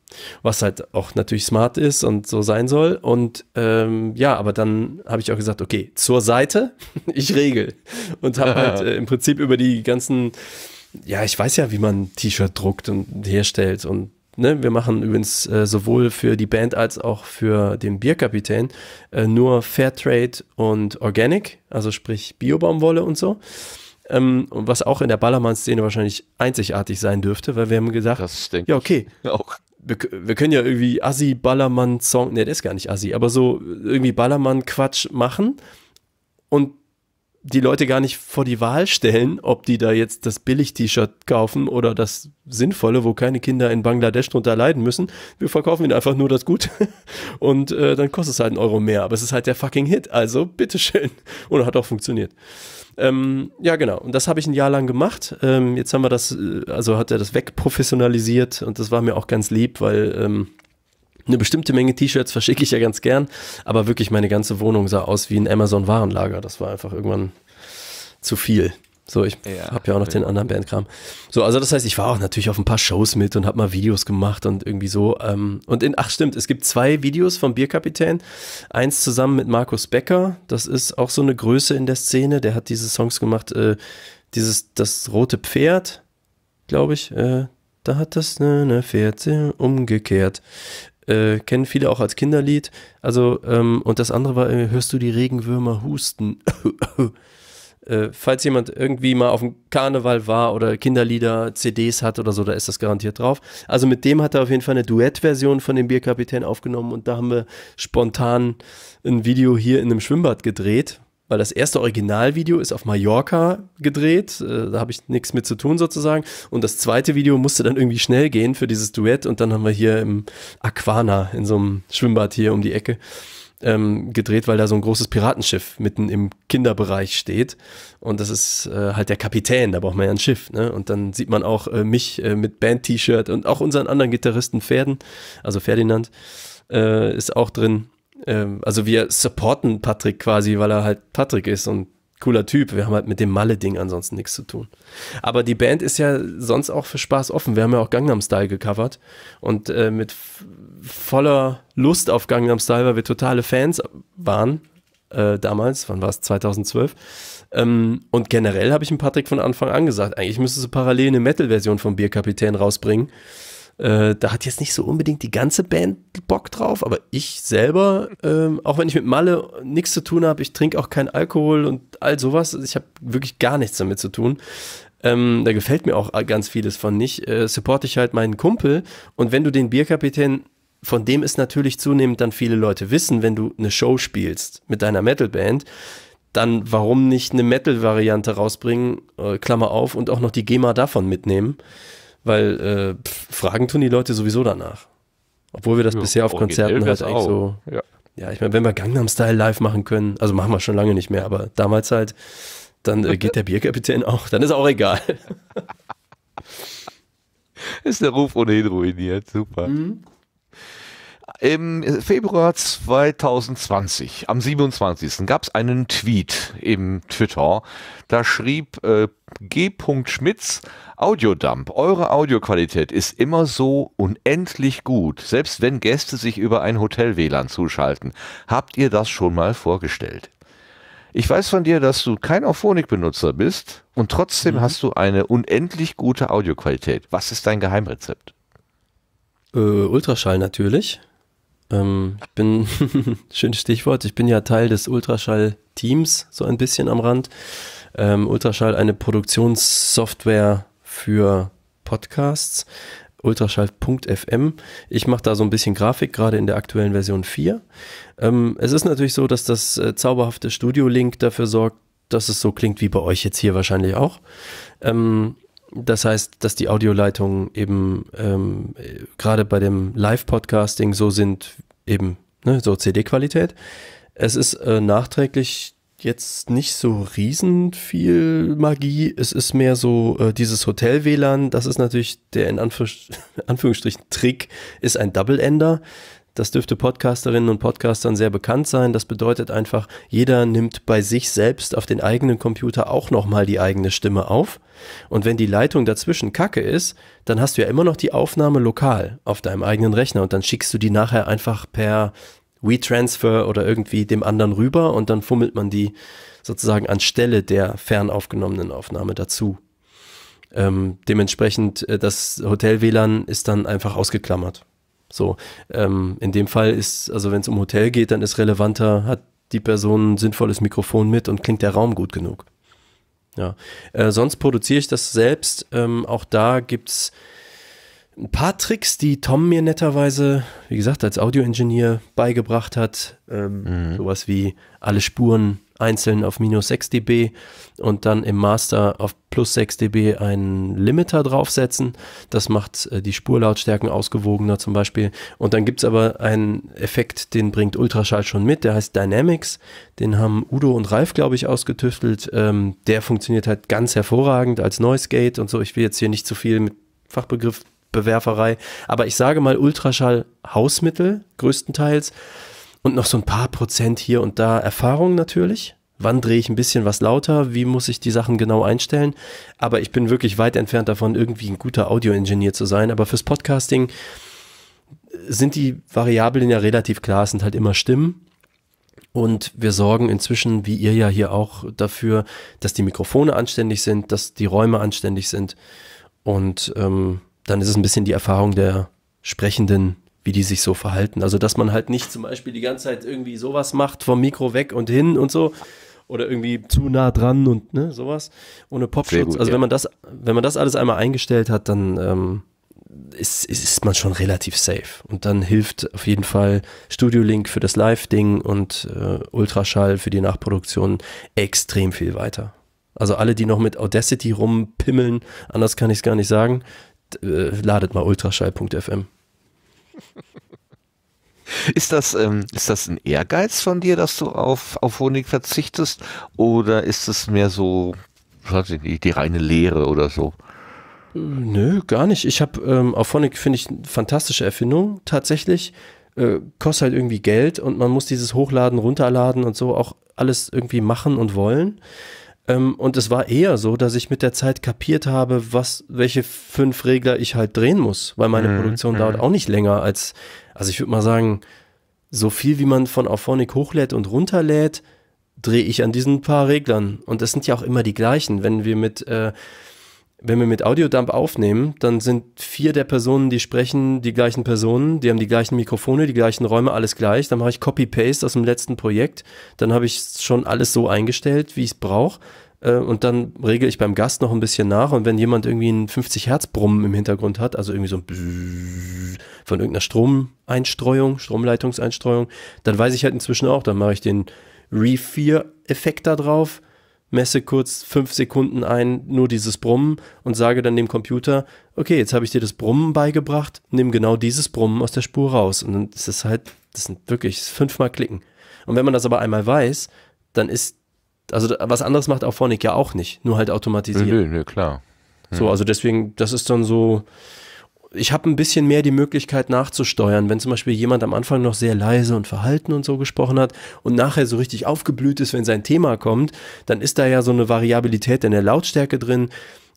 Was halt auch natürlich smart ist und so sein soll. Und ähm, ja, aber dann habe ich auch gesagt, okay, zur Seite, [laughs] ich regel. Und habe halt [laughs] äh, im Prinzip über die ganzen, ja, ich weiß ja, wie man T-Shirt druckt und herstellt und Ne, wir machen übrigens äh, sowohl für die Band als auch für den Bierkapitän äh, nur Fairtrade und Organic, also sprich Biobaumwolle und so. Ähm, was auch in der Ballermann-Szene wahrscheinlich einzigartig sein dürfte, weil wir haben gesagt, ja, okay, [laughs] wir, wir, können ja irgendwie Assi-Ballermann-Song, ne, das ist gar nicht Assi, aber so irgendwie Ballermann-Quatsch machen und die Leute gar nicht vor die Wahl stellen, ob die da jetzt das Billig-T-Shirt kaufen oder das Sinnvolle, wo keine Kinder in Bangladesch drunter leiden müssen. Wir verkaufen ihnen einfach nur das Gut [laughs] und äh, dann kostet es halt einen Euro mehr. Aber es ist halt der fucking Hit, also bitteschön. Und hat auch funktioniert. Ähm, ja, genau. Und das habe ich ein Jahr lang gemacht. Ähm, jetzt haben wir das, äh, also hat er das wegprofessionalisiert und das war mir auch ganz lieb, weil ähm, eine bestimmte Menge T-Shirts verschicke ich ja ganz gern, aber wirklich meine ganze Wohnung sah aus wie ein Amazon-Warenlager. Das war einfach irgendwann zu viel. So, ich ja, habe ja auch noch ja. den anderen Bandkram. So, also das heißt, ich war auch natürlich auf ein paar Shows mit und habe mal Videos gemacht und irgendwie so. Ähm, und in, ach stimmt, es gibt zwei Videos vom Bierkapitän. Eins zusammen mit Markus Becker. Das ist auch so eine Größe in der Szene. Der hat diese Songs gemacht. Äh, dieses, das rote Pferd, glaube ich. Äh, da hat das ne, ne Pferd umgekehrt. Äh, kennen viele auch als Kinderlied. Also, ähm, und das andere war, äh, hörst du die Regenwürmer husten? [laughs] Äh, falls jemand irgendwie mal auf dem Karneval war oder Kinderlieder, CDs hat oder so, da ist das garantiert drauf. Also mit dem hat er auf jeden Fall eine Duettversion von dem Bierkapitän aufgenommen und da haben wir spontan ein Video hier in einem Schwimmbad gedreht, weil das erste Originalvideo ist auf Mallorca gedreht, äh, da habe ich nichts mit zu tun sozusagen. Und das zweite Video musste dann irgendwie schnell gehen für dieses Duett und dann haben wir hier im Aquana, in so einem Schwimmbad hier um die Ecke, ähm, gedreht, weil da so ein großes Piratenschiff mitten im Kinderbereich steht. Und das ist äh, halt der Kapitän, da braucht man ja ein Schiff. Ne? Und dann sieht man auch äh, mich äh, mit Band-T-Shirt und auch unseren anderen Gitarristen Pferden, also Ferdinand, äh, ist auch drin. Ähm, also wir supporten Patrick quasi, weil er halt Patrick ist und cooler Typ. Wir haben halt mit dem Malle-Ding ansonsten nichts zu tun. Aber die Band ist ja sonst auch für Spaß offen. Wir haben ja auch Gangnam Style gecovert und äh, mit voller Lust auf Gangnam Style, weil wir totale Fans waren äh, damals, wann war es, 2012. Ähm, und generell habe ich dem Patrick von Anfang an gesagt, eigentlich müsste so parallel eine Metal-Version vom Bierkapitän rausbringen. Äh, da hat jetzt nicht so unbedingt die ganze Band Bock drauf, aber ich selber, ähm, auch wenn ich mit Malle nichts zu tun habe, ich trinke auch keinen Alkohol und all sowas, ich habe wirklich gar nichts damit zu tun. Ähm, da gefällt mir auch ganz vieles von nicht, äh, supporte ich halt meinen Kumpel. Und wenn du den Bierkapitän von dem ist natürlich zunehmend dann viele Leute wissen, wenn du eine Show spielst mit deiner Metal-Band, dann warum nicht eine Metal-Variante rausbringen, äh, Klammer auf, und auch noch die GEMA davon mitnehmen, weil äh, pff, Fragen tun die Leute sowieso danach. Obwohl wir das ja, bisher auf Konzerten halt eigentlich so. Ja. ja, ich meine, wenn wir Gangnam Style live machen können, also machen wir schon lange nicht mehr, aber damals halt, dann äh, geht der Bierkapitän auch, dann ist auch egal. [laughs] ist der Ruf ohnehin ruiniert, super. Mhm. Im Februar 2020, am 27. gab es einen Tweet im Twitter. Da schrieb äh, G. Schmitz, Audiodump, eure Audioqualität ist immer so unendlich gut, selbst wenn Gäste sich über ein Hotel-WLAN zuschalten. Habt ihr das schon mal vorgestellt? Ich weiß von dir, dass du kein Auphonic-Benutzer bist und trotzdem mhm. hast du eine unendlich gute Audioqualität. Was ist dein Geheimrezept? Äh, Ultraschall natürlich. Ähm, ich bin, [laughs] schönes Stichwort, ich bin ja Teil des Ultraschall-Teams, so ein bisschen am Rand. Ähm, Ultraschall, eine Produktionssoftware für Podcasts, ultraschall.fm. Ich mache da so ein bisschen Grafik, gerade in der aktuellen Version 4. Ähm, es ist natürlich so, dass das äh, zauberhafte Studio Link dafür sorgt, dass es so klingt wie bei euch jetzt hier wahrscheinlich auch. Ähm, das heißt, dass die Audioleitungen eben ähm, gerade bei dem Live-Podcasting so sind, eben ne, so CD-Qualität. Es ist äh, nachträglich jetzt nicht so riesen viel Magie. Es ist mehr so äh, dieses Hotel-WLAN. Das ist natürlich der in [laughs] Anführungsstrichen Trick, ist ein Double-Ender. Das dürfte Podcasterinnen und Podcastern sehr bekannt sein. Das bedeutet einfach, jeder nimmt bei sich selbst auf den eigenen Computer auch nochmal die eigene Stimme auf. Und wenn die Leitung dazwischen kacke ist, dann hast du ja immer noch die Aufnahme lokal auf deinem eigenen Rechner und dann schickst du die nachher einfach per WeTransfer oder irgendwie dem anderen rüber und dann fummelt man die sozusagen anstelle der fernaufgenommenen Aufnahme dazu. Ähm, dementsprechend, äh, das Hotel-WLAN ist dann einfach ausgeklammert. So, ähm, in dem Fall ist, also wenn es um Hotel geht, dann ist relevanter, hat die Person ein sinnvolles Mikrofon mit und klingt der Raum gut genug. Ja. Äh, sonst produziere ich das selbst. Ähm, auch da gibt es ein paar Tricks, die Tom mir netterweise, wie gesagt, als Audioingenieur beigebracht hat. Ähm, mhm. Sowas wie alle Spuren einzeln auf minus 6 dB und dann im Master auf plus 6 dB einen Limiter draufsetzen. Das macht äh, die Spurlautstärken ausgewogener zum Beispiel. Und dann gibt es aber einen Effekt, den bringt Ultraschall schon mit, der heißt Dynamics. Den haben Udo und Ralf, glaube ich, ausgetüftelt. Ähm, der funktioniert halt ganz hervorragend als Noise Gate und so. Ich will jetzt hier nicht zu viel mit Fachbegriff Bewerferei, aber ich sage mal Ultraschall Hausmittel größtenteils und noch so ein paar Prozent hier und da Erfahrung natürlich. Wann drehe ich ein bisschen was lauter? Wie muss ich die Sachen genau einstellen? Aber ich bin wirklich weit entfernt davon, irgendwie ein guter Audioingenieur zu sein. Aber fürs Podcasting sind die Variablen ja relativ klar. sind halt immer Stimmen. Und wir sorgen inzwischen, wie ihr ja hier auch, dafür, dass die Mikrofone anständig sind, dass die Räume anständig sind. Und ähm, dann ist es ein bisschen die Erfahrung der Sprechenden, wie die sich so verhalten. Also, dass man halt nicht zum Beispiel die ganze Zeit irgendwie sowas macht, vom Mikro weg und hin und so. Oder irgendwie zu nah dran und ne, sowas. Ohne Popschutz. Gut, also, ja. wenn man das, wenn man das alles einmal eingestellt hat, dann ähm, ist, ist, ist man schon relativ safe. Und dann hilft auf jeden Fall Studio Link für das Live-Ding und äh, Ultraschall für die Nachproduktion extrem viel weiter. Also alle, die noch mit Audacity rumpimmeln, anders kann ich es gar nicht sagen, äh, ladet mal ultraschall.fm. [laughs] Ist das, ähm, ist das ein Ehrgeiz von dir, dass du auf, auf Honig verzichtest? Oder ist es mehr so, weiß ich nicht, die reine Lehre oder so? Nö, gar nicht. Ich habe ähm, auf Honig, finde ich, eine fantastische Erfindung tatsächlich. Äh, kostet halt irgendwie Geld und man muss dieses Hochladen, Runterladen und so auch alles irgendwie machen und wollen. Ähm, und es war eher so, dass ich mit der Zeit kapiert habe, was, welche fünf Regler ich halt drehen muss, weil meine mhm. Produktion dauert mhm. auch nicht länger als, also ich würde mal sagen, so viel wie man von Auphonic hochlädt und runterlädt, drehe ich an diesen paar Reglern. Und das sind ja auch immer die gleichen. Wenn wir mit äh, wenn wir mit Audiodump aufnehmen, dann sind vier der Personen, die sprechen, die gleichen Personen, die haben die gleichen Mikrofone, die gleichen Räume, alles gleich. Dann mache ich Copy-Paste aus dem letzten Projekt. Dann habe ich schon alles so eingestellt, wie ich es brauche. Äh, und dann regel ich beim Gast noch ein bisschen nach. Und wenn jemand irgendwie einen 50-Hertz-Brummen im Hintergrund hat, also irgendwie so ein von irgendeiner Stromeinstreuung, Stromleitungseinstreuung, dann weiß ich halt inzwischen auch, dann mache ich den re 4 effekt da drauf messe kurz fünf Sekunden ein, nur dieses Brummen und sage dann dem Computer, okay, jetzt habe ich dir das Brummen beigebracht, nimm genau dieses Brummen aus der Spur raus. Und dann ist das halt, das sind wirklich fünfmal klicken. Und wenn man das aber einmal weiß, dann ist, also was anderes macht auch Phonic ja auch nicht, nur halt automatisiert. Nö, nö, klar. Hm. So, also deswegen, das ist dann so, ich habe ein bisschen mehr die Möglichkeit nachzusteuern, wenn zum Beispiel jemand am Anfang noch sehr leise und verhalten und so gesprochen hat und nachher so richtig aufgeblüht ist, wenn sein Thema kommt, dann ist da ja so eine Variabilität in der Lautstärke drin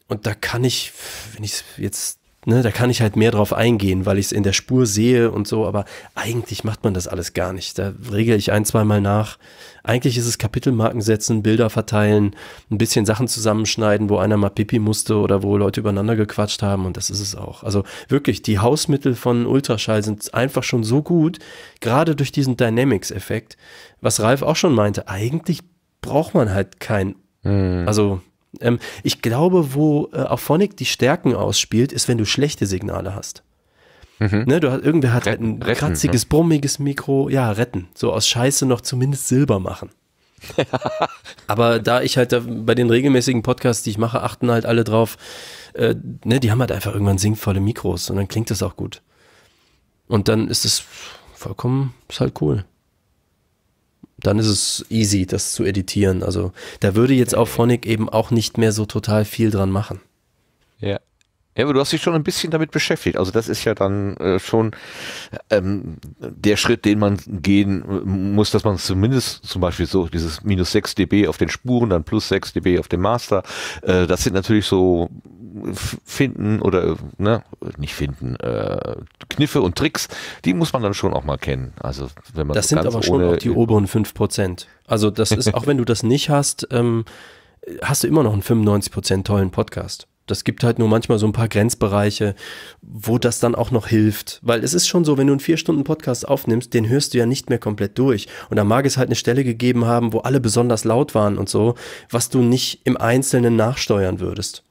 und da kann ich, wenn ich jetzt ne, da kann ich halt mehr drauf eingehen, weil ich es in der Spur sehe und so, aber eigentlich macht man das alles gar nicht. Da regel ich ein, zwei Mal nach. Eigentlich ist es Kapitelmarken setzen, Bilder verteilen, ein bisschen Sachen zusammenschneiden, wo einer mal Pipi musste oder wo Leute übereinander gequatscht haben und das ist es auch. Also wirklich, die Hausmittel von Ultraschall sind einfach schon so gut, gerade durch diesen Dynamics-Effekt, was Ralf auch schon meinte, eigentlich braucht man halt kein, mhm. also ähm, ich glaube, wo äh, Auphonic die Stärken ausspielt, ist, wenn du schlechte Signale hast. Mhm. Ne, du hast, irgendwer hat retten, halt ein retten, kratziges, ja. brummiges Mikro. Ja, retten. So aus Scheiße noch zumindest Silber machen. [laughs] Aber da ich halt da bei den regelmäßigen Podcasts, die ich mache, achten halt alle drauf, äh, ne, die haben halt einfach irgendwann singvolle Mikros und dann klingt das auch gut. Und dann ist es vollkommen, ist halt cool dann ist es easy, das zu editieren. Also da würde jetzt auch Phonic eben auch nicht mehr so total viel dran machen. Ja. Ja, aber du hast dich schon ein bisschen damit beschäftigt. Also das ist ja dann äh, schon ähm, der Schritt, den man gehen äh, muss, dass man zumindest zum Beispiel so dieses minus 6 dB auf den Spuren, dann plus 6 dB auf dem Master, äh, das sind natürlich so äh, finden oder äh, ne, nicht finden, äh, Kniffe und Tricks, die muss man dann schon auch mal kennen. Also wenn man das so sind aber schon auch die oberen 5%. Also das ist, [laughs] auch wenn du das nicht hast, ähm, hast du immer noch einen 95% tollen Podcast das gibt halt nur manchmal so ein paar Grenzbereiche, wo das dann auch noch hilft. Weil es ist schon so, wenn du einen vier Stunden Podcast aufnimmst, den hörst du ja nicht mehr komplett durch. Und da mag es halt eine Stelle gegeben haben, wo alle besonders laut waren und so, was du nicht im Einzelnen nachsteuern würdest.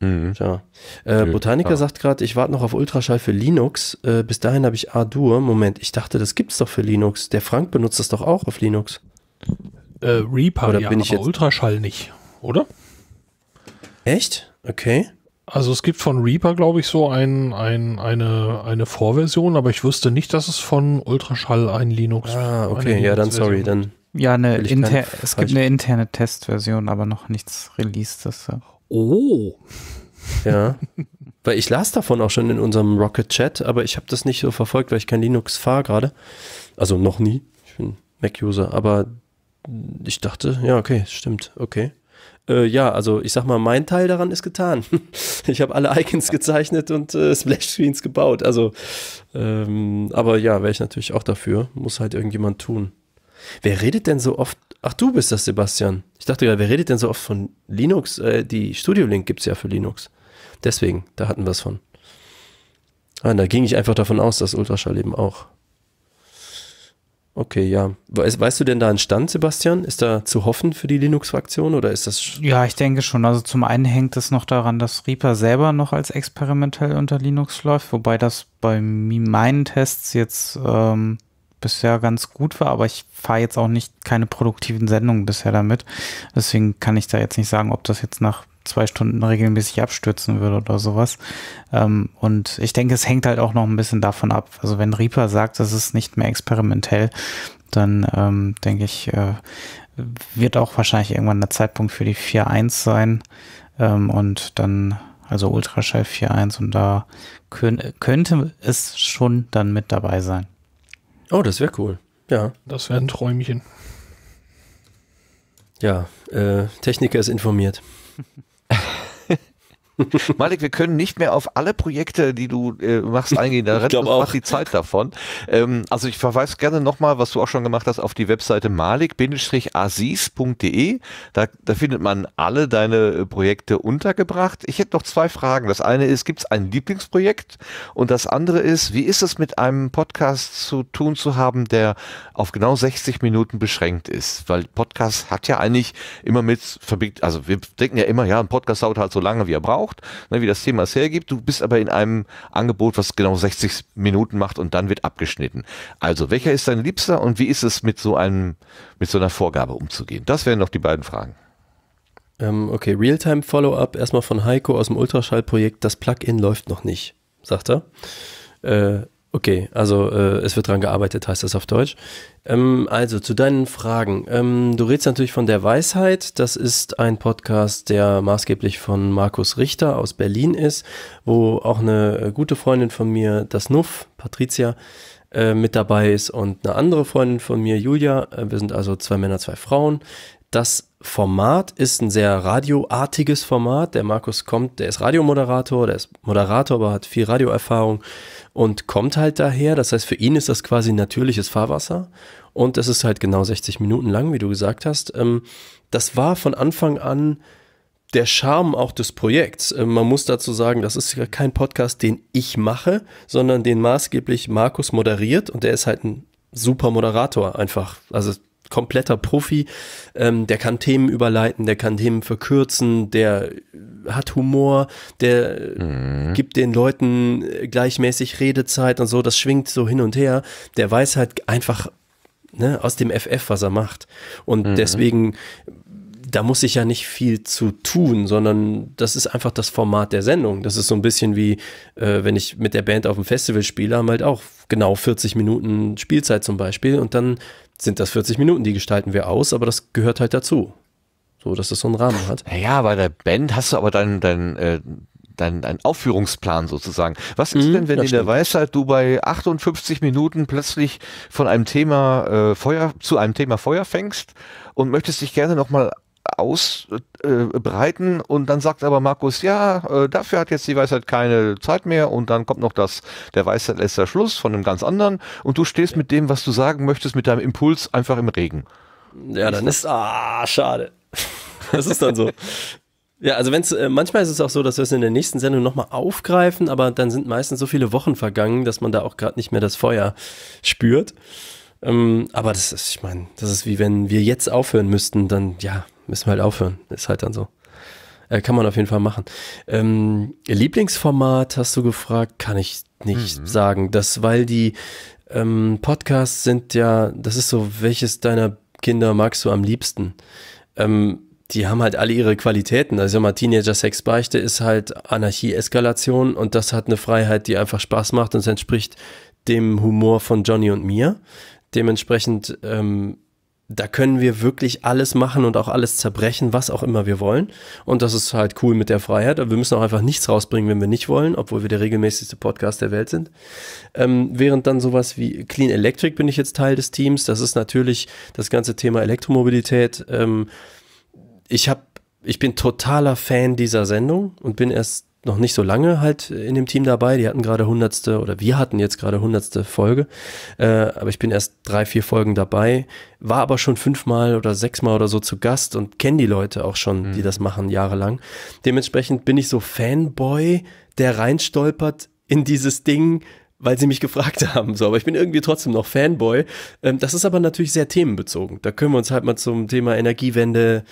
Mhm. Ja. Äh, Botaniker ja. sagt gerade, ich warte noch auf Ultraschall für Linux. Äh, bis dahin habe ich A-Dur. Moment, ich dachte, das gibt's doch für Linux. Der Frank benutzt das doch auch auf Linux. Äh, Reaper, oder ja, bin ich aber jetzt Ultraschall nicht, oder? Echt? Okay. Also es gibt von Reaper, glaube ich, so ein, ein, eine, eine Vorversion, aber ich wüsste nicht, dass es von Ultraschall ein Linux Ah, okay, ja, dann sorry, dann. Ja, eine inter es gibt eine interne Testversion, aber noch nichts Releases. Oh. [laughs] Ja. weil ich las davon auch schon in unserem Rocket Chat, aber ich habe das nicht so verfolgt, weil ich kein Linux fahre gerade. Also noch nie. Ich bin Mac-User, aber ich dachte, ja, okay, stimmt, okay äh, ja, also ich sag mal, mein Teil daran ist getan. [laughs] ich habe alle Icons gezeichnet und äh, Splash-Screens gebaut. Also, ähm, aber ja, wäre ich natürlich auch dafür. Muss halt irgendjemand tun. Wer redet denn so oft? Ach, du bist das, Sebastian. Ich dachte gerade, wer redet denn so oft von Linux? Äh, die Studio Link gibt es ja für Linux. Deswegen, da hatten wir es von. Ah, da ging ich einfach davon aus, dass Ultraschall eben auch Okay, ja. Weißt, weißt du denn da einen Stand, Sebastian? Ist da zu hoffen für die Linux-Fraktion oder ist das. Ja, ich denke schon. Also zum einen hängt es noch daran, dass Reaper selber noch als experimentell unter Linux läuft, wobei das bei meinen Tests jetzt ähm, bisher ganz gut war, aber ich fahre jetzt auch nicht keine produktiven Sendungen bisher damit. Deswegen kann ich da jetzt nicht sagen, ob das jetzt nach zwei Stunden regelmäßig abstürzen würde oder sowas. Ähm, und ich denke, es hängt halt auch noch ein bisschen davon ab. Also wenn Reaper sagt, das ist nicht mehr experimentell, dann ähm, denke ich, äh, wird auch wahrscheinlich irgendwann der Zeitpunkt für die 4.1 sein. Ähm, und dann, also Ultraschall 4.1 und da könnt, könnte es schon dann mit dabei sein. Oh, das wäre cool. Ja. Das wäre ein Träumchen. Ja, äh, Techniker ist informiert. [laughs] [laughs] Malik, wir können nicht mehr auf alle Projekte, die du äh, machst, eingehen. Da rennt auch. die Zeit davon. Ähm, also ich verweise gerne nochmal, was du auch schon gemacht hast, auf die Webseite malik-asis.de. Da, da findet man alle deine äh, Projekte untergebracht. Ich hätte noch zwei Fragen. Das eine ist, gibt es ein Lieblingsprojekt? Und das andere ist, wie ist es mit einem Podcast zu tun zu haben, der auf genau 60 Minuten beschränkt ist? Weil Podcast hat ja eigentlich immer mit, also wir denken ja immer, ja, ein Podcast dauert halt so lange, wie er braucht braucht, ne, wie das Thema es hergibt. Du bist aber in einem Angebot, was genau 60 Minuten macht und dann wird abgeschnitten. Also, welcher ist dein Liebster und wie ist es mit so einem, mit so einer Vorgabe umzugehen? Das wären noch die beiden Fragen. Ähm, okay, Realtime Follow-up erstmal von Heiko aus dem Ultraschallprojekt. Das Plugin läuft noch nicht, sagt er. Äh, Okay, also äh, es wird dran gearbeitet, heißt das auf Deutsch. Ähm, also zu deinen Fragen. Ähm, du redest natürlich von der Weisheit. Das ist ein Podcast, der maßgeblich von Markus Richter aus Berlin ist, wo auch eine äh, gute Freundin von mir, das Nuff, Patricia, äh, mit dabei ist und eine andere Freundin von mir, Julia. Äh, wir sind also zwei Männer, zwei Frauen. Das Format ist ein sehr radioartiges Format. Der Markus kommt, der ist Radiomoderator, der ist Moderator, aber hat viel Radioerfahrung und kommt halt daher. Das heißt, für ihn ist das quasi natürliches Fahrwasser und das ist halt genau 60 Minuten lang, wie du gesagt hast. Ähm, das war von Anfang an der Charme auch des Projekts. Ähm, man muss dazu sagen, das ist ja kein Podcast, den ich mache, sondern den maßgeblich Markus moderiert und der ist halt ein super Moderator einfach. Also kompletter Profi. Ähm, der kann Themen überleiten, der kann Themen verkürzen, der hat Humor, der mhm. gibt den Leuten äh, gleichmäßig Redezeit und so, das schwingt so hin und her. Der weiß halt einfach ne, aus dem FF, was er macht. Und mhm. deswegen da muss ich ja nicht viel zu tun, sondern das ist einfach das Format der Sendung. Das ist so ein bisschen wie, äh, wenn ich mit der Band auf dem Festival spiele, haben halt auch genau 40 Minuten Spielzeit zum Beispiel und dann sind das 40 Minuten, die gestalten wir aus, aber das gehört halt dazu. So, dass das so einen Rahmen hat. Ja, bei der Band hast du aber deinen dein, äh, dein, dein Aufführungsplan sozusagen. Was ist mhm, denn, wenn in der Weisheit du bei 58 Minuten plötzlich von einem Thema äh, Feuer zu einem Thema Feuer fängst und möchtest dich gerne nochmal ausbreiten äh, und dann sagt aber Markus, ja, äh, dafür hat jetzt die Weisheit keine Zeit mehr und dann kommt noch das, der Weisheit letzter Schluss von einem ganz anderen und du stehst mit dem, was du sagen möchtest, mit deinem Impuls einfach im Regen. Ja, dann ist, ah, schade. Das ist dann so. Ja, also wenn's, äh, manchmal ist es auch so, dass wir es in der nächsten Sendung nochmal aufgreifen, aber dann sind meistens so viele Wochen vergangen, dass man da auch gerade nicht mehr das Feuer spürt. Ähm, aber das ist, ich meine, das ist wie wenn wir jetzt aufhören müssten, dann ja, müssen wir halt aufhören. Ist halt dann so. Äh, kann man auf jeden Fall machen. Ähm, Lieblingsformat hast du gefragt, kann ich nicht mhm. sagen. Das, weil die ähm, Podcasts sind ja, das ist so, welches deiner Kinder magst du am liebsten? ähm, die haben halt alle ihre Qualitäten. Also mal, Teenager-Sexbeichte ist halt Anarchie-Eskalation und das hat eine Freiheit, die einfach Spaß macht und es entspricht dem Humor von Johnny und mir. Dementsprechend ähm, da können wir wirklich alles machen und auch alles zerbrechen, was auch immer wir wollen. Und das ist halt cool mit der Freiheit. Aber wir müssen auch einfach nichts rausbringen, wenn wir nicht wollen, obwohl wir der regelmäßigste Podcast der Welt sind. Ähm, während dann sowas wie Clean Electric bin ich jetzt Teil des Teams. Das ist natürlich das ganze Thema Elektromobilität. Ähm, ich hab, ich bin totaler Fan dieser Sendung und bin erst noch nicht so lange halt äh, in dem Team dabei. Die hatten gerade hundertste oder wir hatten jetzt gerade hundertste Folge. Äh, aber ich bin erst drei, vier Folgen dabei, war aber schon fünfmal oder sechsmal oder so zu Gast und kenne die Leute auch schon, mhm. die das machen jahrelang. Dementsprechend bin ich so Fanboy, der reinstolpert in dieses Ding, weil sie mich gefragt [laughs] haben. So, aber ich bin irgendwie trotzdem noch Fanboy. Ähm, das ist aber natürlich sehr themenbezogen. Da können wir uns halt mal zum Thema Energiewende,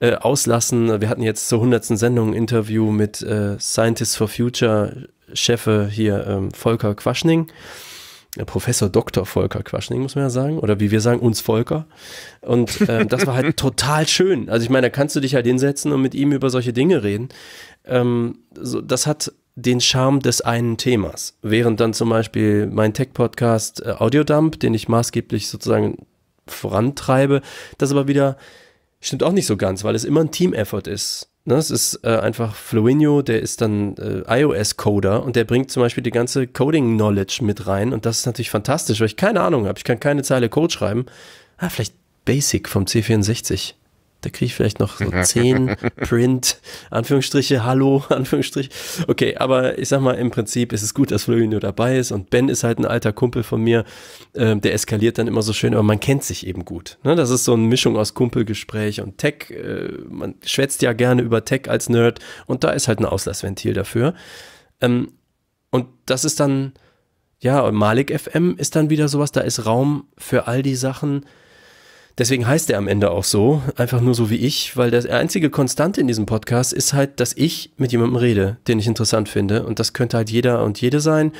äh, auslassen. Wir hatten jetzt zur 100. Sendung ein Interview mit äh, Scientists for Future Chefe hier ähm, Volker Quaschning. Äh, Professor Dr. Volker Quaschning, muss man ja sagen. Oder wie wir sagen, uns Volker. Und ähm, das war halt [laughs] total schön. Also ich meine, da kannst du dich halt hinsetzen und mit ihm über solche Dinge reden. Ähm, so, das hat den Charme des einen Themas. Während dann zum Beispiel mein Tech-Podcast äh, Audiodump, den ich maßgeblich sozusagen vorantreibe, das aber wieder Stimmt auch nicht so ganz, weil es immer ein Team-Effort ist. Das ne? ist äh, einfach Fluinio, der ist dann äh, iOS-Coder und der bringt zum Beispiel die ganze Coding-Knowledge mit rein und das ist natürlich fantastisch, weil ich keine Ahnung habe. Ich kann keine Zeile Code schreiben. Ah, vielleicht Basic vom C64. Da kriege ich vielleicht noch so 10 [laughs] Print, Anführungsstriche, Hallo, [laughs] Anführungsstrich. Okay, aber ich sag mal, im Prinzip ist es gut, dass Florian nur dabei ist und Ben ist halt ein alter Kumpel von mir, ähm, der eskaliert dann immer so schön, aber man kennt sich eben gut. Ne? Das ist so eine Mischung aus Kumpelgespräch und Tech. Äh, man schwätzt ja gerne über Tech als Nerd und da ist halt ein Auslassventil dafür. Ähm, und das ist dann, ja, Malik FM ist dann wieder sowas, da ist Raum für all die Sachen, Deswegen heißt er am Ende auch so, einfach nur so wie ich, weil das einzige Konstante in diesem Podcast ist halt, dass ich mit jemandem rede, den ich interessant finde. Und das könnte halt jeder und jede sein.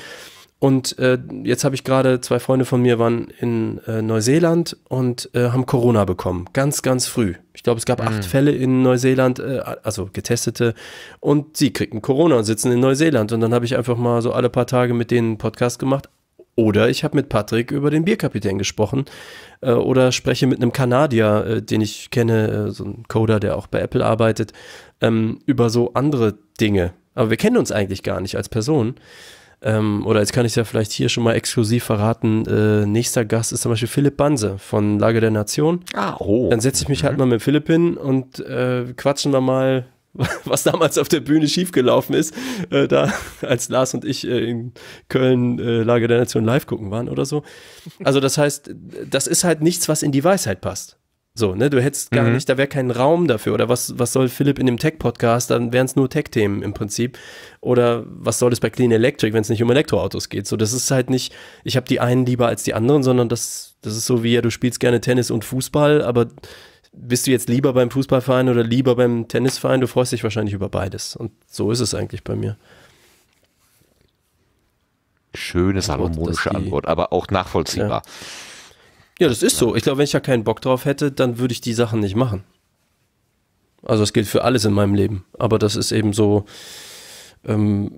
Und äh, jetzt habe ich gerade zwei Freunde von mir waren in äh, Neuseeland und äh, haben Corona bekommen, ganz, ganz früh. Ich glaube, es gab mhm. acht Fälle in Neuseeland, äh, also getestete, und sie kriegten Corona und sitzen in Neuseeland. Und dann habe ich einfach mal so alle paar Tage mit denen einen Podcast gemacht, oder ich habe mit Patrick über den Bierkapitän gesprochen äh, oder spreche mit einem Kanadier, äh, den ich kenne, äh, so ein Coder, der auch bei Apple arbeitet, ähm, über so andere Dinge. Aber wir kennen uns eigentlich gar nicht als Person. Ähm, oder jetzt kann ich ja vielleicht hier schon mal exklusiv verraten. Äh, nächster Gast ist zum Beispiel Philipp Banse von Lage der Nation. Ah, oh. Dann setze ich mich halt mhm. mal mit Philipp hin und äh, quatschen wir mal was damals auf der Bühne schiefgelaufen ist, äh, da als Lars und ich äh, in Köln äh, Lage der Nation live gucken waren oder so. Also das heißt, das ist halt nichts, was in die Weisheit passt. So, ne, du hättest gar mhm. nicht, da wäre kein Raum dafür. Oder was, was soll Philipp in dem Tech-Podcast? Dann wären es nur Tech-Themen im Prinzip. Oder was soll es bei Clean Electric, wenn es nicht um Elektroautos geht? So, das ist halt nicht, ich habe die einen lieber als die anderen, sondern das, das ist so wie, ja, du spielst gerne Tennis und Fußball, aber bist du jetzt lieber beim Fußballverein oder lieber beim Tennisverein? Du freust dich wahrscheinlich über beides. Und so ist es eigentlich bei mir. Schöne harmonische Antwort, aber auch nachvollziehbar. Ja, ja das ist so. Ich glaube, wenn ich ja keinen Bock drauf hätte, dann würde ich die Sachen nicht machen. Also das gilt für alles in meinem Leben. Aber das ist eben so, ähm,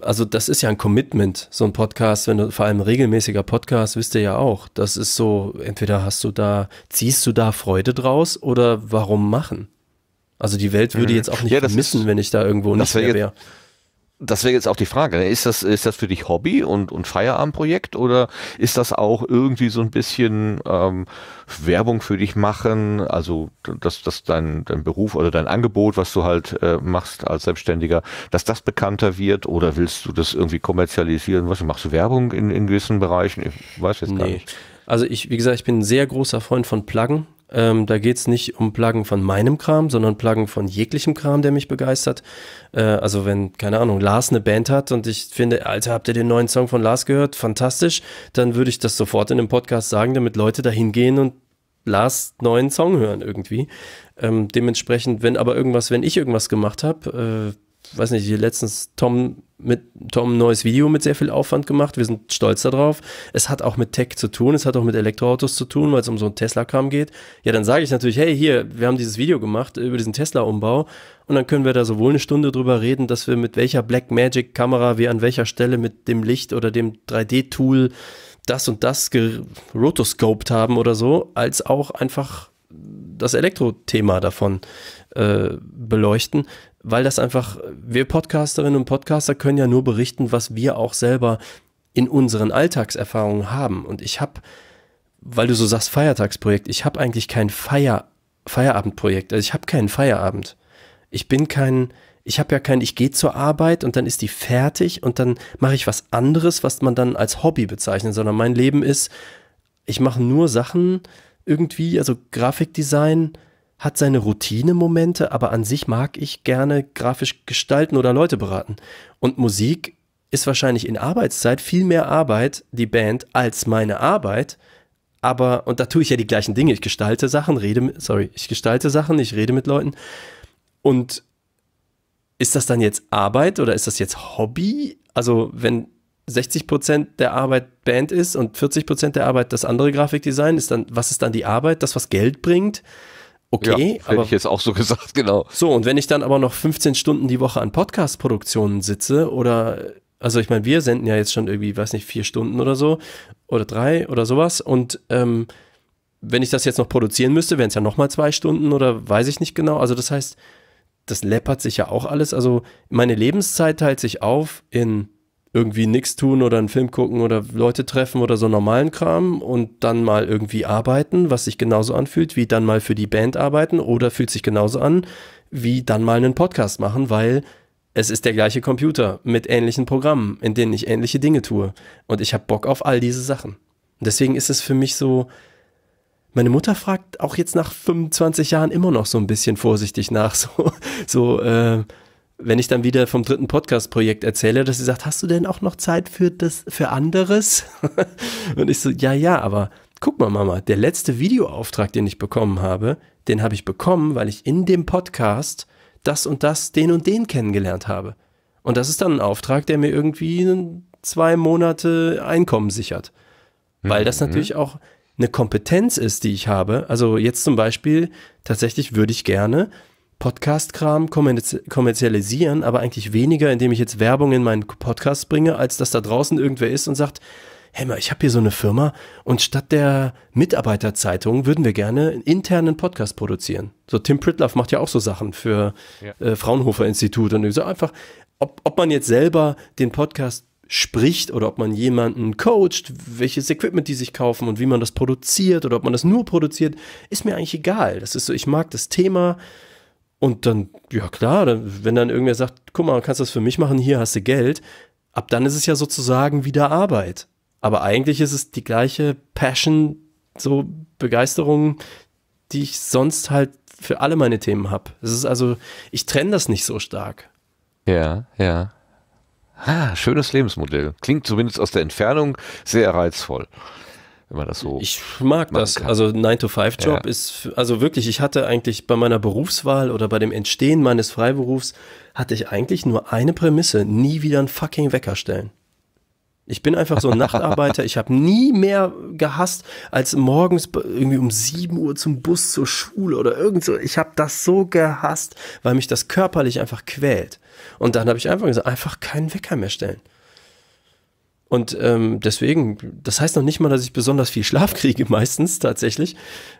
also das ist ja ein Commitment, so ein Podcast, wenn du vor allem regelmäßiger Podcast, wisst ihr ja auch. Das ist so, entweder hast du da, ziehst du da Freude draus oder warum machen? Also die Welt würde mhm. jetzt auch nicht ja, vermissen, ist, wenn ich da irgendwo nicht mehr wäre das wäre jetzt auch die Frage. Ne? Ist das, ist das für dich Hobby und, und Feierabendprojekt oder ist das auch irgendwie so ein bisschen ähm, Werbung für dich machen? Also, dass, dass dein, dein Beruf oder dein Angebot, was du halt äh, machst als Selbstständiger, dass das bekannter wird oder willst du das irgendwie kommerzialisieren? Was machst du Werbung in, in gewissen Bereichen? Ich weiß jetzt nee. gar nicht. Also, ich, wie gesagt, ich bin ein sehr großer Freund von Pluggen. Ähm, da geht es nicht um Pluggen von meinem Kram, sondern Pluggen von jeglichem Kram, der mich begeistert. Äh, also wenn, keine Ahnung, Lars eine Band hat und ich finde, Alter, habt ihr den neuen Song von Lars gehört? Fantastisch. Dann würde ich das sofort in einem Podcast sagen, damit Leute da hingehen und Lars neuen Song hören irgendwie. Ähm, dementsprechend, wenn aber irgendwas, wenn ich irgendwas gemacht habe, äh, weiß nicht, hier letztens Tom mit Tom ein neues Video mit sehr viel Aufwand gemacht. Wir sind stolz darauf. Es hat auch mit Tech zu tun, es hat auch mit Elektroautos zu tun, weil es um so einen Tesla-Kram geht. Ja, dann sage ich natürlich, hey, hier, wir haben dieses Video gemacht über diesen Tesla-Umbau und dann können wir da sowohl eine Stunde drüber reden, dass wir mit welcher Blackmagic-Kamera wir an welcher Stelle mit dem Licht oder dem 3D-Tool das und das gerotoscoped haben oder so, als auch einfach das Elektrothema davon äh, beleuchten weil das einfach, wir Podcasterinnen und Podcaster können ja nur berichten, was wir auch selber in unseren Alltagserfahrungen haben. Und ich habe, weil du so sagst, Feiertagsprojekt, ich habe eigentlich kein Feier, Feierabendprojekt. Also ich habe keinen Feierabend. Ich bin kein, ich habe ja kein, ich gehe zur Arbeit und dann ist die fertig und dann mache ich was anderes, was man dann als Hobby bezeichnet, sondern mein Leben ist, ich mache nur Sachen irgendwie, also Grafikdesign, hat seine Routinemomente, aber an sich mag ich gerne grafisch gestalten oder Leute beraten. Und Musik ist wahrscheinlich in Arbeitszeit viel mehr Arbeit, die Band, als meine Arbeit. Aber, und da tue ich ja die gleichen Dinge. Ich gestalte Sachen, rede mit, sorry, ich gestalte Sachen, ich rede mit Leuten. Und ist das dann jetzt Arbeit oder ist das jetzt Hobby? Also, wenn 60 Prozent der Arbeit Band ist und 40 Prozent der Arbeit das andere Grafikdesign, ist dann, was ist dann die Arbeit? Das, was Geld bringt? okay. Ja, aber, hätte ich jetzt auch so [laughs] gesagt, genau. So, und wenn ich dann aber noch 15 Stunden die Woche an Podcast-Produktionen sitze oder, also ich meine, wir senden ja jetzt schon irgendwie, weiß nicht, vier Stunden oder so oder drei oder sowas und ähm, wenn ich das jetzt noch produzieren müsste, wären es ja nochmal zwei Stunden oder weiß ich nicht genau. Also das heißt, das läppert sich ja auch alles. Also meine Lebenszeit teilt sich auf in irgendwie nichts tun oder einen Film gucken oder Leute treffen oder so normalen Kram und dann mal irgendwie arbeiten, was sich genauso anfühlt, wie dann mal für die Band arbeiten oder fühlt sich genauso an, wie dann mal einen Podcast machen, weil es ist der gleiche Computer mit ähnlichen Programmen, in denen ich ähnliche Dinge tue. Und ich habe Bock auf all diese Sachen. deswegen ist es für mich so, meine Mutter fragt auch jetzt nach 25 Jahren immer noch so ein bisschen vorsichtig nach, [laughs] so, so äh, wenn ich dann wieder vom dritten Podcast-Projekt erzähle, dass sie sagt, hast du denn auch noch Zeit für das, für anderes? [laughs] und ich so, ja, ja, aber guck mal, Mama, der letzte Videoauftrag, den ich bekommen habe, den habe ich bekommen, weil ich in dem Podcast das und das, den und den kennengelernt habe. Und das ist dann ein Auftrag, der mir irgendwie zwei Monate Einkommen sichert. Weil das mhm. natürlich auch eine Kompetenz ist, die ich habe. Also jetzt zum Beispiel, tatsächlich würde ich gerne Podcast-Kram kommerzialisieren, aber eigentlich weniger, indem ich jetzt Werbung in meinen Podcast bringe, als dass da draußen irgendwer ist und sagt, hey mal, ich habe hier so eine Firma und statt der Mitarbeiterzeitung würden wir gerne einen internen Podcast produzieren. So Tim Pritloff macht ja auch so Sachen für ja. äh, Fraunhofer Institut und so einfach, ob, ob man jetzt selber den Podcast spricht oder ob man jemanden coacht, welches Equipment die sich kaufen und wie man das produziert oder ob man das nur produziert, ist mir eigentlich egal. Das ist so, ich mag das Thema, und dann, ja klar, wenn dann irgendwer sagt, guck mal, kannst du das für mich machen, hier hast du Geld, ab dann ist es ja sozusagen wieder Arbeit. Aber eigentlich ist es die gleiche Passion, so Begeisterung, die ich sonst halt für alle meine Themen habe. Es ist also, ich trenne das nicht so stark. Ja, ja. Ah, schönes Lebensmodell. Klingt zumindest aus der Entfernung sehr reizvoll wenn man das so. Ich mag das. Kann. Also 9-to-5-Job ja. ist, also wirklich, ich hatte eigentlich bei meiner Berufswahl oder bei dem Entstehen meines Freiberufs, hatte ich eigentlich nur eine Prämisse, nie wieder einen fucking Wecker stellen. Ich bin einfach so ein Nachtarbeiter. Ich habe nie mehr gehasst, als morgens irgendwie um 7 Uhr zum Bus zur Schule oder irgend so. Ich habe das so gehasst, weil mich das körperlich einfach quält. Und dann habe ich einfach gesagt, einfach keinen Wecker mehr stellen. Und ähm, deswegen, das heißt noch nicht mal, dass ich besonders viel Schlaf kriege, [laughs] meistens tatsächlich.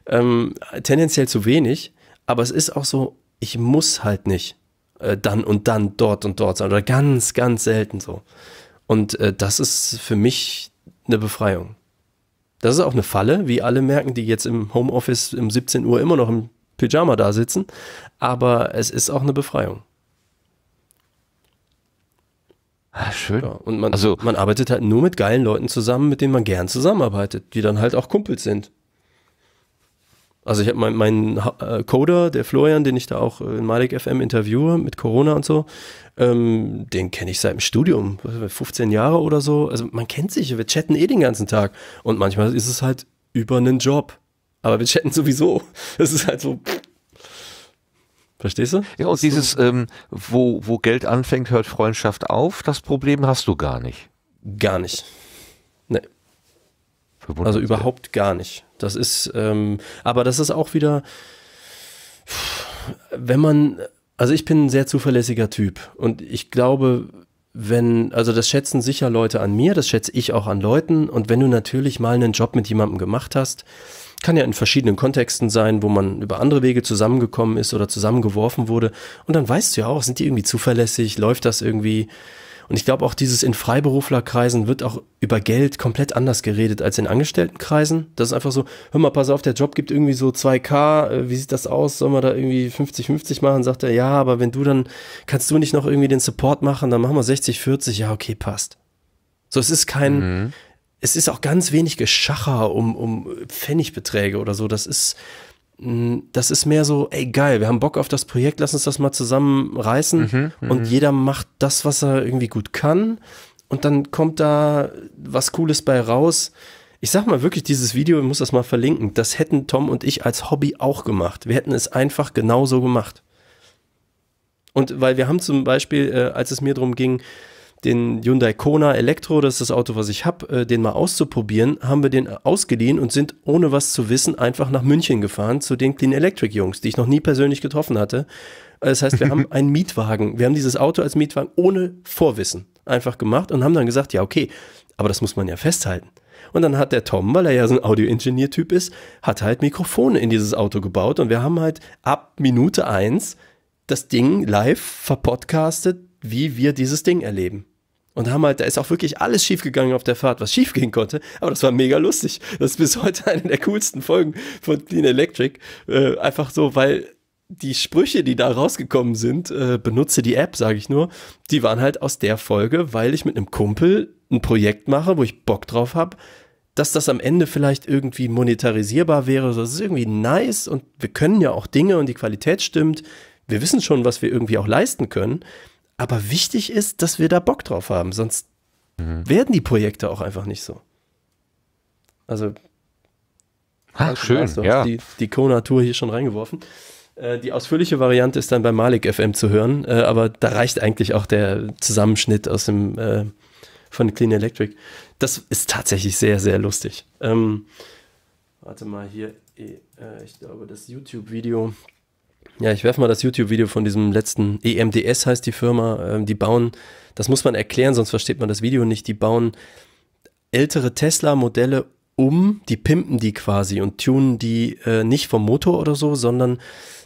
Ähm, tendenziell zu wenig. Aber es ist auch so, ich muss halt nicht äh, dann und dann dort und dort sein. Oder ganz, ganz selten so. Und äh, das ist für mich eine Befreiung. Das ist auch eine Falle, wie alle merken, die jetzt im Homeoffice um 17 Uhr immer noch im Pyjama da sitzen. Aber es ist auch eine Befreiung. Ah, schön. Ja, und man, also, man arbeitet halt nur mit geilen Leuten zusammen, mit denen man gern zusammenarbeitet, die dann halt auch Kumpels sind. Also ich habe meinen mein, äh, Coder, der Florian, den ich da auch äh, in Malik FM interviewe mit Corona und so, ähm, den kenne ich seit dem Studium, 15 Jahre oder so. Also man kennt sich, wir chatten eh den ganzen Tag. Und manchmal ist es halt über einen Job. Aber wir chatten sowieso. Das ist halt so, pff, Verstehst du? Ja, und dieses, ähm, wo, wo Geld anfängt, hört Freundschaft auf, das Problem hast du gar nicht. Gar nicht. Nee. Also überhaupt gar nicht. Das ist, ähm, aber das ist auch wieder, wenn man, also ich bin ein sehr zuverlässiger Typ und ich glaube, wenn, also das schätzen sicher Leute an mir, das schätze ich auch an Leuten und wenn du natürlich mal einen Job mit jemandem gemacht hast, kann ja in verschiedenen Kontexten sein, wo man über andere Wege zusammengekommen ist oder zusammengeworfen wurde. Und dann weißt du ja auch, sind die irgendwie zuverlässig, läuft das irgendwie. Und ich glaube auch, dieses in Freiberuflerkreisen wird auch über Geld komplett anders geredet als in Angestelltenkreisen. Das ist einfach so, hör mal, pass auf, der Job gibt irgendwie so 2K, äh, wie sieht das aus? Sollen wir da irgendwie 50-50 machen? Sagt er, ja, aber wenn du dann, kannst du nicht noch irgendwie den Support machen, dann machen wir 60-40, ja, okay, passt. So, es ist kein, mhm es ist auch ganz wenig Geschacher um, um Pfennigbeträge oder so. Das ist, mm, das ist mehr so, ey geil, wir haben Bock auf das Projekt, lass uns das mal zusammenreißen. Mhm, mhm, und jeder macht das, was er irgendwie gut kann. Und dann kommt da was Cooles bei raus. Ich sag mal wirklich, dieses Video, ich muss das mal verlinken, das hätten Tom und ich als Hobby auch gemacht. Wir hätten es einfach genauso gemacht. Und weil wir haben zum Beispiel, äh, als es mir darum ging, den Hyundai Kona Elektro, das ist das Auto, was ich habe, äh, den mal auszuprobieren, haben wir den ausgeliehen und sind ohne was zu wissen einfach nach München gefahren zu den Clean Electric Jungs, die ich noch nie persönlich getroffen hatte. Äh, das heißt, wir haben [laughs] einen Mietwagen, wir haben dieses Auto als Mietwagen ohne Vorwissen einfach gemacht und haben dann gesagt, ja okay, aber das muss man ja festhalten. Und dann hat der Tom, weil er ja so ein Audioingenieur-Typ ist, hat halt Mikrofone in dieses Auto gebaut und wir haben halt ab Minute eins das Ding live verpodcastet, wie wir dieses Ding erleben und haben halt, da ist auch wirklich alles schiefgegangen auf der Fahrt, was schiefgehen konnte. Aber das war mega lustig. Das ist bis heute eine der coolsten Folgen von Clean Electric. Äh, einfach so, weil die Sprüche, die da rausgekommen sind, äh, benutze die App, sage ich nur, die waren halt aus der Folge, weil ich mit einem Kumpel ein Projekt mache, wo ich Bock drauf habe, dass das am Ende vielleicht irgendwie monetarisierbar wäre. Das ist irgendwie nice und wir können ja auch Dinge und die Qualität stimmt. Wir wissen schon, was wir irgendwie auch leisten können. Aber wichtig ist, dass wir da Bock drauf haben, sonst mhm. werden die Projekte auch einfach nicht so. Also. Ach, ah, schön, du ja. Die, die Kona-Tour hier schon reingeworfen. Äh, die ausführliche Variante ist dann bei Malik FM zu hören, äh, aber da reicht eigentlich auch der Zusammenschnitt aus dem, äh, von Clean Electric. Das ist tatsächlich sehr, sehr lustig. Ähm, warte mal hier, ich glaube, das YouTube-Video ja, ich werfe mal das YouTube-Video von diesem letzten EMDS heißt die Firma. Ähm, die bauen, das muss man erklären, sonst versteht man das Video nicht. Die bauen ältere Tesla-Modelle um, die pimpen die quasi und tunen die äh, nicht vom Motor oder so, sondern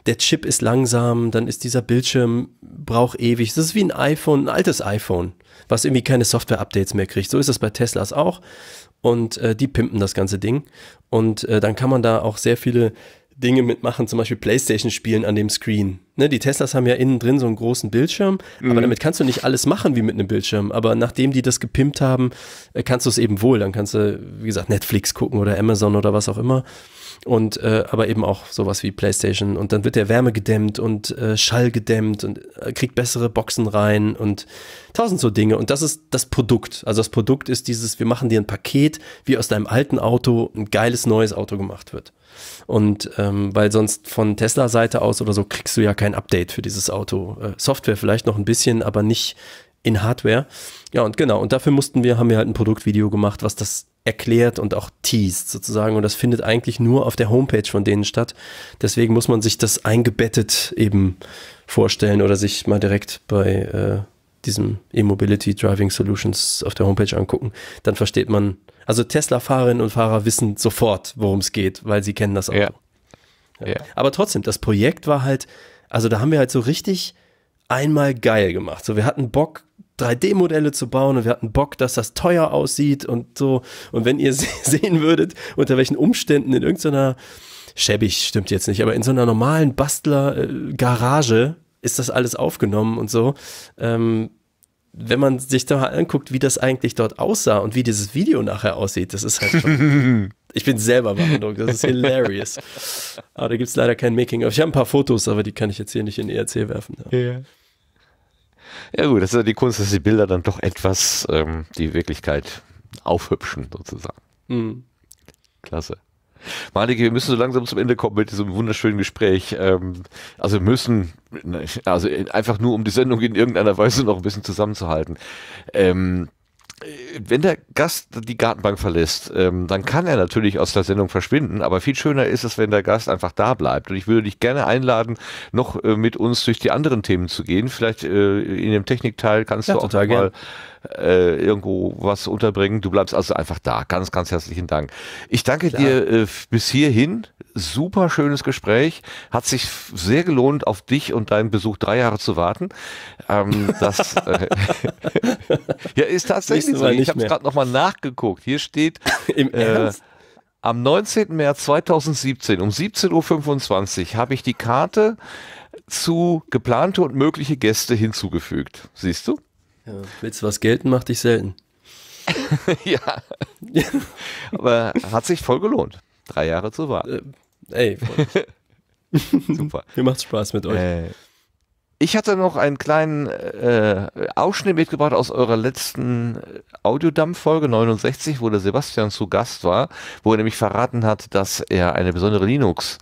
der Chip ist langsam, dann ist dieser Bildschirm braucht ewig. Das ist wie ein iPhone, ein altes iPhone, was irgendwie keine Software-Updates mehr kriegt. So ist das bei Teslas auch und äh, die pimpen das ganze Ding und äh, dann kann man da auch sehr viele Dinge mitmachen, zum Beispiel Playstation-Spielen an dem Screen. Ne, die Teslas haben ja innen drin so einen großen Bildschirm, mhm. aber damit kannst du nicht alles machen wie mit einem Bildschirm. Aber nachdem die das gepimpt haben, äh, kannst du es eben wohl. Dann kannst du, wie gesagt, Netflix gucken oder Amazon oder was auch immer. Und äh, aber eben auch sowas wie Playstation. Und dann wird der Wärme gedämmt und äh, Schall gedämmt und äh, kriegt bessere Boxen rein und tausend so Dinge. Und das ist das Produkt. Also das Produkt ist dieses, wir machen dir ein Paket, wie aus deinem alten Auto ein geiles neues Auto gemacht wird. Und ähm, weil sonst von Tesla-Seite aus oder so kriegst du ja kein Update für dieses Auto. Äh, Software vielleicht noch ein bisschen, aber nicht in Hardware. Ja, und genau, und dafür mussten wir, haben wir halt ein Produktvideo gemacht, was das erklärt und auch teased sozusagen. Und das findet eigentlich nur auf der Homepage von denen statt. Deswegen muss man sich das eingebettet eben vorstellen oder sich mal direkt bei äh, diesem E-Mobility Driving Solutions auf der Homepage angucken, dann versteht man, also Tesla-Fahrerinnen und Fahrer wissen sofort, worum es geht, weil sie kennen das Auto. Ja. Ja. Ja. Aber trotzdem, das Projekt war halt, also da haben wir halt so richtig einmal geil gemacht. So, wir hatten Bock, 3D-Modelle zu bauen und wir hatten Bock, dass das teuer aussieht und so. Und wenn ihr [laughs] sehen würdet, unter welchen Umständen in irgendeiner schäbig stimmt jetzt nicht, aber in so einer normalen Bastler-Garage äh, ist das alles aufgenommen und so. Ähm, wenn man sich da mal anguckt, wie das eigentlich dort aussah und wie dieses Video nachher aussieht, das ist halt schon. [laughs] ich bin selber beeindruckt, das ist hilarious. [laughs] aber da gibt es leider kein Making-of. Ich habe ein paar Fotos, aber die kann ich jetzt hier nicht in ERC e werfen. Ja. Yeah. Ja gut, das ist ja die Kunst, dass die Bilder dann doch etwas ähm, die Wirklichkeit aufhübschen sozusagen. Mhm. Klasse. Malike, wir müssen so langsam zum Ende kommen mit diesem wunderschönen Gespräch. Ähm, also müssen, ne, also einfach nur um die Sendung in irgendeiner Weise noch ein bisschen zusammenzuhalten. Ähm, äh, wenn der Gast die Gartenbank verlässt, ähm, dann kann er natürlich aus der Sendung verschwinden, aber viel schöner ist es, wenn der Gast einfach da bleibt. Und ich würde dich gerne einladen, noch äh, mit uns durch die anderen Themen zu gehen. Vielleicht äh, in dem Technikteil kannst ja, du auch mal äh, irgendwo was unterbringen. Du bleibst also einfach da. Ganz, ganz herzlichen Dank. Ich danke Klar. dir äh, bis hierhin super schönes Gespräch. Hat sich sehr gelohnt, auf dich und deinen Besuch drei Jahre zu warten. Ähm, das äh, [laughs] ja, ist tatsächlich so. Ich habe es gerade nochmal nachgeguckt. Hier steht [laughs] Im äh, Ernst? am 19. März 2017 um 17.25 Uhr habe ich die Karte zu geplante und mögliche Gäste hinzugefügt. Siehst du? Ja, willst du was gelten, macht dich selten. [laughs] ja. Aber hat sich voll gelohnt drei Jahre zu warten. Äh, ey, [laughs] super. Mir macht Spaß mit euch. Äh, ich hatte noch einen kleinen äh, Ausschnitt mitgebracht aus eurer letzten äh, audiodump folge 69, wo der Sebastian zu Gast war, wo er nämlich verraten hat, dass er eine besondere Linux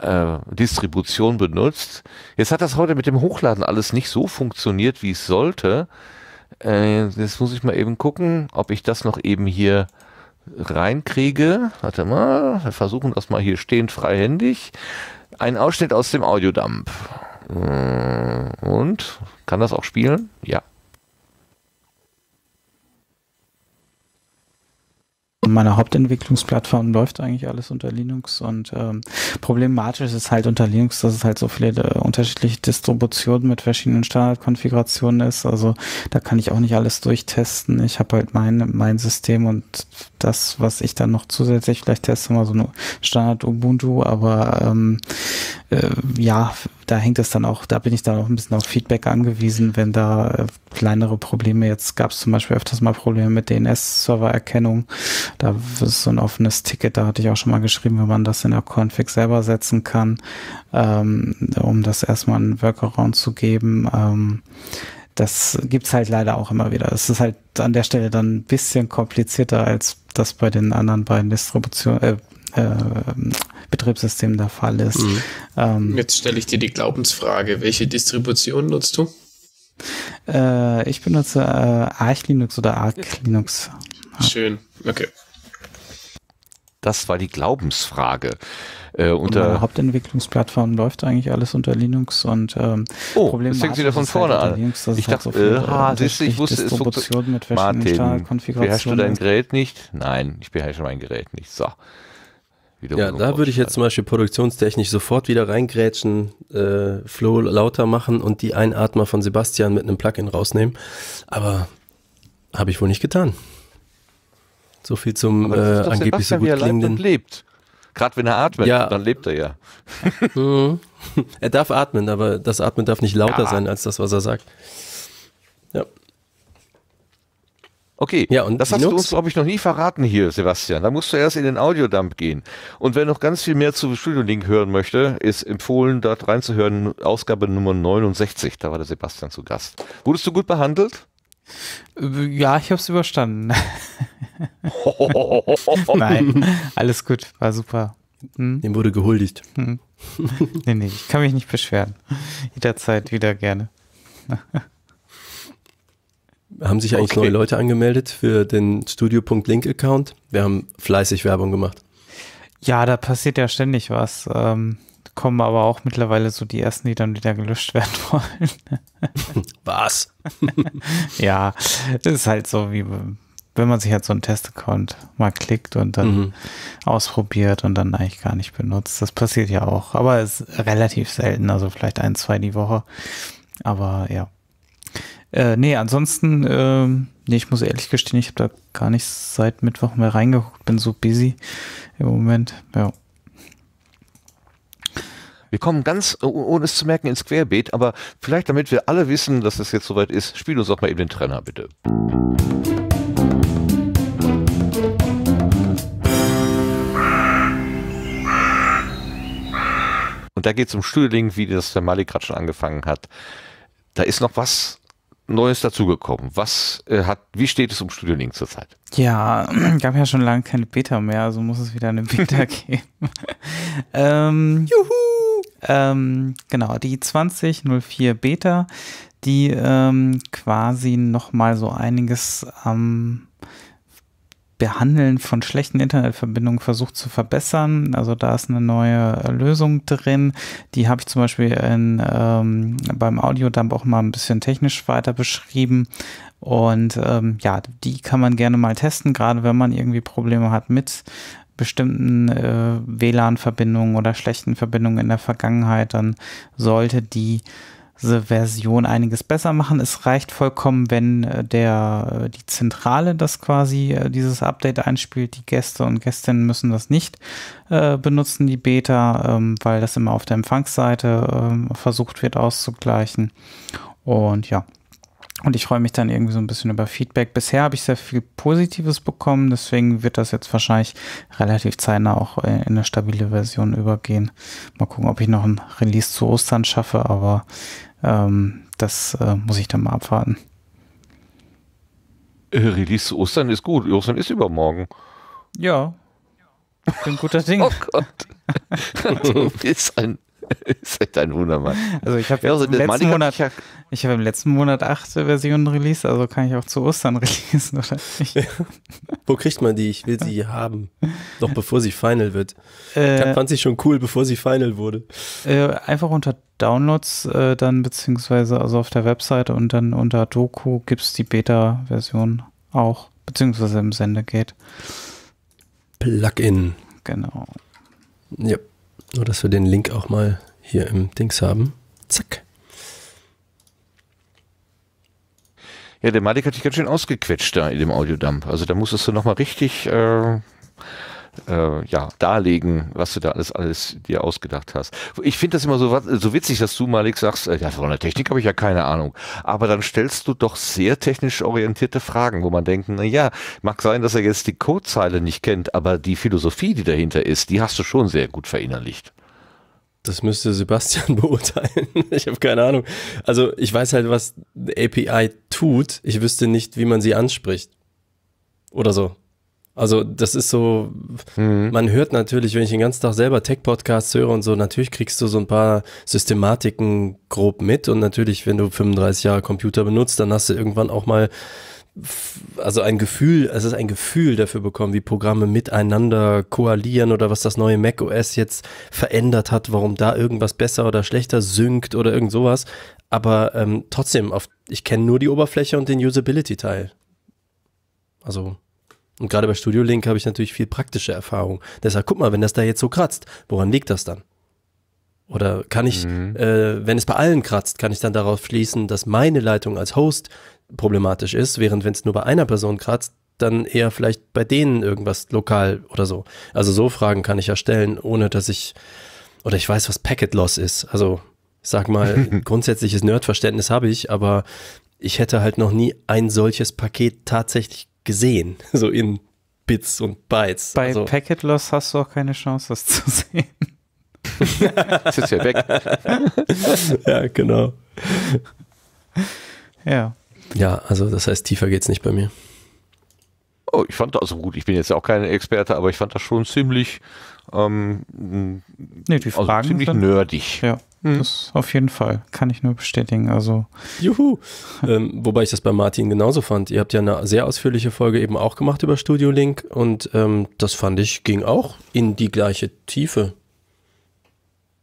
äh, Distribution benutzt. Jetzt hat das heute mit dem Hochladen alles nicht so funktioniert, wie es sollte. Äh, jetzt muss ich mal eben gucken, ob ich das noch eben hier reinkriege. Warte mal, wir versuchen das mal hier stehend freihändig. Ein Ausschnitt aus dem Audiodump. Hm, und kann das auch spielen? Ja, von meiner Hauptentwicklungsplattform läuft eigentlich alles unter Linux und ähm, problematisch ist halt unter Linux, dass es halt so viele äh, unterschiedliche Distributionen mit verschiedenen Standardkonfigurationen ist. Also da kann ich auch nicht alles durchtesten. Ich habe halt mein, mein System und das, was ich dann noch zusätzlich vielleicht teste, mal so eine Standard Ubuntu, aber ähm, äh, ja, da hängt es dann auch, da bin ich dann auch ein bisschen auf Feedback angewiesen, wenn da äh, kleinere Probleme, jetzt gab es zum Beispiel öfters mal Probleme mit DNS-Server-Erkennung, da ist so ein offenes Ticket, da hatte ich auch schon mal geschrieben, wenn man das in der Config selber setzen kann, ähm, um das erstmal einen Workaround zu geben. Ähm, das gibt's halt leider auch immer wieder. Es ist halt an der Stelle dann ein bisschen komplizierter, als das bei den anderen beiden Distributionen, äh, äh, Betriebssystem der Fall ist. Mhm. Ähm, Jetzt stelle ich dir die Glaubensfrage. Welche Distribution nutzt du? Äh, ich benutze äh, Arch Linux oder Arc Linux. Schön, okay. Das war die Glaubensfrage. Äh, unter Hauptentwicklungsplattform läuft eigentlich alles unter Linux und ähm, oh, Problem das fängt wieder von halt vorne halt an. Linux, ich halt dachte, so viel, ha, äh, äh, ah, siehst, ich wusste, es funktioniert mit verschiedenen Martin, beherrschst du dein Gerät nicht? Nein, ich beherrsche mein Gerät nicht. So. Ja, da würde ich jetzt zum Beispiel produktionstechnisch sofort wieder reingrätschen, äh, Flow lauter machen und die Einatmer von Sebastian mit einem Plugin rausnehmen. Aber habe ich wohl nicht getan. So viel zum äh, angeblich Sebastian, so gut klingenden. lebt. Gerade wenn er atmet, ja. dann lebt er ja. [laughs] Mhm. er darf atmen, aber das Atmen darf nicht lauter ja. sein als das, was er sagt. Ja. Okay, ja, und das Linux? hast du uns, glaube ich, noch nie verraten hier, Sebastian. Da musst du erst in den Audiodump gehen. Und wer noch ganz viel mehr zu Studio Link hören möchte, ist empfohlen, dort reinzuhören, Ausgabe Nummer 69. Da war der Sebastian zu Gast. Wurdest du gut behandelt? Äh, ja, ich habe es überstanden. [laughs] Nein, alles gut, war super. Hm? Dem wurde gehuldigt. Hm. Nee, nee, ich kann mich nicht beschweren. Jederzeit wieder gerne haben sich eigentlich okay. neue Leute angemeldet für den Studio.link-Account. Wir haben fleißig Werbung gemacht. Ja, da passiert ja ständig was. Ähm, kommen aber auch mittlerweile so die ersten, die dann wieder gelöscht [laughs] werden wollen. [laughs] was? [laughs] ja, das ist halt so wie wenn man sich halt so einen Test-Account mal klickt und dann mhm. ausprobiert und dann eigentlich gar nicht benutzt. Das passiert ja auch, aber es ist relativ selten, also vielleicht ein, zwei die Woche. Aber ja. Äh, nee, ansonsten, äh, nee, ich muss ehrlich gestehen, ich habe da gar nicht seit Mittwoch mehr reingeguckt, bin so busy im Moment. Ja. Wir kommen ganz, ohne es zu merken, ins Querbeet, aber vielleicht damit wir alle wissen, dass es jetzt soweit ist, spiel uns doch mal eben den Trenner, bitte. Und da geht es um Stühling, wie das der Malik gerade schon angefangen hat. Da ist noch was Neues dazugekommen? Was äh, hat, wie steht es um Studio Link zurzeit? Ja, [clears throat] gab ja schon lange keine Beta mehr, also muss es wieder eine Beta [laughs] geben. ähm, Juhu! Ähm, genau, die 2004 Beta, die ähm, quasi nochmal so einiges am Behandeln von schlechten Internetverbindungen versucht zu verbessern. Also da ist eine neue Lösung drin. Die habe ich zum Beispiel in, ähm, beim Audiodump auch mal ein bisschen technisch weiter beschrieben. Und ähm, ja, die kann man gerne mal testen, gerade wenn man irgendwie Probleme hat mit bestimmten äh, WLAN-Verbindungen oder schlechten Verbindungen in der Vergangenheit, dann sollte die Version einiges besser machen. Es reicht vollkommen, wenn äh, der, äh, die Zentrale das quasi, äh, dieses Update einspielt. Die Gäste und Gästinnen müssen das nicht äh, benutzen, die Beta, ähm, weil das immer auf der Empfangsseite ähm, versucht wird auszugleichen. Und ja. Und ich freue mich dann irgendwie so ein bisschen über Feedback. Bisher habe ich sehr viel Positives bekommen, deswegen wird das jetzt wahrscheinlich relativ zeitnah auch in eine stabile Version übergehen. Mal gucken, ob ich noch ein Release zu Ostern schaffe, aber ähm, das äh, muss ich dann mal abwarten. Äh, Release zu Ostern ist gut. Ostern ist übermorgen. Ja. Ich bin guter Ding. Oh Gott. [laughs] du bist ein [laughs] ist echt halt ein Wundermann. Also ich habe ja, also im, letzten Monat, ich, hab im letzten Monat acht Versionen released, also kann ich auch zu Ostern [laughs] releasen, oder Wo kriegt man die? Ich will sie [laughs] haben. Noch bevor sie Final wird. Äh, ich fand sie schon cool, bevor sie Final wurde. Äh, einfach unter Downloads äh, dann, beziehungsweise also auf der Webseite und dann unter Doku gibt es die Beta-Version auch, beziehungsweise im Sendegate. Plugin. Genau. Ja. Yep. Nur, dass wir den Link auch mal hier im Dings haben. Zack. Ja, der Malik hat dich ganz schön ausgequetscht da in dem Audiodump. Also da musstest du nochmal richtig äh, äh, ja, darlegen, was du da alles, alles dir ausgedacht hast. Ich finde das immer so, so witzig, dass du, Malik, sagst, äh, ja, von der Technik habe ich ja keine Ahnung. Aber dann stellst du doch sehr technisch orientierte Fragen, wo man denkt, na ja, mag sein, dass er jetzt die Codezeile nicht kennt, aber die Philosophie, die dahinter ist, die hast du schon sehr gut verinnerlicht. Das müsste Sebastian [laughs] beurteilen. Ich habe keine Ahnung. Also ich weiß halt, was API tut. Ich wüsste nicht, wie man sie anspricht. Oder so. Also das ist so, mhm. man hört natürlich, wenn ich den ganzen Tag selber Tech-Podcasts höre und so, natürlich kriegst du so ein paar Systematiken grob mit und natürlich, wenn du 35 Jahre Computer benutzt, dann hast du irgendwann auch mal also ein Gefühl, es ist ein Gefühl dafür bekommen, wie Programme miteinander koalieren oder was das neue macOS jetzt verändert hat, warum da irgendwas besser oder schlechter synkt oder irgend sowas. Aber ähm, trotzdem, auf, ich kenne nur die Oberfläche und den Usability-Teil. Also und gerade bei Studio Link habe ich natürlich viel praktische Erfahrung. Deshalb, guck mal, wenn das da jetzt so kratzt, woran liegt das dann? Oder kann ich, mhm. äh, wenn es bei allen kratzt, kann ich dann darauf schließen, dass meine Leitung als Host problematisch ist, während wenn es nur bei einer Person kratzt, dann eher vielleicht bei denen irgendwas lokal oder so. Also so Fragen kann ich ja stellen, ohne dass ich, oder ich weiß, was Packet Loss ist. Also ich sag mal, [laughs] grundsätzliches Nerdverständnis habe ich, aber ich hätte halt noch nie ein solches Paket tatsächlich gesehen, [laughs] so in Bits und Bytes. Bei also, Packet Loss hast du auch keine Chance, das zu [laughs] sehen. das ist ja weg. [laughs] ja, genau. Ja. Ja, also das heißt, tiefer geht's nicht bei mir. Oh, ich fand das also gut. Ich bin jetzt auch kein Experte, aber ich fand das schon ziemlich ähm, nee, die also Fragen also ziemlich sind, nerdig. Ja, mhm. das auf jeden Fall. Kann ich nur bestätigen. Also. Juhu! ähm, wobei ich das bei Martin genauso fand. Ihr habt ja eine sehr ausführliche Folge eben auch gemacht über Studio Link und ähm, das fand ich, ging auch in die gleiche Tiefe.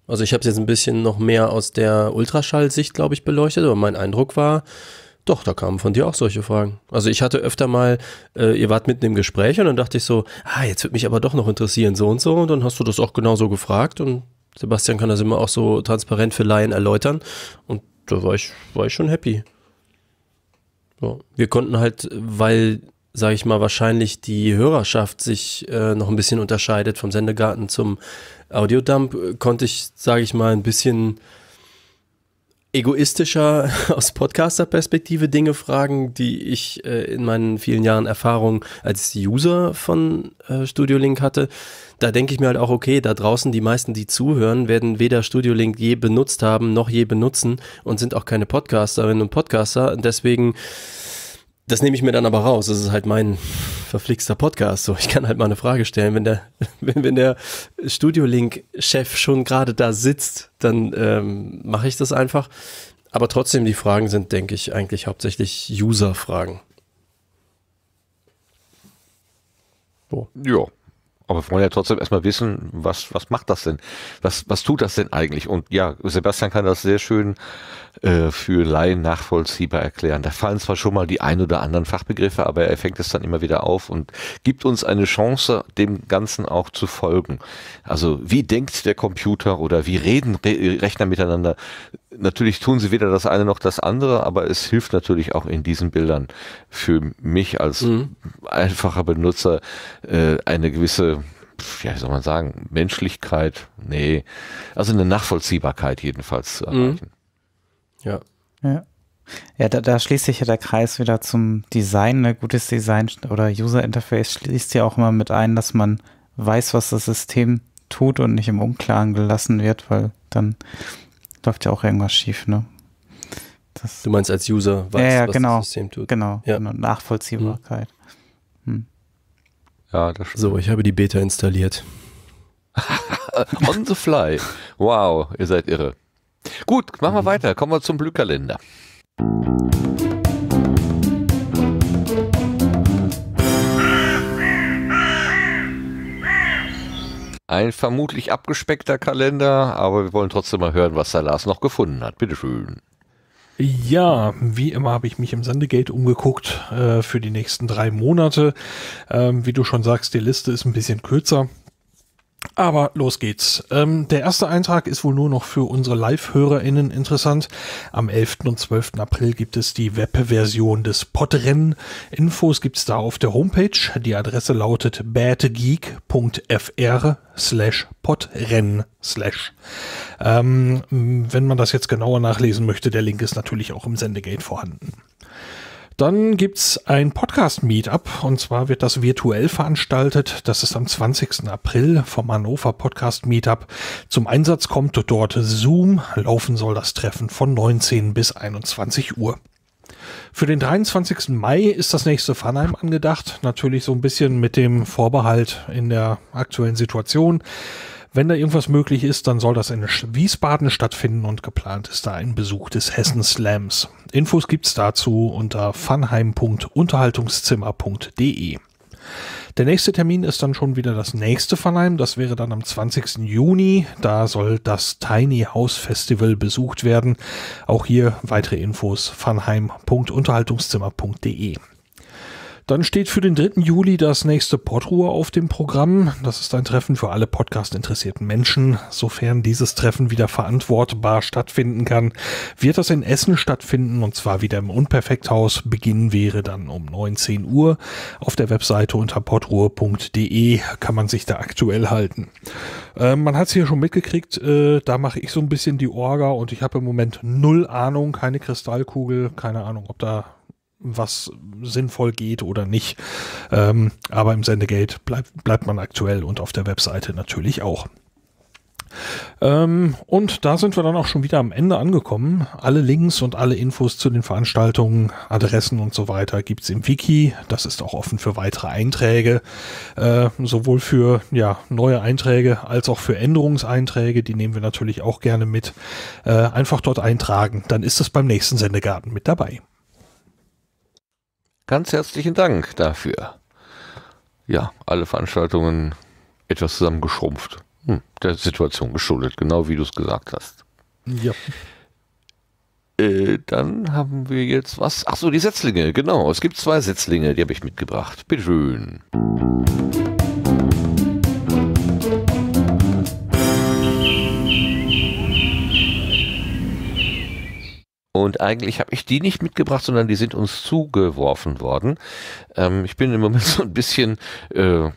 Also ich habe es jetzt ein bisschen noch mehr aus der Ultraschallsicht, glaube ich, beleuchtet, aber mein Eindruck war, doch, da kamen von dir auch solche Fragen. Also ich hatte öfter mal, äh, ihr wart mitten im Gespräch und dann dachte ich so, ah, jetzt wird mich aber doch noch interessieren, so und so. Und dann hast du das auch genauso gefragt und Sebastian kann das immer auch so transparent für Laien erläutern. Und da war ich, war ich schon happy. Ja. Wir konnten halt, weil, sage ich mal, wahrscheinlich die Hörerschaft sich äh, noch ein bisschen unterscheidet vom Sendegarten zum Audiodump, äh, konnte ich, sage ich mal, ein bisschen egoistischer [laughs] aus Podcaster-Perspektive Dinge fragen, die ich äh, in meinen vielen Jahren Erfahrung als User von äh, Studio Link hatte. Da denke ich mir halt auch, okay, da draußen die meisten, die zuhören, werden weder Studio Link je benutzt haben, noch je benutzen und sind auch keine Podcasterinnen und Podcaster. deswegen das nehme ich mir dann aber raus. Das ist halt mein verflixter Podcast. So, ich kann halt mal eine Frage stellen. Wenn der, [laughs] wenn, wenn der Studio-Link-Chef schon gerade da sitzt, dann ähm, mache ich das einfach. Aber trotzdem, die Fragen sind, denke ich, eigentlich hauptsächlich User-Fragen. So. Ja. Aber wir wollen ja trotzdem erstmal wissen, was, was macht das denn? Was, was tut das denn eigentlich? Und ja, Sebastian kann das sehr schön äh, für Laien nachvollziehbar erklären. Da fallen zwar schon mal die ein oder anderen Fachbegriffe, aber er fängt es dann immer wieder auf und gibt uns eine Chance, dem Ganzen auch zu folgen. Also wie denkt der Computer oder wie reden Re Rechner miteinander? Natürlich tun sie weder das eine noch das andere, aber es hilft natürlich auch in diesen Bildern für mich als mhm. einfacher Benutzer äh, eine gewisse ja, wie soll man sagen, Menschlichkeit, nee, also eine Nachvollziehbarkeit jedenfalls zu mhm. erreichen. Ja. Ja. Ja, da, da, schließt sich ja der Kreis wieder zum Design. Ne? Gutes Design oder User Interface schließt ja auch immer mit ein, dass man weiß, was das System tut und nicht im Unklaren gelassen wird, weil dann läuft ja auch irgendwas schief. Ne? Das du meinst als User, weiß, ja, ja, was genau, das System tut. Genau, ja. genau Nachvollziehbarkeit. Hm. Hm. Ja, das stimmt. So, ich habe die Beta installiert. [laughs] On the fly. Wow, ihr seid irre. Gut, machen wir mhm. weiter. Kommen wir zum Blühkalender. Ein vermutlich abgespeckter Kalender, aber wir wollen trotzdem mal hören, was der Lars noch gefunden hat. Bitteschön. Ja, wie immer habe ich mich im Sendegate umgeguckt äh, für die nächsten drei Monate. Ähm, wie du schon sagst, die Liste ist ein bisschen kürzer. Aber los geht's. Ähm, der erste Eintrag ist wohl nur noch für unsere Live-HörerInnen interessant. Am 11. und 12. April gibt es die Web-Version des Podrennen. Infos gibt's da auf der Homepage. Die Adresse lautet badgeek.fr slash podrennen slash. Ähm, wenn man das jetzt genauer nachlesen möchte, der Link ist natürlich auch im Sendegate vorhanden. Dann gibt es ein Podcast-Meetup und zwar wird das virtuell veranstaltet. Das ist am 20. April vom Hannover Podcast Meetup. Zum Einsatz kommt dort Zoom. Laufen soll das Treffen von 19 bis 21 Uhr. Für den 23. Mai ist das nächste Fanheim angedacht. Natürlich so ein bisschen mit dem Vorbehalt in der aktuellen Situation. Wenn da irgendwas möglich ist, dann soll das in Wiesbaden stattfinden und geplant ist da ein Besuch des Hessen Slams. Infos gibt's dazu unter funheim.unterhaltungszimmer.de. Der nächste Termin ist dann schon wieder das nächste Funheim. Das wäre dann am 20. Juni. Da soll das Tiny House Festival besucht werden. Auch hier weitere Infos funheim.unterhaltungszimmer.de. Dann steht für den 3. Juli das nächste Podruhe auf dem Programm. Das ist ein Treffen für alle Podcast-interessierten Menschen. Sofern dieses Treffen wieder verantwortbar stattfinden kann, wird das in Essen stattfinden und zwar wieder im Unperfekthaus. Beginn wäre dann um 19 Uhr. Auf der Webseite unter podruhe.de kann man sich da aktuell halten. Äh, man hat es hier schon mitgekriegt, äh, da mache ich so ein bisschen die Orga und ich habe im Moment null Ahnung, keine Kristallkugel, keine Ahnung, ob da was sinnvoll geht oder nicht. Ähm, aber im Sendegate bleibt, bleibt man aktuell und auf der Webseite natürlich auch. Ähm, und da sind wir dann auch schon wieder am Ende angekommen. Alle Links und alle Infos zu den Veranstaltungen, Adressen und so weiter gibt es im Wiki. Das ist auch offen für weitere Einträge, äh, sowohl für ja, neue Einträge als auch für Änderungseinträge. Die nehmen wir natürlich auch gerne mit. Äh, einfach dort eintragen, dann ist es beim nächsten Sendegarten mit dabei. Ganz herzlichen Dank dafür. Ja, alle Veranstaltungen etwas zusammengeschrumpft. Hm, der Situation geschuldet, genau wie du es gesagt hast. Ja. Äh, dann haben wir jetzt was. Ach so, die Setzlinge, genau. Es gibt zwei Setzlinge, die habe ich mitgebracht. Bitteschön. Musik Und eigentlich habe ich die nicht mitgebracht, sondern die sind uns zugeworfen worden. Ähm, ich bin im Moment [laughs] so ein bisschen, äh, äh,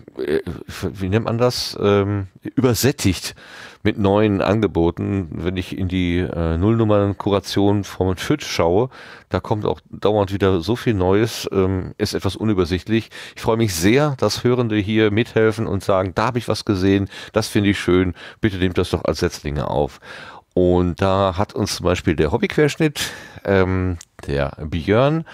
wie nennt man das, ähm, übersättigt mit neuen Angeboten. Wenn ich in die äh, Nullnummern-Kuration von Fit schaue, da kommt auch dauernd wieder so viel Neues, ähm, ist etwas unübersichtlich. Ich freue mich sehr, dass Hörende hier mithelfen und sagen, da habe ich was gesehen, das finde ich schön, bitte nehmt das doch als Setzlinge auf. Und da hat uns zum Beispiel der Hobbyquerschnitt, ähm, der Björn,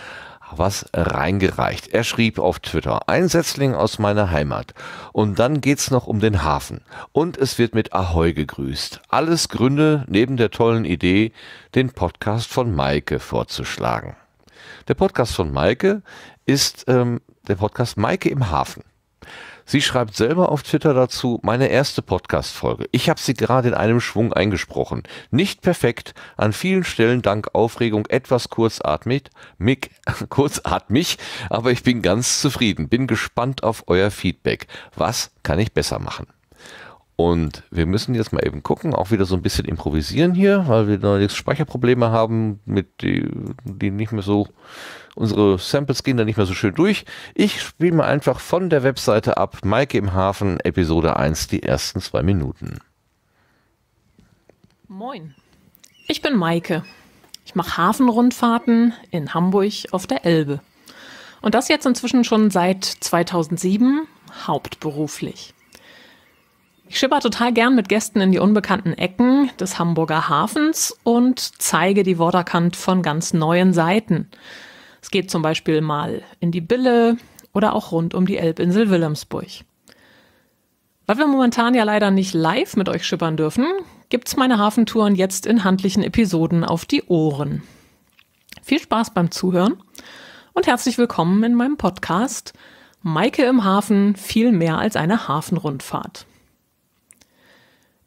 was reingereicht. Er schrieb auf Twitter, ein Setzling aus meiner Heimat. Und dann geht's noch um den Hafen. Und es wird mit Ahoi gegrüßt. Alles Gründe, neben der tollen Idee, den Podcast von Maike vorzuschlagen. Der Podcast von Maike ist ähm, der Podcast Maike im Hafen. Sie schreibt selber auf Twitter dazu, meine erste Podcast-Folge. Ich habe sie gerade in einem Schwung eingesprochen. Nicht perfekt, an vielen Stellen dank Aufregung etwas kurzatmig, mick, [laughs] kurzatmig, aber ich bin ganz zufrieden. Bin gespannt auf euer Feedback. Was kann ich besser machen? Und wir müssen jetzt mal eben gucken, auch wieder so ein bisschen improvisieren hier, weil wir neulich Speicherprobleme haben, mit die, die nicht mehr so Unsere Samples gehen da nicht mehr so schön durch. Ich spiele mal einfach von der Webseite ab. Maike im Hafen, Episode 1, die ersten zwei Minuten. Moin, ich bin Maike. Ich mache Hafenrundfahrten in Hamburg auf der Elbe. Und das jetzt inzwischen schon seit 2007 hauptberuflich. Ich schipper total gern mit Gästen in die unbekannten Ecken des Hamburger Hafens und zeige die Vorderkant von ganz neuen Seiten. Es geht zum Beispiel mal in die Bille oder auch rund um die Elbinsel Wilhelmsburg. Weil wir momentan ja leider nicht live mit euch schippern dürfen, gibt's meine Hafentouren jetzt in handlichen Episoden auf die Ohren. Viel Spaß beim Zuhören und herzlich willkommen in meinem Podcast Maike im Hafen viel mehr als eine Hafenrundfahrt.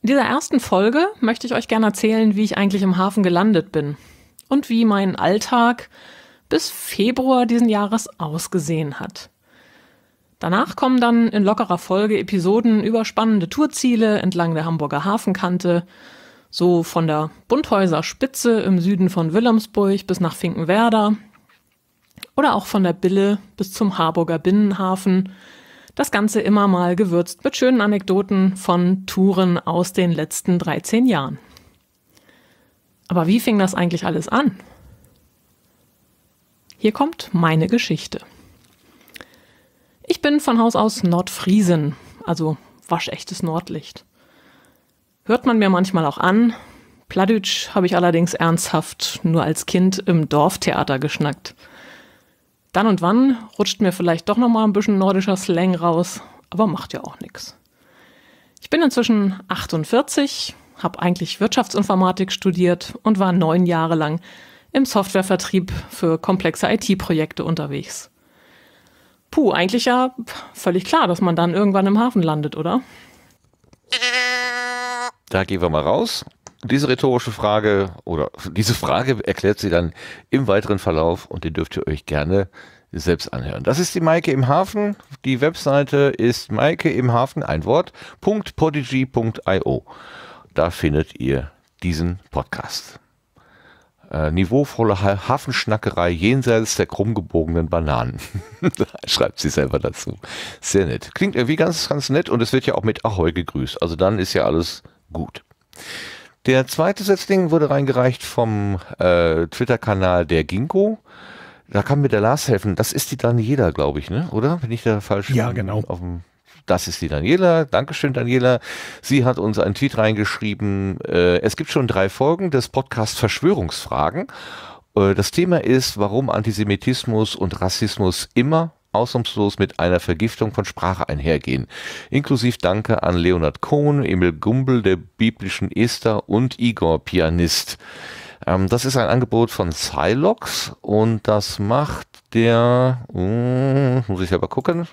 In dieser ersten Folge möchte ich euch gerne erzählen, wie ich eigentlich im Hafen gelandet bin und wie mein Alltag bis Februar diesen Jahres ausgesehen hat. Danach kommen dann in lockerer Folge Episoden über spannende Tourziele entlang der Hamburger Hafenkante, so von der Bunthäuser Spitze im Süden von Wilhelmsburg bis nach Finkenwerder oder auch von der Bille bis zum Harburger Binnenhafen. Das Ganze immer mal gewürzt mit schönen Anekdoten von Touren aus den letzten 13 Jahren. Aber wie fing das eigentlich alles an? Hier kommt meine Geschichte. Ich bin von Haus aus Nordfriesen, also waschechtes Nordlicht. Hört man mir manchmal auch an. Pladütsch habe ich allerdings ernsthaft nur als Kind im Dorftheater geschnackt. Dann und wann rutscht mir vielleicht doch nochmal ein bisschen nordischer Slang raus, aber macht ja auch nichts. Ich bin inzwischen 48, habe eigentlich Wirtschaftsinformatik studiert und war neun Jahre lang im Softwarevertrieb für komplexe IT-Projekte unterwegs. Puh, eigentlich ja völlig klar, dass man dann irgendwann im Hafen landet, oder? Da gehen wir mal raus. Diese rhetorische Frage oder diese Frage erklärt sie dann im weiteren Verlauf und den dürft ihr euch gerne selbst anhören. Das ist die Maike im Hafen. Die Webseite ist Maike im Hafen, ein Wort, .podigy.io. Da findet ihr diesen Podcast. Äh, niveauvolle Hafenschnackerei jenseits der krumm gebogenen Bananen. [laughs] Schreibt sie selber dazu. Sehr nett. Klingt irgendwie ganz, ganz nett und es wird ja auch mit Ahoi gegrüßt. Also dann ist ja alles gut. Der zweite Setzling wurde reingereicht vom äh, Twitter-Kanal der Ginkgo. Da kann mir der Lars helfen. Das ist die Daniela, glaube ich, ne? Oder? Bin ich da falsch? Ja, genau. Auf dem das ist die Daniela. Dankeschön, Daniela. Sie hat uns einen Tweet reingeschrieben. Äh, es gibt schon drei Folgen des Podcasts Verschwörungsfragen. Äh, das Thema ist, warum Antisemitismus und Rassismus immer ausnahmslos mit einer Vergiftung von Sprache einhergehen. Inklusiv Danke an Leonard Kohn, Emil Gumbel, der biblischen Esther und Igor Pianist. Ähm, das ist ein Angebot von Silox und das macht der, hm, muss ich aber gucken,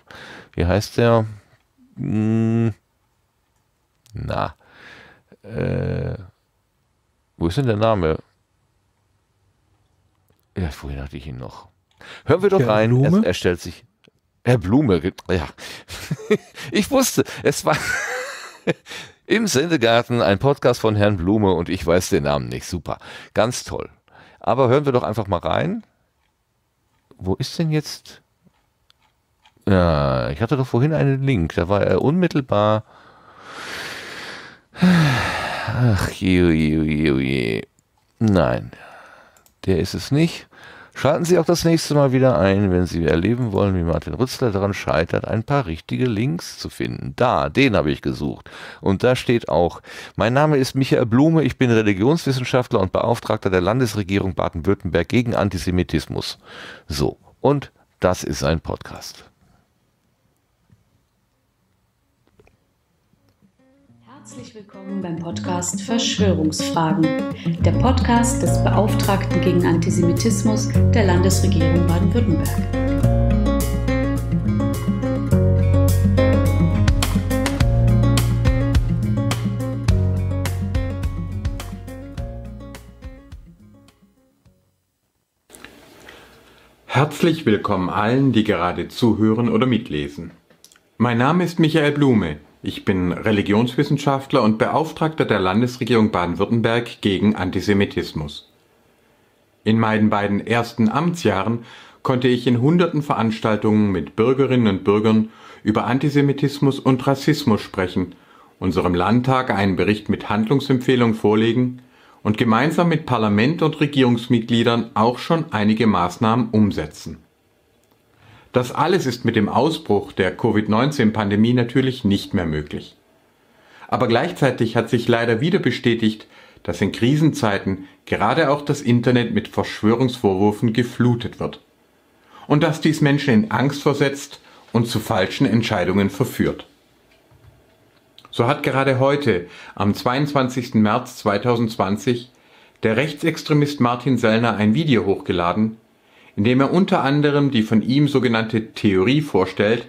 wie heißt der? mh, hm. na, äh, wo ist denn der Name? Ja, vorhin hatte ich ihn noch. Hören wir doch Herr rein. Er, er, stellt sich. Herr Blume, ja. [laughs] ich wusste, es war [laughs] im Sendegarten ein Podcast von Herrn Blume und ich weiß den Namen nicht. Super. Ganz toll. Aber hören wir doch einfach mal rein. Wo ist denn jetzt? Ja, ich hatte doch vorhin einen Link, da war er unmittelbar. Ach, je, je, je, je. Nein, der ist es nicht. Schalten Sie auch das nächste Mal wieder ein, wenn Sie erleben wollen, wie Martin Rützler daran scheitert, ein paar richtige Links zu finden. Da, den habe ich gesucht. Und da steht auch, mein Name ist Michael Blume, ich bin Religionswissenschaftler und Beauftragter der Landesregierung Baden-Württemberg gegen Antisemitismus. So, und das ist ein Podcast. willkommen beim Podcast Verschwörungsfragen, der Podcast des Beauftragten gegen Antisemitismus der Landesregierung Baden-Württemberg. Herzlich willkommen allen, die gerade zuhören oder mitlesen. Mein Name ist Michael Blume. Ich bin Religionswissenschaftler und Beauftragter der Landesregierung Baden-Württemberg gegen Antisemitismus. In meinen beiden ersten Amtsjahren konnte ich in hunderten Veranstaltungen mit Bürgerinnen und Bürgern über Antisemitismus und Rassismus sprechen, unserem Landtag einen Bericht mit Handlungsempfehlungen vorlegen und gemeinsam mit Parlament und Regierungsmitgliedern auch schon einige Maßnahmen umsetzen. Das alles ist mit dem Ausbruch der Covid-19-Pandemie natürlich nicht mehr möglich. Aber gleichzeitig hat sich leider wieder bestätigt, dass in Krisenzeiten gerade auch das Internet mit Verschwörungsvorwürfen geflutet wird. Und dass dies Menschen in Angst versetzt und zu falschen Entscheidungen verführt. So hat gerade heute, am 22. März 2020, der Rechtsextremist Martin Sellner ein Video hochgeladen, indem er unter anderem die von ihm sogenannte Theorie vorstellt,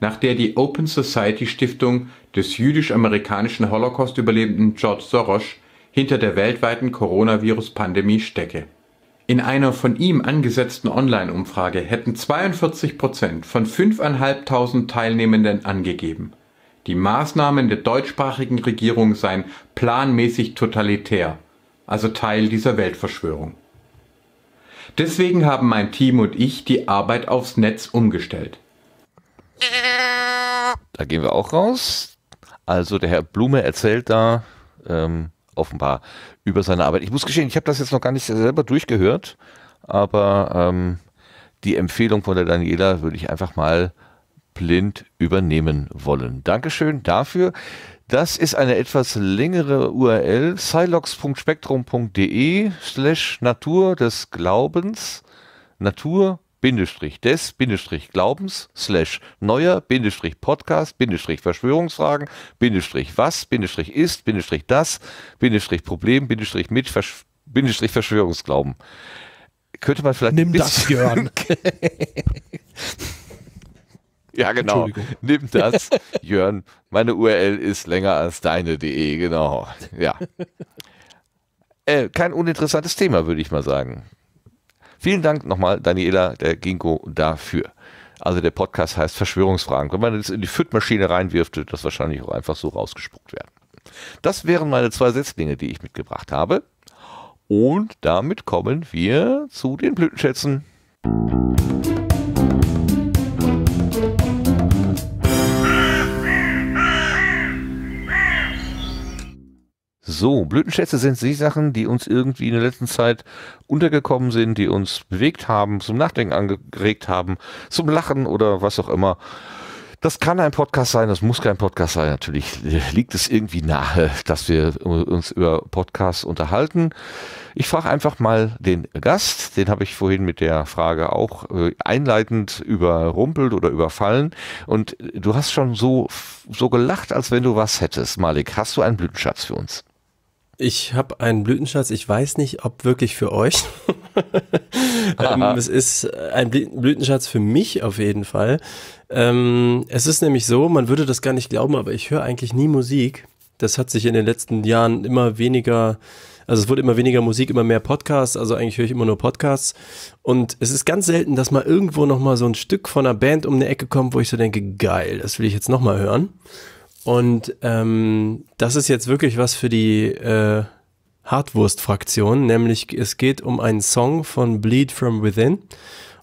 nach der die Open Society Stiftung des jüdisch-amerikanischen Holocaust-Überlebenden George Soros hinter der weltweiten Coronavirus-Pandemie stecke. In einer von ihm angesetzten Online-Umfrage hätten 42 Prozent von 5.500 Teilnehmenden angegeben, die Maßnahmen der deutschsprachigen Regierung seien planmäßig totalitär, also Teil dieser Weltverschwörung. Deswegen haben mein Team und ich die Arbeit aufs Netz umgestellt. Da gehen wir auch raus. Also der Herr Blume erzählt da ähm, offenbar über seine Arbeit. Ich muss gestehen, ich habe das jetzt noch gar nicht selber durchgehört, aber ähm, die Empfehlung von der Daniela würde ich einfach mal blind übernehmen wollen. Dankeschön dafür. Das ist eine etwas längere URL, silox.spektrum.de slash Natur des Glaubens, Natur Bindestrich des Bindestrich Glaubens slash neuer Bindestrich Podcast Bindestrich Verschwörungsfragen Bindestrich was Bindestrich ist Bindestrich das Bindestrich Problem Bindestrich mit Versch Bindestrich Verschwörungsglauben. Könnte man vielleicht. Nimm das, Jörn. [laughs] Ja, [laughs] genau. Nimm das, [laughs] Jörn. Meine URL ist länger als deine.de, genau. Ja. Äh, kein uninteressantes Thema, würde ich mal sagen. Vielen Dank nochmal, Daniela, der Ginkgo, dafür. Also der Podcast heißt Verschwörungsfragen. Wenn man das in die Füttmaschine reinwirft, wird das wahrscheinlich auch einfach so rausgespuckt werden. Das wären meine zwei Setzlinge, die ich mitgebracht habe. Und damit kommen wir zu den Blütenschätzen. So, Blütenschätze sind die Sachen, die uns irgendwie in der letzten Zeit untergekommen sind, die uns bewegt haben, zum Nachdenken angeregt haben, zum Lachen oder was auch immer. Das kann ein Podcast sein, das muss kein Podcast sein. Natürlich liegt es irgendwie nahe, dass wir uns über Podcasts unterhalten. Ich frage einfach mal den Gast, den habe ich vorhin mit der Frage auch äh, einleitend überrumpelt oder überfallen. Und du hast schon so, so gelacht, als wenn du was hättest. Malik, hast du einen Blütenschatz für uns? Ich habe einen Blütenschatz. Ich weiß nicht, ob wirklich für euch. [laughs] ähm, es ist äh, ein Blütenschatz für mich auf jeden Fall. Ähm, es ist nämlich so, man würde das gar nicht glauben, aber ich höre eigentlich nie Musik. Das hat sich in den letzten Jahren immer weniger also es wurde immer weniger Musik, immer mehr Podcasts, also eigentlich höre ich immer nur Podcasts. Und es ist ganz selten, dass mal irgendwo nochmal so ein Stück von einer Band um eine Ecke kommt, wo ich so denke, geil, das will ich jetzt nochmal hören. Und ähm, das ist jetzt wirklich was für die äh, Hartwurst-Fraktion, nämlich es geht um einen Song von Bleed From Within.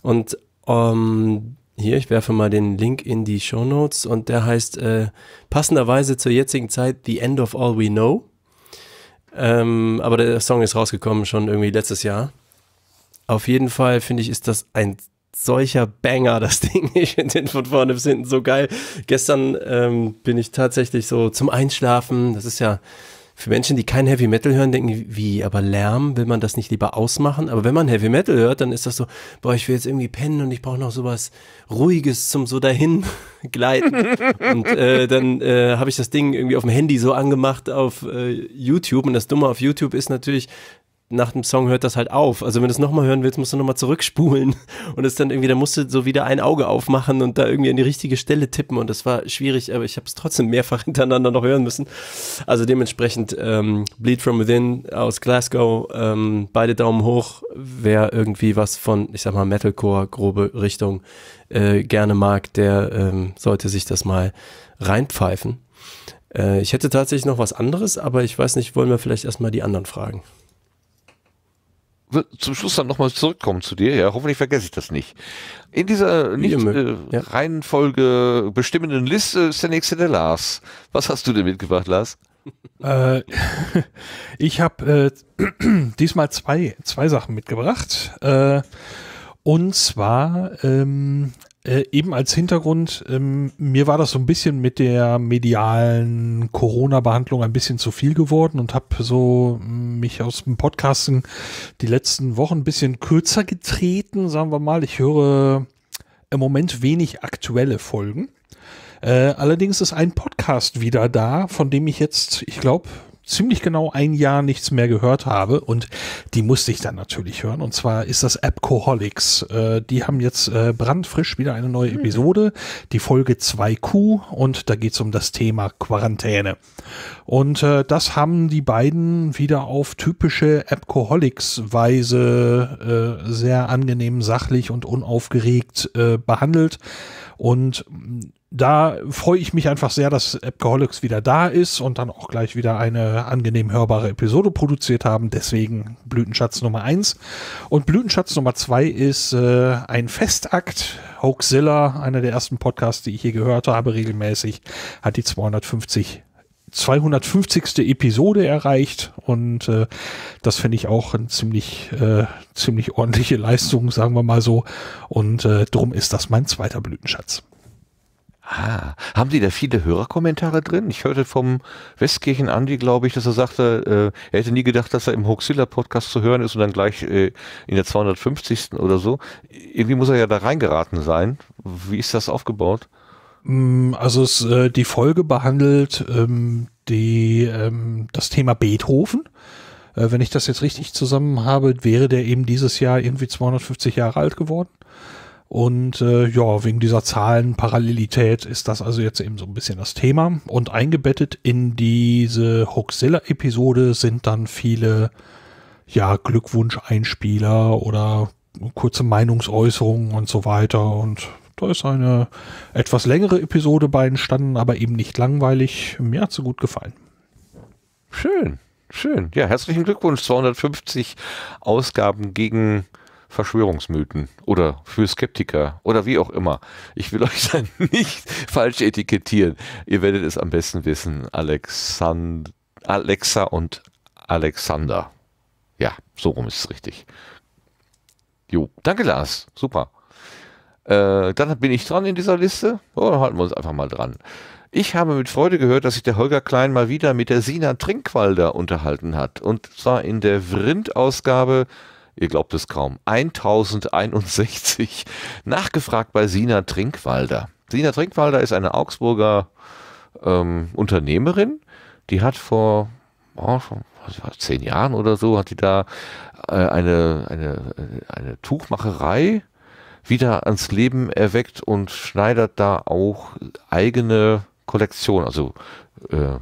Und ähm, hier, ich werfe mal den Link in die Show Notes und der heißt äh, passenderweise zur jetzigen Zeit The End of All We Know. Ähm, aber der Song ist rausgekommen schon irgendwie letztes Jahr. Auf jeden Fall finde ich, ist das ein solcher Banger, das [laughs] Ding. Ich finde den von vorne bis hinten so geil. Gestern ähm, bin ich tatsächlich so zum Einschlafen. Das ist ja für Menschen, die kein Heavy Metal hören, denken, wie, aber Lärm, will man das nicht lieber ausmachen? Aber wenn man Heavy Metal hört, dann ist das so, boah, ich will jetzt irgendwie pennen und ich brauche noch sowas Ruhiges zum so dahin [laughs] gleiten. und äh, dann äh, habe ich das Ding irgendwie auf dem Handy so angemacht auf äh, YouTube. Und das Dumme auf YouTube ist natürlich, nach dem Song hört das halt auf. Also wenn du es nochmal hören willst, musst du nochmal zurückspulen [laughs] und es dann irgendwie, da musst du so wieder ein Auge aufmachen und da irgendwie an die richtige Stelle tippen und das war schwierig, aber ich habe es trotzdem mehrfach [laughs] hintereinander noch hören müssen. Also dementsprechend ähm, Bleed From Within aus Glasgow, ähm, beide Daumen hoch, wer irgendwie was von, ich sag mal, Metalcore, grobe Richtung äh, gerne mag, der ähm, sollte sich das mal reinpfeifen. Äh, ich hätte tatsächlich noch was anderes, aber ich weiß nicht, wollen wir vielleicht erstmal die anderen fragen zum Schluss dann nochmal zurückkommen zu dir. Ja, hoffentlich vergesse ich das nicht. In dieser nicht äh, ja. Reihenfolge bestimmenden Liste ist der nächste der Lars. Was hast du denn mitgebracht, Lars? Äh, [laughs] ich habe äh, [clears throat] diesmal zwei, zwei Sachen mitgebracht. Äh, und zwar ähm, äh, eben als Hintergrund, ähm, mir war das so ein bisschen mit der medialen Corona-Behandlung ein bisschen zu viel geworden und habe so mm, mich aus dem Podcasten die letzten Wochen ein bisschen kürzer getreten, sagen wir mal. Ich höre im Moment wenig aktuelle Folgen. Äh, allerdings ist ein Podcast wieder da, von dem ich jetzt, ich glaube, ziemlich genau ein Jahr nichts mehr gehört habe und die musste ich dann natürlich hören. Und zwar ist das Appcoholics. Äh, die haben jetzt äh, brandfrisch wieder eine neue hm. Episode, die Folge 2Q und da geht's um das Thema Quarantäne. Und äh, das haben die beiden wieder auf typische Appcoholics-Weise äh, sehr angenehm, sachlich und unaufgeregt äh, behandelt. Und mm, da freue ich mich einfach sehr, dass Appgeholics wieder da ist und dann auch gleich wieder eine angenehm hörbare Episode produziert haben. Deswegen Blütenschatz Nummer 1. Und Blütenschatz Nummer 2 ist äh, ein Festakt. Hoaxilla, einer der ersten Podcasts, die ich hier gehört habe, regelmäßig, hat die 250 250. Episode erreicht und äh, das finde ich auch eine ziemlich, äh, ziemlich ordentliche Leistung, sagen wir mal so. Und äh, drum ist das mein zweiter Blütenschatz. Ah, haben Sie da viele Hörerkommentare drin? Ich hörte vom Westkirchen Andi, glaube ich, dass er sagte, äh, er hätte nie gedacht, dass er im hoxilla podcast zu hören ist und dann gleich äh, in der 250. oder so. Irgendwie muss er ja da reingeraten sein. Wie ist das aufgebaut? Mm, also es, äh, die Folge behandelt ähm, die, ähm, das Thema Beethoven. Äh, wenn ich das jetzt richtig zusammen habe, wäre der eben dieses Jahr irgendwie 250 Jahre alt geworden. Und äh, ja, wegen dieser Zahlenparallelität ist das also jetzt eben so ein bisschen das Thema. Und eingebettet in diese hoxilla episode sind dann viele ja, Glückwunsch-Einspieler oder kurze Meinungsäußerungen und so weiter. Und da ist eine etwas längere Episode bei entstanden, aber eben nicht langweilig. Mir hat sie gut gefallen. Schön, schön. Ja, herzlichen Glückwunsch. 250 Ausgaben gegen Verschwörungsmythen oder für Skeptiker oder wie auch immer. Ich will [laughs] euch dann nicht falsch etikettieren. Ihr werdet es am besten wissen. Alexand Alexa und Alexander. Ja, so rum ist es richtig. Jo, danke Lars. Super. Äh, dann bin ich dran in dieser Liste. Oh, dann halten wir uns einfach mal dran. Ich habe mit Freude gehört, dass sich der Holger Klein mal wieder mit der Sina Trinkwalder unterhalten hat. Und zwar in der Vrind-Ausgabe, ihr glaubt es kaum, 1061. [laughs] Nachgefragt bei Sina Trinkwalder. Sina Trinkwalder ist eine Augsburger ähm, Unternehmerin. Die hat vor oh, zehn Jahren oder so, hat die da äh, eine, eine, eine Tuchmacherei äh, wieder ans Leben erweckt und schneidert da auch eigene Kollektion, also äh,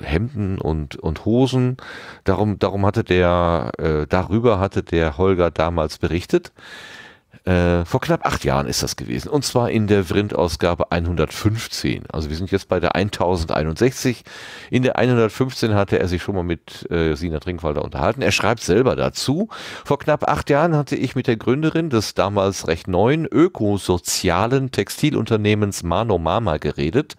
Hemden und, und Hosen. Darum, darum hatte der, äh, darüber hatte der Holger damals berichtet. Äh, vor knapp acht Jahren ist das gewesen. Und zwar in der Vrind-Ausgabe 115. Also wir sind jetzt bei der 1061. In der 115 hatte er sich schon mal mit äh, Sina Trinkwalder unterhalten. Er schreibt selber dazu. Vor knapp acht Jahren hatte ich mit der Gründerin des damals recht neuen ökosozialen Textilunternehmens Mano Mama geredet.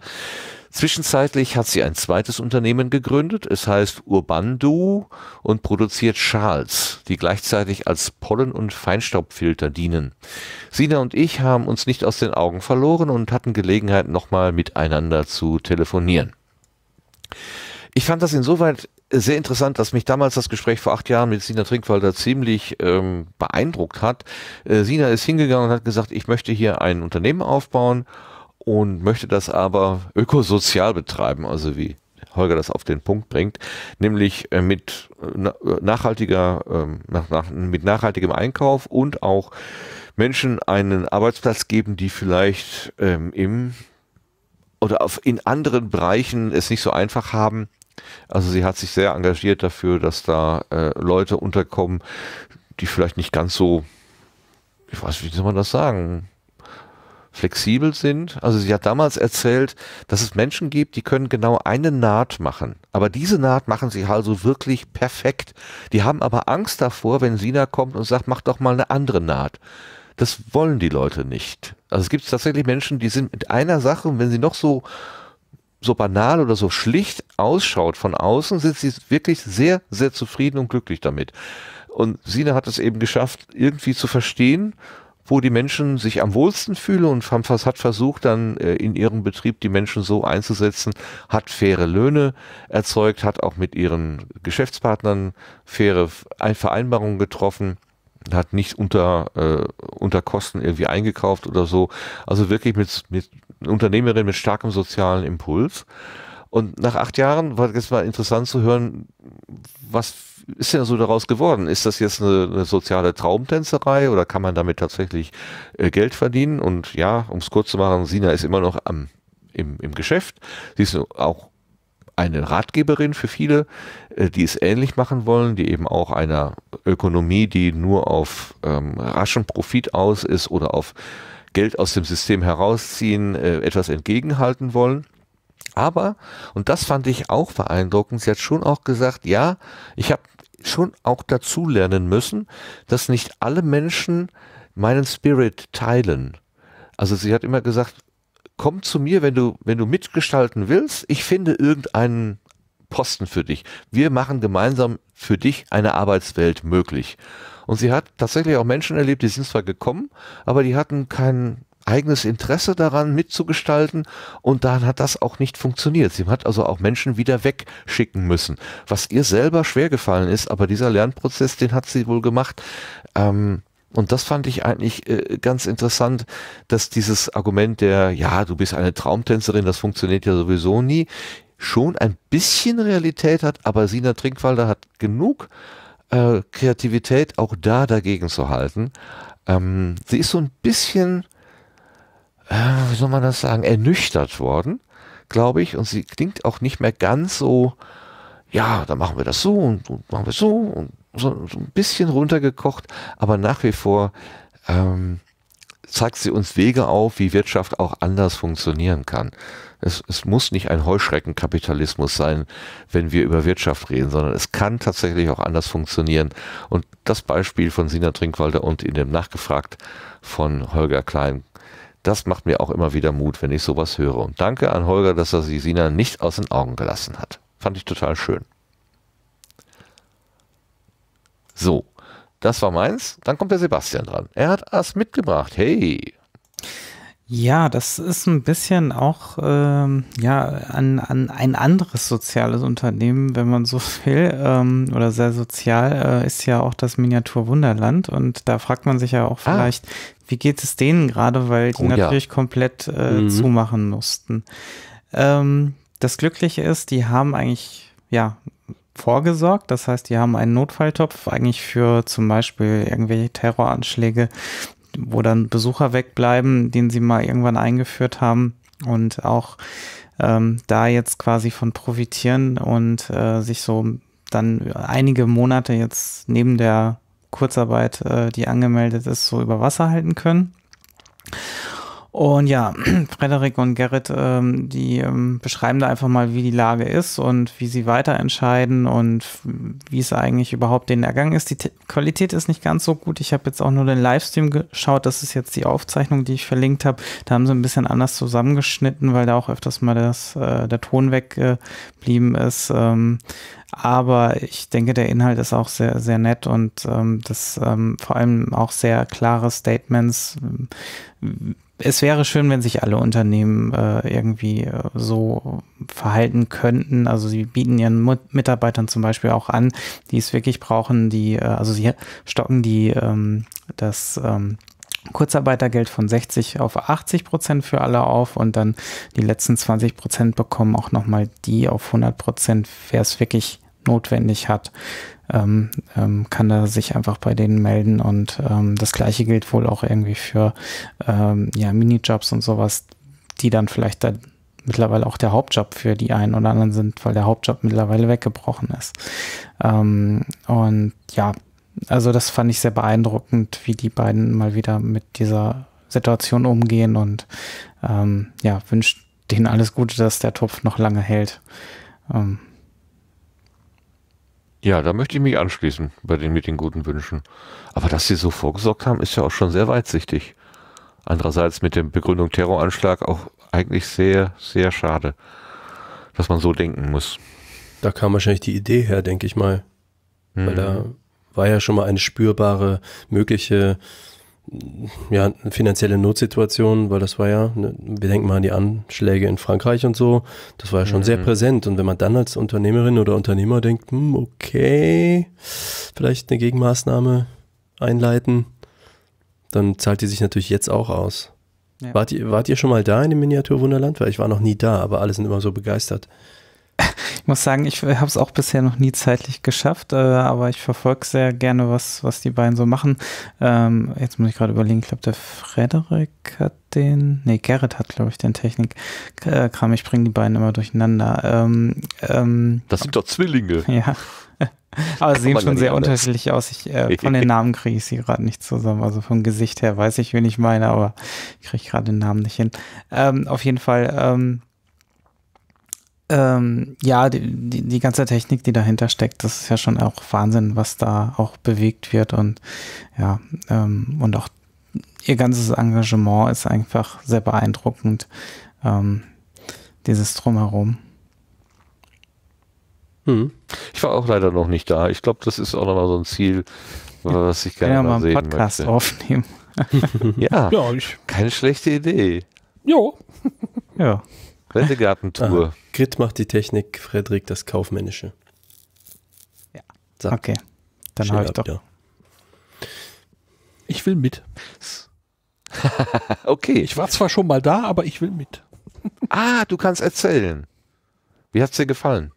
Zwischenzeitlich hat sie ein zweites Unternehmen gegründet, es heißt Urbandu und produziert Schals, die gleichzeitig als Pollen- und Feinstaubfilter dienen. Sina und ich haben uns nicht aus den Augen verloren und hatten Gelegenheit, nochmal miteinander zu telefonieren. Ich fand das insoweit sehr interessant, dass mich damals das Gespräch vor acht Jahren mit Sina Trinkwalder ziemlich ähm, beeindruckt hat. Äh, Sina ist hingegangen und hat gesagt, ich möchte hier ein Unternehmen aufbauen und möchte das aber ökosozial betreiben, also wie Holger das auf den Punkt bringt, nämlich äh, mit äh, äh, nachhaltiger, ähm, mit nachhaltigem Einkauf und auch Menschen einen Arbeitsplatz geben, die vielleicht ähm, im oder auf, in anderen Bereichen es nicht so einfach haben. Also sie hat sich sehr engagiert dafür, dass da Leute unterkommen, die vielleicht nicht ganz so, ich weiß, wie soll man das sagen, flexibel sind. Also sie hat damals erzählt, dass es Menschen gibt, die können genau eine Naht machen. Aber diese Naht machen sie also wirklich perfekt. Die haben aber Angst davor, wenn Sina kommt und sagt, mach doch mal eine andere Naht. Das wollen die Leute nicht. Also es gibt tatsächlich Menschen, die sind mit einer Sache, wenn sie noch so so banal oder so schlicht ausschaut von außen, sind sie wirklich sehr, sehr zufrieden und glücklich damit. Und Sina hat es eben geschafft, irgendwie zu verstehen, wo die Menschen sich am wohlsten fühlen und FAMFAS hat versucht, dann äh, in ihrem Betrieb die Menschen so einzusetzen, hat faire Löhne erzeugt, hat auch mit ihren Geschäftspartnern faire Vereinbarungen getroffen hat nicht unter, äh, unter Kosten irgendwie eingekauft oder so. Also wirklich mit, mit Unternehmerin mit starkem sozialen Impuls. Und nach acht Jahren war es mal interessant zu hören, was ist ja so daraus geworden? Ist das jetzt eine, eine soziale Traumtänzerei oder kann man damit tatsächlich äh, Geld verdienen? Und ja, um es kurz zu machen, Sina ist immer noch am, im, im Geschäft. Sie ist auch eine Ratgeberin für viele, äh, die es ähnlich machen wollen, die eben auch einer Ökonomie, die nur auf ähm, raschen Profit aus ist oder auf Geld aus dem System herausziehen, äh, etwas entgegenhalten wollen. Aber, und das fand ich auch beeindruckend, sie hat schon auch gesagt, ja, ich habe schon auch dazu lernen müssen, dass nicht alle Menschen meinen Spirit teilen. Also sie hat immer gesagt, komm zu mir, wenn du, wenn du mitgestalten willst, ich finde irgendeinen Posten für dich. Wir machen gemeinsam für dich eine Arbeitswelt möglich. Und sie hat tatsächlich auch Menschen erlebt, die sind zwar gekommen, aber die hatten keinen eigenes Interesse daran mitzugestalten und dann hat das auch nicht funktioniert. Sie hat also auch Menschen wieder wegschicken müssen, was ihr selber schwer gefallen ist, aber dieser Lernprozess, den hat sie wohl gemacht. Ähm, und das fand ich eigentlich äh, ganz interessant, dass dieses Argument der, ja, du bist eine Traumtänzerin, das funktioniert ja sowieso nie, schon ein bisschen Realität hat, aber Sina Trinkwalder hat genug äh, Kreativität, auch da dagegen zu halten. Ähm, sie ist so ein bisschen äh, wie soll man das sagen, ernüchtert worden, glaube ich. Und sie klingt auch nicht mehr ganz so, ja, dann machen wir das so und, und machen wir so und so, so, ein bisschen runtergekocht, aber nach wie vor ähm, zeigt sie uns Wege auf, wie Wirtschaft auch anders funktionieren kann. Es, es muss nicht ein Heuschreckenkapitalismus sein, wenn wir über Wirtschaft reden, sondern es kann tatsächlich auch anders funktionieren. Und das Beispiel von Sina Trinkwalder und in dem Nachgefragt von Holger Klein das macht mir auch immer wieder Mut, wenn ich sowas höre. Und danke an Holger, dass er sie Sina nicht aus den Augen gelassen hat. Fand ich total schön. So, das war meins. Dann kommt der Sebastian dran. Er hat Ass mitgebracht. Hey. Ja, das ist ein bisschen auch ähm, ja an, an ein anderes soziales Unternehmen, wenn man so [laughs] will, ähm, oder sehr sozial äh, ist ja auch das Miniatur Wunderland und da fragt man sich ja auch ah. vielleicht, ah wie geht es denen gerade, weil die oh, natürlich ja. komplett äh, mhm. zumachen mussten. Ähm, das Glückliche ist, die haben eigentlich, ja, vorgesorgt. Das heißt, die haben einen Notfalltopf eigentlich für zum Beispiel irgendwelche Terroranschläge, wo dann Besucher wegbleiben, den sie mal irgendwann eingeführt haben und auch ähm, da jetzt quasi von profitieren und äh, sich so dann einige Monate jetzt neben der Kurzarbeit, äh, die angemeldet ist, so über Wasser halten können. Und ja, [clears throat] Frederik und Gerrit, ähm, die ähm, beschreiben da einfach mal, wie die Lage ist und wie sie weiter entscheiden und wie es eigentlich überhaupt den Ergang ist. Die T Qualität ist nicht ganz so gut. Ich habe jetzt auch nur den Livestream geschaut. Das ist jetzt die Aufzeichnung, die ich verlinkt habe. Da haben sie ein bisschen anders zusammengeschnitten, weil da auch öfters mal das, äh, der Ton weggeblieben äh, ist. Ähm, aber ich denke, der Inhalt ist auch sehr, sehr nett und ähm, das ähm, vor allem auch sehr klare Statements. Es wäre schön, wenn sich alle Unternehmen äh, irgendwie äh, so verhalten könnten. Also sie bieten ihren Mut Mitarbeitern zum Beispiel auch an, die es wirklich brauchen, die, äh, also sie stocken die ähm, das ähm, Kurzarbeitergeld von 60 auf 80 Prozent für alle auf und dann die letzten 20 Prozent bekommen auch nochmal die auf 100 Prozent, wer es wirklich notwendig hat, ähm, ähm, kann da sich einfach bei denen melden und ähm, das gleiche gilt wohl auch irgendwie für ähm, ja, Minijobs und sowas, die dann vielleicht da mittlerweile auch der Hauptjob für die einen oder anderen sind, weil der Hauptjob mittlerweile weggebrochen ist. Ähm, und ja, also das fand ich sehr beeindruckend, wie die beiden mal wieder mit dieser Situation umgehen und ähm, ja, wünscht denen alles Gute, dass der Topf noch lange hält. Ähm. Ja, da möchte ich mich anschließen bei den mit den guten Wünschen. Aber dass sie so vorgesorgt haben, ist ja auch schon sehr weitsichtig. Andererseits mit der Begründung Terroranschlag auch eigentlich sehr, sehr schade, dass man so denken muss. Da kam wahrscheinlich die Idee her, denke ich mal. Mhm. Weil da war ja schon mal eine spürbare mögliche ja, finanzielle Notsituation, weil das war ja, ne, wir denken mal an die Anschläge in Frankreich und so, das war ja schon mhm. sehr präsent. Und wenn man dann als Unternehmerin oder Unternehmer denkt, hm, okay, vielleicht eine Gegenmaßnahme einleiten, dann zahlt die sich natürlich jetzt auch aus. Ja. Wart, ihr, wart ihr schon mal da in dem Miniaturwunderland? Weil ich war noch nie da, aber alle sind immer so begeistert. [laughs] muss sagen, ich habe es auch bisher noch nie zeitlich geschafft, äh, aber ich verfolge sehr gerne, was, was die beiden so machen. Ähm, jetzt muss ich gerade überlegen, ich glaube, der Frederik hat den, nee, Gerrit hat, glaube ich, den Technik-Kram. Äh, ich bringe die beiden immer durcheinander. Ähm, ähm, das sind doch Zwillinge. [laughs] Ja. [laughs] Aber Kann sehen schon sehr anders. unterschiedlich aus. Ich, äh, von den [laughs] Namen kriege ich sie gerade nicht zusammen. Also vom Gesicht her weiß ich, wen ich meine, aber ich kriege gerade den Namen nicht hin. Ähm, auf jeden Fall, ähm, ähm, ja, die, die, die, ganze Technik, die dahinter steckt, das ist ja schon auch Wahnsinn, was da auch bewegt wird und ja, ähm, und auch ihr ganzes Engagement ist einfach sehr beeindruckend, ähm, dieses Drumherum. Hm. Ich war auch leider noch nicht da. Ich glaube, das ist auch noch mal so ein Ziel, was ich gerne ja, mal, mal sehen Podcast möchte. aufnehmen. [laughs] ja, ja ich, keine schlechte Idee. Jo. ja. Pressegartentour. Ah, Grit macht die Technik, Frederik das Kaufmännische. Ja. So. Okay. Dann habe ich doch. Wieder. Ich will mit. [laughs] okay. Ich war zwar schon mal da, aber ich will mit. ah, du kannst erzählen. Wie hat es dir gefallen?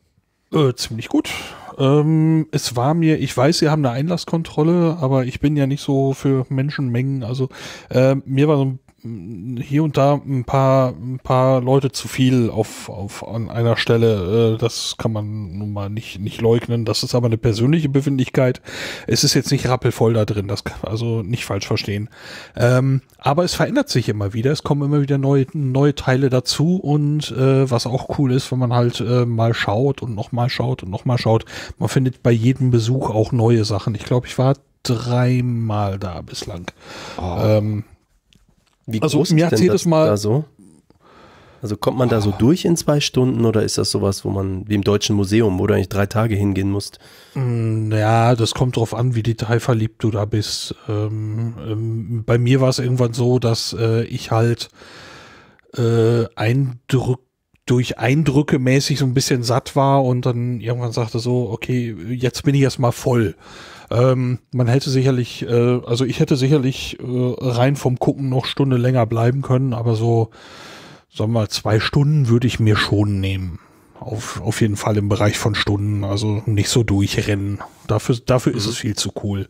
Äh, ziemlich gut. Ähm, es war mir, ich weiß, sie haben eine Einlasskontrolle, aber ich bin ja nicht so für Menschenmengen. Also äh, mir war so ein hier und da ein paar, ein paar Leute zu viel auf, auf an einer Stelle. Äh, das kann man nun mal nicht, nicht leugnen. Das ist aber eine persönliche Befindlichkeit. Es ist jetzt nicht rappelvoll da drin. Das kann also nicht falsch verstehen. Ähm, aber es verändert sich immer wieder. Es kommen immer wieder neue, neue Teile dazu. Und äh, was auch cool ist, wenn man halt äh, mal schaut und nochmal schaut und nochmal schaut. Man findet bei jedem Besuch auch neue Sachen. Ich glaube, ich war dreimal da bislang. Oh. Ähm, wie also groß mir ist denn das Mal da so? Also kommt man da so durch in zwei Stunden oder ist das sowas, wo man wie im Deutschen Museum, wo du eigentlich drei Tage hingehen musst? Mm, ja, das kommt drauf an, wie detailverliebt du da bist. Ähm, ähm, bei mir war es irgendwann so, dass äh, ich halt äh, Eindrücke durch Eindrücke mäßig so ein bisschen satt war und dann irgendwann sagte so, okay, jetzt bin ich erstmal voll. Ähm, man hätte sicherlich, äh, also ich hätte sicherlich äh, rein vom Gucken noch Stunde länger bleiben können, aber so, sagen wir mal, zwei Stunden würde ich mir schon nehmen. Auf, auf jeden Fall im Bereich von Stunden, also nicht so durchrennen. Dafür, dafür mhm. ist es viel zu cool.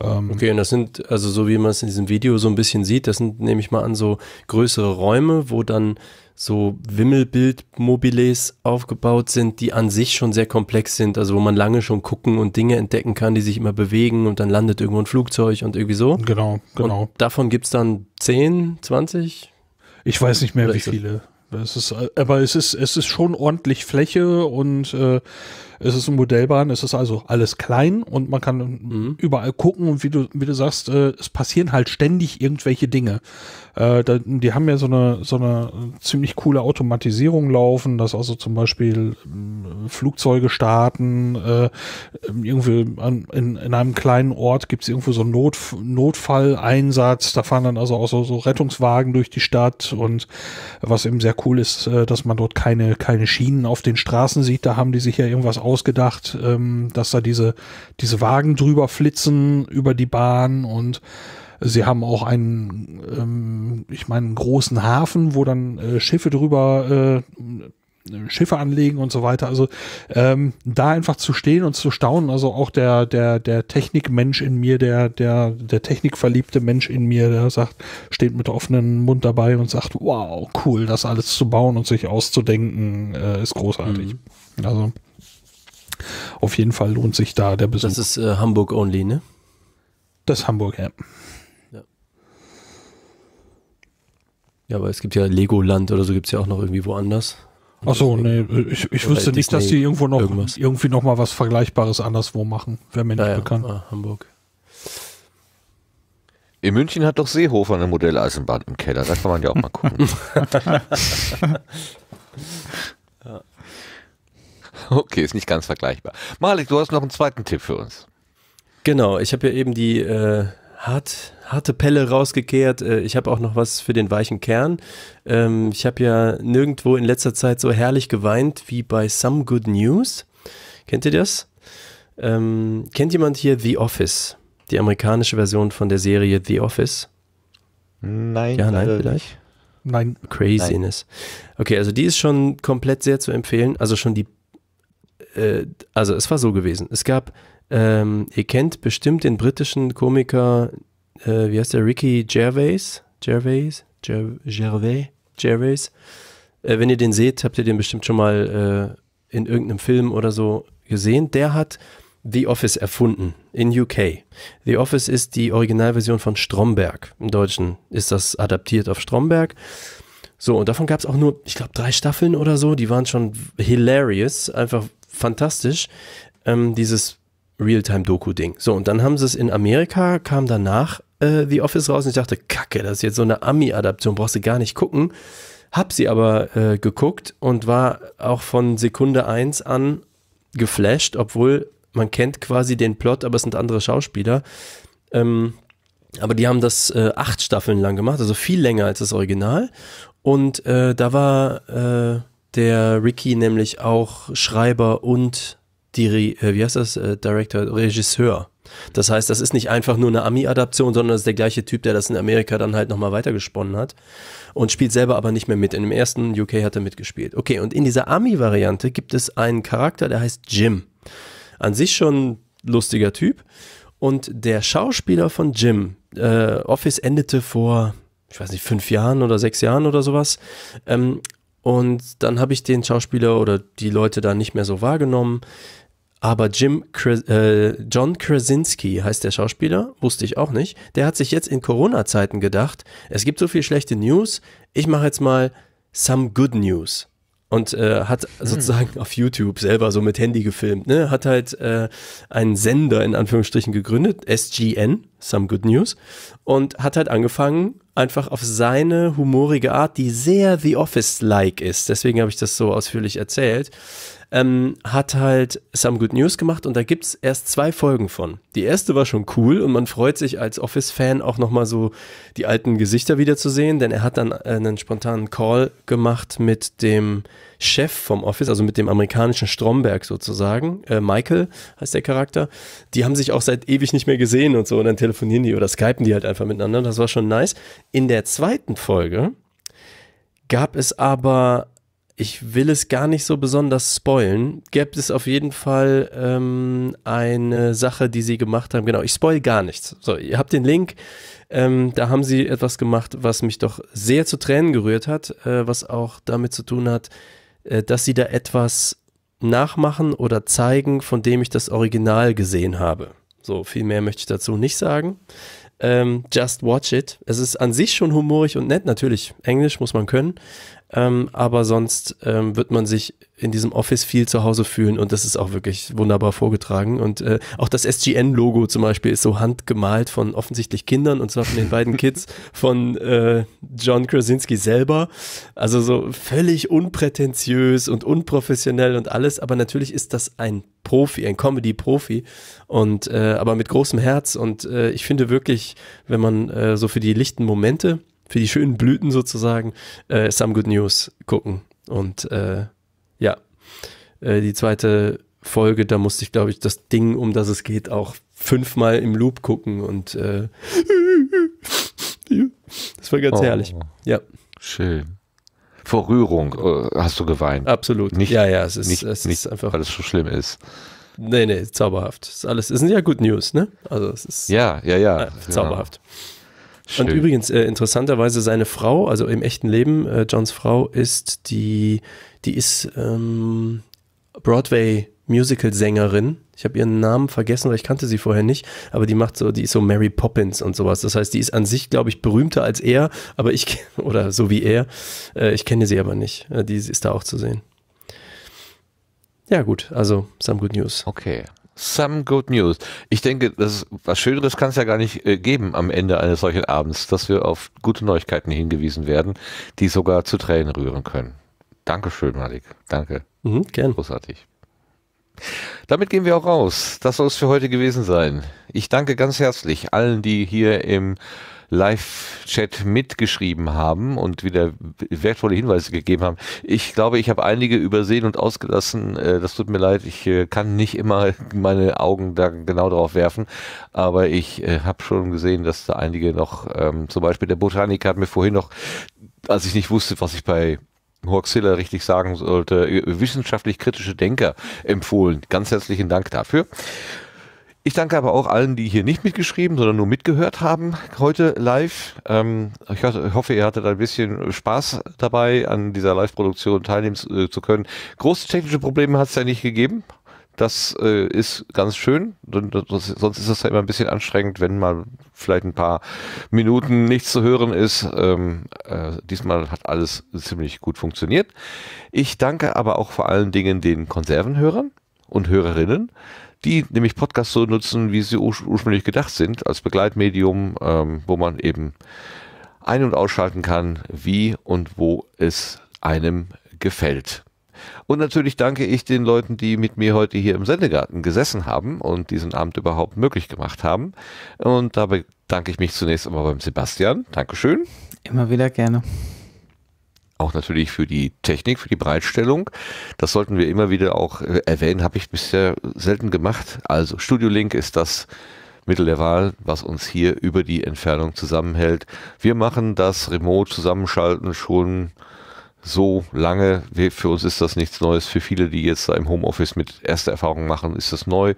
Ähm okay, und das sind, also so wie man es in diesem Video so ein bisschen sieht, das sind, nehme ich mal an, so größere Räume, wo dann so Wimmelbildmobiles aufgebaut sind, die an sich schon sehr komplex sind, also wo man lange schon gucken und Dinge entdecken kann, die sich immer bewegen und dann landet irgendwo ein Flugzeug und irgendwie so. Genau, genau. Und davon gibt es dann 10, 20? Ich weiß nicht mehr, wie viele. Es ist, aber es ist, es ist schon ordentlich Fläche und äh, es ist ein Modellbahn, es ist also alles klein und man kann mhm. überall gucken und wie du, wie du sagst, äh, es passieren halt ständig irgendwelche Dinge. Äh, da, die haben ja so eine, so eine äh, ziemlich coole Automatisierung laufen, dass also zum Beispiel äh, Flugzeuge starten, äh, ähm, irgendwie an, in, in einem kleinen Ort gibt es irgendwo so einen Not, Notfalleinsatz, da fahren dann also auch so, so Rettungswagen durch die Stadt und was eben sehr cool ist, äh, dass man dort keine, keine Schienen auf den Straßen sieht, da haben die sich ja irgendwas ausgedacht, ähm, dass da diese, diese Wagen drüber flitzen über die Bahn und Sie haben auch einen, ähm, ich meine, einen großen Hafen, wo dann äh, Schiffe drüber, äh, Schiffe anlegen und so weiter. Also ähm, da einfach zu stehen und zu staunen, also auch der, der, der Technikmensch in mir, der, der, der technikverliebte Mensch in mir, der sagt, steht mit offenem Mund dabei und sagt, wow, cool, das alles zu bauen und sich auszudenken, äh, ist großartig. Mhm. Also auf jeden Fall lohnt sich da der Besuch. Das ist äh, Hamburg only, ne? Das ist Hamburg, ja. ja. Ja, aber es gibt ja Legoland oder so, gibt es ja auch noch irgendwie woanders. Achso, so, nee, ich, ich wüsste nicht, dass die irgendwo noch irgendwas. irgendwie noch mal was Vergleichbares anderswo machen. Wäre mir nicht ah ja, bekannt. Ja. Ah, Hamburg. In München hat doch Seehofer eine Modelleisenbahn im Keller. Da kann man ja auch mal gucken. [laughs] [laughs] ja. [laughs] Okay, ist nicht ganz vergleichbar. Malik, du hast noch einen zweiten Tipp für uns. Genau, ich habe ja eben die äh, hart, harte Pelle rausgekehrt. Äh, ich habe auch noch was für den weichen Kern. Ähm, ich habe ja nirgendwo in letzter Zeit so herrlich geweint wie bei Some Good News. Kennt ihr das? Ähm, kennt jemand hier The Office? Die amerikanische Version von der Serie The Office? Nein. Ja, nein, vielleicht? Nein. Craziness. Nein. Okay, also die ist schon komplett sehr zu empfehlen. Also schon die äh, also es war so gewesen. Es gab, ähm, ihr kennt bestimmt den britischen Komiker, äh, wie heißt der, Ricky Gervais? Gervais? Gervais? Gervais? Gervais. Äh, wenn ihr den seht, habt ihr den bestimmt schon mal äh, in irgendeinem Film oder so gesehen. Der hat The Office erfunden in UK. The Office ist die Originalversion von Stromberg. Im Deutschen ist das adaptiert auf Stromberg. So, und davon gab es auch nur, ich glaube, drei Staffeln oder so. Die waren schon hilarious, einfach fantastisch, ähm, dieses Realtime-Doku-Ding. So, und dann haben sie es in Amerika, kam danach äh, The Office raus und ich dachte, kacke, das ist jetzt so eine Ami-Adaption, brauchst du gar nicht gucken. Hab sie aber äh, geguckt und war auch von Sekunde 1 an geflasht, obwohl man kennt quasi den Plot, aber es sind andere Schauspieler. Ähm, aber die haben das äh, acht Staffeln lang gemacht, also viel länger als das Original. Und äh, da war äh, der Ricky nämlich auch Schreiber und die, äh, wie heißt das, äh, Director, Regisseur. Das heißt, das ist nicht einfach nur eine Ami-Adaption, sondern das ist der gleiche Typ, der das in Amerika dann halt nochmal weitergesponnen hat und spielt selber aber nicht mehr mit. In dem ersten UK hat er mitgespielt. Okay, und in dieser Ami-Variante gibt es einen Charakter, der heißt Jim. An sich schon lustiger Typ. Und der Schauspieler von Jim, äh, Office endete vor, ich weiß nicht, fünf Jahren oder sechs Jahren oder sowas. Ähm, und dann habe ich den Schauspieler oder die Leute da nicht mehr so wahrgenommen. Aber Jim äh, John Krasinski heißt der Schauspieler, wusste ich auch nicht. Der hat sich jetzt in Corona-Zeiten gedacht, es gibt so viel schlechte News, ich mache jetzt mal some good news. Und äh, hat hm. sozusagen hm. auf YouTube selber so mit Handy gefilmt, ne? Hat halt äh, einen Sender in Anführungsstrichen gegründet, SGN, Some Good News, und hat halt angefangen, einfach auf seine humorige Art, die sehr The Office-like ist. Deswegen habe ich das so ausführlich erzählt ähm, hat halt Some Good News gemacht und da gibt es erst zwei Folgen von. Die erste war schon cool und man freut sich als Office-Fan auch nochmal so die alten Gesichter wiederzusehen, denn er hat dann äh, einen spontanen Call gemacht mit dem Chef vom Office, also mit dem amerikanischen Stromberg sozusagen. Äh, Michael heißt der Charakter. Die haben sich auch seit ewig nicht mehr gesehen und so und dann telefonieren die oder skypen die halt einfach miteinander. Das war schon nice. In der zweiten Folge gab es aber ich will es gar nicht so besonders spoilen, gibt es auf jeden Fall ähm, eine Sache, die sie gemacht haben. Genau, ich spoil gar nichts. So, ihr habt den Link. Ähm, da haben sie etwas gemacht, was mich doch sehr zu Tränen gerührt hat, äh, was auch damit zu tun hat, äh, dass sie da etwas nachmachen oder zeigen, von dem ich das Original gesehen habe. So, viel mehr möchte ich dazu nicht sagen. Ähm, just watch it. Es ist an sich schon humorig und nett, natürlich. Englisch muss man können. Ähm, aber sonst ähm, wird man sich in diesem Office viel zu Hause fühlen und das ist auch wirklich wunderbar vorgetragen. Und äh, auch das SGN-Logo zum Beispiel ist so handgemalt von offensichtlich Kindern und zwar von den beiden Kids [laughs] von äh, John Krasinski selber. Also so völlig unprätentiös und unprofessionell und alles, aber natürlich ist das ein Profi, ein Comedy-Profi und äh, aber mit großem Herz und äh, ich finde wirklich, wenn man äh, so für die lichten Momente für die schönen Blüten sozusagen äh, Some Good News gucken. Und äh, ja, äh, die zweite Folge, da musste ich, glaube ich, das Ding, um das es geht, auch fünfmal im Loop gucken und äh, [laughs] das war ganz oh, herrlich. Ja. Schön. Vor Rührung äh, hast du geweint. Absolut. Nicht, ja, ja, es ist, nicht, es ist nicht, einfach. Weil es so schlimm ist. Nee, nee, zauberhaft. Es ist alles, es sind ja Good News, ne? Also es ist. Ja, ja, ja. Äh, zauberhaft. Genau. Schön. Und übrigens, äh, interessanterweise, seine Frau, also im echten Leben, äh, Johns Frau, ist die, die ist ähm, Broadway- Musical-Sängerin. Ich habe ihren Namen vergessen, weil ich kannte sie vorher nicht, aber die macht so, die ist so Mary Poppins und sowas. Das heißt, die ist an sich, glaube ich, berühmter als er, aber ich, [laughs] oder so wie er. Äh, ich kenne sie aber nicht. Äh, die ist da auch zu sehen. Ja, gut, also some good news. Okay. Some good news. Ich denke, das ist, was Schöneres kann es ja gar nicht äh, geben am Ende eines solchen Abends, dass wir auf gute Neuigkeiten hingewiesen werden, die sogar zu Tränen rühren können. Dankeschön, Malik. Danke. Mhm, gern. Großartig. Damit gehen wir auch raus. Das soll es für heute gewesen sein. Ich danke ganz herzlich allen, die hier im Live-Chat mitgeschrieben haben und wieder wertvolle Hinweise gegeben haben. Ich glaube, ich habe einige übersehen und ausgelassen. Äh, das tut mir leid. Ich äh, kann nicht immer meine Augen da genau drauf werfen. Aber ich äh, habe schon gesehen, dass da einige noch, ähm, zum Beispiel der Botaniker hat mir vorhin noch, als ich nicht wusste, was ich bei Hoaxilla richtig sagen sollte, wissenschaftlich kritische Denker empfohlen. Ganz herzlichen Dank dafür. Ich danke aber auch allen, die hier nicht mitgeschrieben, sondern nur mitgehört haben heute live. Ähm, ich hoffe, ihr hattet ein bisschen Spaß dabei, an dieser Live-Produktion teilnehmen äh, zu können. Große technische Probleme hat es ja nicht gegeben. Das äh, ist ganz schön. sonst ist es ja immer ein bisschen anstrengend, wenn mal vielleicht ein paar Minuten nichts zu hören ist. Ähm, äh, diesmal hat alles ziemlich gut funktioniert. Ich danke aber auch vor allen Dingen den Konservenhörern und Hörerinnen die nämlich Podcasts so nutzen, wie sie ursprünglich gedacht sind, als Begleitmedium, ähm, wo man eben ein- und ausschalten kann, wie und wo es einem gefällt. Und natürlich danke ich den Leuten, die mit mir heute hier im Sendegarten gesessen haben und diesen Abend überhaupt möglich gemacht haben. Und dabei danke ich mich zunächst einmal beim Sebastian. Dankeschön. Immer wieder gerne auch natürlich für die Technik, für die Bereitstellung. Das sollten wir immer wieder auch äh, erwähnen, habe ich bisher selten gemacht. Also Studio Link ist das Mittel der Wahl, was uns hier über die Entfernung zusammenhält. Wir machen das Remote-Zusammenschalten schon so lange. für uns ist das nichts Neues. Für viele, die jetzt da im Homeoffice mit erster Erfahrung machen, ist das neu.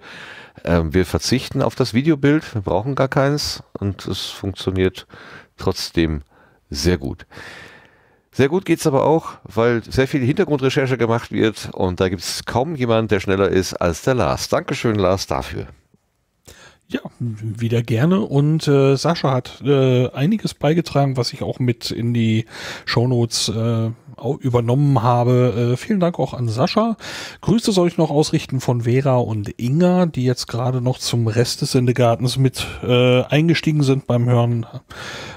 Ähm, wir verzichten auf das Videobild. Wir brauchen gar keins und es funktioniert trotzdem sehr gut. Sehr gut geht's aber auch, weil sehr viel Hintergrundrecherche gemacht wird und da gibt es kaum jemand, der schneller ist als der Lars. Dankeschön, Lars, dafür. Ja, wieder gerne. Und äh, Sascha hat äh, einiges beigetragen, was ich auch mit in die Shownotes äh, übernommen habe. Äh, vielen Dank auch an Sascha. Grüße soll ich noch ausrichten von Vera und Inga, die jetzt gerade noch zum Rest des Sendegartens mit äh, eingestiegen sind beim Hören.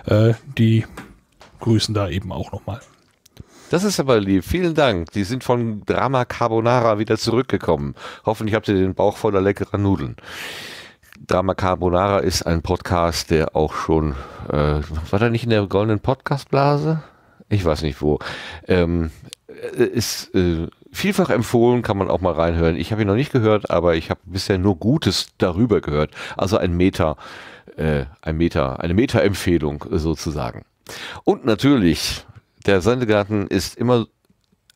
Äh, die grüßen da eben auch nochmal. Das ist aber lieb. Vielen Dank. Die sind von Drama Carbonara wieder zurückgekommen. Hoffentlich habt ihr den Bauch voller leckerer Nudeln. Drama Carbonara ist ein Podcast, der auch schon, äh, war da nicht in der goldenen Podcastblase? Ich weiß nicht wo. Ähm, äh, ist äh, vielfach empfohlen, kann man auch mal reinhören. Ich habe ihn noch nicht gehört, aber ich habe bisher nur Gutes darüber gehört. Also ein Meta, äh, ein Meta, eine Meta-Empfehlung sozusagen. Und natürlich, der Sendegarten ist immer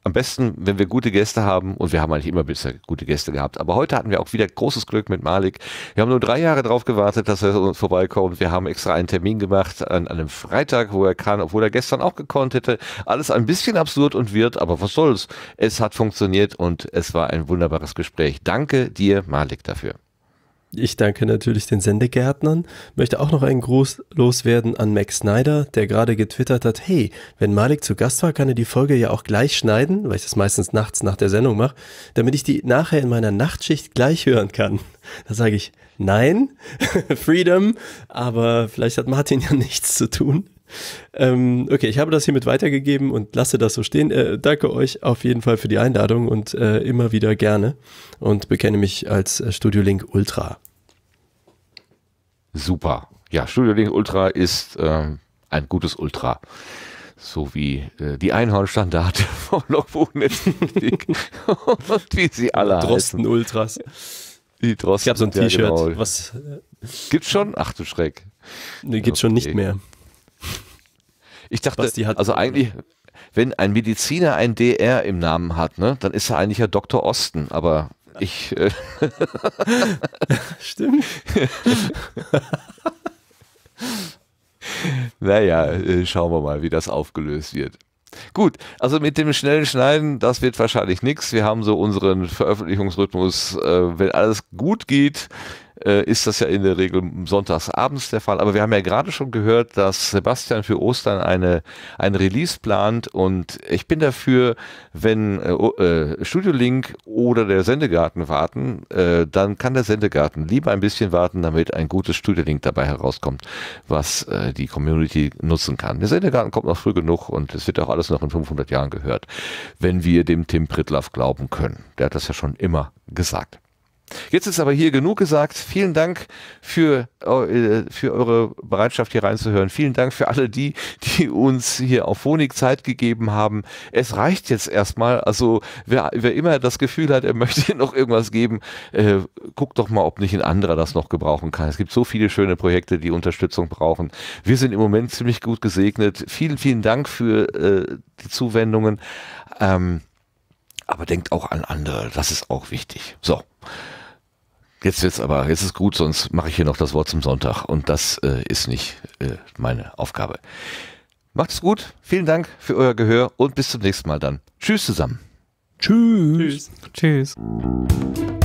am besten, wenn wir gute Gäste haben, und wir haben eigentlich immer bisher gute Gäste gehabt, aber heute hatten wir auch wieder großes Glück mit Malik. Wir haben nur drei Jahre darauf gewartet, dass er uns vorbeikommt. Wir haben extra einen Termin gemacht an, an einem Freitag, wo er kann, obwohl er gestern auch gekonnt hätte. Alles ein bisschen absurd und wird, aber was soll's. Es hat funktioniert und es war ein wunderbares Gespräch. Danke dir, Malik, dafür. Ich danke natürlich den Sendegärtnern, möchte auch noch einen Gruß loswerden an Max Snyder, der gerade getwittert hat, hey, wenn Malik zu Gast war, kann er die Folge ja auch gleich schneiden, weil ich das meistens nachts nach der Sendung mache, damit ich die nachher in meiner Nachtschicht gleich hören kann. Da sage ich, nein, [laughs] Freedom, aber vielleicht hat Martin ja nichts zu tun. Ähm, okay, ich habe das hiermit weitergegeben und lasse das so stehen. Äh, danke euch auf jeden Fall für die Einladung und äh, immer wieder gerne und bekenne mich als äh, Studio Link Ultra. Super. Ja, Studio Link Ultra ist ähm, ein gutes Ultra. So wie äh, die Einhornstandarte [laughs] vom Logbuch [laughs] und wie sie alle Drosten Ultras. Die Drosten. Ich habe so ein T-Shirt. Genau. Was? Äh, gibt's schon? Ach du Schreck. Nee, gibt's okay. schon nicht mehr. Ich dachte, also eigentlich, wenn ein Mediziner ein DR im Namen hat, ne, dann ist er eigentlich ja Dr. Osten, aber ich. Äh [laughs] Stimmt. [laughs] naja, äh, schauen wir mal, wie das aufgelöst wird. Gut, also mit dem schnellen Schneiden, das wird wahrscheinlich nichts. Wir haben so unseren Veröffentlichungsrhythmus, äh, wenn alles gut geht, äh, ist das ja in der Regel sonntags abends der Fall. Aber wir haben ja gerade schon gehört, dass Sebastian für Ostern eine, ein Release plant und ich bin dafür, wenn äh, äh, Studio Link oder der Sendegarten warten, äh, dann kann der Sendegarten lieber ein bisschen warten, damit ein gutes Studio Link dabei herauskommt, was äh, die Community nutzen kann. Der Sendegarten kommt noch früh genug und es wird auch alles noch in 500 Jahren gehört, wenn wir dem Tim Pritlaff glauben können. Der hat das ja schon immer gesagt. Jetzt ist aber hier genug gesagt. Vielen Dank für, äh, für eure Bereitschaft, hier reinzuhören. Vielen Dank für alle die, die uns hier auf Honig Zeit gegeben haben. Es reicht jetzt erstmal. Also wer, wer immer das Gefühl hat, er möchte [laughs] noch irgendwas geben, äh, guckt doch mal, ob nicht ein anderer das noch gebrauchen kann. Es gibt so viele schöne Projekte, die Unterstützung brauchen. Wir sind im Moment ziemlich gut gesegnet. Vielen, vielen Dank für äh, die Zuwendungen. Ähm, aber denkt auch an andere. Das ist auch wichtig. So. Jetzt wird's aber, jetzt ist gut, sonst mache ich hier noch das Wort zum Sonntag und das äh, ist nicht äh, meine Aufgabe. Macht es gut, vielen Dank für euer Gehör und bis zum nächsten Mal dann. Tschüss zusammen. Tschüss. Tschüss. Tschüss.